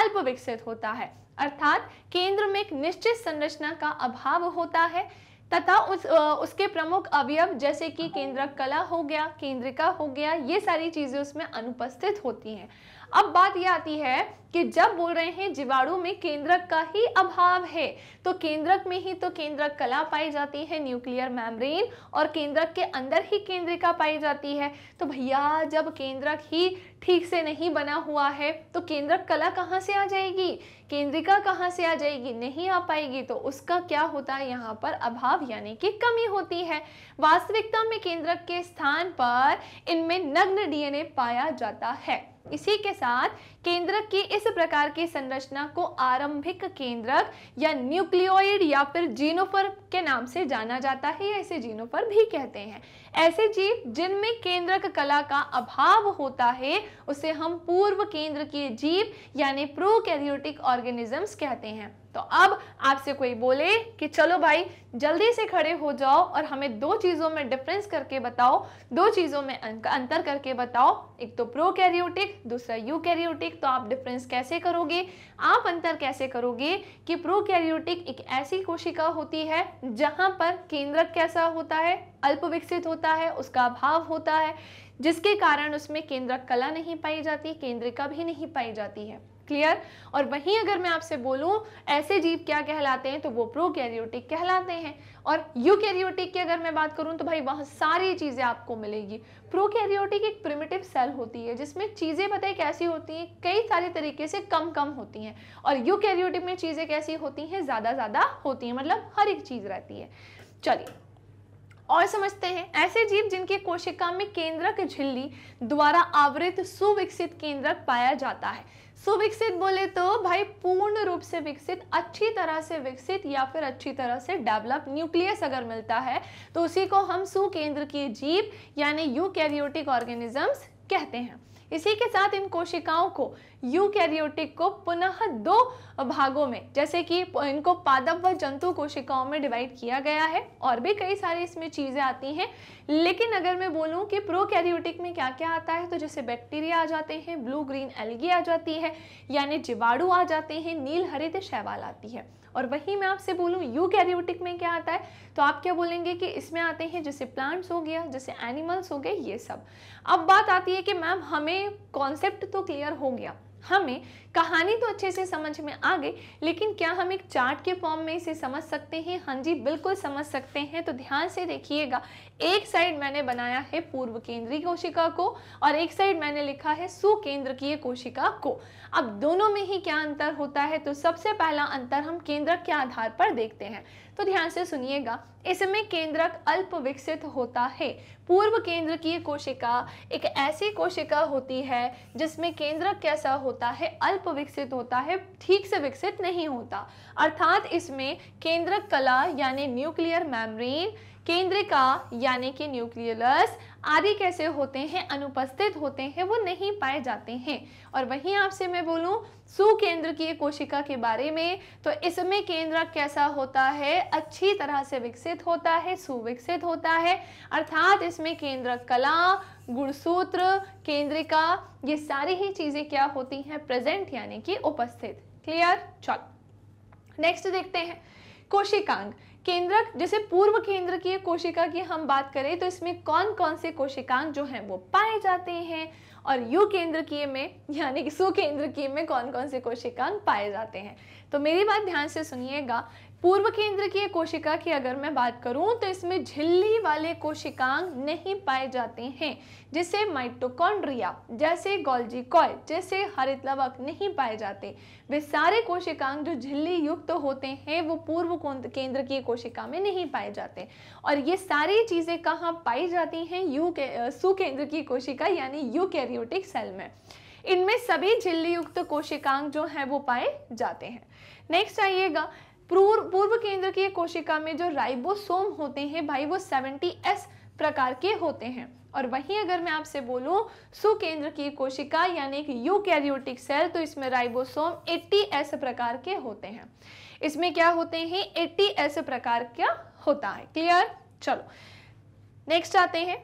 अल्प विकसित होता है अर्थात केंद्र में एक निश्चित संरचना का अभाव होता है तथा उस उसके प्रमुख अवयव जैसे कि केंद्रक कला हो गया केंद्रिका हो गया ये सारी चीज़ें उसमें अनुपस्थित होती हैं अब बात यह आती है कि जब बोल रहे हैं जीवाणु में केंद्रक का ही अभाव है तो केंद्रक में ही तो केंद्रक कला पाई जाती है न्यूक्लियर मैमब्रेन और केंद्रक के अंदर ही केंद्रिका पाई जाती है तो भैया जब केंद्रक ही ठीक से नहीं बना हुआ है तो केंद्रक कला कहाँ से आ जाएगी केंद्रिका कहाँ से आ जाएगी नहीं आ पाएगी तो उसका क्या होता है यहाँ पर अभाव यानी कि कमी होती है वास्तविकता में केंद्रक के स्थान पर इनमें नग्न डीएनए पाया जाता है इसी के साथ केंद्रक की इस प्रकार की संरचना को आरंभिक केंद्रक या न्यूक्लियोइड या फिर जीनोफर के नाम से जाना जाता है या इसे जीनोफर भी कहते हैं ऐसे जीव जिनमें केंद्रक कला का अभाव होता है उसे हम पूर्व केंद्र के जीव यानी प्रोकैरियोटिक ऑर्गेनिजम्स कहते हैं तो अब आपसे कोई बोले कि चलो भाई जल्दी से खड़े हो जाओ और हमें दो चीज़ों में डिफरेंस करके बताओ दो चीज़ों में अंतर करके बताओ एक तो प्रोकैरियोटिक दूसरा यूकैरियोटिक तो आप डिफरेंस कैसे करोगे आप अंतर कैसे करोगे कि प्रोकैरियोटिक एक ऐसी कोशिका होती है जहां पर केंद्रक कैसा होता है अल्प विकसित होता है उसका अभाव होता है जिसके कारण उसमें केंद्र कला नहीं पाई जाती केंद्रिका भी नहीं पाई जाती है क्लियर और वहीं अगर मैं आपसे बोलूं ऐसे जीव क्या कहलाते हैं तो वो प्रोकैरियोटिक कहलाते हैं और यूकैरियोटिक की अगर मैं बात करूं तो भाई वहाँ सारी चीज़ें आपको मिलेगी प्रोकैरियोटिक एक प्रिमिटिव सेल होती है जिसमें चीज़ें पता है कैसी होती हैं कई सारे तरीके से कम कम होती हैं और यूकैरियोटिक में चीज़ें कैसी होती हैं ज़्यादा ज़्यादा होती हैं मतलब हर एक चीज़ रहती है चलिए और समझते हैं ऐसे जीव जिनके कोशिका में केंद्रक झिल्ली द्वारा आवृत सुविकसित केंद्रक पाया जाता है सुविकसित बोले तो भाई पूर्ण रूप से विकसित अच्छी तरह से विकसित या फिर अच्छी तरह से डेवलप न्यूक्लियस अगर मिलता है तो उसी को हम सुकेंद्र की जीव यानी यूकैरियोटिक ऑर्गेनिजम्स कहते हैं इसी के साथ इन कोशिकाओं को यूकैरियोटिक को पुनः दो भागों में जैसे कि इनको पादप व जंतु कोशिकाओं में डिवाइड किया गया है और भी कई सारी इसमें चीज़ें आती हैं लेकिन अगर मैं बोलूँ कि प्रोकैरियोटिक में क्या क्या आता है तो जैसे बैक्टीरिया आ जाते हैं ब्लू ग्रीन एल्गी आ जाती है यानी जीवाणु आ जाते हैं नील हरित शैवाल आती है और वहीं मैं आपसे बोलूँ यूकैरियोटिक में क्या आता है तो आप क्या बोलेंगे कि इसमें आते हैं जैसे प्लांट्स हो गया जैसे एनिमल्स हो गए ये सब अब बात आती है कि मैम हमें कॉन्सेप्ट तो क्लियर हो गया हमें कहानी तो अच्छे से समझ में आ गई लेकिन क्या हम एक चार्ट के फॉर्म में इसे समझ सकते हैं हाँ जी बिल्कुल समझ सकते हैं तो ध्यान से देखिएगा एक साइड मैंने बनाया है पूर्व केंद्रीय कोशिका को और एक साइड मैंने लिखा है सुकेंद्र की कोशिका को अब दोनों में ही क्या अंतर होता है तो सबसे पहला अंतर हम केंद्रक के आधार पर देखते हैं तो ध्यान से सुनिएगा इसमें केंद्रक अल्प विकसित होता है पूर्व केंद्र की कोशिका एक ऐसी कोशिका होती है जिसमें केंद्रक कैसा होता है अल्प विकसित होता है ठीक से विकसित नहीं होता अर्थात इसमें केंद्रक कला यानी न्यूक्लियर मैमरीन केंद्रिका यानी कि न्यूक्लियलस आदि कैसे होते हैं अनुपस्थित होते हैं वो नहीं पाए जाते हैं और वहीं आपसे मैं बोलूँ सुकेंद्र की कोशिका के बारे में तो इसमें केंद्र कैसा होता है अच्छी तरह से विकसित होता है सुविकसित होता है अर्थात इसमें केंद्र कला गुणसूत्र केंद्रिका ये सारी ही चीज़ें क्या होती हैं प्रेजेंट यानी कि उपस्थित क्लियर चल नेक्स्ट देखते हैं कोशिकांग केंद्रक जैसे पूर्व केंद्र की कोशिका की हम बात करें तो इसमें कौन कौन से कोशिकांग जो हैं वो पाए जाते हैं और यू की में यानी कि की में कौन कौन से कोशिकांग पाए जाते हैं तो मेरी बात ध्यान से सुनिएगा पूर्व केंद्र की कोशिका की अगर मैं बात करूं तो इसमें झिल्ली वाले कोशिकांग नहीं पाए जाते हैं जैसे माइटोकॉन्ड्रिया जैसे गोल्जी कॉय जैसे हरित लवक नहीं पाए जाते वे सारे कोशिकांग जो झिल्ली युक्त तो होते हैं वो पूर्व केंद्र की कोशिका में नहीं पाए जाते और ये सारी चीज़ें कहाँ पाई जाती हैं यू के सुकेंद्र की कोशिका यानी यू सेल में इनमें सभी झिल्ली युक्त कोशिकांग जो हैं वो पाए जाते हैं नेक्स्ट आइएगा पूर्व पूर्व केंद्र की कोशिका में जो राइबोसोम होते हैं भाई वो 70s प्रकार के होते हैं और वहीं अगर मैं आपसे बोलूं सुकेंद्र की कोशिका यानी कि यूकैरियोटिक सेल तो इसमें राइबोसोम 80s प्रकार के होते हैं इसमें क्या होते हैं 80s प्रकार क्या होता है क्लियर चलो नेक्स्ट आते हैं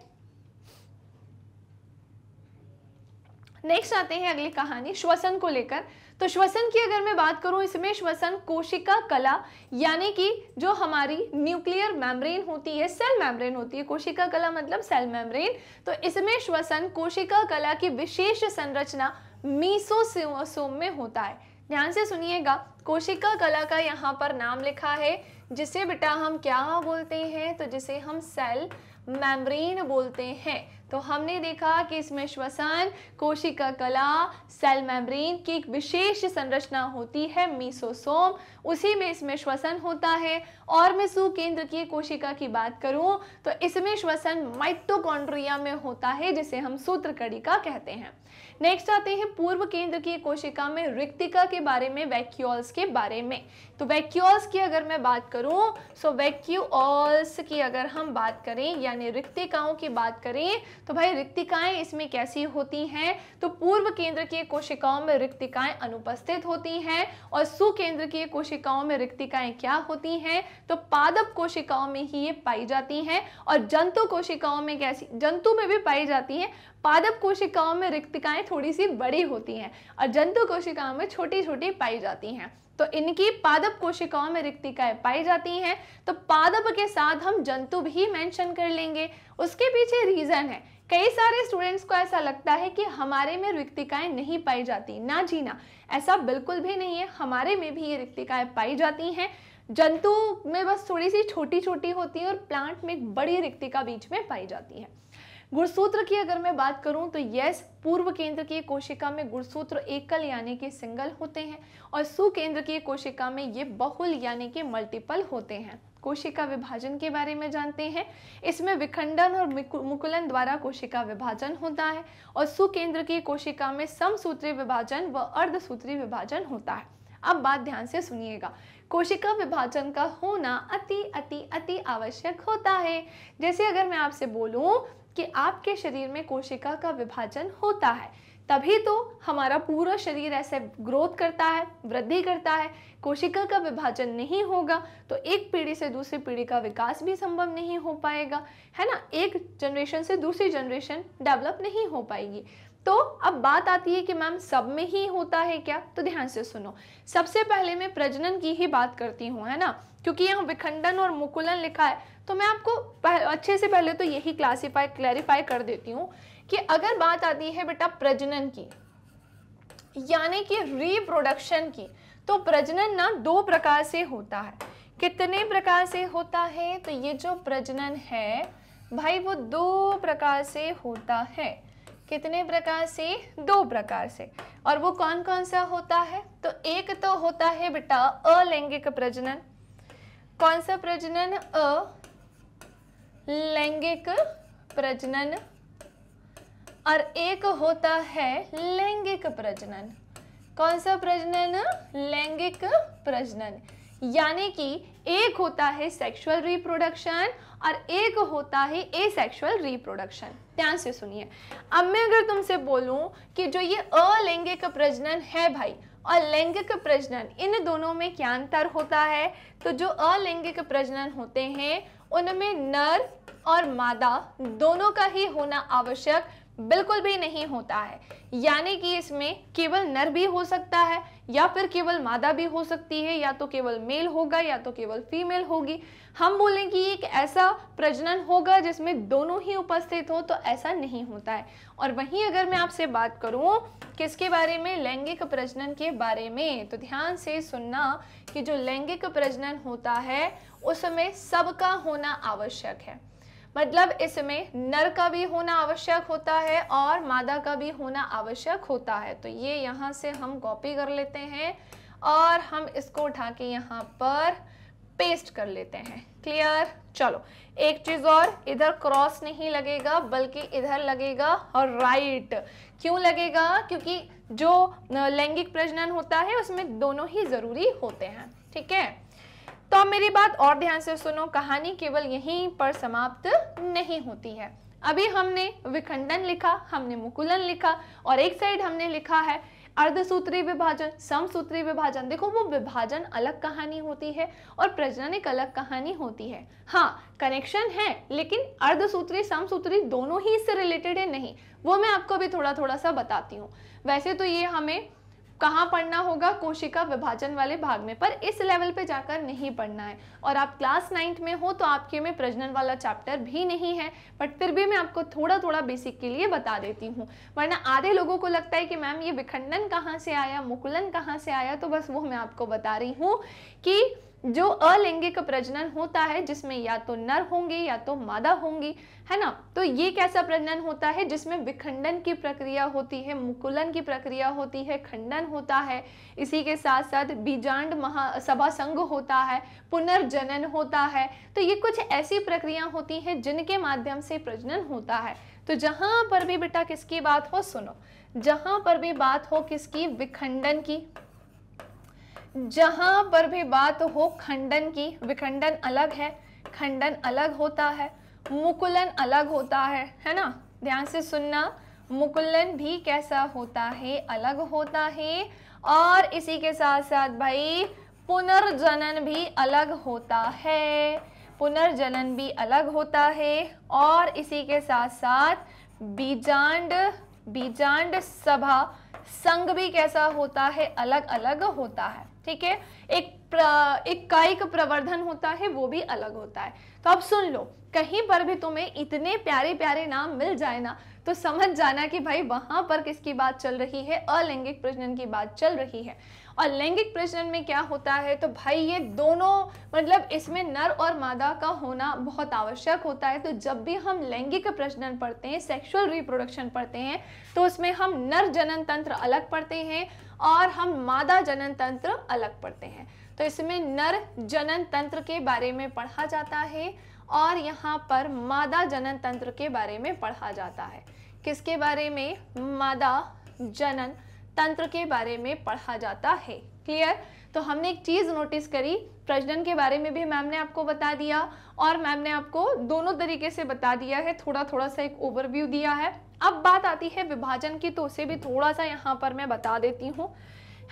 नेक्स्ट आते हैं अगली कहानी श्वसन को लेकर तो श्वसन की अगर मैं बात करूं इसमें श्वसन कोशिका कला यानी कि जो हमारी न्यूक्लियर मैम्ब्रेन होती है सेल मैम्ब्रेन होती है कोशिका कला मतलब सेल मैम्ब्रेन तो इसमें श्वसन कोशिका कला की विशेष संरचना मीसोसोम में होता है ध्यान से सुनिएगा कोशिका कला का यहाँ पर नाम लिखा है जिसे बेटा हम क्या बोलते हैं तो जिसे हम सेल मैम्ब्रेन बोलते हैं तो हमने देखा कि इसमें श्वसन कोशिका कला सेल मेम्ब्रेन की एक विशेष संरचना होती है मीसोसोम उसी में इसमें श्वसन होता है और मैं सुकेंद्र की कोशिका की बात करूं तो इसमें श्वसन माइटोकॉन्ड्रिया में होता है जिसे हम सूत्र कड़िका कहते हैं नेक्स्ट आते हैं पूर्व केंद्र की कोशिका में रिक्तिका के बारे में वैक्यूल्स के बारे में तो वैक्यूल्स की अगर मैं बात करूँ सो वैक्यूल्स की अगर हम बात करें यानी रिक्तिकाओं की बात करें तो भाई रिक्तिकाएँ इसमें कैसी होती हैं तो पूर्व केंद्र की कोशिकाओं में रिक्तिकाएँ अनुपस्थित होती हैं और सुकेंद्र की कोशिकाओं में रिक्तिकाएँ क्या होती हैं तो पादप कोशिकाओं में ही ये पाई जाती हैं और जंतु कोशिकाओं में कैसी जंतु में भी पाई जाती हैं पादप कोशिकाओं में रिक्तिकाएं थोड़ी सी बड़ी होती हैं और जंतु कोशिकाओं में छोटी छोटी पाई जाती हैं तो इनकी पादप कोशिकाओं में रिक्तिकाएं पाई जाती हैं तो पादप के साथ हम जंतु भी मेंशन कर लेंगे उसके पीछे रीज़न है कई सारे स्टूडेंट्स को ऐसा लगता है कि हमारे में रिक्तिकाएं नहीं पाई जाती ना जीना ऐसा बिल्कुल भी नहीं है हमारे में भी ये रिक्तिकाएं पाई जाती हैं जंतु में बस थोड़ी सी छोटी छोटी होती है और प्लांट में एक बड़ी रिक्तिका बीच में पाई जाती है गुणसूत्र की अगर मैं बात करूं तो यस पूर्व केंद्र की कोशिका में गुणसूत्र एकल यानी कि सिंगल होते हैं और सुकेंद्र की कोशिका में ये बहुल यानी कि मल्टीपल होते हैं कोशिका विभाजन के बारे में जानते हैं इसमें विखंडन और मुकुलन द्वारा कोशिका विभाजन होता है और सुकेंद्र की कोशिका में समसूत्री विभाजन व अर्धसूत्री विभाजन होता है अब बात ध्यान से सुनिएगा कोशिका विभाजन का होना अति अति अति आवश्यक होता है जैसे अगर मैं आपसे बोलूं कि आपके शरीर में कोशिका का विभाजन होता है तभी तो हमारा पूरा शरीर ऐसे ग्रोथ करता है वृद्धि करता है कोशिका का विभाजन नहीं होगा तो एक पीढ़ी से दूसरी पीढ़ी का विकास भी संभव नहीं हो पाएगा है ना एक जनरेशन से दूसरी जनरेशन डेवलप नहीं हो पाएगी तो अब बात आती है कि मैम सब में ही होता है क्या तो ध्यान से सुनो सबसे पहले मैं प्रजनन की ही बात करती हूँ है ना क्योंकि यहाँ विखंडन और मुकुलन लिखा है तो मैं आपको अच्छे से पहले तो यही क्लासीफाई क्लैरिफाई कर देती हूँ कि अगर बात आती है बेटा प्रजनन की यानी कि रिप्रोडक्शन की तो प्रजनन ना दो प्रकार से होता है कितने प्रकार से होता है तो ये जो प्रजनन है भाई वो दो प्रकार से होता है कितने प्रकार से दो प्रकार से और वो कौन कौन सा होता है तो एक तो होता है बेटा अलैंगिक प्रजनन कौन सा प्रजनन अ लैंगिक प्रजनन और एक होता है लैंगिक प्रजनन कौन सा प्रजनन लैंगिक प्रजनन यानी कि एक होता है सेक्सुअल रिप्रोडक्शन और एक होता है ए सेक्सुअल रिप्रोडक्शन ध्यान से सुनिए अब मैं अगर तुमसे बोलूं कि जो ये अलैंगिक प्रजनन है भाई और लैंगिक प्रजनन इन दोनों में क्या अंतर होता है तो जो अलैंगिक प्रजनन होते हैं उनमें नर और मादा दोनों का ही होना आवश्यक बिल्कुल भी नहीं होता है यानी कि इसमें केवल नर भी हो सकता है या फिर केवल मादा भी हो सकती है या तो केवल मेल होगा या तो केवल फीमेल होगी हम बोलें कि एक ऐसा प्रजनन होगा जिसमें दोनों ही उपस्थित हो तो ऐसा नहीं होता है और वहीं अगर मैं आपसे बात करूं किसके बारे में लैंगिक प्रजनन के बारे में तो ध्यान से सुनना कि जो लैंगिक प्रजनन होता है उसमें सबका होना आवश्यक है मतलब इसमें नर का भी होना आवश्यक होता है और मादा का भी होना आवश्यक होता है तो ये यहाँ से हम कॉपी कर लेते हैं और हम इसको उठा के यहाँ पर पेस्ट कर लेते हैं क्लियर चलो एक चीज़ और इधर क्रॉस नहीं लगेगा बल्कि इधर लगेगा और राइट क्यों लगेगा क्योंकि जो लैंगिक प्रजनन होता है उसमें दोनों ही ज़रूरी होते हैं ठीक है तो अब मेरी बात और ध्यान से सुनो कहानी केवल यहीं पर समाप्त नहीं होती है अभी हमने विखंडन लिखा हमने मुकुलन लिखा और एक साइड हमने लिखा है अर्धसूत्री विभाजन समसूत्री विभाजन देखो वो विभाजन अलग कहानी होती है और प्रजनन एक अलग कहानी होती है हाँ कनेक्शन है लेकिन अर्धसूत्री समसूत्री दोनों ही इससे रिलेटेड है नहीं वो मैं आपको भी थोड़ा थोड़ा सा बताती हूँ वैसे तो ये हमें कहाँ पढ़ना होगा कोशिका विभाजन वाले भाग में पर इस लेवल पे जाकर नहीं पढ़ना है और आप क्लास नाइन्थ में हो तो आपके में प्रजनन वाला चैप्टर भी नहीं है बट फिर भी मैं आपको थोड़ा थोड़ा बेसिक के लिए बता देती हूँ वरना आधे लोगों को लगता है कि मैम ये विखंडन कहाँ से आया मुकुलन कहाँ से आया तो बस वो मैं आपको बता रही हूँ कि जो अलैंगिक प्रजनन होता है जिसमें या तो नर होंगे या तो मादा होंगी है ना तो ये कैसा प्रजनन होता है जिसमें विखंडन की प्रक्रिया होती है मुकुलन की प्रक्रिया होती है खंडन होता है इसी के साथ साथ बीजांड महासभा संघ होता है पुनर्जनन होता है तो ये कुछ ऐसी प्रक्रिया होती हैं जिनके माध्यम से प्रजनन होता है तो जहां पर भी बेटा किसकी बात हो सुनो जहां पर भी बात हो किसकी विखंडन की जहां पर भी बात हो खंडन की विखंडन अलग है खंडन अलग होता है मुकुलन अलग होता है है ना ध्यान से सुनना मुकुलन भी कैसा होता है अलग होता है और इसी के साथ साथ भाई पुनर्जनन भी अलग होता है पुनर्जनन भी अलग होता है और इसी के साथ साथ बीजांड बीजांड सभा संघ भी कैसा होता है अलग अलग होता है ठीक है एक प्र, एक कायिक प्रवर्धन होता है वो भी अलग होता है तो अब सुन लो कहीं पर भी तुम्हें इतने प्यारे प्यारे नाम मिल जाए ना तो समझ जाना कि भाई वहां पर किसकी बात चल रही है अलैंगिक प्रजनन की बात चल रही है और लैंगिक प्रजनन में क्या होता है तो भाई ये दोनों मतलब इसमें नर और मादा का होना बहुत आवश्यक होता है तो जब भी हम लैंगिक प्रजनन पढ़ते हैं सेक्सुअल रिप्रोडक्शन पढ़ते हैं तो उसमें हम नर जनन तंत्र अलग पढ़ते हैं और हम मादा जनन तंत्र अलग पढ़ते हैं तो इसमें नर जनन तंत्र के बारे में पढ़ा जाता है और यहाँ पर मादा जनन तंत्र के बारे में पढ़ा जाता है किसके बारे में मादा जनन तंत्र के बारे में पढ़ा जाता है क्लियर तो हमने एक चीज़ नोटिस करी प्रजनन के बारे में भी मैम ने आपको बता दिया और मैम ने आपको दोनों तरीके से बता दिया है थोड़ा थोड़ा सा एक ओवरव्यू दिया है अब बात आती है विभाजन की तो उसे भी थोड़ा सा यहाँ पर मैं बता देती हूँ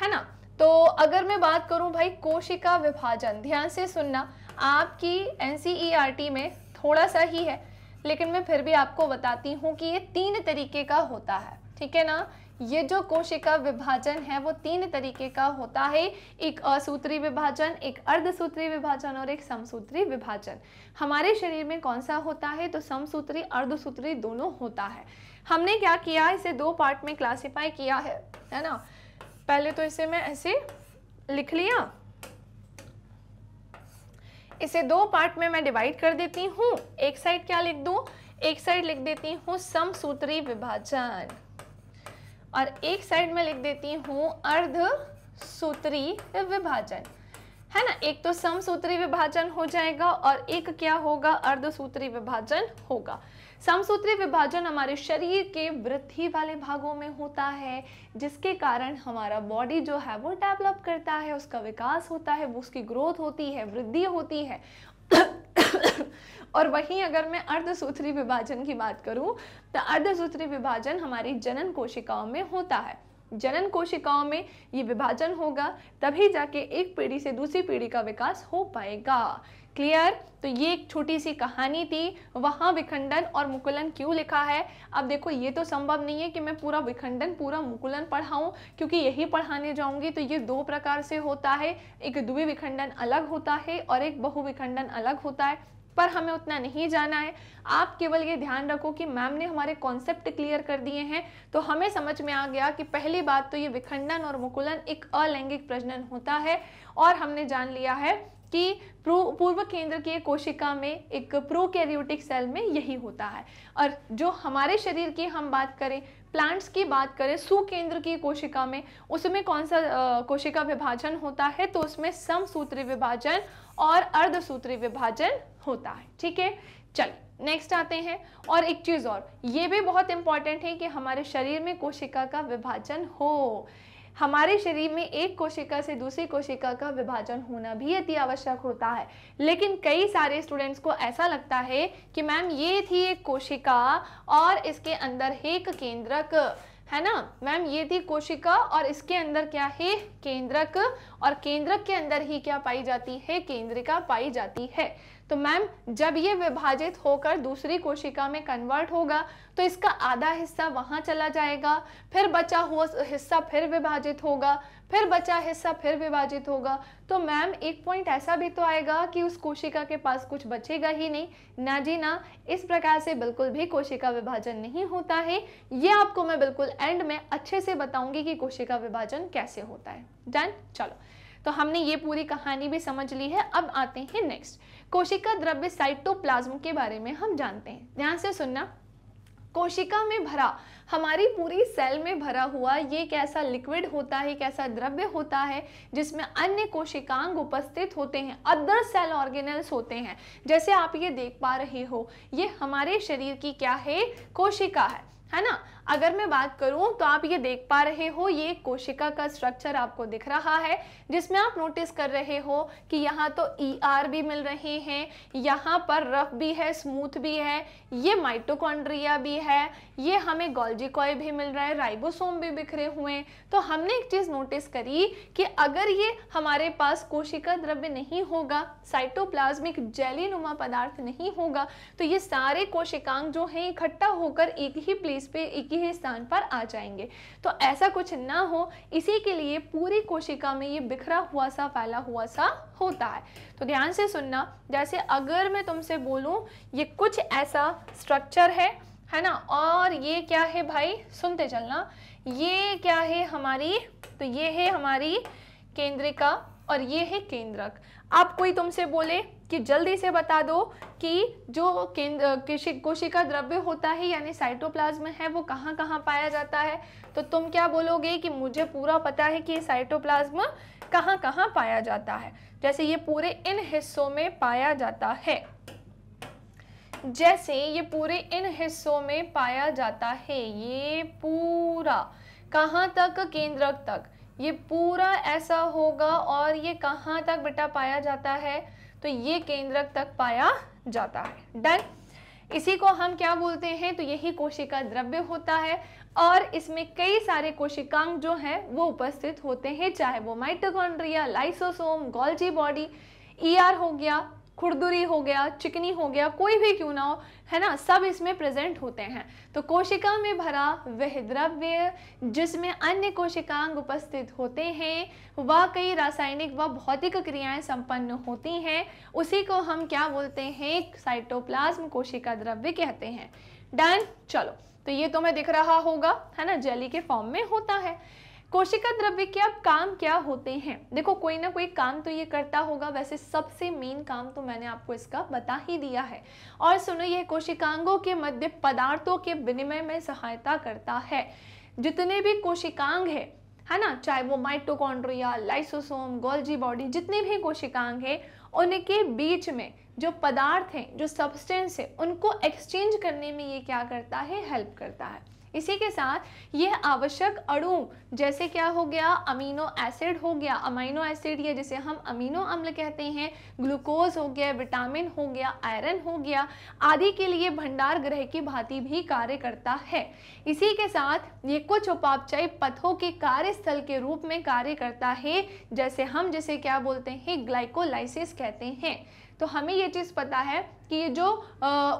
है ना तो अगर मैं बात करूं भाई कोशिका विभाजन ध्यान से सुनना आपकी एन e में थोड़ा सा ही है लेकिन मैं फिर भी आपको बताती हूँ कि ये तीन तरीके का होता है ठीक है ना ये जो कोशिका विभाजन है वो तीन तरीके का होता है एक असूत्री विभाजन एक अर्धसूत्री विभाजन और एक समसूत्री विभाजन हमारे शरीर में कौन सा होता है तो समसूत्री अर्धसूत्री दोनों होता है हमने क्या किया इसे दो पार्ट में क्लासीफाई किया है है ना पहले तो इसे मैं ऐसे लिख लिया इसे दो पार्ट में मैं डिवाइड कर देती हूँ एक साइड क्या लिख दू एक साइड लिख देती हूँ समसूत्री विभाजन और एक साइड में लिख देती हूँ अर्ध सूत्री विभाजन है ना एक तो समसूत्री विभाजन हो जाएगा और एक क्या होगा अर्ध सूत्री विभाजन होगा समसूत्री विभाजन हमारे शरीर के वृद्धि वाले भागों में होता है जिसके कारण हमारा बॉडी जो है वो डेवलप करता है उसका विकास होता है वो उसकी ग्रोथ होती है वृद्धि होती है और वहीं अगर मैं अर्धसूत्री विभाजन की बात करूं तो अर्धसूत्री विभाजन हमारी जनन कोशिकाओं में होता है जनन कोशिकाओं में ये विभाजन होगा तभी जाके एक पीढ़ी से दूसरी पीढ़ी का विकास हो पाएगा क्लियर तो ये एक छोटी सी कहानी थी वहाँ विखंडन और मुकुलन क्यों लिखा है अब देखो ये तो संभव नहीं है कि मैं पूरा विखंडन पूरा मुकुलन पढ़ाऊँ क्योंकि यही पढ़ाने जाऊँगी तो ये दो प्रकार से होता है एक द्वि विखंडन अलग होता है और एक बहु विखंडन अलग होता है पर हमें उतना नहीं जाना है आप केवल ये ध्यान रखो कि मैम ने हमारे कॉन्सेप्ट क्लियर कर दिए हैं तो हमें समझ में आ गया कि पहली बात तो ये विखंडन और मुकुलन एक अलैंगिक प्रजनन होता है और हमने जान लिया है कि पूर्व केंद्र की कोशिका में एक प्रोकैरियोटिक सेल में यही होता है और जो हमारे शरीर की हम बात करें प्लांट्स की बात करें सुकेंद्र की कोशिका में उसमें कौन सा आ, कोशिका विभाजन होता है तो उसमें समसूत्री विभाजन और अर्धसूत्री विभाजन होता है ठीक है चलिए नेक्स्ट आते हैं और एक चीज़ और ये भी बहुत इंपॉर्टेंट है कि हमारे शरीर में कोशिका का विभाजन हो हमारे शरीर में एक कोशिका से दूसरी कोशिका का विभाजन होना भी अति आवश्यक होता है लेकिन कई सारे स्टूडेंट्स को ऐसा लगता है कि मैम ये थी एक कोशिका और इसके अंदर एक केंद्रक है ना मैम ये थी कोशिका और इसके अंदर क्या है केंद्रक और केंद्रक के अंदर ही क्या पाई जाती है केंद्रिका पाई जाती है तो मैम जब ये विभाजित होकर दूसरी कोशिका में कन्वर्ट होगा तो इसका आधा हिस्सा वहाँ चला जाएगा फिर बचा हुआ हिस्सा फिर विभाजित होगा फिर बचा हिस्सा फिर विभाजित होगा तो मैम एक पॉइंट ऐसा भी तो आएगा कि उस कोशिका के पास कुछ बचेगा ही नहीं ना जी ना इस प्रकार से बिल्कुल भी कोशिका विभाजन नहीं होता है ये आपको मैं बिल्कुल एंड में अच्छे से बताऊंगी कि कोशिका विभाजन कैसे होता है डन चलो तो हमने ये पूरी कहानी भी समझ ली है अब आते हैं नेक्स्ट कोशिका द्रव्य साइटोप्लाज्म के बारे में हम जानते हैं ध्यान से सुनना कोशिका में भरा हमारी पूरी सेल में भरा हुआ ये कैसा लिक्विड होता है कैसा द्रव्य होता है जिसमें अन्य कोशिकांग उपस्थित होते हैं अदर सेल ऑर्गेनल्स होते हैं जैसे आप ये देख पा रहे हो ये हमारे शरीर की क्या है कोशिका है है ना अगर मैं बात करूं तो आप ये देख पा रहे हो ये कोशिका का स्ट्रक्चर आपको दिख रहा है जिसमें आप नोटिस कर रहे हो कि यहाँ तो ई e ER भी मिल रहे हैं यहाँ पर रफ भी है स्मूथ भी है ये माइटोकॉन्ड्रिया भी है ये हमें गोल्जिकॉय भी मिल रहा है राइबोसोम भी बिखरे हुए हैं तो हमने एक चीज़ नोटिस करी कि अगर ये हमारे पास कोशिका द्रव्य नहीं होगा साइटोप्लाज्मिक जेली पदार्थ नहीं होगा तो ये सारे कोशिकांग जो हैं इकट्ठा होकर एक ही प्लेस पे एक ही ही स्थान पर आ जाएंगे तो ऐसा कुछ ना हो इसी के लिए पूरी कोशिका में ये बिखरा हुआ सा फैला हुआ सा होता है तो ध्यान से सुनना जैसे अगर मैं तुमसे बोलूँ ये कुछ ऐसा स्ट्रक्चर है है ना और ये क्या है भाई सुनते चलना ये क्या है हमारी तो ये है हमारी केंद्रिका और ये है केंद्रक आप कोई तुमसे बोले कि जल्दी से बता दो कि जो कोशिका द्रव्य होता है यानी साइटोप्लाज्म है वो कहाँ कहाँ पाया जाता है तो तुम क्या बोलोगे कि मुझे पूरा पता है कि साइटोप्लाज्म कहाँ कहाँ पाया जाता है जैसे ये पूरे इन हिस्सों में पाया जाता है जैसे ये पूरे इन हिस्सों में पाया जाता है ये पूरा कहाँ तक केंद्रक तक ये पूरा ऐसा होगा और ये कहाँ तक बेटा पाया जाता है तो ये केंद्रक तक पाया जाता है डन इसी को हम क्या बोलते हैं तो यही कोशिका द्रव्य होता है और इसमें कई सारे कोशिकांग जो हैं वो उपस्थित होते हैं चाहे वो mitochondria lysosome Golgi body ER हो गया खुरदुरी हो गया चिकनी हो गया कोई भी क्यों ना हो है ना सब इसमें प्रेजेंट होते हैं तो कोशिका में भरा वह द्रव्य जिसमें अन्य कोशिकांग उपस्थित होते हैं वह कई रासायनिक व भौतिक क्रियाएं संपन्न होती हैं उसी को हम क्या बोलते हैं साइटोप्लाज्म कोशिका द्रव्य कहते हैं डन चलो तो ये तो मैं दिख रहा होगा है ना जेली के फॉर्म में होता है कोशिका द्रव्य के अब काम क्या होते हैं देखो कोई ना कोई काम तो ये करता होगा वैसे सबसे मेन काम तो मैंने आपको इसका बता ही दिया है और सुनो ये कोशिकांगों के मध्य पदार्थों के विनिमय में सहायता करता है जितने भी कोशिकांग है है ना चाहे वो माइटोकॉन्ड्रिया लाइसोसोम गोल्जी बॉडी जितने भी कोशिकांग है उनके बीच में जो पदार्थ हैं जो सब्सटेंस है उनको एक्सचेंज करने में ये क्या करता है हेल्प करता है इसी के साथ यह आवश्यक अणु जैसे क्या हो गया अमीनो एसिड हो गया अमीनो एसिड या जिसे हम अमीनो अम्ल कहते हैं ग्लूकोज हो गया विटामिन हो गया आयरन हो गया आदि के लिए भंडार ग्रह की भांति भी कार्य करता है इसी के साथ ये कुछ उपापचय पथों के कार्यस्थल के रूप में कार्य करता है जैसे हम जिसे क्या बोलते हैं ग्लाइकोलाइसिस कहते हैं तो हमें ये चीज़ पता है कि ये जो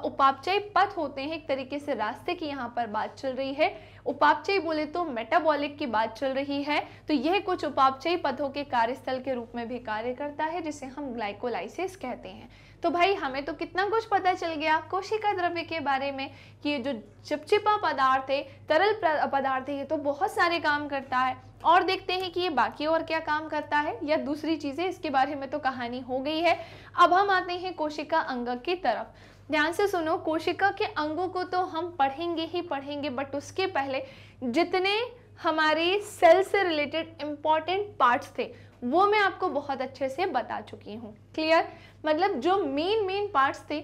उपापचय पथ होते हैं एक तरीके से रास्ते की यहाँ पर बात चल रही है उपापचय बोले तो मेटाबॉलिक की बात चल रही है तो यह कुछ उपापचयी पथों के कार्यस्थल के रूप में भी कार्य करता है जिसे हम ग्लाइकोलाइसिस कहते हैं तो भाई हमें तो कितना कुछ पता चल गया कोशिका द्रव्य के बारे में कि ये जो चिपचिपा पदार्थ है तरल पदार्थ है ये तो बहुत सारे काम करता है और देखते हैं कि ये बाकी और क्या काम करता है या दूसरी चीज़ें इसके बारे में तो कहानी हो गई है अब हम आते हैं कोशिका अंग की तरफ ध्यान से सुनो कोशिका के अंगों को तो हम पढ़ेंगे ही पढ़ेंगे बट उसके पहले जितने हमारे सेल से रिलेटेड इम्पॉर्टेंट पार्ट्स थे वो मैं आपको बहुत अच्छे से बता चुकी हूँ क्लियर मतलब जो मेन मेन पार्ट्स थे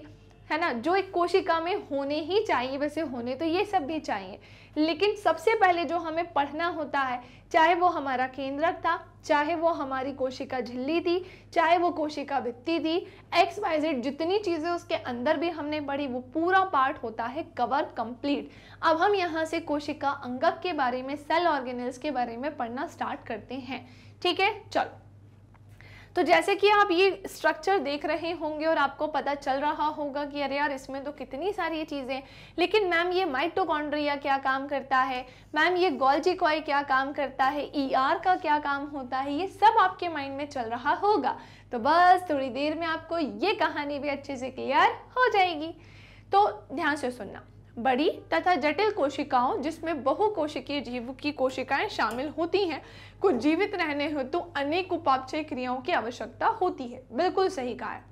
है ना जो एक कोशिका में होने ही चाहिए वैसे होने तो ये सब भी चाहिए लेकिन सबसे पहले जो हमें पढ़ना होता है चाहे वो हमारा केंद्रक था चाहे वो हमारी कोशिका झिल्ली थी चाहे वो कोशिका भित्ति थी एक्स वाई जेड जितनी चीज़ें उसके अंदर भी हमने पढ़ी वो पूरा पार्ट होता है कवर कंप्लीट अब हम यहाँ से कोशिका अंगक के बारे में सेल ऑर्गेनल्स के बारे में पढ़ना स्टार्ट करते हैं ठीक है चलो तो जैसे कि आप ये स्ट्रक्चर देख रहे होंगे और आपको पता चल रहा होगा कि अरे यार इसमें तो कितनी सारी चीज़ें लेकिन मैम ये माइटोकॉन्ड्रिया क्या काम करता है मैम ये गोल्जी क्या काम करता है ईआर e ER का क्या काम होता है ये सब आपके माइंड में चल रहा होगा तो बस थोड़ी देर में आपको ये कहानी भी अच्छे से क्लियर हो जाएगी तो ध्यान से सुनना बड़ी तथा जटिल कोशिकाओं जिसमें बहु कोशिकीय जीव की कोशिकाएं शामिल होती हैं को जीवित रहने हेतु अनेक उपापचय क्रियाओं की आवश्यकता होती है बिल्कुल सही कहा है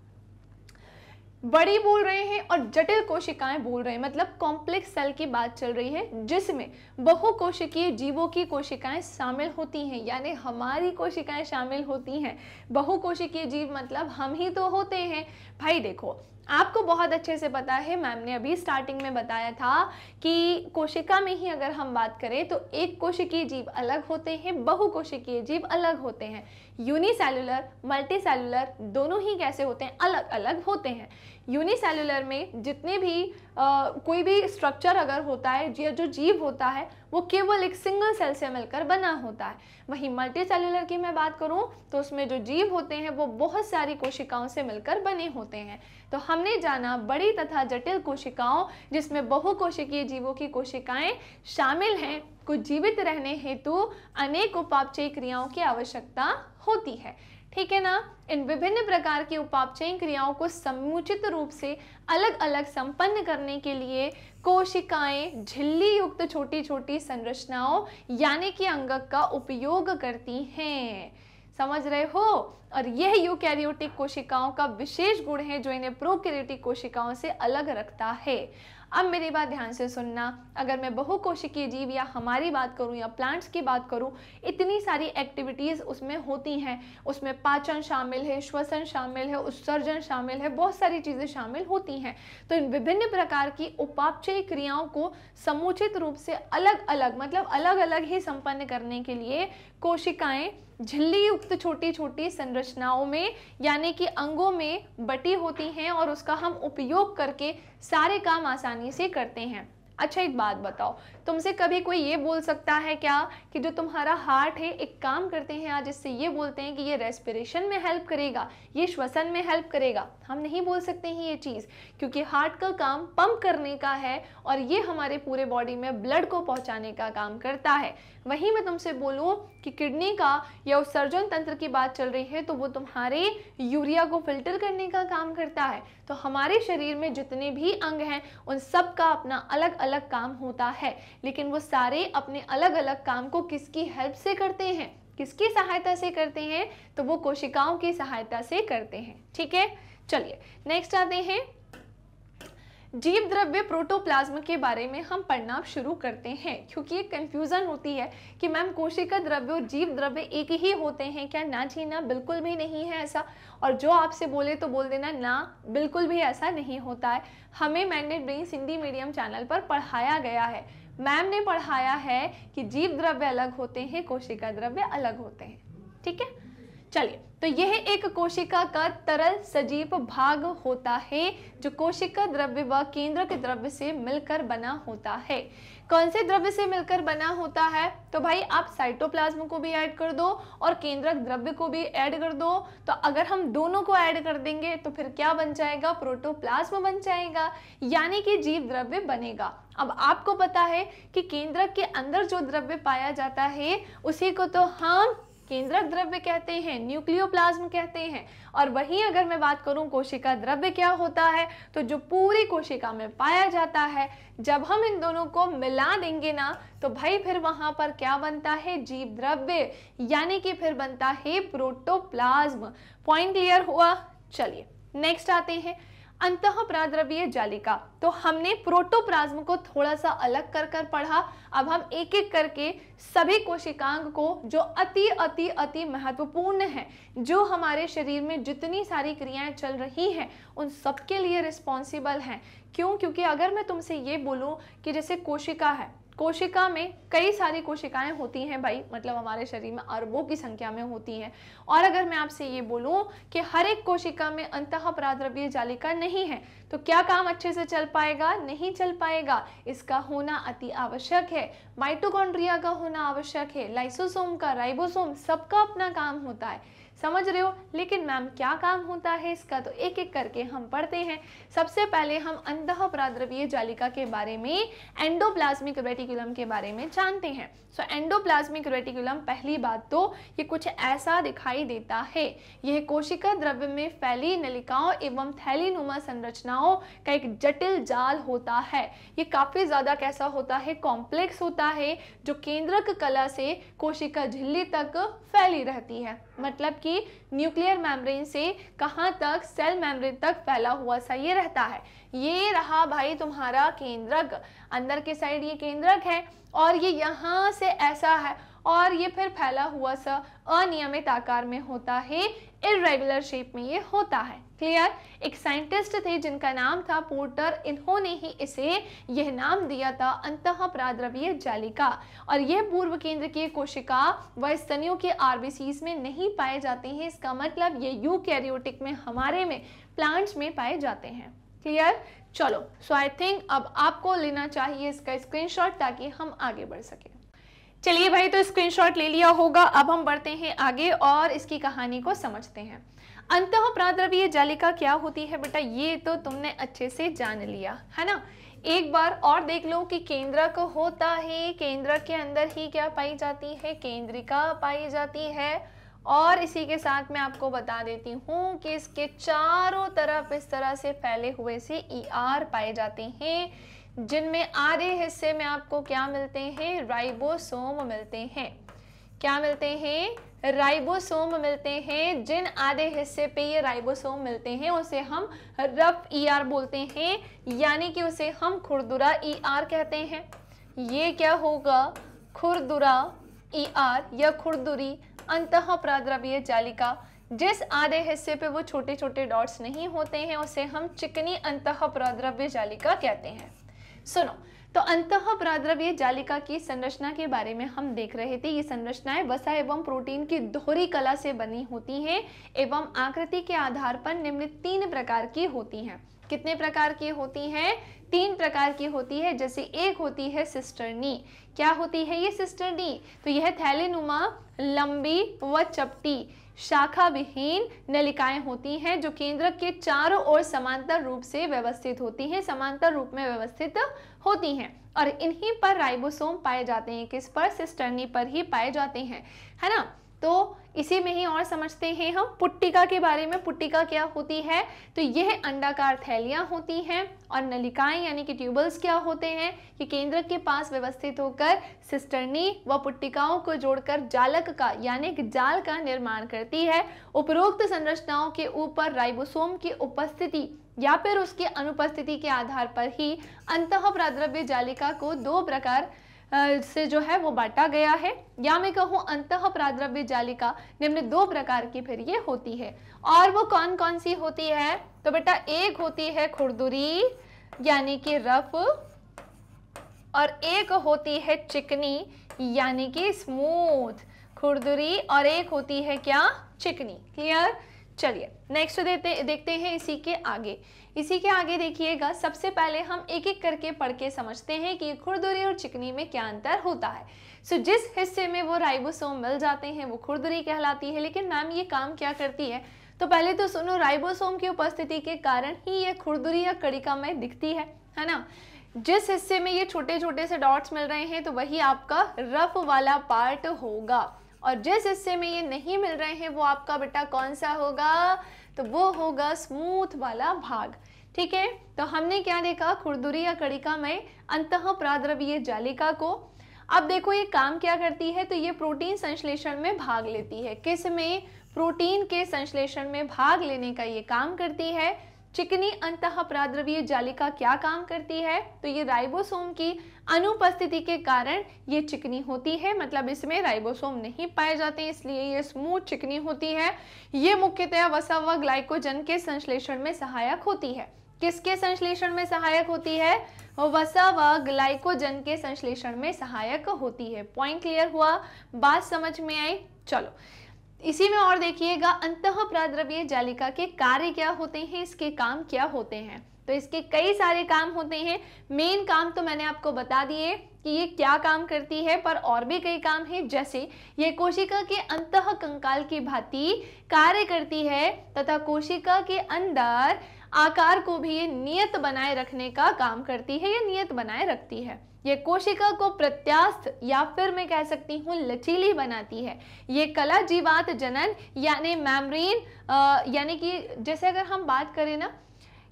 बड़ी बोल रहे हैं और जटिल कोशिकाएं बोल रहे हैं मतलब कॉम्प्लेक्स सेल की बात चल रही है जिसमें बहु कोशिकीय जीवों की कोशिकाएं शामिल होती हैं यानी हमारी कोशिकाएं शामिल होती हैं कोशिकीय जीव मतलब हम ही तो होते हैं भाई देखो आपको बहुत अच्छे से पता है मैम ने अभी स्टार्टिंग में बताया था कि कोशिका में ही अगर हम बात करें तो एक कोशिकीय जीव अलग होते हैं बहुकोशिकीय जीव अलग होते हैं यूनिसेलुलर मल्टीसेलुलर दोनों ही कैसे होते हैं अलग अलग होते हैं यूनिसेलुलर में जितने भी आ, कोई भी स्ट्रक्चर अगर होता है या जो जीव होता है वो केवल एक सिंगल सेल से मिलकर बना होता है वहीं मल्टी की मैं बात करूं तो उसमें जो जीव होते हैं वो बहुत सारी कोशिकाओं से मिलकर बने होते हैं तो हमने जाना बड़ी तथा जटिल कोशिकाओं जिसमें बहु कोशिकीय जीवों की कोशिकाएं शामिल हैं को जीवित रहने हेतु अनेक उपापचय क्रियाओं की आवश्यकता होती है ठीक है ना इन विभिन्न प्रकार की उपापचयी क्रियाओं को समुचित रूप से अलग अलग संपन्न करने के लिए कोशिकाएं झिल्ली युक्त छोटी छोटी संरचनाओं यानी कि अंगक का उपयोग करती हैं समझ रहे हो और यह यूकैरियोटिक कोशिकाओं का विशेष गुण है जो इन्हें प्रोकैरियोटिक कोशिकाओं से अलग रखता है अब मेरी बात ध्यान से सुनना अगर मैं बहुकोशिकीय जीव या हमारी बात करूँ या प्लांट्स की बात करूँ इतनी सारी एक्टिविटीज़ उसमें होती हैं उसमें पाचन शामिल है श्वसन शामिल है उत्सर्जन शामिल है बहुत सारी चीज़ें शामिल होती हैं तो इन विभिन्न प्रकार की उपापचय क्रियाओं को समुचित रूप से अलग अलग मतलब अलग अलग ही संपन्न करने के लिए कोशिकाएं झिल्ली युक्त छोटी छोटी संरचनाओं में यानी कि अंगों में बटी होती हैं और उसका हम उपयोग करके सारे काम आसानी से करते हैं अच्छा एक बात बताओ तुमसे कभी कोई ये बोल सकता है क्या कि जो तुम्हारा हार्ट है एक काम करते हैं आज इससे ये बोलते हैं कि ये रेस्पिरेशन में हेल्प करेगा ये श्वसन में हेल्प करेगा हम नहीं बोल सकते हैं ये चीज़ क्योंकि हार्ट का काम पंप करने का है और ये हमारे पूरे बॉडी में ब्लड को पहुंचाने का काम करता है वहीं मैं तुमसे बोलूं कि किडनी का या उत्सर्जन तंत्र की बात चल रही है तो वो तुम्हारे यूरिया को फिल्टर करने का काम करता है तो हमारे शरीर में जितने भी अंग हैं उन सब का अपना अलग अलग काम होता है लेकिन वो सारे अपने अलग अलग काम को किसकी हेल्प से करते हैं किसकी सहायता से करते हैं तो वो कोशिकाओं की सहायता से करते हैं ठीक है चलिए नेक्स्ट आते हैं जीव द्रव्य प्रोटोप्लाज्म के बारे में हम पढ़ना शुरू करते हैं क्योंकि एक कन्फ्यूज़न होती है कि मैम कोशिका द्रव्य और जीव द्रव्य एक ही होते हैं क्या ना जी ना बिल्कुल भी नहीं है ऐसा और जो आपसे बोले तो बोल देना ना बिल्कुल भी ऐसा नहीं होता है हमें मैंने ब्रेन हिंदी मीडियम चैनल पर पढ़ाया गया है मैम ने पढ़ाया है कि जीव द्रव्य अलग होते हैं कोशिका द्रव्य अलग होते हैं ठीक है चलिए तो यह एक कोशिका का तरल सजीव भाग होता है जो कोशिका द्रव्य व केंद्र के द्रव्य से मिलकर बना होता है कौन से द्रव्य से मिलकर बना होता है तो भाई आप साइटोप्लाज्म को भी ऐड कर दो और केंद्रक द्रव्य को भी ऐड कर दो तो अगर हम दोनों को ऐड कर देंगे तो फिर क्या बन जाएगा प्रोटोप्लाज्म बन जाएगा यानी कि जीव द्रव्य बनेगा अब आपको पता है कि केंद्रक के अंदर जो द्रव्य पाया जाता है उसी को तो हम केंद्रक द्रव्य कहते हैं न्यूक्लियोप्लाज्म कहते हैं और वहीं अगर मैं बात करूं कोशिका द्रव्य क्या होता है तो जो पूरी कोशिका में पाया जाता है जब हम इन दोनों को मिला देंगे ना तो भाई फिर वहां पर क्या बनता है जीव द्रव्य यानी कि फिर बनता है प्रोटोप्लाज्म पॉइंट क्लियर हुआ चलिए नेक्स्ट आते हैं अंत प्राद्रव्य जालिका तो हमने प्रोटोप्लाज्म को थोड़ा सा अलग कर कर पढ़ा अब हम एक एक करके सभी कोशिकांग को जो अति अति अति महत्वपूर्ण है जो हमारे शरीर में जितनी सारी क्रियाएं चल रही हैं उन सबके लिए रिस्पॉन्सिबल हैं क्यों क्योंकि अगर मैं तुमसे ये बोलूँ कि जैसे कोशिका है कोशिका में कई सारी कोशिकाएं होती हैं भाई मतलब हमारे शरीर में अरबों की संख्या में होती हैं और अगर मैं आपसे ये बोलूं कि हर एक कोशिका में अंत प्राद्रव्य जालिका नहीं है तो क्या काम अच्छे से चल पाएगा नहीं चल पाएगा इसका होना अति आवश्यक है माइटोकॉन्ड्रिया का होना आवश्यक है लाइसोसोम का राइबोसोम सबका अपना काम होता है समझ रहे हो लेकिन मैम क्या काम होता है इसका तो एक एक करके हम पढ़ते हैं सबसे पहले हम अंत प्राद्रवीय जालिका के बारे में एंडोप्लाज्मिक रेटिकुलम के बारे में जानते हैं सो एंडोप्लाज्मिक रेटिकुलम पहली बात तो ये कुछ ऐसा दिखाई देता है यह कोशिका द्रव्य में फैली नलिकाओं एवं थैलीनुमा संरचनाओं का एक जटिल जाल होता है ये काफ़ी ज़्यादा कैसा होता है कॉम्प्लेक्स होता है जो केंद्रक कला से कोशिका झिल्ली तक फैली रहती है मतलब कि न्यूक्लियर मेम्ब्रेन से कहाँ तक सेल मेम्ब्रेन तक फैला हुआ सा ये रहता है ये रहा भाई तुम्हारा केंद्रक अंदर के साइड ये केंद्रक है और ये यहाँ से ऐसा है और ये फिर फैला हुआ सा अनियमित आकार में होता है इरेगुलर शेप में ये होता है क्लियर एक साइंटिस्ट थे जिनका नाम था पोर्टर इन्होंने ही इसे यह नाम दिया था अंत प्राद्रवीय जालिका और यह पूर्व केंद्र की कोशिका व स्तनियों के आरबीसीज में नहीं पाए जाते हैं इसका मतलब ये यू में हमारे में प्लांट्स में पाए जाते हैं क्लियर चलो सो आई थिंक अब आपको लेना चाहिए इसका स्क्रीनशॉट ताकि हम आगे बढ़ सकें चलिए भाई तो स्क्रीनशॉट ले लिया होगा अब हम बढ़ते हैं आगे और इसकी कहानी को समझते हैं अंत प्राद्रवीय जालिका क्या होती है बेटा ये तो तुमने अच्छे से जान लिया है ना एक बार और देख लो कि केंद्रक होता है केंद्रक के अंदर ही क्या पाई जाती है केंद्रिका पाई जाती है और इसी के साथ मैं आपको बता देती हूँ कि इसके चारों तरफ इस तरह से फैले हुए से ई e आर पाए जाते हैं जिनमें आधे हिस्से में आपको क्या मिलते हैं राइबोसोम मिलते हैं क्या मिलते हैं राइबोसोम मिलते हैं जिन आधे हिस्से पे ये राइबोसोम मिलते हैं उसे हम रफ ईआर e बोलते हैं यानी कि उसे हम खुरदुरा ईआर e कहते हैं ये क्या होगा खुरदुरा ईआर e या खुरदुरी अंत प्राद्रव्य जालिका जिस आधे हिस्से पे वो छोटे छोटे डॉट्स नहीं होते हैं उसे हम चिकनी अंत प्राद्रव्य जालिका कहते हैं सुनो तो अंत प्राद्रव्य जालिका की संरचना के बारे में हम देख रहे थे ये संरचनाएं वसा एवं प्रोटीन की दोहरी कला से बनी होती हैं एवं आकृति के आधार पर निम्न तीन प्रकार की होती हैं कितने प्रकार की होती हैं तीन प्रकार की होती है जैसे एक होती है सिस्टरनी क्या होती है ये सिस्टरनी तो यह थैलेनुमा लंबी व चपटी शाखा विहीन नलिकाएं होती हैं जो केंद्र के चारों ओर समांतर रूप से व्यवस्थित होती हैं समांतर रूप में व्यवस्थित होती हैं और इन्हीं पर राइबोसोम पाए जाते हैं किस पर सिस्टर्नी पर ही पाए जाते हैं है ना तो इसी में ही और समझते हैं हम पुट्टिका के बारे में पुट्टिका क्या होती है तो यह अंडाकार थैलियां होती हैं और नलिकाएं यानी कि ट्यूबल्स क्या होते हैं कि केंद्र के पास व्यवस्थित होकर सिस्टर्नी व पुट्टिकाओं को जोड़कर जालक का यानी कि जाल का निर्माण करती है उपरोक्त संरचनाओं के ऊपर राइबोसोम की उपस्थिति या फिर उसकी अनुपस्थिति के आधार पर ही अंत प्राद्रव्य जालिका को दो प्रकार से जो है वो बांटा गया है या मैं कहूँ अंत प्राद्रव्य जालिका निम्न दो प्रकार की फिर ये होती है और वो कौन कौन सी होती है तो बेटा एक होती है खुरदुरी यानी कि रफ और एक होती है चिकनी यानी कि स्मूथ खुरदुरी और एक होती है क्या चिकनी क्लियर चलिए नेक्स्ट देते देखते हैं इसी के आगे इसी के आगे देखिएगा सबसे पहले हम एक एक करके पढ़ के समझते हैं कि खुरदुरी और चिकनी में क्या अंतर होता है सो so, जिस हिस्से में वो राइबोसोम मिल जाते हैं वो खुरदुरी कहलाती है लेकिन मैम ये काम क्या करती है तो पहले तो सुनो राइबोसोम की उपस्थिति के कारण ही ये खुरदुरी या कड़िका में दिखती है है ना जिस हिस्से में ये छोटे छोटे से डॉट्स मिल रहे हैं तो वही आपका रफ वाला पार्ट होगा और जिस हिस्से में ये नहीं मिल रहे हैं वो आपका बेटा कौन सा होगा तो वो होगा स्मूथ वाला भाग ठीक है तो हमने क्या देखा खुरदुरी या कड़िका में अंत प्राद्रवीय जालिका को अब देखो ये काम क्या करती है तो ये प्रोटीन संश्लेषण में भाग लेती है किस में प्रोटीन के संश्लेषण में भाग लेने का ये काम करती है चिकनी अंत प्राद्रवीय जालिका क्या काम करती है तो ये राइबोसोम की अनुपस्थिति के कारण ये चिकनी होती है मतलब इसमें राइबोसोम नहीं पाए जाते इसलिए ये स्मूथ चिकनी होती है ये मुख्यतः वसा व ग्लाइकोजन के संश्लेषण में सहायक होती है किसके संश्लेषण में सहायक होती है वसा व ग्लाइकोजन के संश्लेषण में सहायक होती है पॉइंट क्लियर हुआ बात समझ में आई चलो इसी में और देखिएगा अंत प्राद्रव्य जालिका के कार्य क्या होते हैं इसके काम क्या होते हैं तो इसके कई सारे काम होते हैं मेन काम तो मैंने आपको बता दिए कि ये क्या काम करती है पर और भी कई काम हैं जैसे ये कोशिका के अंत कंकाल की भांति कार्य करती है तथा कोशिका के अंदर आकार को भी ये नियत बनाए रखने का काम करती है या नियत बनाए रखती है ये कोशिका को प्रत्यास्थ या फिर मैं कह सकती हूँ लचीली बनाती है ये कला जीवात जनन यानी मैमरीन यानी कि जैसे अगर हम बात करें ना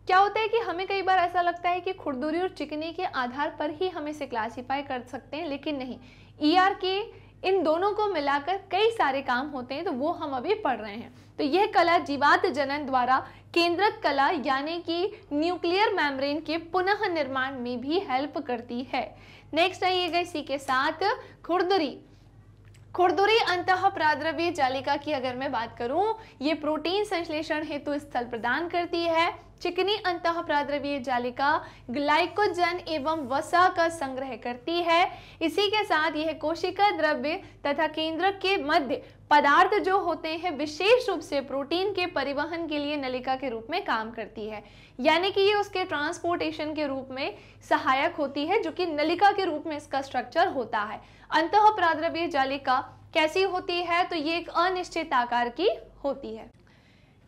क्या होता है कि हमें कई बार ऐसा लगता है कि खुरदुरी और चिकनी के आधार पर ही हम इसे क्लासीफाई कर सकते हैं लेकिन नहीं ई ER के इन दोनों को मिलाकर कई सारे काम होते हैं तो वो हम अभी पढ़ रहे हैं तो यह कला जीवात जनन द्वारा केंद्रक कला यानी कि न्यूक्लियर मैमब्रेन के पुनः निर्माण में भी हेल्प करती है नेक्स्ट आइएगा इसी के साथ खुरदुरी खुरदुरी अंत प्राद्रव्य जालिका की अगर मैं बात करूं ये प्रोटीन संश्लेषण हेतु स्थल प्रदान करती है चिकनी अंत प्राद्रव्य जालिका ग्लाइकोजन एवं वसा का संग्रह करती है इसी के साथ यह कोशिका द्रव्य तथा केंद्रक के मध्य पदार्थ जो होते हैं विशेष रूप से प्रोटीन के परिवहन के लिए नलिका के रूप में काम करती है यानी कि ये उसके ट्रांसपोर्टेशन के रूप में सहायक होती है जो कि नलिका के रूप में इसका स्ट्रक्चर होता है अंत प्राद्रव्य जालिका कैसी होती है तो ये एक अनिश्चित आकार की होती है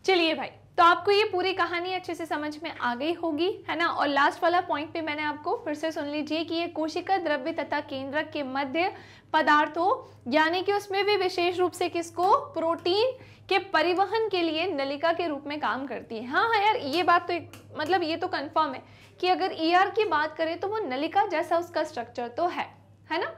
चलिए भाई तो आपको ये पूरी कहानी अच्छे से समझ में आ गई होगी है ना और लास्ट वाला पॉइंट पे मैंने आपको फिर से सुन लीजिए कि ये कोशिका द्रव्य तथा केंद्रक के मध्य पदार्थों यानी कि उसमें भी विशेष रूप से किसको प्रोटीन के परिवहन के लिए नलिका के रूप में काम करती है हाँ हाँ यार ये बात तो मतलब ये तो कन्फर्म है कि अगर ई e ER की बात करें तो वो नलिका जैसा उसका स्ट्रक्चर तो है है ना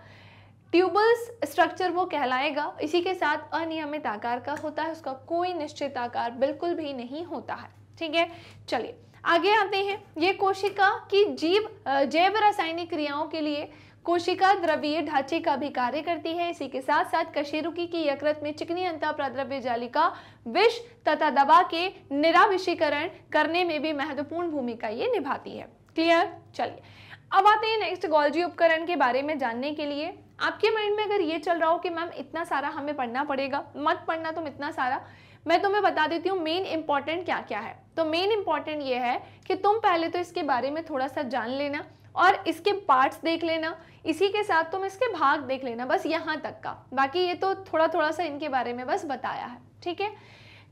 ट्यूबल्स स्ट्रक्चर वो कहलाएगा इसी के साथ अनियमित आकार का होता है उसका कोई निश्चित आकार बिल्कुल भी नहीं होता है ठीक है चलिए आगे आते हैं ये कोशिका की जीव जैव रासायनिक क्रियाओं के लिए कोशिका द्रवीय ढांचे का भी कार्य करती है इसी के साथ साथ कशेरुकी की यकृत में चिकनी अंता प्रद्रव्य जालिका विष तथा दवा के निराविशीकरण करने में भी महत्वपूर्ण भूमिका ये निभाती है क्लियर चलिए अब आते हैं नेक्स्ट गोल्जी उपकरण के बारे में जानने के लिए आपके माइंड में अगर ये चल रहा हो कि मैम इतना सारा हमें पढ़ना पड़ेगा मत पढ़ना तुम इतना सारा मैं तुम्हें बता देती हूँ मेन इंपॉर्टेंट क्या क्या है तो मेन इंपॉर्टेंट ये है कि तुम पहले तो इसके बारे में थोड़ा सा जान लेना और इसके पार्ट्स देख लेना इसी के साथ तुम इसके भाग देख लेना बस यहाँ तक का बाकी ये तो थोड़ा थोड़ा सा इनके बारे में बस बताया है ठीक है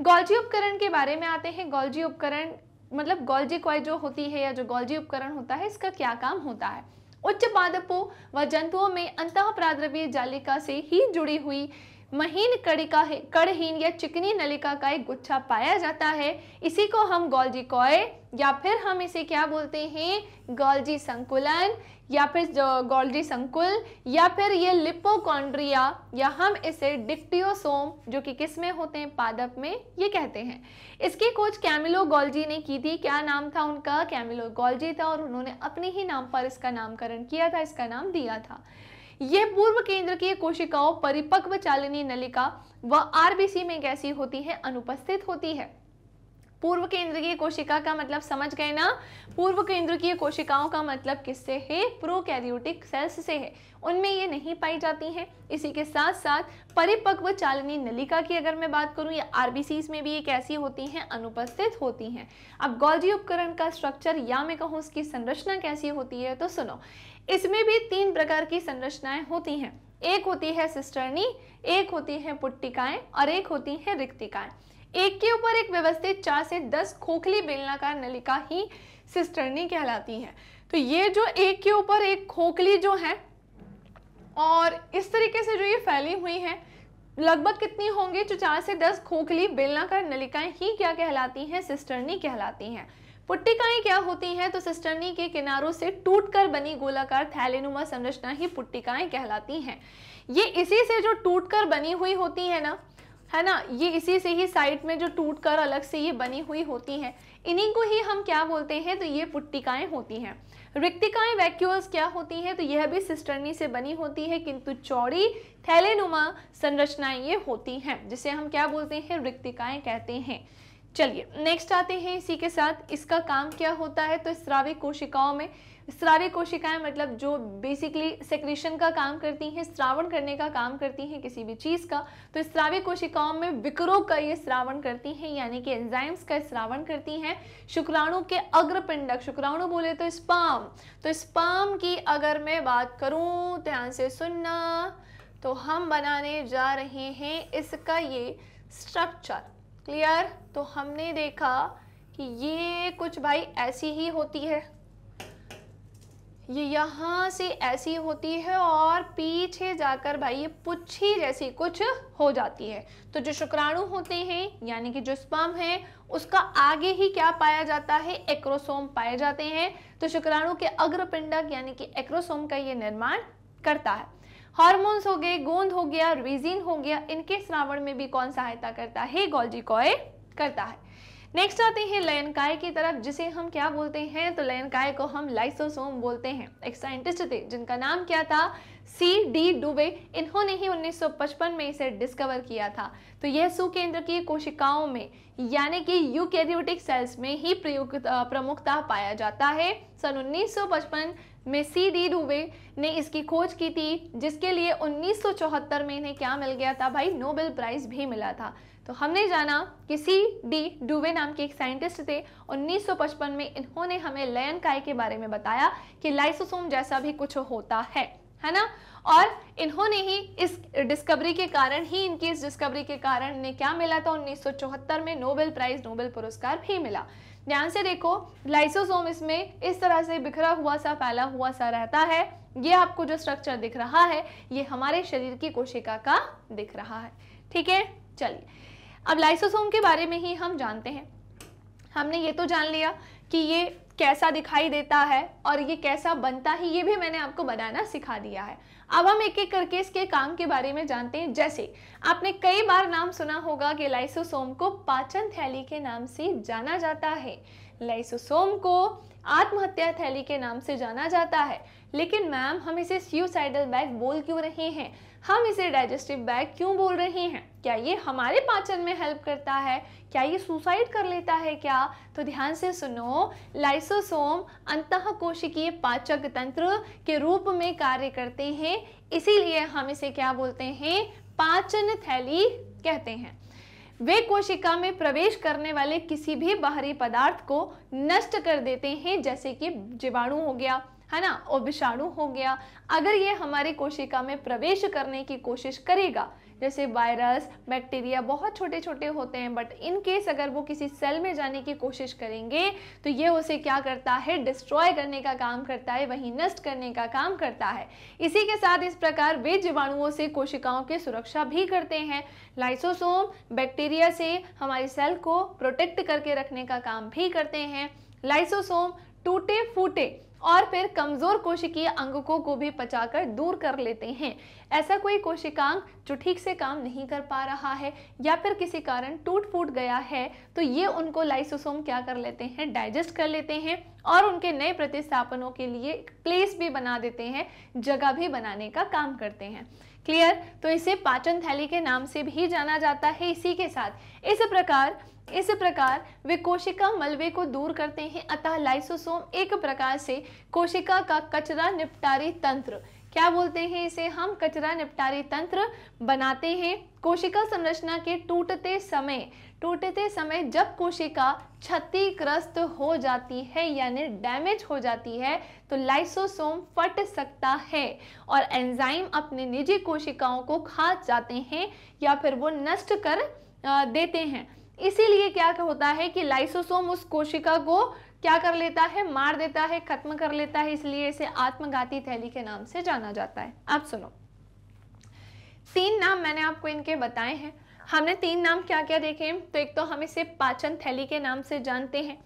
गोल्जी उपकरण के बारे में आते हैं गोल्जी उपकरण मतलब गोल्जी क्वाई जो होती है या जो गोल्जी उपकरण होता है इसका क्या काम होता है उच्च पादपों व जंतुओं में अंत प्राद्रव्य जालिका से ही जुड़ी हुई महीन कड़िका कड़हीन या चिकनी नलिका का एक गुच्छा पाया जाता है इसी को हम गोल्जी कॉय या फिर हम इसे क्या बोलते हैं गोल्जी संकुलन या फिर गोल्जी संकुल या फिर ये लिपोकॉन्ड्रिया या हम इसे डिक्टियोसोम जो कि किस में होते हैं पादप में ये कहते हैं इसकी खोज कैमिलो गोल्जी ने की थी क्या नाम था उनका कैमिलो गोल्जी था और उन्होंने अपने ही नाम पर इसका नामकरण किया था इसका नाम दिया था ये पूर्व केंद्र की कोशिकाओं परिपक्व चालिनी नलिका व आरबीसी में कैसी होती है अनुपस्थित होती है पूर्व केंद्रीय कोशिका का मतलब समझ गए ना पूर्व केंद्रीय कोशिकाओं का मतलब किससे है प्रोकैरियोटिक सेल्स से है उनमें ये नहीं पाई जाती हैं इसी के साथ साथ परिपक्व चालनी नलिका की अगर मैं बात करूं या आरबीसीज में भी ये कैसी होती हैं अनुपस्थित होती हैं अब गौजी उपकरण का स्ट्रक्चर या मैं कहूँ उसकी संरचना कैसी होती है तो सुनो इसमें भी तीन प्रकार की संरचनाएं होती हैं एक होती है सिस्टर्नी एक होती है पुट्टिकाएं और एक होती है रिक्तिकाएं एक के ऊपर एक व्यवस्थित चार से दस खोखली बेलनाकार नलिका ही सिस्टर्नी कहलाती है तो ये जो एक के ऊपर एक खोखली जो है और इस तरीके से जो ये फैली हुई है लगभग कितनी होंगी जो तो चार से दस खोखली बेलनाकार नलिकाएं ही क्या कहलाती हैं सिस्टर्नी कहलाती हैं पुट्टिकाएं क्या होती हैं तो सिस्टर्नी के किनारों से टूटकर बनी गोलाकार थैलेनुमा संरचना ही पुट्टिकाएं कहलाती हैं ये इसी से जो टूटकर बनी हुई होती है ना है ना ये इसी से ही साइड में जो टूटकर अलग से ये बनी हुई होती हैं इन्हीं को ही हम क्या बोलते हैं तो ये पुट्टिकाएं होती हैं रिक्तिकाएं वैक्यूल्स क्या होती हैं तो यह भी सिस्टर्नी से बनी होती है किंतु चौड़ी थैलेनुमा संरचनाएं ये होती हैं जिसे हम क्या बोलते हैं रिक्तिकाएं कहते हैं चलिए नेक्स्ट आते हैं इसी के साथ इसका काम क्या होता है तो स्रावी कोशिकाओं में स्रावी कोशिकाएं मतलब जो बेसिकली सेक्रेशन का काम करती हैं श्रावण करने का काम करती हैं किसी भी चीज़ का तो स्रावी कोशिकाओं में विकरों का ये श्रावण करती हैं यानी कि एंजाइम्स का श्रावण करती हैं शुक्राणु के अग्रपिंडक शुक्राणु बोले तो स्पाम तो स्पाम की अगर मैं बात करूँ ध्यान से सुनना तो हम बनाने जा रहे हैं इसका ये स्ट्रक्चर क्लियर तो हमने देखा कि ये कुछ भाई ऐसी ही होती है ये यहाँ से ऐसी होती है और पीछे जाकर भाई ये पुच्छी जैसी कुछ हो जाती है तो जो शुक्राणु होते हैं यानी कि जो स्पर्म है उसका आगे ही क्या पाया जाता है एक्रोसोम पाए जाते हैं तो शुक्राणु के अग्रपिंडक यानी कि एक्रोसोम का ये निर्माण करता है हार्मोन्स हो गए गोंद हो गया रिजिन हो गया इनके श्रावण में भी कौन सहायता करता है गोल्जी कॉय करता है नेक्स्ट आते हैं लयनकाय की तरफ जिसे हम क्या बोलते हैं तो लयनकाय को हम लाइसोसोम बोलते हैं एक साइंटिस्ट थे जिनका नाम क्या था सी डी डुबे इन्होंने ही 1955 में इसे डिस्कवर किया था तो यह सुकेंद्र की कोशिकाओं में यानी कि यूकैरियोटिक सेल्स में ही प्रयुक्त प्रमुखता पाया जाता है सन उन्नीस में सी डी डूबे ने इसकी खोज की थी जिसके लिए 1974 में इन्हें क्या मिल गया था भाई नोबेल प्राइज़ भी मिला था तो हमने जाना कि सी डी डूबे नाम के एक साइंटिस्ट थे 1955 में इन्होंने हमें लयन काय के बारे में बताया कि लाइसोसोम जैसा भी कुछ होता है है ना और इन्होंने ही इस डिस्कवरी के कारण ही इनकी इस डिस्कवरी के कारण ने क्या मिला था 1974 में नोबेल प्राइज नोबेल पुरस्कार भी मिला ध्यान से देखो लाइसोसोम इसमें इस तरह से बिखरा हुआ सा फैला हुआ सा रहता है ये आपको जो स्ट्रक्चर दिख रहा है ये हमारे शरीर की कोशिका का दिख रहा है ठीक है चलिए अब लाइसोसोम के बारे में ही हम जानते हैं हमने ये तो जान लिया कि ये कैसा दिखाई देता है और ये कैसा बनता है ये भी मैंने आपको बनाना सिखा दिया है अब हम एक एक करके इसके काम के बारे में जानते हैं जैसे आपने कई बार नाम सुना होगा कि लाइसोसोम को पाचन थैली के नाम से जाना जाता है लाइसोसोम को आत्महत्या थैली के नाम से जाना जाता है लेकिन मैम हम इसे सुसाइडल बैग बोल क्यों रहे हैं हम इसे डाइजेस्टिव बैग क्यों बोल रहे हैं क्या ये हमारे पाचन में हेल्प करता है क्या ये सुसाइड कर लेता है क्या तो ध्यान से सुनो लाइसोसोम अंत कोशिकीय पाचक तंत्र के रूप में कार्य करते हैं इसीलिए हम इसे क्या बोलते हैं पाचन थैली कहते हैं वे कोशिका में प्रवेश करने वाले किसी भी बाहरी पदार्थ को नष्ट कर देते हैं जैसे कि जीवाणु हो गया है ना और विषाणु हो गया अगर ये हमारी कोशिका में प्रवेश करने की कोशिश करेगा जैसे वायरस बैक्टीरिया बहुत छोटे छोटे होते हैं बट इन केस अगर वो किसी सेल में जाने की कोशिश करेंगे तो ये उसे क्या करता है डिस्ट्रॉय करने का काम करता है वहीं नष्ट करने का काम करता है इसी के साथ इस प्रकार वे जीवाणुओं से कोशिकाओं की सुरक्षा भी करते हैं लाइसोसोम बैक्टीरिया से हमारी सेल को प्रोटेक्ट करके रखने का काम भी करते हैं लाइसोसोम टूटे फूटे और फिर कमजोर कोशिकीय अंगकों को भी पचाकर दूर कर लेते हैं ऐसा कोई कोशिकांग जो ठीक से काम नहीं कर पा रहा है या फिर किसी कारण टूट फूट गया है तो ये उनको लाइसोसोम क्या कर लेते हैं डाइजेस्ट कर लेते हैं और उनके नए प्रतिस्थापनों के लिए प्लेस भी बना देते हैं जगह भी बनाने का काम करते हैं क्लियर तो इसे पाचन थैली के नाम से भी जाना जाता है इसी के साथ इस प्रकार इस प्रकार वे कोशिका मलबे को दूर करते हैं अतः लाइसोसोम एक प्रकार से कोशिका का कचरा निपटारी तंत्र क्या बोलते हैं इसे हम कचरा निपटारी तंत्र बनाते हैं कोशिका संरचना के टूटते समय टूटते समय जब कोशिका क्षतिग्रस्त हो जाती है यानी डैमेज हो जाती है तो लाइसोसोम फट सकता है और एंजाइम अपने निजी कोशिकाओं को खा जाते हैं या फिर वो नष्ट कर देते हैं इसीलिए क्या होता है कि लाइसोसोम उस कोशिका को क्या कर लेता है मार देता है खत्म कर लेता है इसलिए इसे आत्मघाती थैली के नाम से जाना जाता है आप सुनो तीन नाम मैंने आपको इनके बताए हैं हमने तीन नाम क्या क्या देखे तो एक तो हम इसे पाचन थैली के नाम से जानते हैं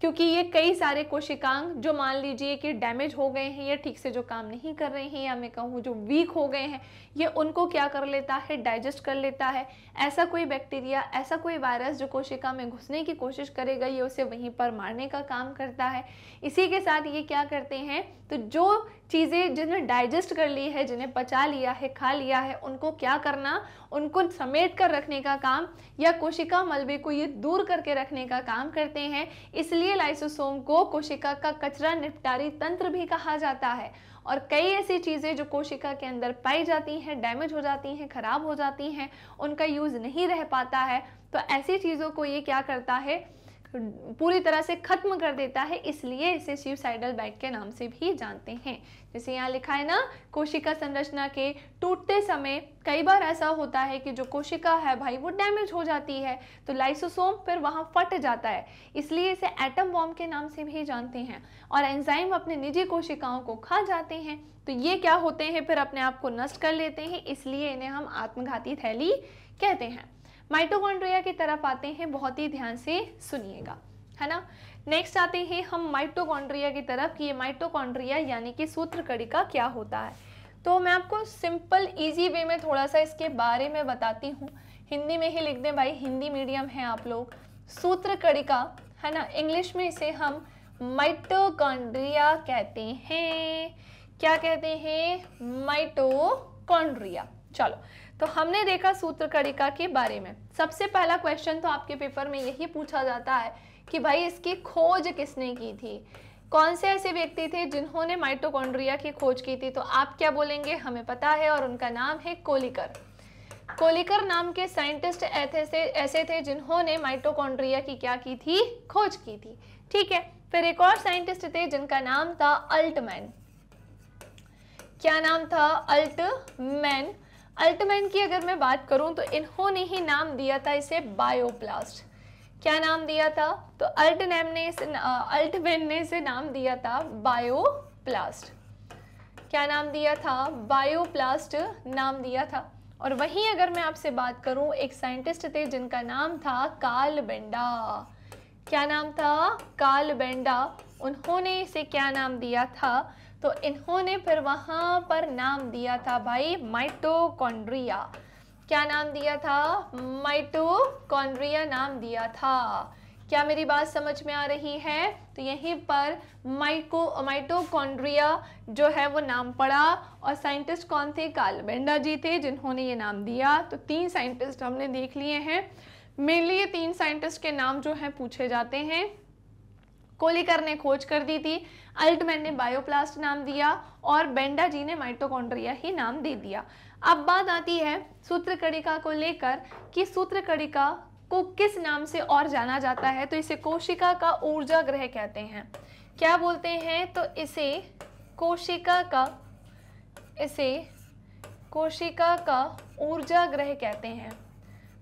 क्योंकि ये कई सारे कोशिकांग जो मान लीजिए कि डैमेज हो गए हैं या ठीक से जो काम नहीं कर रहे हैं या मैं कहूँ जो वीक हो गए हैं ये उनको क्या कर लेता है डाइजेस्ट कर लेता है ऐसा कोई बैक्टीरिया ऐसा कोई वायरस जो कोशिका में घुसने की कोशिश करेगा ये उसे वहीं पर मारने का काम करता है इसी के साथ ये क्या करते हैं तो जो चीज़ें जिन्हें डाइजेस्ट कर ली है जिन्हें पचा लिया है खा लिया है उनको क्या करना उनको समेट कर रखने का काम या कोशिका मलबे को ये दूर करके रखने का काम करते हैं इसलिए लाइसोसोम को कोशिका का कचरा निपटारी तंत्र भी कहा जाता है और कई ऐसी चीज़ें जो कोशिका के अंदर पाई जाती हैं डैमेज हो जाती हैं ख़राब हो जाती हैं उनका यूज़ नहीं रह पाता है तो ऐसी चीज़ों को ये क्या करता है पूरी तरह से ख़त्म कर देता है इसलिए इसे सुसाइडल बैग के नाम से भी जानते हैं जैसे यहाँ लिखा है ना कोशिका संरचना के टूटते समय कई बार ऐसा होता है कि जो कोशिका है भाई वो डैमेज हो जाती है तो लाइसोसोम फिर वहाँ फट जाता है इसलिए इसे एटम बॉम्ब के नाम से भी जानते हैं और एंजाइम अपने निजी कोशिकाओं को खा जाते हैं तो ये क्या होते हैं फिर अपने आप को नष्ट कर लेते हैं इसलिए इन्हें हम आत्मघाती थैली कहते हैं माइटोकॉन्ड्रिया की तरफ आते हैं बहुत ही ध्यान से सुनिएगा है ना नेक्स्ट आते हैं हम माइटोकॉन्ड्रिया की तरफ कि ये माइटोकॉन्ड्रिया यानी कि सूत्रकड़ी का क्या होता है तो मैं आपको सिंपल इजी वे में थोड़ा सा इसके बारे में बताती हूँ हिंदी में ही लिख दें भाई हिंदी मीडियम है आप लोग सूत्र का है ना इंग्लिश में इसे हम माइटोकॉन्ड्रिया कहते हैं क्या कहते हैं माइटोकॉन्ड्रिया चलो तो हमने देखा सूत्र कड़िका के बारे में सबसे पहला क्वेश्चन तो आपके पेपर में यही पूछा जाता है कि भाई इसकी खोज किसने की थी कौन से ऐसे व्यक्ति थे जिन्होंने माइटोकॉन्ड्रिया की खोज की थी तो आप क्या बोलेंगे हमें पता है और उनका नाम है कोलिकर कोलिकर नाम के साइंटिस्ट ऐसे ऐसे थे जिन्होंने माइटोकॉन्ड्रिया की क्या की थी खोज की थी ठीक है फिर एक और साइंटिस्ट थे जिनका नाम था अल्टमैन क्या नाम था अल्टमैन अल्टमैन की अगर मैं बात करूं तो इन्होंने ही नाम दिया था इसे बायोप्लास्ट क्या नाम दिया था तो अल्ट ने इसे अल्टमैन ने इसे नाम दिया था बायोप्लास्ट क्या नाम दिया था बायोप्लास्ट नाम दिया था और वहीं अगर मैं आपसे बात करूं एक साइंटिस्ट थे जिनका नाम था काल बेंडा क्या नाम था काल बेंडा उन्होंने इसे क्या नाम दिया था तो इन्होंने फिर वहां पर नाम दिया था भाई माइटोकॉन्ड्रिया क्या नाम दिया था माइटोकॉन्ड्रिया नाम दिया था क्या मेरी बात समझ में आ रही है तो यहीं पर माइको माइटोकॉन्ड्रिया जो है वो नाम पड़ा और साइंटिस्ट कौन थे कालबेंडा जी थे जिन्होंने ये नाम दिया तो तीन साइंटिस्ट हमने देख लिए हैं मेनली ये तीन साइंटिस्ट के नाम जो हैं पूछे जाते हैं कोलिकर ने खोज कर दी थी अल्टमैन ने बायोप्लास्ट नाम दिया और बेंडा जी ने माइटोकॉन्ड्रिया ही नाम दे दिया अब बात आती है सूत्रकड़िका को लेकर कि सूत्रकड़िका को किस नाम से और जाना जाता है तो इसे कोशिका का ऊर्जा ग्रह कहते हैं क्या बोलते हैं तो इसे कोशिका का इसे कोशिका का ऊर्जा ग्रह कहते हैं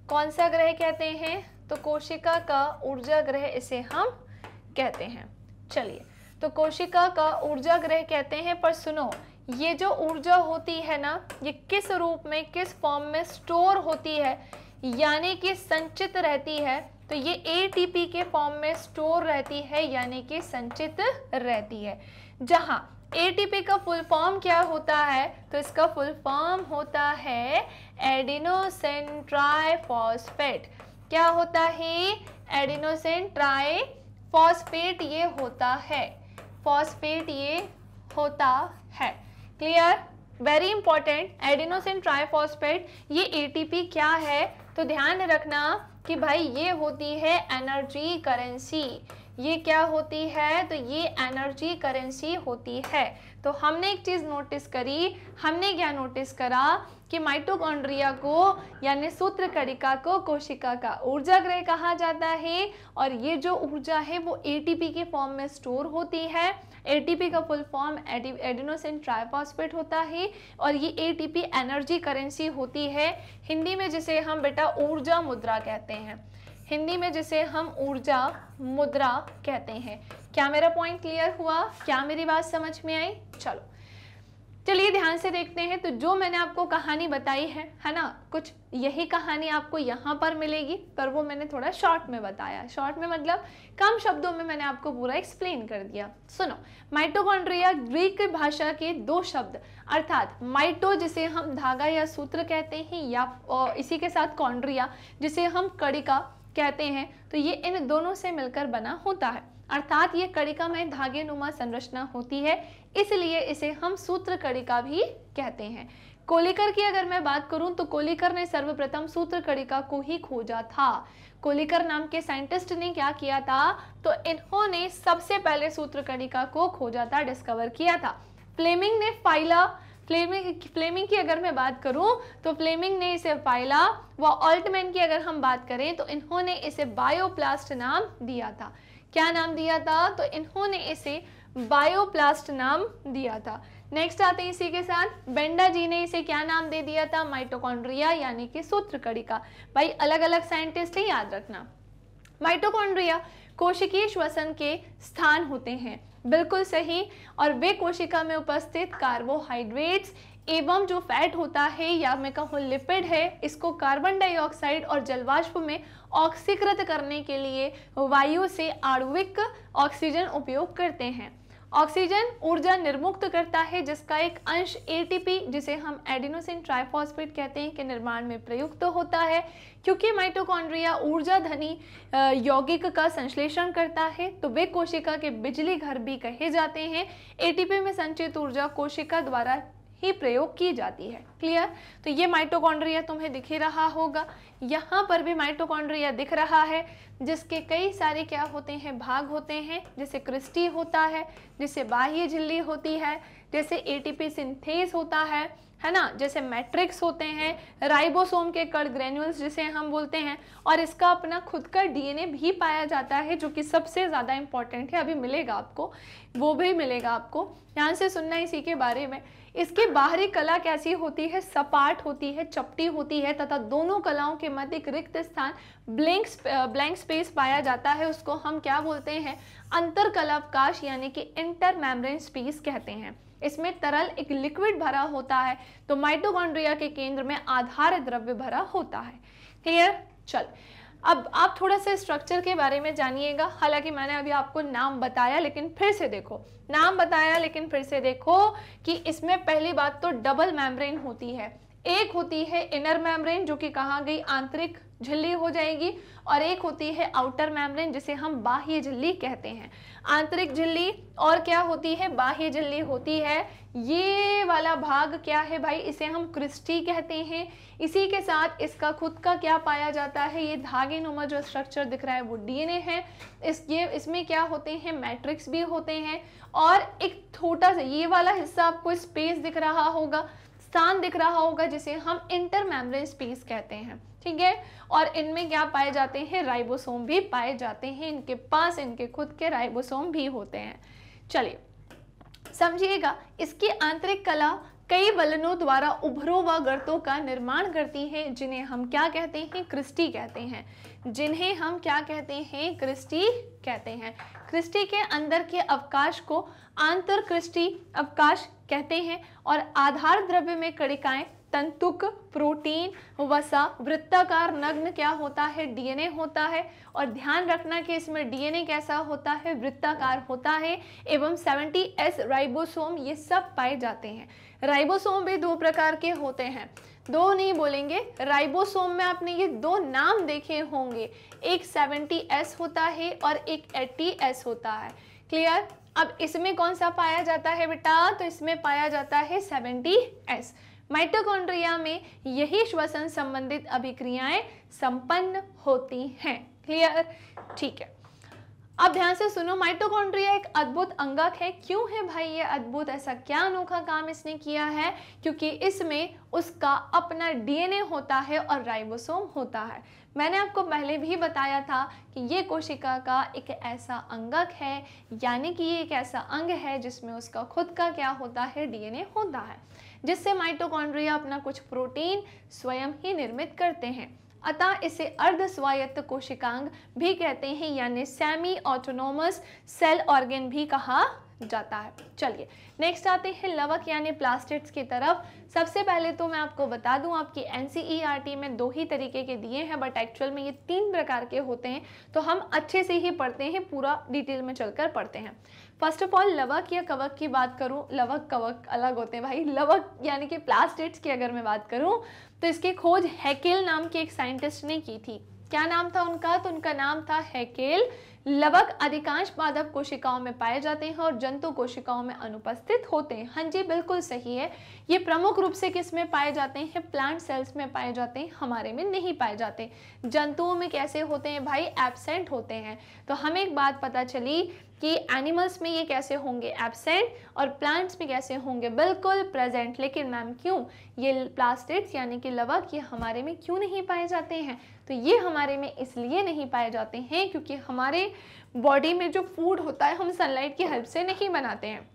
कौन सा ग्रह कहते हैं तो कोशिका का ऊर्जा ग्रह इसे हम कहते हैं चलिए तो कोशिका का ऊर्जा ग्रह कहते हैं पर सुनो ये जो ऊर्जा होती है ना ये किस रूप में किस फॉर्म में स्टोर होती है यानी कि संचित रहती है तो ये एटीपी के फॉर्म में स्टोर रहती है यानी कि संचित रहती है जहां एटीपी का फुल फॉर्म क्या होता है तो इसका फुल फॉर्म होता है एडिनोसेंट्राइफॉस्फेट क्या होता है एडिनोसेंट्राई फॉस्फेट ये होता है फॉस्फेट ये होता है clear very important adenosine triphosphate ये एटीपी क्या है तो ध्यान रखना कि भाई ये होती है एनर्जी करेंसी ये क्या होती है तो ये एनर्जी करेंसी होती है तो हमने एक चीज़ नोटिस करी हमने क्या नोटिस करा कि माइटोकॉन्ड्रिया को यानी सूत्र कड़िका को कोशिका का ऊर्जा ग्रह कहा जाता है और ये जो ऊर्जा है वो एटीपी के फॉर्म में स्टोर होती है एटीपी का फुल फॉर्म एडिनोसिन ट्राइफॉस्फेट होता है और ये एटीपी एनर्जी करेंसी होती है हिंदी में जिसे हम बेटा ऊर्जा मुद्रा कहते हैं हिंदी में जिसे हम ऊर्जा मुद्रा कहते हैं क्या मेरा पॉइंट क्लियर हुआ क्या मेरी बात समझ में आई चलो चलिए ध्यान से देखते हैं तो जो मैंने आपको कहानी बताई है है ना कुछ यही कहानी आपको यहाँ पर मिलेगी पर वो मैंने थोड़ा शॉर्ट में बताया शॉर्ट में मतलब कम शब्दों में मैंने आपको पूरा एक्सप्लेन कर दिया सुनो माइटोकॉन्ड्रिया ग्रीक भाषा के दो शब्द अर्थात माइटो जिसे हम धागा या सूत्र कहते हैं या इसी के साथ कॉन्ड्रिया जिसे हम कड़िका कहते हैं तो ये इन दोनों से मिलकर बना होता है अर्थात ये कड़िका में धागे नुमा संरचना होती है इसलिए इसे हम सूत्र कड़िका भी कहते हैं कोलिकर की अगर मैं बात करूं तो कोलिकर ने सर्वप्रथम सूत्र कड़िका को ही खोजा था कोलिकर नाम के साइंटिस्ट ने क्या किया था तो इन्होंने सबसे पहले सूत्र कड़िका को खोजा था डिस्कवर किया था फ्लेमिंग ने फाइला फ्लेमिंग फ्लेमिंग की अगर मैं बात करूं तो फ्लेमिंग ने इसे फाइला व ऑल्टमैन की अगर हम बात करें तो इन्होंने इसे बायोप्लास्ट नाम दिया था क्या नाम दिया था तो इन्होंने इसे बायोप्लास्ट नाम दिया था नेक्स्ट आते हैं इसी के साथ बेंडा जी ने इसे क्या नाम दे दिया था माइटोकॉन्ड्रिया यानी कि सूत्रकड़ी का भाई अलग अलग साइंटिस्ट है याद रखना माइटोकॉन्ड्रिया कोशिकीय श्वसन के स्थान होते हैं बिल्कुल सही और वे कोशिका में उपस्थित कार्बोहाइड्रेट्स एवं जो फैट होता है या मैं कहूँ लिपिड है इसको कार्बन डाइऑक्साइड और जलवाष्प में ऑक्सीकृत करने के लिए वायु से आणविक ऑक्सीजन उपयोग करते हैं ऑक्सीजन ऊर्जा निर्मुक्त करता है जिसका एक अंश एटीपी जिसे हम एडिनोसिन ट्राइफॉस्फेट कहते हैं के निर्माण में प्रयुक्त तो होता है क्योंकि माइटोकॉन्ड्रिया ऊर्जा धनी यौगिक का संश्लेषण करता है तो वे कोशिका के बिजली घर भी कहे जाते हैं एटीपी में संचित ऊर्जा कोशिका द्वारा ही प्रयोग की जाती है क्लियर तो ये माइटोकॉन्ड्रिया तुम्हें दिख ही रहा होगा यहाँ पर भी माइटोकॉन्ड्रिया दिख रहा है जिसके कई सारे क्या होते हैं भाग होते हैं जैसे क्रिस्टी होता है जिसे बाह्य झिल्ली होती है जैसे एटीपी सिंथेस होता है है ना जैसे मैट्रिक्स होते हैं राइबोसोम के कड़ ग्रेन्यूल्स जिसे हम बोलते हैं और इसका अपना खुद का डीएनए भी पाया जाता है जो कि सबसे ज़्यादा इम्पॉर्टेंट है अभी मिलेगा आपको वो भी मिलेगा आपको ध्यान से सुनना इसी के बारे में इसकी बाहरी कला कैसी होती है सपाट होती है चपटी होती है तथा दोनों कलाओं के मध्य एक रिक्त स्थान ब्लैंक ब्लैंक स्पेस पाया जाता है उसको हम क्या बोलते हैं अंतर कलावकाश यानी कि इंटर मैमरेन स्पेस कहते हैं इसमें तरल एक लिक्विड भरा होता है तो माइटोकॉन्ड्रिया के केंद्र में आधार द्रव्य भरा होता है क्लियर चल अब आप थोड़ा सा स्ट्रक्चर के बारे में जानिएगा हालांकि मैंने अभी आपको नाम बताया लेकिन फिर से देखो नाम बताया लेकिन फिर से देखो कि इसमें पहली बात तो डबल मैमब्रेन होती है एक होती है इनर मैमब्रेन जो कि कहाँ गई आंतरिक झिल्ली हो जाएगी और एक होती है आउटर मैम्ब्रेन जिसे हम बाह्य झिल्ली कहते हैं आंतरिक झिल्ली और क्या होती है बाह्य झिल्ली होती है ये वाला भाग क्या है भाई इसे हम क्रिस्टी कहते हैं इसी के साथ इसका खुद का क्या पाया जाता है ये धागे नुमा जो स्ट्रक्चर दिख रहा है वो डीएनए है इस ये इसमें क्या होते हैं मैट्रिक्स भी होते हैं और एक छोटा सा ये वाला हिस्सा आपको स्पेस दिख रहा होगा स्थान दिख रहा होगा जिसे हम इंटरमेमरन स्पेस कहते हैं ठीक है और इनमें क्या पाए जाते हैं राइबोसोम भी पाए जाते हैं इनके पास इनके खुद के राइबोसोम भी होते हैं चलिए समझिएगा इसकी आंतरिक कला कई बलनों द्वारा उभरों व गर्तों का निर्माण करती है जिन्हें हम क्या कहते हैं क्रिस्टी कहते हैं जिन्हें हम क्या कहते हैं क्रिस्टी कहते हैं क्रिस्टी के अंदर के अवकाश को आंतर क्रिस्टी अवकाश कहते हैं और आधार द्रव्य में कड़िकाएं तंतुक प्रोटीन वसा वृत्ताकार नग्न क्या होता है डीएनए होता है और ध्यान रखना कि इसमें डीएनए कैसा होता है वृत्ताकार होता है एवं एस राइबोसोम ये सब पाए जाते हैं राइबोसोम भी दो प्रकार के होते हैं दो नहीं बोलेंगे राइबोसोम में आपने ये दो नाम देखे होंगे एक एस होता है और एक एस होता है क्लियर अब इसमें कौन सा पाया जाता है बेटा तो इसमें पाया जाता है सेवेंटी एस माइटोकॉन्ड्रिया में यही श्वसन संबंधित अभिक्रियाएं संपन्न होती हैं क्लियर ठीक है अब ध्यान से सुनो माइटोकॉन्ड्रिया एक अद्भुत अंगक है क्यों है भाई ये अद्भुत ऐसा क्या अनोखा काम इसने किया है क्योंकि इसमें उसका अपना डीएनए होता है और राइबोसोम होता है मैंने आपको पहले भी बताया था कि ये कोशिका का एक ऐसा अंगक है यानी कि ये एक ऐसा अंग है जिसमें उसका खुद का क्या होता है डीएनए होता है जिससे माइटोकॉन्ड्रिया अपना कुछ प्रोटीन स्वयं ही निर्मित करते हैं अतः इसे अर्ध स्वायत्त कोशिकांग भी कहते हैं यानी सेमी ऑटोनोमस सेल ऑर्गेन भी कहा जाता है चलिए नेक्स्ट आते हैं लवक यानी प्लास्टिक्स की तरफ सबसे पहले तो मैं आपको बता दूं आपकी एन e में दो ही तरीके के दिए हैं बट एक्चुअल में ये तीन प्रकार के होते हैं तो हम अच्छे से ही पढ़ते हैं पूरा डिटेल में चलकर पढ़ते हैं फर्स्ट ऑफ ऑल लवक या कवक की बात करूं लवक कवक अलग होते हैं भाई लवक यानी कि प्लास्टिक्स की अगर मैं बात करूँ तो इसकी खोज हैकेल नाम के एक साइंटिस्ट ने की थी क्या नाम था उनका तो उनका नाम था हैकेल लवक अधिकांश पादप कोशिकाओं में पाए जाते हैं और जंतु कोशिकाओं में अनुपस्थित होते हैं हाँ जी बिल्कुल सही है ये प्रमुख रूप से किस में पाए जाते हैं प्लांट सेल्स में पाए जाते हैं हमारे में नहीं पाए जाते जंतुओं में कैसे होते हैं भाई एबसेंट होते हैं तो हमें एक बात पता चली कि एनिमल्स में ये कैसे होंगे एबसेंट और प्लांट्स में कैसे होंगे बिल्कुल प्रेजेंट लेकिन मैम क्यों ये प्लास्टिक्स यानी कि लवक ये हमारे में क्यों नहीं पाए जाते हैं तो ये हमारे में इसलिए नहीं पाए जाते हैं क्योंकि हमारे बॉडी में जो फूड होता है हम सनलाइट की हेल्प से नहीं बनाते हैं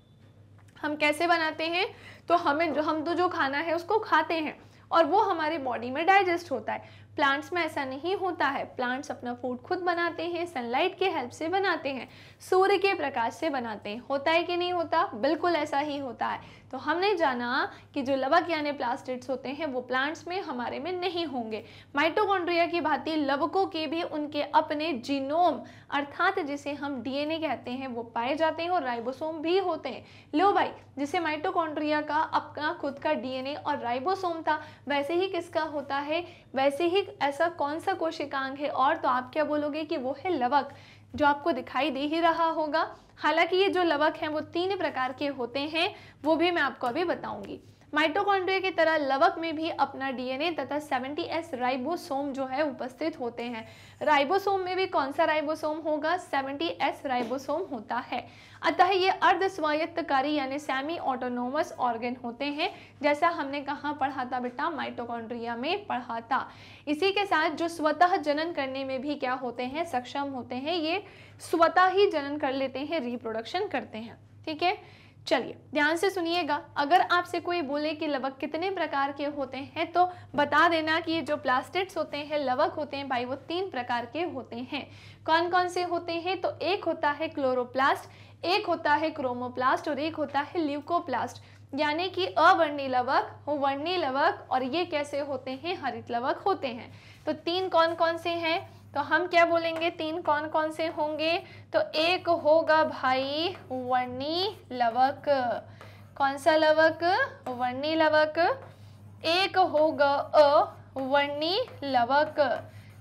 हम कैसे बनाते हैं तो हमें जो हम तो जो खाना है उसको खाते हैं और वो हमारे बॉडी में डाइजेस्ट होता है प्लांट्स में ऐसा नहीं होता है प्लांट्स अपना फूड खुद बनाते हैं सनलाइट के हेल्प से बनाते हैं सूर्य के प्रकाश से बनाते हैं होता है कि नहीं होता बिल्कुल ऐसा ही होता है तो हमने जाना कि जो लवक यानी प्लास्टिड्स होते हैं वो प्लांट्स में हमारे में नहीं होंगे माइटोकॉन्ड्रिया की भांति लवकों के भी उनके अपने जीनोम अर्थात जिसे हम डीएनए कहते हैं वो पाए जाते हैं और राइबोसोम भी होते हैं लो भाई जिसे माइटोकॉन्ड्रिया का अपना खुद का डीएनए और राइबोसोम था वैसे ही किसका होता है वैसे ही ऐसा कौन सा कोशिकांग है और तो आप क्या बोलोगे कि वो है लवक जो आपको दिखाई दे ही रहा होगा हालांकि ये जो लवक हैं वो तीन प्रकार के होते हैं वो भी मैं आपको अभी बताऊंगी माइटोकॉन्ड्रिया की तरह लवक में भी अपना डीएनए तथा 70s राइबोसोम जो है उपस्थित होते हैं राइबोसोम में भी कौन सा राइबोसोम होगा 70s राइबोसोम होता है अतः ये अर्ध स्वायत्तकारी यानी सेमी ऑटोनोमस ऑर्गेन होते हैं जैसा हमने कहाँ पढ़ा था बेटा माइटोकॉन्ड्रिया में पढ़ा था इसी के साथ जो स्वतः जनन करने में भी क्या होते हैं सक्षम होते हैं ये स्वतः ही जनन कर लेते हैं रिप्रोडक्शन करते हैं ठीक है चलिए ध्यान से सुनिएगा अगर आपसे कोई बोले कि लवक कितने प्रकार के होते हैं तो बता देना कि ये जो प्लास्टिक्स होते हैं लवक होते हैं भाई वो तीन प्रकार के होते हैं कौन कौन से होते हैं तो एक होता है क्लोरोप्लास्ट एक होता है क्रोमोप्लास्ट और एक होता है ल्यूकोप्लास्ट यानी कि अवर्णी लवक वर्णी लवक और ये कैसे होते हैं हरित लवक होते हैं तो तीन कौन कौन से हैं तो हम क्या बोलेंगे तीन कौन कौन से होंगे तो एक होगा भाई वर्णी लवक कौन सा लवक वर्णी लवक एक होगा अवर्णी लवक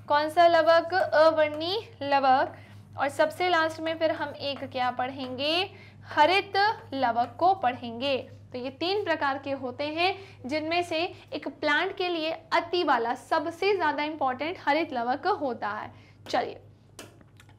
कौन सा लवक अवर्णी लवक और सबसे लास्ट में फिर हम एक क्या पढ़ेंगे हरित लवक को पढ़ेंगे तो ये तीन प्रकार के होते हैं जिनमें से एक प्लांट के लिए अति वाला सबसे ज़्यादा इंपॉर्टेंट हरित लवक होता है चलिए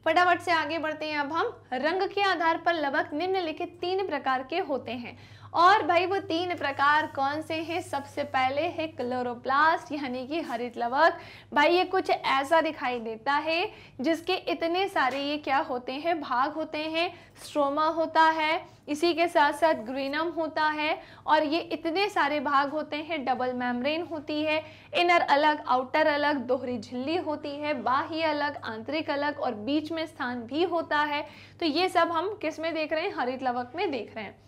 फटाफट से आगे बढ़ते हैं अब हम रंग के आधार पर लवक निम्नलिखित तीन प्रकार के होते हैं और भाई वो तीन प्रकार कौन से हैं सबसे पहले है क्लोरोप्लास्ट यानी कि हरित लवक भाई ये कुछ ऐसा दिखाई देता है जिसके इतने सारे ये क्या होते हैं भाग होते हैं स्ट्रोमा होता है इसी के साथ साथ ग्रीनम होता है और ये इतने सारे भाग होते हैं डबल मेम्ब्रेन होती है इनर अलग आउटर अलग दोहरी झिल्ली होती है बाह्य अलग आंतरिक अलग और बीच में स्थान भी होता है तो ये सब हम किस में देख रहे हैं हरित लवक में देख रहे हैं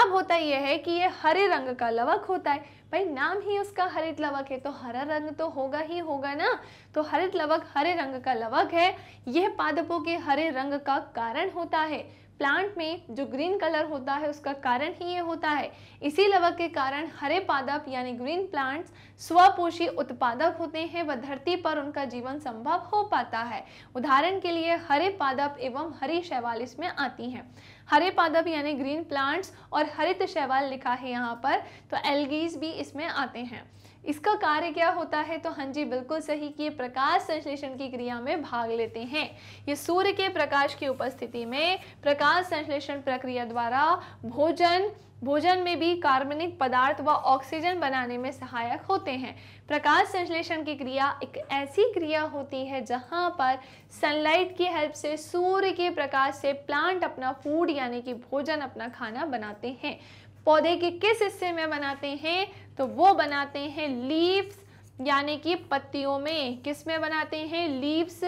अब होता यह है कि ये हरे रंग का लवक होता है भाई नाम ही उसका हरित लवक है तो हरा रंग तो होगा ही होगा ना तो हरित लवक हरे रंग का लवक है यह पादपों के हरे रंग का कारण होता है प्लांट में जो ग्रीन कलर होता है उसका कारण ही ये होता है इसी लवक के कारण हरे पादप यानी ग्रीन प्लांट्स स्वपोषी उत्पादक होते हैं व धरती पर उनका जीवन संभव हो पाता है उदाहरण के लिए हरे पादप एवं हरी शैवाल इसमें आती हैं हरे पादप यानी ग्रीन प्लांट्स और हरित शैवाल लिखा है यहाँ पर तो एल्गीज भी इसमें आते हैं इसका कार्य क्या होता है तो हाँ जी बिल्कुल सही कि ये प्रकाश संश्लेषण की क्रिया में भाग लेते हैं ये सूर्य के प्रकाश की उपस्थिति में प्रकाश संश्लेषण प्रक्रिया द्वारा भोजन भोजन में भी कार्बनिक पदार्थ व ऑक्सीजन बनाने में सहायक होते हैं प्रकाश संश्लेषण की क्रिया एक ऐसी क्रिया होती है जहां पर सनलाइट की हेल्प से सूर्य के प्रकाश से प्लांट अपना फूड यानी कि भोजन अपना खाना बनाते हैं पौधे के किस हिस्से में बनाते हैं तो वो बनाते हैं लीव्स यानी कि पत्तियों में किस में बनाते हैं लीव्स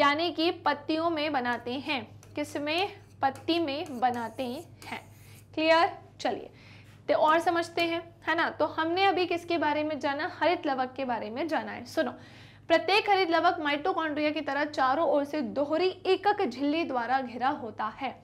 यानी कि पत्तियों में बनाते हैं किस में पत्ती में बनाते हैं क्लियर चलिए तो और समझते हैं है ना तो हमने अभी किसके बारे में जाना हरित लवक के बारे में जाना है सुनो प्रत्येक हरित लवक माइटोकॉन्ड्रिया की तरह चारों ओर से दोहरी एकक झिल्ली द्वारा घिरा होता है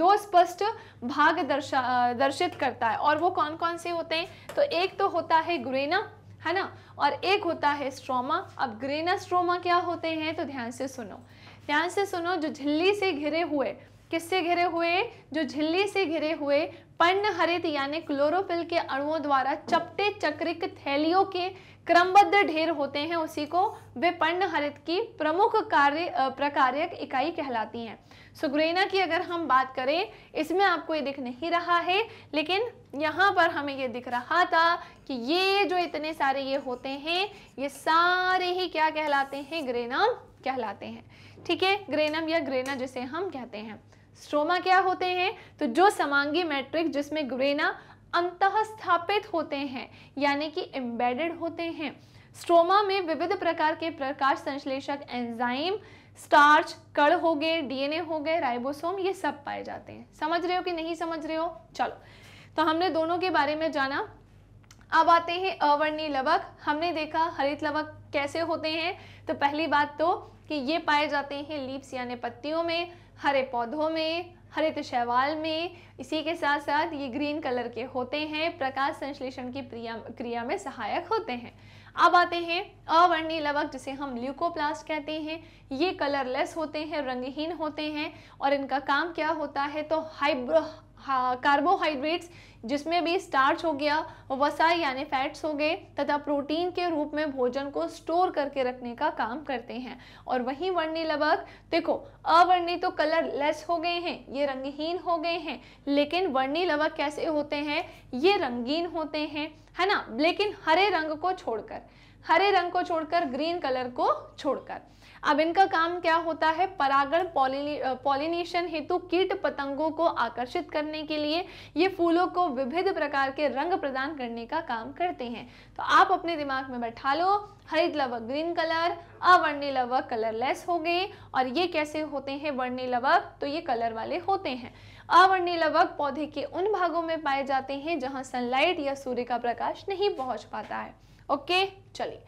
दो स्पष्ट भाग दर्शा दर्शित करता है और वो कौन कौन से होते हैं तो एक तो होता है ग्रेना है ना और एक होता है स्ट्रोमा अब ग्रेना स्ट्रोमा क्या होते हैं तो ध्यान से सुनो ध्यान से सुनो जो झिल्ली से घिरे हुए किससे घिरे हुए जो झिल्ली से घिरे हुए पन्न हरित यानी क्लोरोफिल के अणुओं द्वारा चपटे चक्रिक थैलियों के क्रमबद्ध ढेर होते हैं उसी को वे पर्ण हरित की प्रमुख कार्य प्रकार्यक इकाई कहलाती हैं सुग्रेना की अगर हम बात करें इसमें आपको ये दिख नहीं रहा है लेकिन यहाँ पर हमें ये दिख रहा था कि ये जो इतने सारे ये होते हैं ये सारे ही क्या कहलाते हैं ग्रेनम कहलाते हैं ठीक है ग्रेनम या ग्रेना जिसे हम कहते हैं स्ट्रोमा क्या होते हैं तो जो समांगी मैट्रिक जिसमें ग्रेना अंत स्थापित होते हैं यानी कि एम्बेडेड होते हैं स्ट्रोमा में विविध प्रकार के प्रकाश संश्लेषक एंजाइम स्टार्च कड़ हो गए डीएनए हो गए राइबोसोम ये सब पाए जाते हैं समझ रहे हो कि नहीं समझ रहे हो चलो तो हमने दोनों के बारे में जाना अब आते हैं अवर्णी लवक हमने देखा हरित लवक कैसे होते हैं तो पहली बात तो कि ये पाए जाते हैं लीप्स यानी पत्तियों में हरे पौधों में हरित शैवाल में इसी के साथ साथ ये ग्रीन कलर के होते हैं प्रकाश संश्लेषण की क्रिया क्रिया में सहायक होते हैं अब आते हैं अवर्णी लवक जिसे हम ल्यूकोप्लास्ट कहते हैं ये कलरलेस होते हैं रंगहीन होते हैं और इनका काम क्या होता है तो हाइब्रो कार्बोहाइड्रेट्स जिसमें भी स्टार्च हो गया वसाई यानी फैट्स हो गए तथा प्रोटीन के रूप में भोजन को स्टोर करके रखने का काम करते हैं और वहीं वर्णी लवक देखो अवर्णी तो कलर लेस हो गए हैं ये रंगहीन हो गए हैं लेकिन वर्णी लवक कैसे होते हैं ये रंगीन होते हैं है ना लेकिन हरे रंग को छोड़कर हरे रंग को छोड़कर ग्रीन कलर को छोड़कर अब इनका काम क्या होता है परागण पॉलिनेशन हेतु कीट पतंगों को आकर्षित करने के लिए ये फूलों को विभिन्न प्रकार के रंग प्रदान करने का काम करते हैं तो आप अपने दिमाग में बैठा लो हरित लवक ग्रीन कलर अवर्णी लवक कलरलेस हो गए और ये कैसे होते हैं वर्णी लवक तो ये कलर वाले होते हैं अवर्णी लवक पौधे के उन भागों में पाए जाते हैं जहां सनलाइट या सूर्य का प्रकाश नहीं पहुंच पाता है ओके चलिए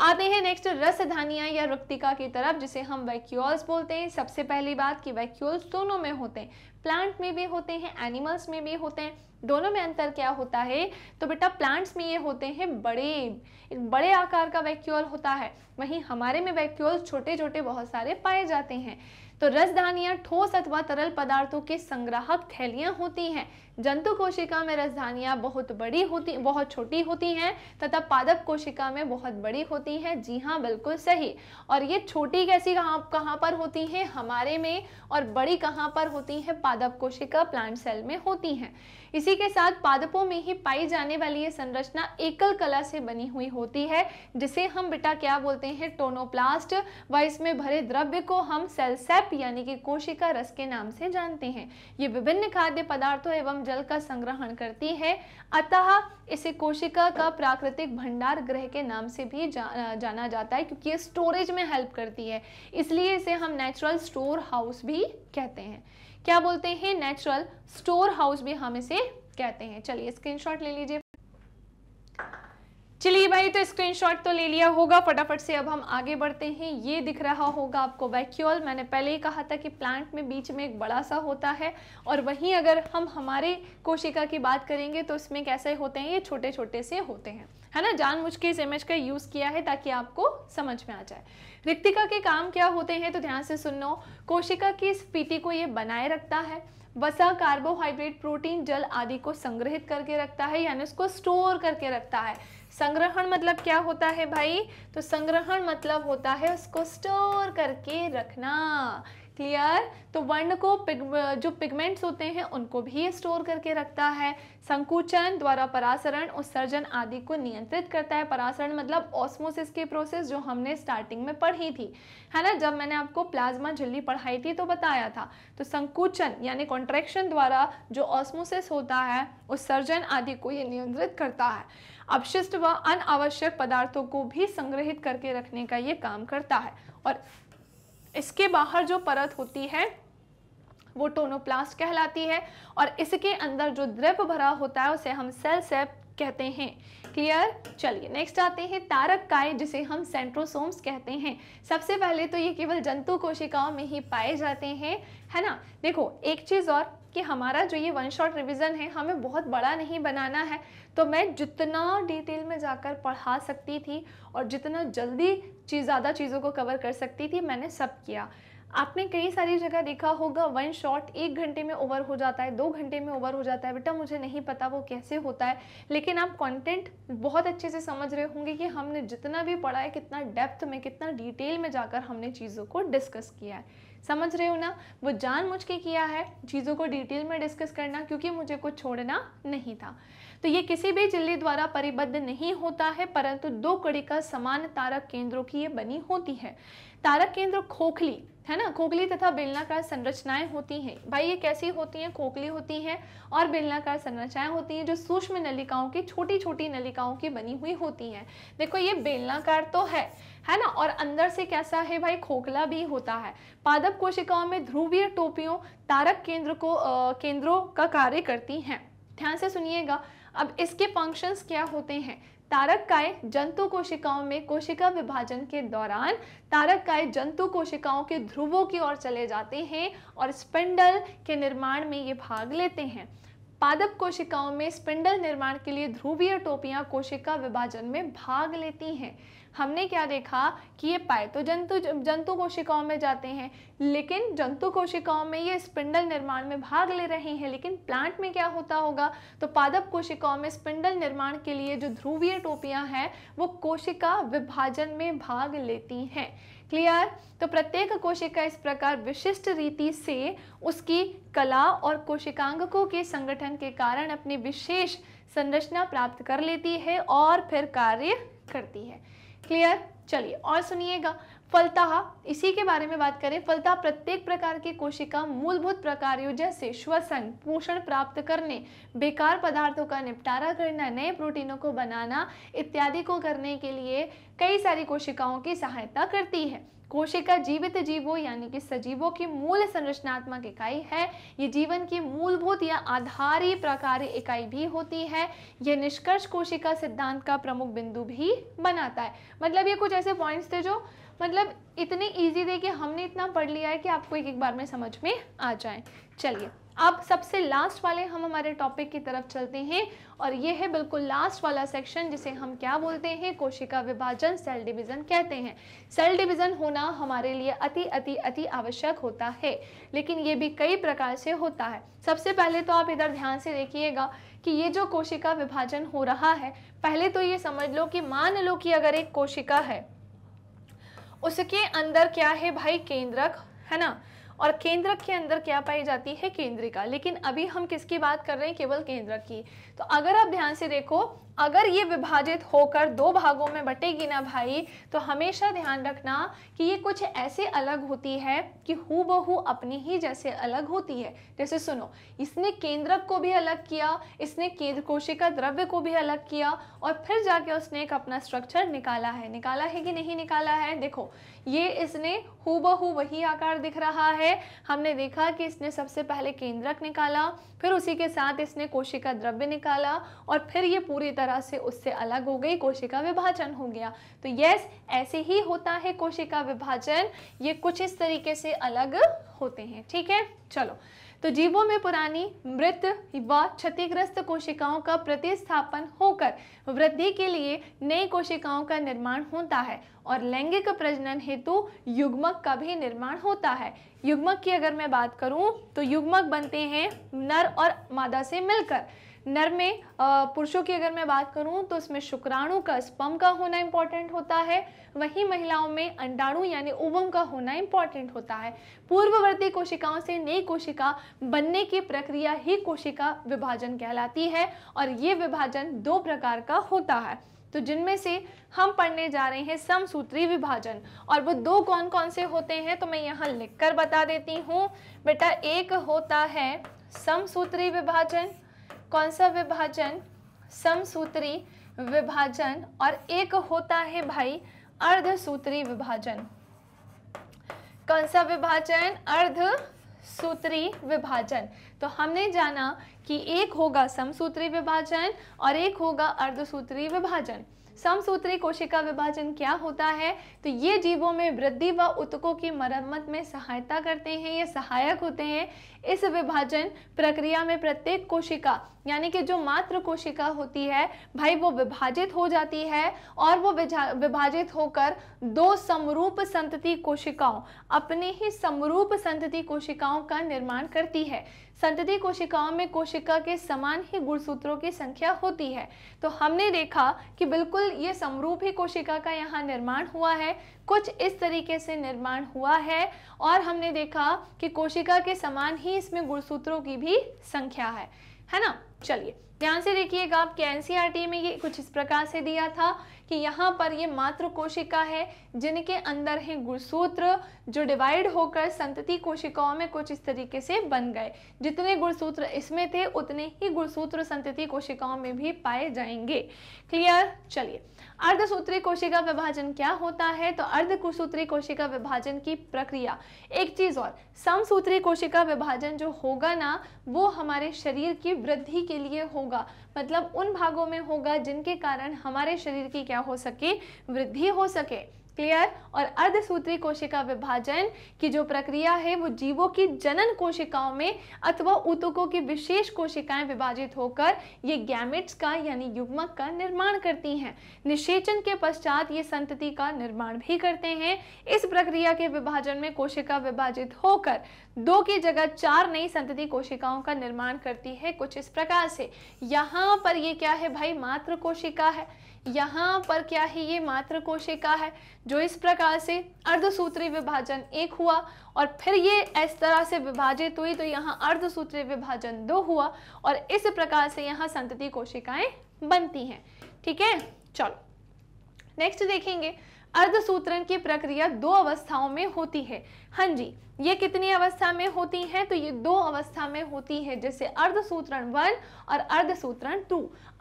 आते हैं नेक्स्ट रस धानिया या रुक्तिका की तरफ जिसे हम वैक्यूल्स बोलते हैं सबसे पहली बात कि वैक्यूल्स दोनों में होते हैं प्लांट में भी होते हैं एनिमल्स में भी होते हैं दोनों में अंतर क्या होता है तो बेटा प्लांट्स में ये होते हैं बड़े बड़े आकार का वैक्यूल होता है वहीं हमारे में वैक्यूल छोटे छोटे बहुत सारे पाए जाते हैं तो रसधानियाँ ठोस अथवा तरल पदार्थों के संग्राहक थैलियाँ होती हैं जंतु कोशिका में राजधानियाँ बहुत बड़ी होती बहुत छोटी होती हैं तथा पादप कोशिका में बहुत बड़ी होती हैं जी हाँ बिल्कुल सही और ये छोटी कैसी कहाँ कहाँ पर होती हैं हमारे में और बड़ी कहाँ पर होती हैं पादप कोशिका प्लांट सेल में होती हैं इसी के साथ पादपों में ही पाई जाने वाली ये संरचना एकल कला से बनी हुई होती है जिसे हम बेटा क्या बोलते हैं टोनोप्लास्ट व इसमें भरे द्रव्य को हम सेलसेप यानी कि कोशिका रस के नाम से जानते हैं ये विभिन्न खाद्य पदार्थों एवं जल का संग्रहण करती है अतः इसे कोशिका का प्राकृतिक भंडार ग्रह के नाम से भी जा, जाना जाता है क्योंकि ये स्टोरेज में हेल्प करती है इसलिए इसे हम नेचुरल स्टोर हाउस भी कहते हैं क्या बोलते हैं नेचुरल स्टोर हाउस भी हम इसे कहते हैं चलिए स्क्रीनशॉट ले लीजिए चलिए भाई तो स्क्रीनशॉट तो ले लिया होगा फटाफट से अब हम आगे बढ़ते हैं ये दिख रहा होगा आपको वैक्यूल मैंने पहले ही कहा था कि प्लांट में बीच में एक बड़ा सा होता है और वहीं अगर हम हमारे कोशिका की बात करेंगे तो इसमें कैसे होते हैं ये छोटे छोटे से होते हैं है ना जानबूझ के इस इमेज का यूज़ किया है ताकि आपको समझ में आ जाए रिक्तिका के काम क्या होते हैं तो ध्यान से सुनो कोशिका की इस पीटी को ये बनाए रखता है वसा कार्बोहाइड्रेट प्रोटीन जल आदि को संग्रहित करके रखता है यानी उसको स्टोर करके रखता है संग्रहण मतलब क्या होता है भाई तो संग्रहण मतलब होता है उसको स्टोर करके रखना क्लियर तो वर्ण को पिग, जो पिगमेंट्स होते हैं उनको भी स्टोर करके रखता है संकुचन द्वारा परासरण उत्सर्जन आदि को नियंत्रित करता है परासरण मतलब ऑस्मोसिस की प्रोसेस जो हमने स्टार्टिंग में पढ़ी थी है ना जब मैंने आपको प्लाज्मा झिल्ली पढ़ाई थी तो बताया था तो संकुचन यानी कॉन्ट्रेक्शन द्वारा जो ऑस्मोसिस होता है उत्सर्जन आदि को ये नियंत्रित करता है अपशिष्ट व अनावश्यक पदार्थों को भी संग्रहित करके रखने का ये काम करता है और इसके बाहर जो परत होती है वो टोनोप्लास्ट कहलाती है और इसके अंदर जो द्रव भरा होता है उसे हम सेल सेप कहते हैं क्लियर चलिए नेक्स्ट आते हैं तारक काय जिसे हम सेंट्रोसोम्स कहते हैं सबसे पहले तो ये केवल जंतु कोशिकाओं में ही पाए जाते हैं है ना देखो एक चीज़ और कि हमारा जो ये वन शॉट रिविज़न है हमें बहुत बड़ा नहीं बनाना है तो मैं जितना डिटेल में जाकर पढ़ा सकती थी और जितना जल्दी चीज़ ज़्यादा चीज़ों को कवर कर सकती थी मैंने सब किया आपने कई सारी जगह देखा होगा वन शॉट एक घंटे में ओवर हो जाता है दो घंटे में ओवर हो जाता है बेटा मुझे नहीं पता वो कैसे होता है लेकिन आप कंटेंट बहुत अच्छे से समझ रहे होंगे कि हमने जितना भी पढ़ा है कितना डेप्थ में कितना डिटेल में जाकर हमने चीज़ों को डिस्कस किया है समझ रहे हो ना वो मुझ के किया है चीज़ों को डिटेल में डिस्कस करना क्योंकि मुझे कुछ छोड़ना नहीं था तो ये किसी भी जिले द्वारा परिबद्ध नहीं होता है परंतु दो कड़ी का समान तारक केंद्रों की ये बनी होती है तारक केंद्र खोखली है ना खोखली तथा बेलनाकार संरचनाएं होती हैं भाई ये कैसी होती हैं खोखली होती हैं और बेलनाकार संरचनाएं होती हैं जो सूक्ष्म नलिकाओं की छोटी छोटी नलिकाओं की बनी हुई होती हैं देखो ये बेलनाकार तो है है ना और अंदर से कैसा है भाई खोखला भी होता है पादप कोशिकाओं में ध्रुवीय टोपियों तारक केंद्र को केंद्रों का कार्य करती हैं ध्यान से सुनिएगा अब इसके फंक्शंस क्या होते हैं तारक काय जंतु कोशिकाओं में कोशिका विभाजन के दौरान तारक काय जंतु कोशिकाओं के ध्रुवों की ओर चले जाते हैं और स्पिंडल के निर्माण में ये भाग लेते हैं पादप कोशिकाओं में स्पिंडल निर्माण के लिए ध्रुवीय टोपियां कोशिका विभाजन में भाग लेती हैं हमने क्या देखा कि ये पाए तो जंतु जंतु कोशिकाओं में जाते हैं लेकिन जंतु कोशिकाओं में ये स्पिंडल निर्माण में भाग ले रहे हैं लेकिन प्लांट में क्या होता होगा तो पादप कोशिकाओं में स्पिंडल निर्माण के लिए जो ध्रुवीय टोपियां हैं वो कोशिका विभाजन में भाग लेती हैं क्लियर तो प्रत्येक कोशिका इस प्रकार विशिष्ट रीति से उसकी कला और कोशिकांगकों के संगठन के कारण अपनी विशेष संरचना प्राप्त कर लेती है और फिर कार्य करती है क्लियर चलिए और सुनिएगा फलता इसी के बारे में बात करें फलता प्रत्येक प्रकार की कोशिका मूलभूत प्रकारों जैसे श्वसन पोषण प्राप्त करने बेकार पदार्थों का निपटारा करना नए प्रोटीनों को बनाना इत्यादि को करने के लिए कई सारी कोशिकाओं की सहायता करती है कोशिका जीवित जीवों यानी कि सजीवों की मूल संरचनात्मक इकाई है ये जीवन की मूलभूत या आधारी प्रकार इकाई भी होती है यह निष्कर्ष कोशिका सिद्धांत का प्रमुख बिंदु भी बनाता है मतलब ये कुछ ऐसे पॉइंट्स थे जो मतलब इतने ईजी थे कि हमने इतना पढ़ लिया है कि आपको एक एक बार में समझ में आ जाए चलिए अब सबसे लास्ट वाले हम हमारे टॉपिक की तरफ चलते हैं और ये है बिल्कुल लास्ट वाला सेक्शन जिसे हम क्या बोलते हैं कोशिका विभाजन सेल डिवीज़न कहते हैं सेल डिवीज़न होना हमारे लिए अति अति अति आवश्यक होता है लेकिन ये भी कई प्रकार से होता है सबसे पहले तो आप इधर ध्यान से देखिएगा कि ये जो कोशिका विभाजन हो रहा है पहले तो ये समझ लो कि मान लो कि अगर एक कोशिका है उसके अंदर क्या है भाई केंद्रक है ना और केंद्रक के अंदर क्या पाई जाती है केंद्रिका लेकिन अभी हम किसकी बात कर रहे हैं केवल केंद्रक की तो अगर आप ध्यान से देखो अगर ये विभाजित होकर दो भागों में बटेगी ना भाई तो हमेशा ध्यान रखना कि ये कुछ ऐसे अलग होती है कि हु बहू अपनी ही जैसे अलग होती है जैसे सुनो इसने केंद्रक को भी अलग किया इसने केंद्र कोशिका द्रव्य को भी अलग किया और फिर जाके उसने एक अपना स्ट्रक्चर निकाला है निकाला है कि नहीं निकाला है देखो ये इसने हु वही आकार दिख रहा है हमने देखा कि इसने सबसे पहले केंद्रक निकाला फिर उसी के साथ इसने कोशिका द्रव्य निकाला और फिर ये पूरी तरह से उससे अलग हो गई कोशिका विभाजन हो गया तो यस ऐसे ही होता है कोशिका विभाजन ये कुछ इस तरीके से अलग होते हैं ठीक है चलो तो जीवों में पुरानी मृत व क्षतिग्रस्त कोशिकाओं का प्रतिस्थापन होकर वृद्धि के लिए नई कोशिकाओं का निर्माण होता है और लैंगिक प्रजनन हेतु युग्मक का भी निर्माण होता है युग्मक की अगर मैं बात करूं तो युग्मक बनते हैं नर और मादा से मिलकर नर में पुरुषों की अगर मैं बात करूं तो इसमें शुक्राणु का स्पम का होना इम्पॉर्टेंट होता है वहीं महिलाओं में अंडाणु यानी ओवम का होना इम्पॉर्टेंट होता है पूर्ववर्ती कोशिकाओं से नई कोशिका बनने की प्रक्रिया ही कोशिका विभाजन कहलाती है और ये विभाजन दो प्रकार का होता है तो जिनमें से हम पढ़ने जा रहे हैं समसूत्री विभाजन और वो दो कौन कौन से होते हैं तो मैं यहाँ लिख कर बता देती हूँ बेटा एक होता है समसूत्री विभाजन कौन सा विभाजन समसूत्री विभाजन और एक होता है भाई अर्धसूत्री विभाजन कौन सा विभाजन अर्ध सूत्री विभाजन तो हमने जाना कि एक होगा समसूत्री विभाजन और एक होगा अर्धसूत्री विभाजन समसूत्री कोशिका विभाजन क्या होता है तो ये जीवों में वृद्धि व उत्कों की मरम्मत में सहायता करते हैं या सहायक होते हैं इस विभाजन प्रक्रिया में प्रत्येक कोशिका यानी कि जो मात्र कोशिका होती है भाई वो विभाजित हो जाती है और वो विभाजित होकर दो समरूप संतति कोशिकाओं अपने ही समरूप संतति कोशिकाओं का निर्माण करती है संतति कोशिकाओं में कोशिका के समान ही गुणसूत्रों की संख्या होती है तो हमने देखा कि बिल्कुल ये समरूप ही कोशिका का यहाँ निर्माण हुआ है कुछ इस तरीके से निर्माण हुआ है और हमने देखा कि कोशिका के समान ही इसमें गुणसूत्रों की भी संख्या है है ना चलिए ध्यान से देखिएगा आपके एन e में ये कुछ इस प्रकार से दिया था कि यहाँ पर ये मात्र कोशिका है जिनके अंदर है गुणसूत्र जो डिवाइड होकर संतति कोशिकाओं में कुछ इस तरीके से बन गए जितने गुणसूत्र इसमें थे उतने ही गुणसूत्र संतति कोशिकाओं में भी पाए जाएंगे क्लियर चलिए अर्धसूत्री कोशिका विभाजन क्या होता है तो अर्धसूत्री कोशिका विभाजन की प्रक्रिया एक चीज और समसूत्री कोशिका विभाजन जो होगा ना वो हमारे शरीर की वृद्धि के लिए होगा मतलब उन भागों में होगा जिनके कारण हमारे शरीर की क्या हो सके वृद्धि हो सके क्लियर और अर्धसूत्री कोशिका विभाजन की जो प्रक्रिया है वो जीवों की जनन कोशिकाओं में अथवा ऊतकों की विशेष कोशिकाएं विभाजित होकर ये गैमेट्स का यानी युग्मक का निर्माण करती हैं निषेचन के पश्चात ये संतति का निर्माण भी करते हैं इस प्रक्रिया के विभाजन में कोशिका विभाजित होकर दो की जगह चार नई संतति कोशिकाओं का निर्माण करती है कुछ इस प्रकार से यहाँ पर ये क्या है भाई मात्र कोशिका है यहाँ पर क्या है ये मात्र कोशिका है जो इस प्रकार से अर्धसूत्री विभाजन एक हुआ और फिर ये इस तरह से विभाजित हुई तो यहाँ अर्धसूत्री विभाजन दो हुआ और इस प्रकार से यहाँ संतति कोशिकाएं बनती हैं ठीक है चलो नेक्स्ट देखेंगे अर्धसूत्रण की प्रक्रिया दो अवस्थाओं में होती है हाँ जी ये कितनी अवस्था में होती हैं तो ये दो अवस्था में होती है जैसे अर्धसूत्रण वन और अर्धसूत्रण टू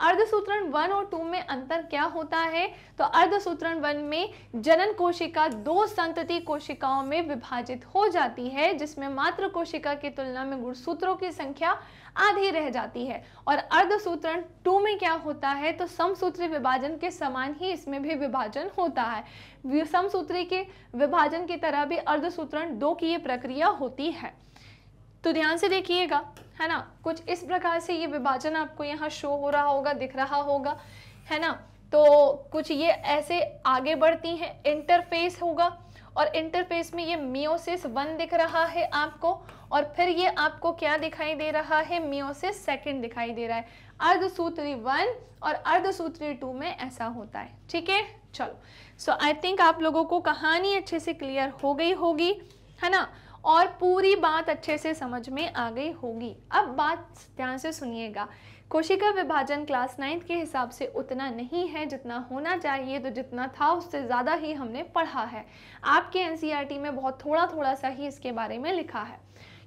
अर्धसूत्रण वन और टू में अंतर क्या होता है तो अर्धसूत्रण वन में जनन कोशिका दो संतति कोशिकाओं में विभाजित हो जाती है जिसमें मात्र कोशिका की तुलना में गुणसूत्रों की संख्या आधी रह जाती है और अर्धसूत्रण टू में क्या होता है तो समसूत्र विभाजन के समान ही इसमें भी विभाजन होता है समसूत्री के विभाजन की तरह भी अर्धसूत्रण दो की ये प्रक्रिया होती है तो ध्यान से देखिएगा है ना कुछ इस प्रकार से ये विभाजन आपको यहाँ शो हो रहा होगा दिख रहा होगा है ना तो कुछ ये ऐसे आगे बढ़ती हैं इंटरफेस होगा और इंटरफेस में ये मियोसिस वन दिख रहा है आपको और फिर ये आपको क्या दिखाई दे रहा है मियोसिस सेकंड दिखाई दे रहा है अर्धसूत्री वन और अर्धसूत्री टू में ऐसा होता है ठीक है चलो सो आई थिंक आप लोगों को कहानी अच्छे से क्लियर हो गई होगी है ना और पूरी बात अच्छे से समझ में आ गई होगी अब बात ध्यान से सुनिएगा कोशिका विभाजन क्लास नाइन्थ के हिसाब से उतना नहीं है जितना होना चाहिए तो जितना था उससे ज़्यादा ही हमने पढ़ा है आपके एन e में बहुत थोड़ा थोड़ा सा ही इसके बारे में लिखा है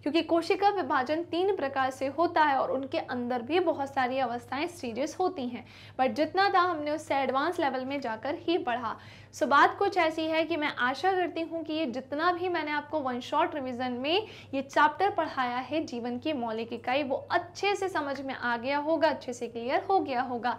क्योंकि कोशिका विभाजन तीन प्रकार से होता है और उनके अंदर भी बहुत सारी अवस्थाएं स्टेजेस होती हैं बट जितना था हमने उससे एडवांस लेवल में जाकर ही पढ़ा सो बात कुछ ऐसी है कि मैं आशा करती हूँ कि ये जितना भी मैंने आपको वन शॉट रिविज़न में ये चैप्टर पढ़ाया है जीवन की मौलिक इकाई वो अच्छे से समझ में आ गया होगा अच्छे से क्लियर हो गया होगा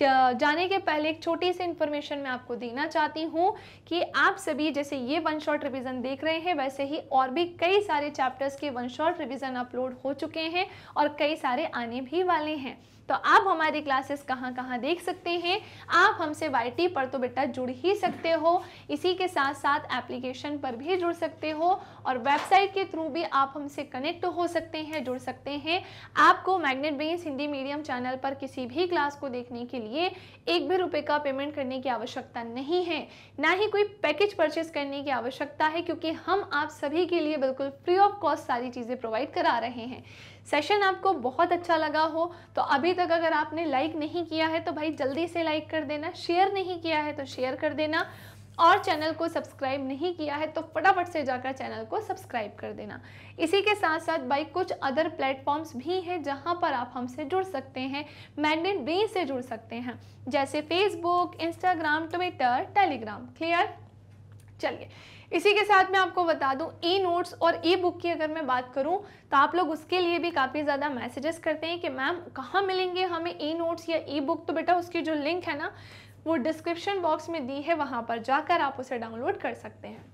जाने के पहले एक छोटी सी इन्फॉर्मेशन मैं आपको देना चाहती हूँ कि आप सभी जैसे ये वन शॉट रिवीजन देख रहे हैं वैसे ही और भी कई सारे चैप्टर्स के वन शॉट रिवीजन अपलोड हो चुके हैं और कई सारे आने भी वाले हैं तो आप हमारी क्लासेस कहाँ कहाँ देख सकते हैं आप हमसे वाई पर तो बेटा जुड़ ही सकते हो इसी के साथ साथ एप्लीकेशन पर भी जुड़ सकते हो और वेबसाइट के थ्रू भी आप हमसे कनेक्ट हो सकते हैं जुड़ सकते हैं आपको magnet base Hindi medium channel पर किसी भी क्लास को देखने के लिए एक भी रुपए का पेमेंट करने की आवश्यकता नहीं है ना ही कोई पैकेज परचेज करने की आवश्यकता है क्योंकि हम आप सभी के लिए बिल्कुल फ्री ऑफ कॉस्ट सारी चीज़ें प्रोवाइड करा रहे हैं सेशन आपको बहुत अच्छा लगा हो तो अभी तक अगर आपने लाइक नहीं किया है तो भाई जल्दी से लाइक कर देना शेयर नहीं किया है तो शेयर कर देना और चैनल को सब्सक्राइब नहीं किया है तो फटाफट से जाकर चैनल को सब्सक्राइब कर देना इसी के साथ साथ भाई कुछ अदर प्लेटफॉर्म्स भी हैं जहां पर आप हमसे जुड़ सकते हैं मैंडेट बी से जुड़ सकते हैं जैसे Facebook Instagram Twitter Telegram clear चलिए इसी के साथ मैं आपको बता दूं ई नोट्स और ई बुक की अगर मैं बात करूं तो आप लोग उसके लिए भी काफ़ी ज़्यादा मैसेजेस करते हैं कि मैम कहाँ मिलेंगे हमें ई नोट्स या ई बुक तो बेटा उसकी जो लिंक है ना वो डिस्क्रिप्शन बॉक्स में दी है वहाँ पर जाकर आप उसे डाउनलोड कर सकते हैं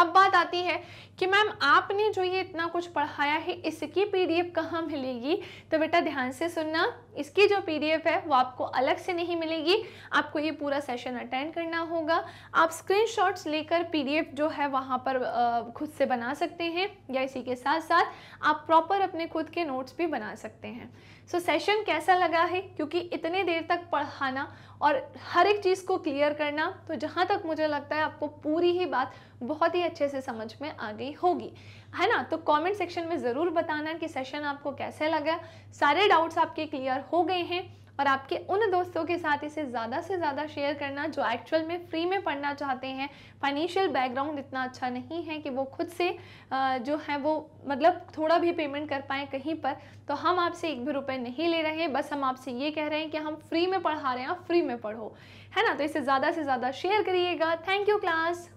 अब बात आती है कि मैम आपने जो ये इतना कुछ पढ़ाया है इसकी पीडीएफ कहाँ मिलेगी तो बेटा ध्यान से सुनना इसकी जो पीडीएफ है वो आपको अलग से नहीं मिलेगी आपको ये पूरा सेशन अटेंड करना होगा आप स्क्रीनशॉट्स लेकर पीडीएफ जो है वहाँ पर खुद से बना सकते हैं या इसी के साथ साथ आप प्रॉपर अपने खुद के नोट्स भी बना सकते हैं सो so, सेशन कैसा लगा है क्योंकि इतने देर तक पढ़ाना और हर एक चीज़ को क्लियर करना तो जहाँ तक मुझे लगता है आपको पूरी ही बात बहुत ही अच्छे से समझ में आ गई होगी है ना तो कमेंट सेक्शन में ज़रूर बताना कि सेशन आपको कैसे लगा सारे डाउट्स आपके क्लियर हो गए हैं और आपके उन दोस्तों के साथ इसे ज़्यादा से ज़्यादा शेयर करना जो एक्चुअल में फ्री में पढ़ना चाहते हैं फाइनेंशियल बैकग्राउंड इतना अच्छा नहीं है कि वो खुद से जो है वो मतलब थोड़ा भी पेमेंट कर पाएँ कहीं पर तो हम आपसे एक भी रुपए नहीं ले रहे हैं बस हम आपसे ये कह रहे हैं कि हम फ्री में पढ़ा रहे हैं फ्री में पढ़ो है ना तो इसे ज़्यादा से ज़्यादा शेयर करिएगा थैंक यू क्लास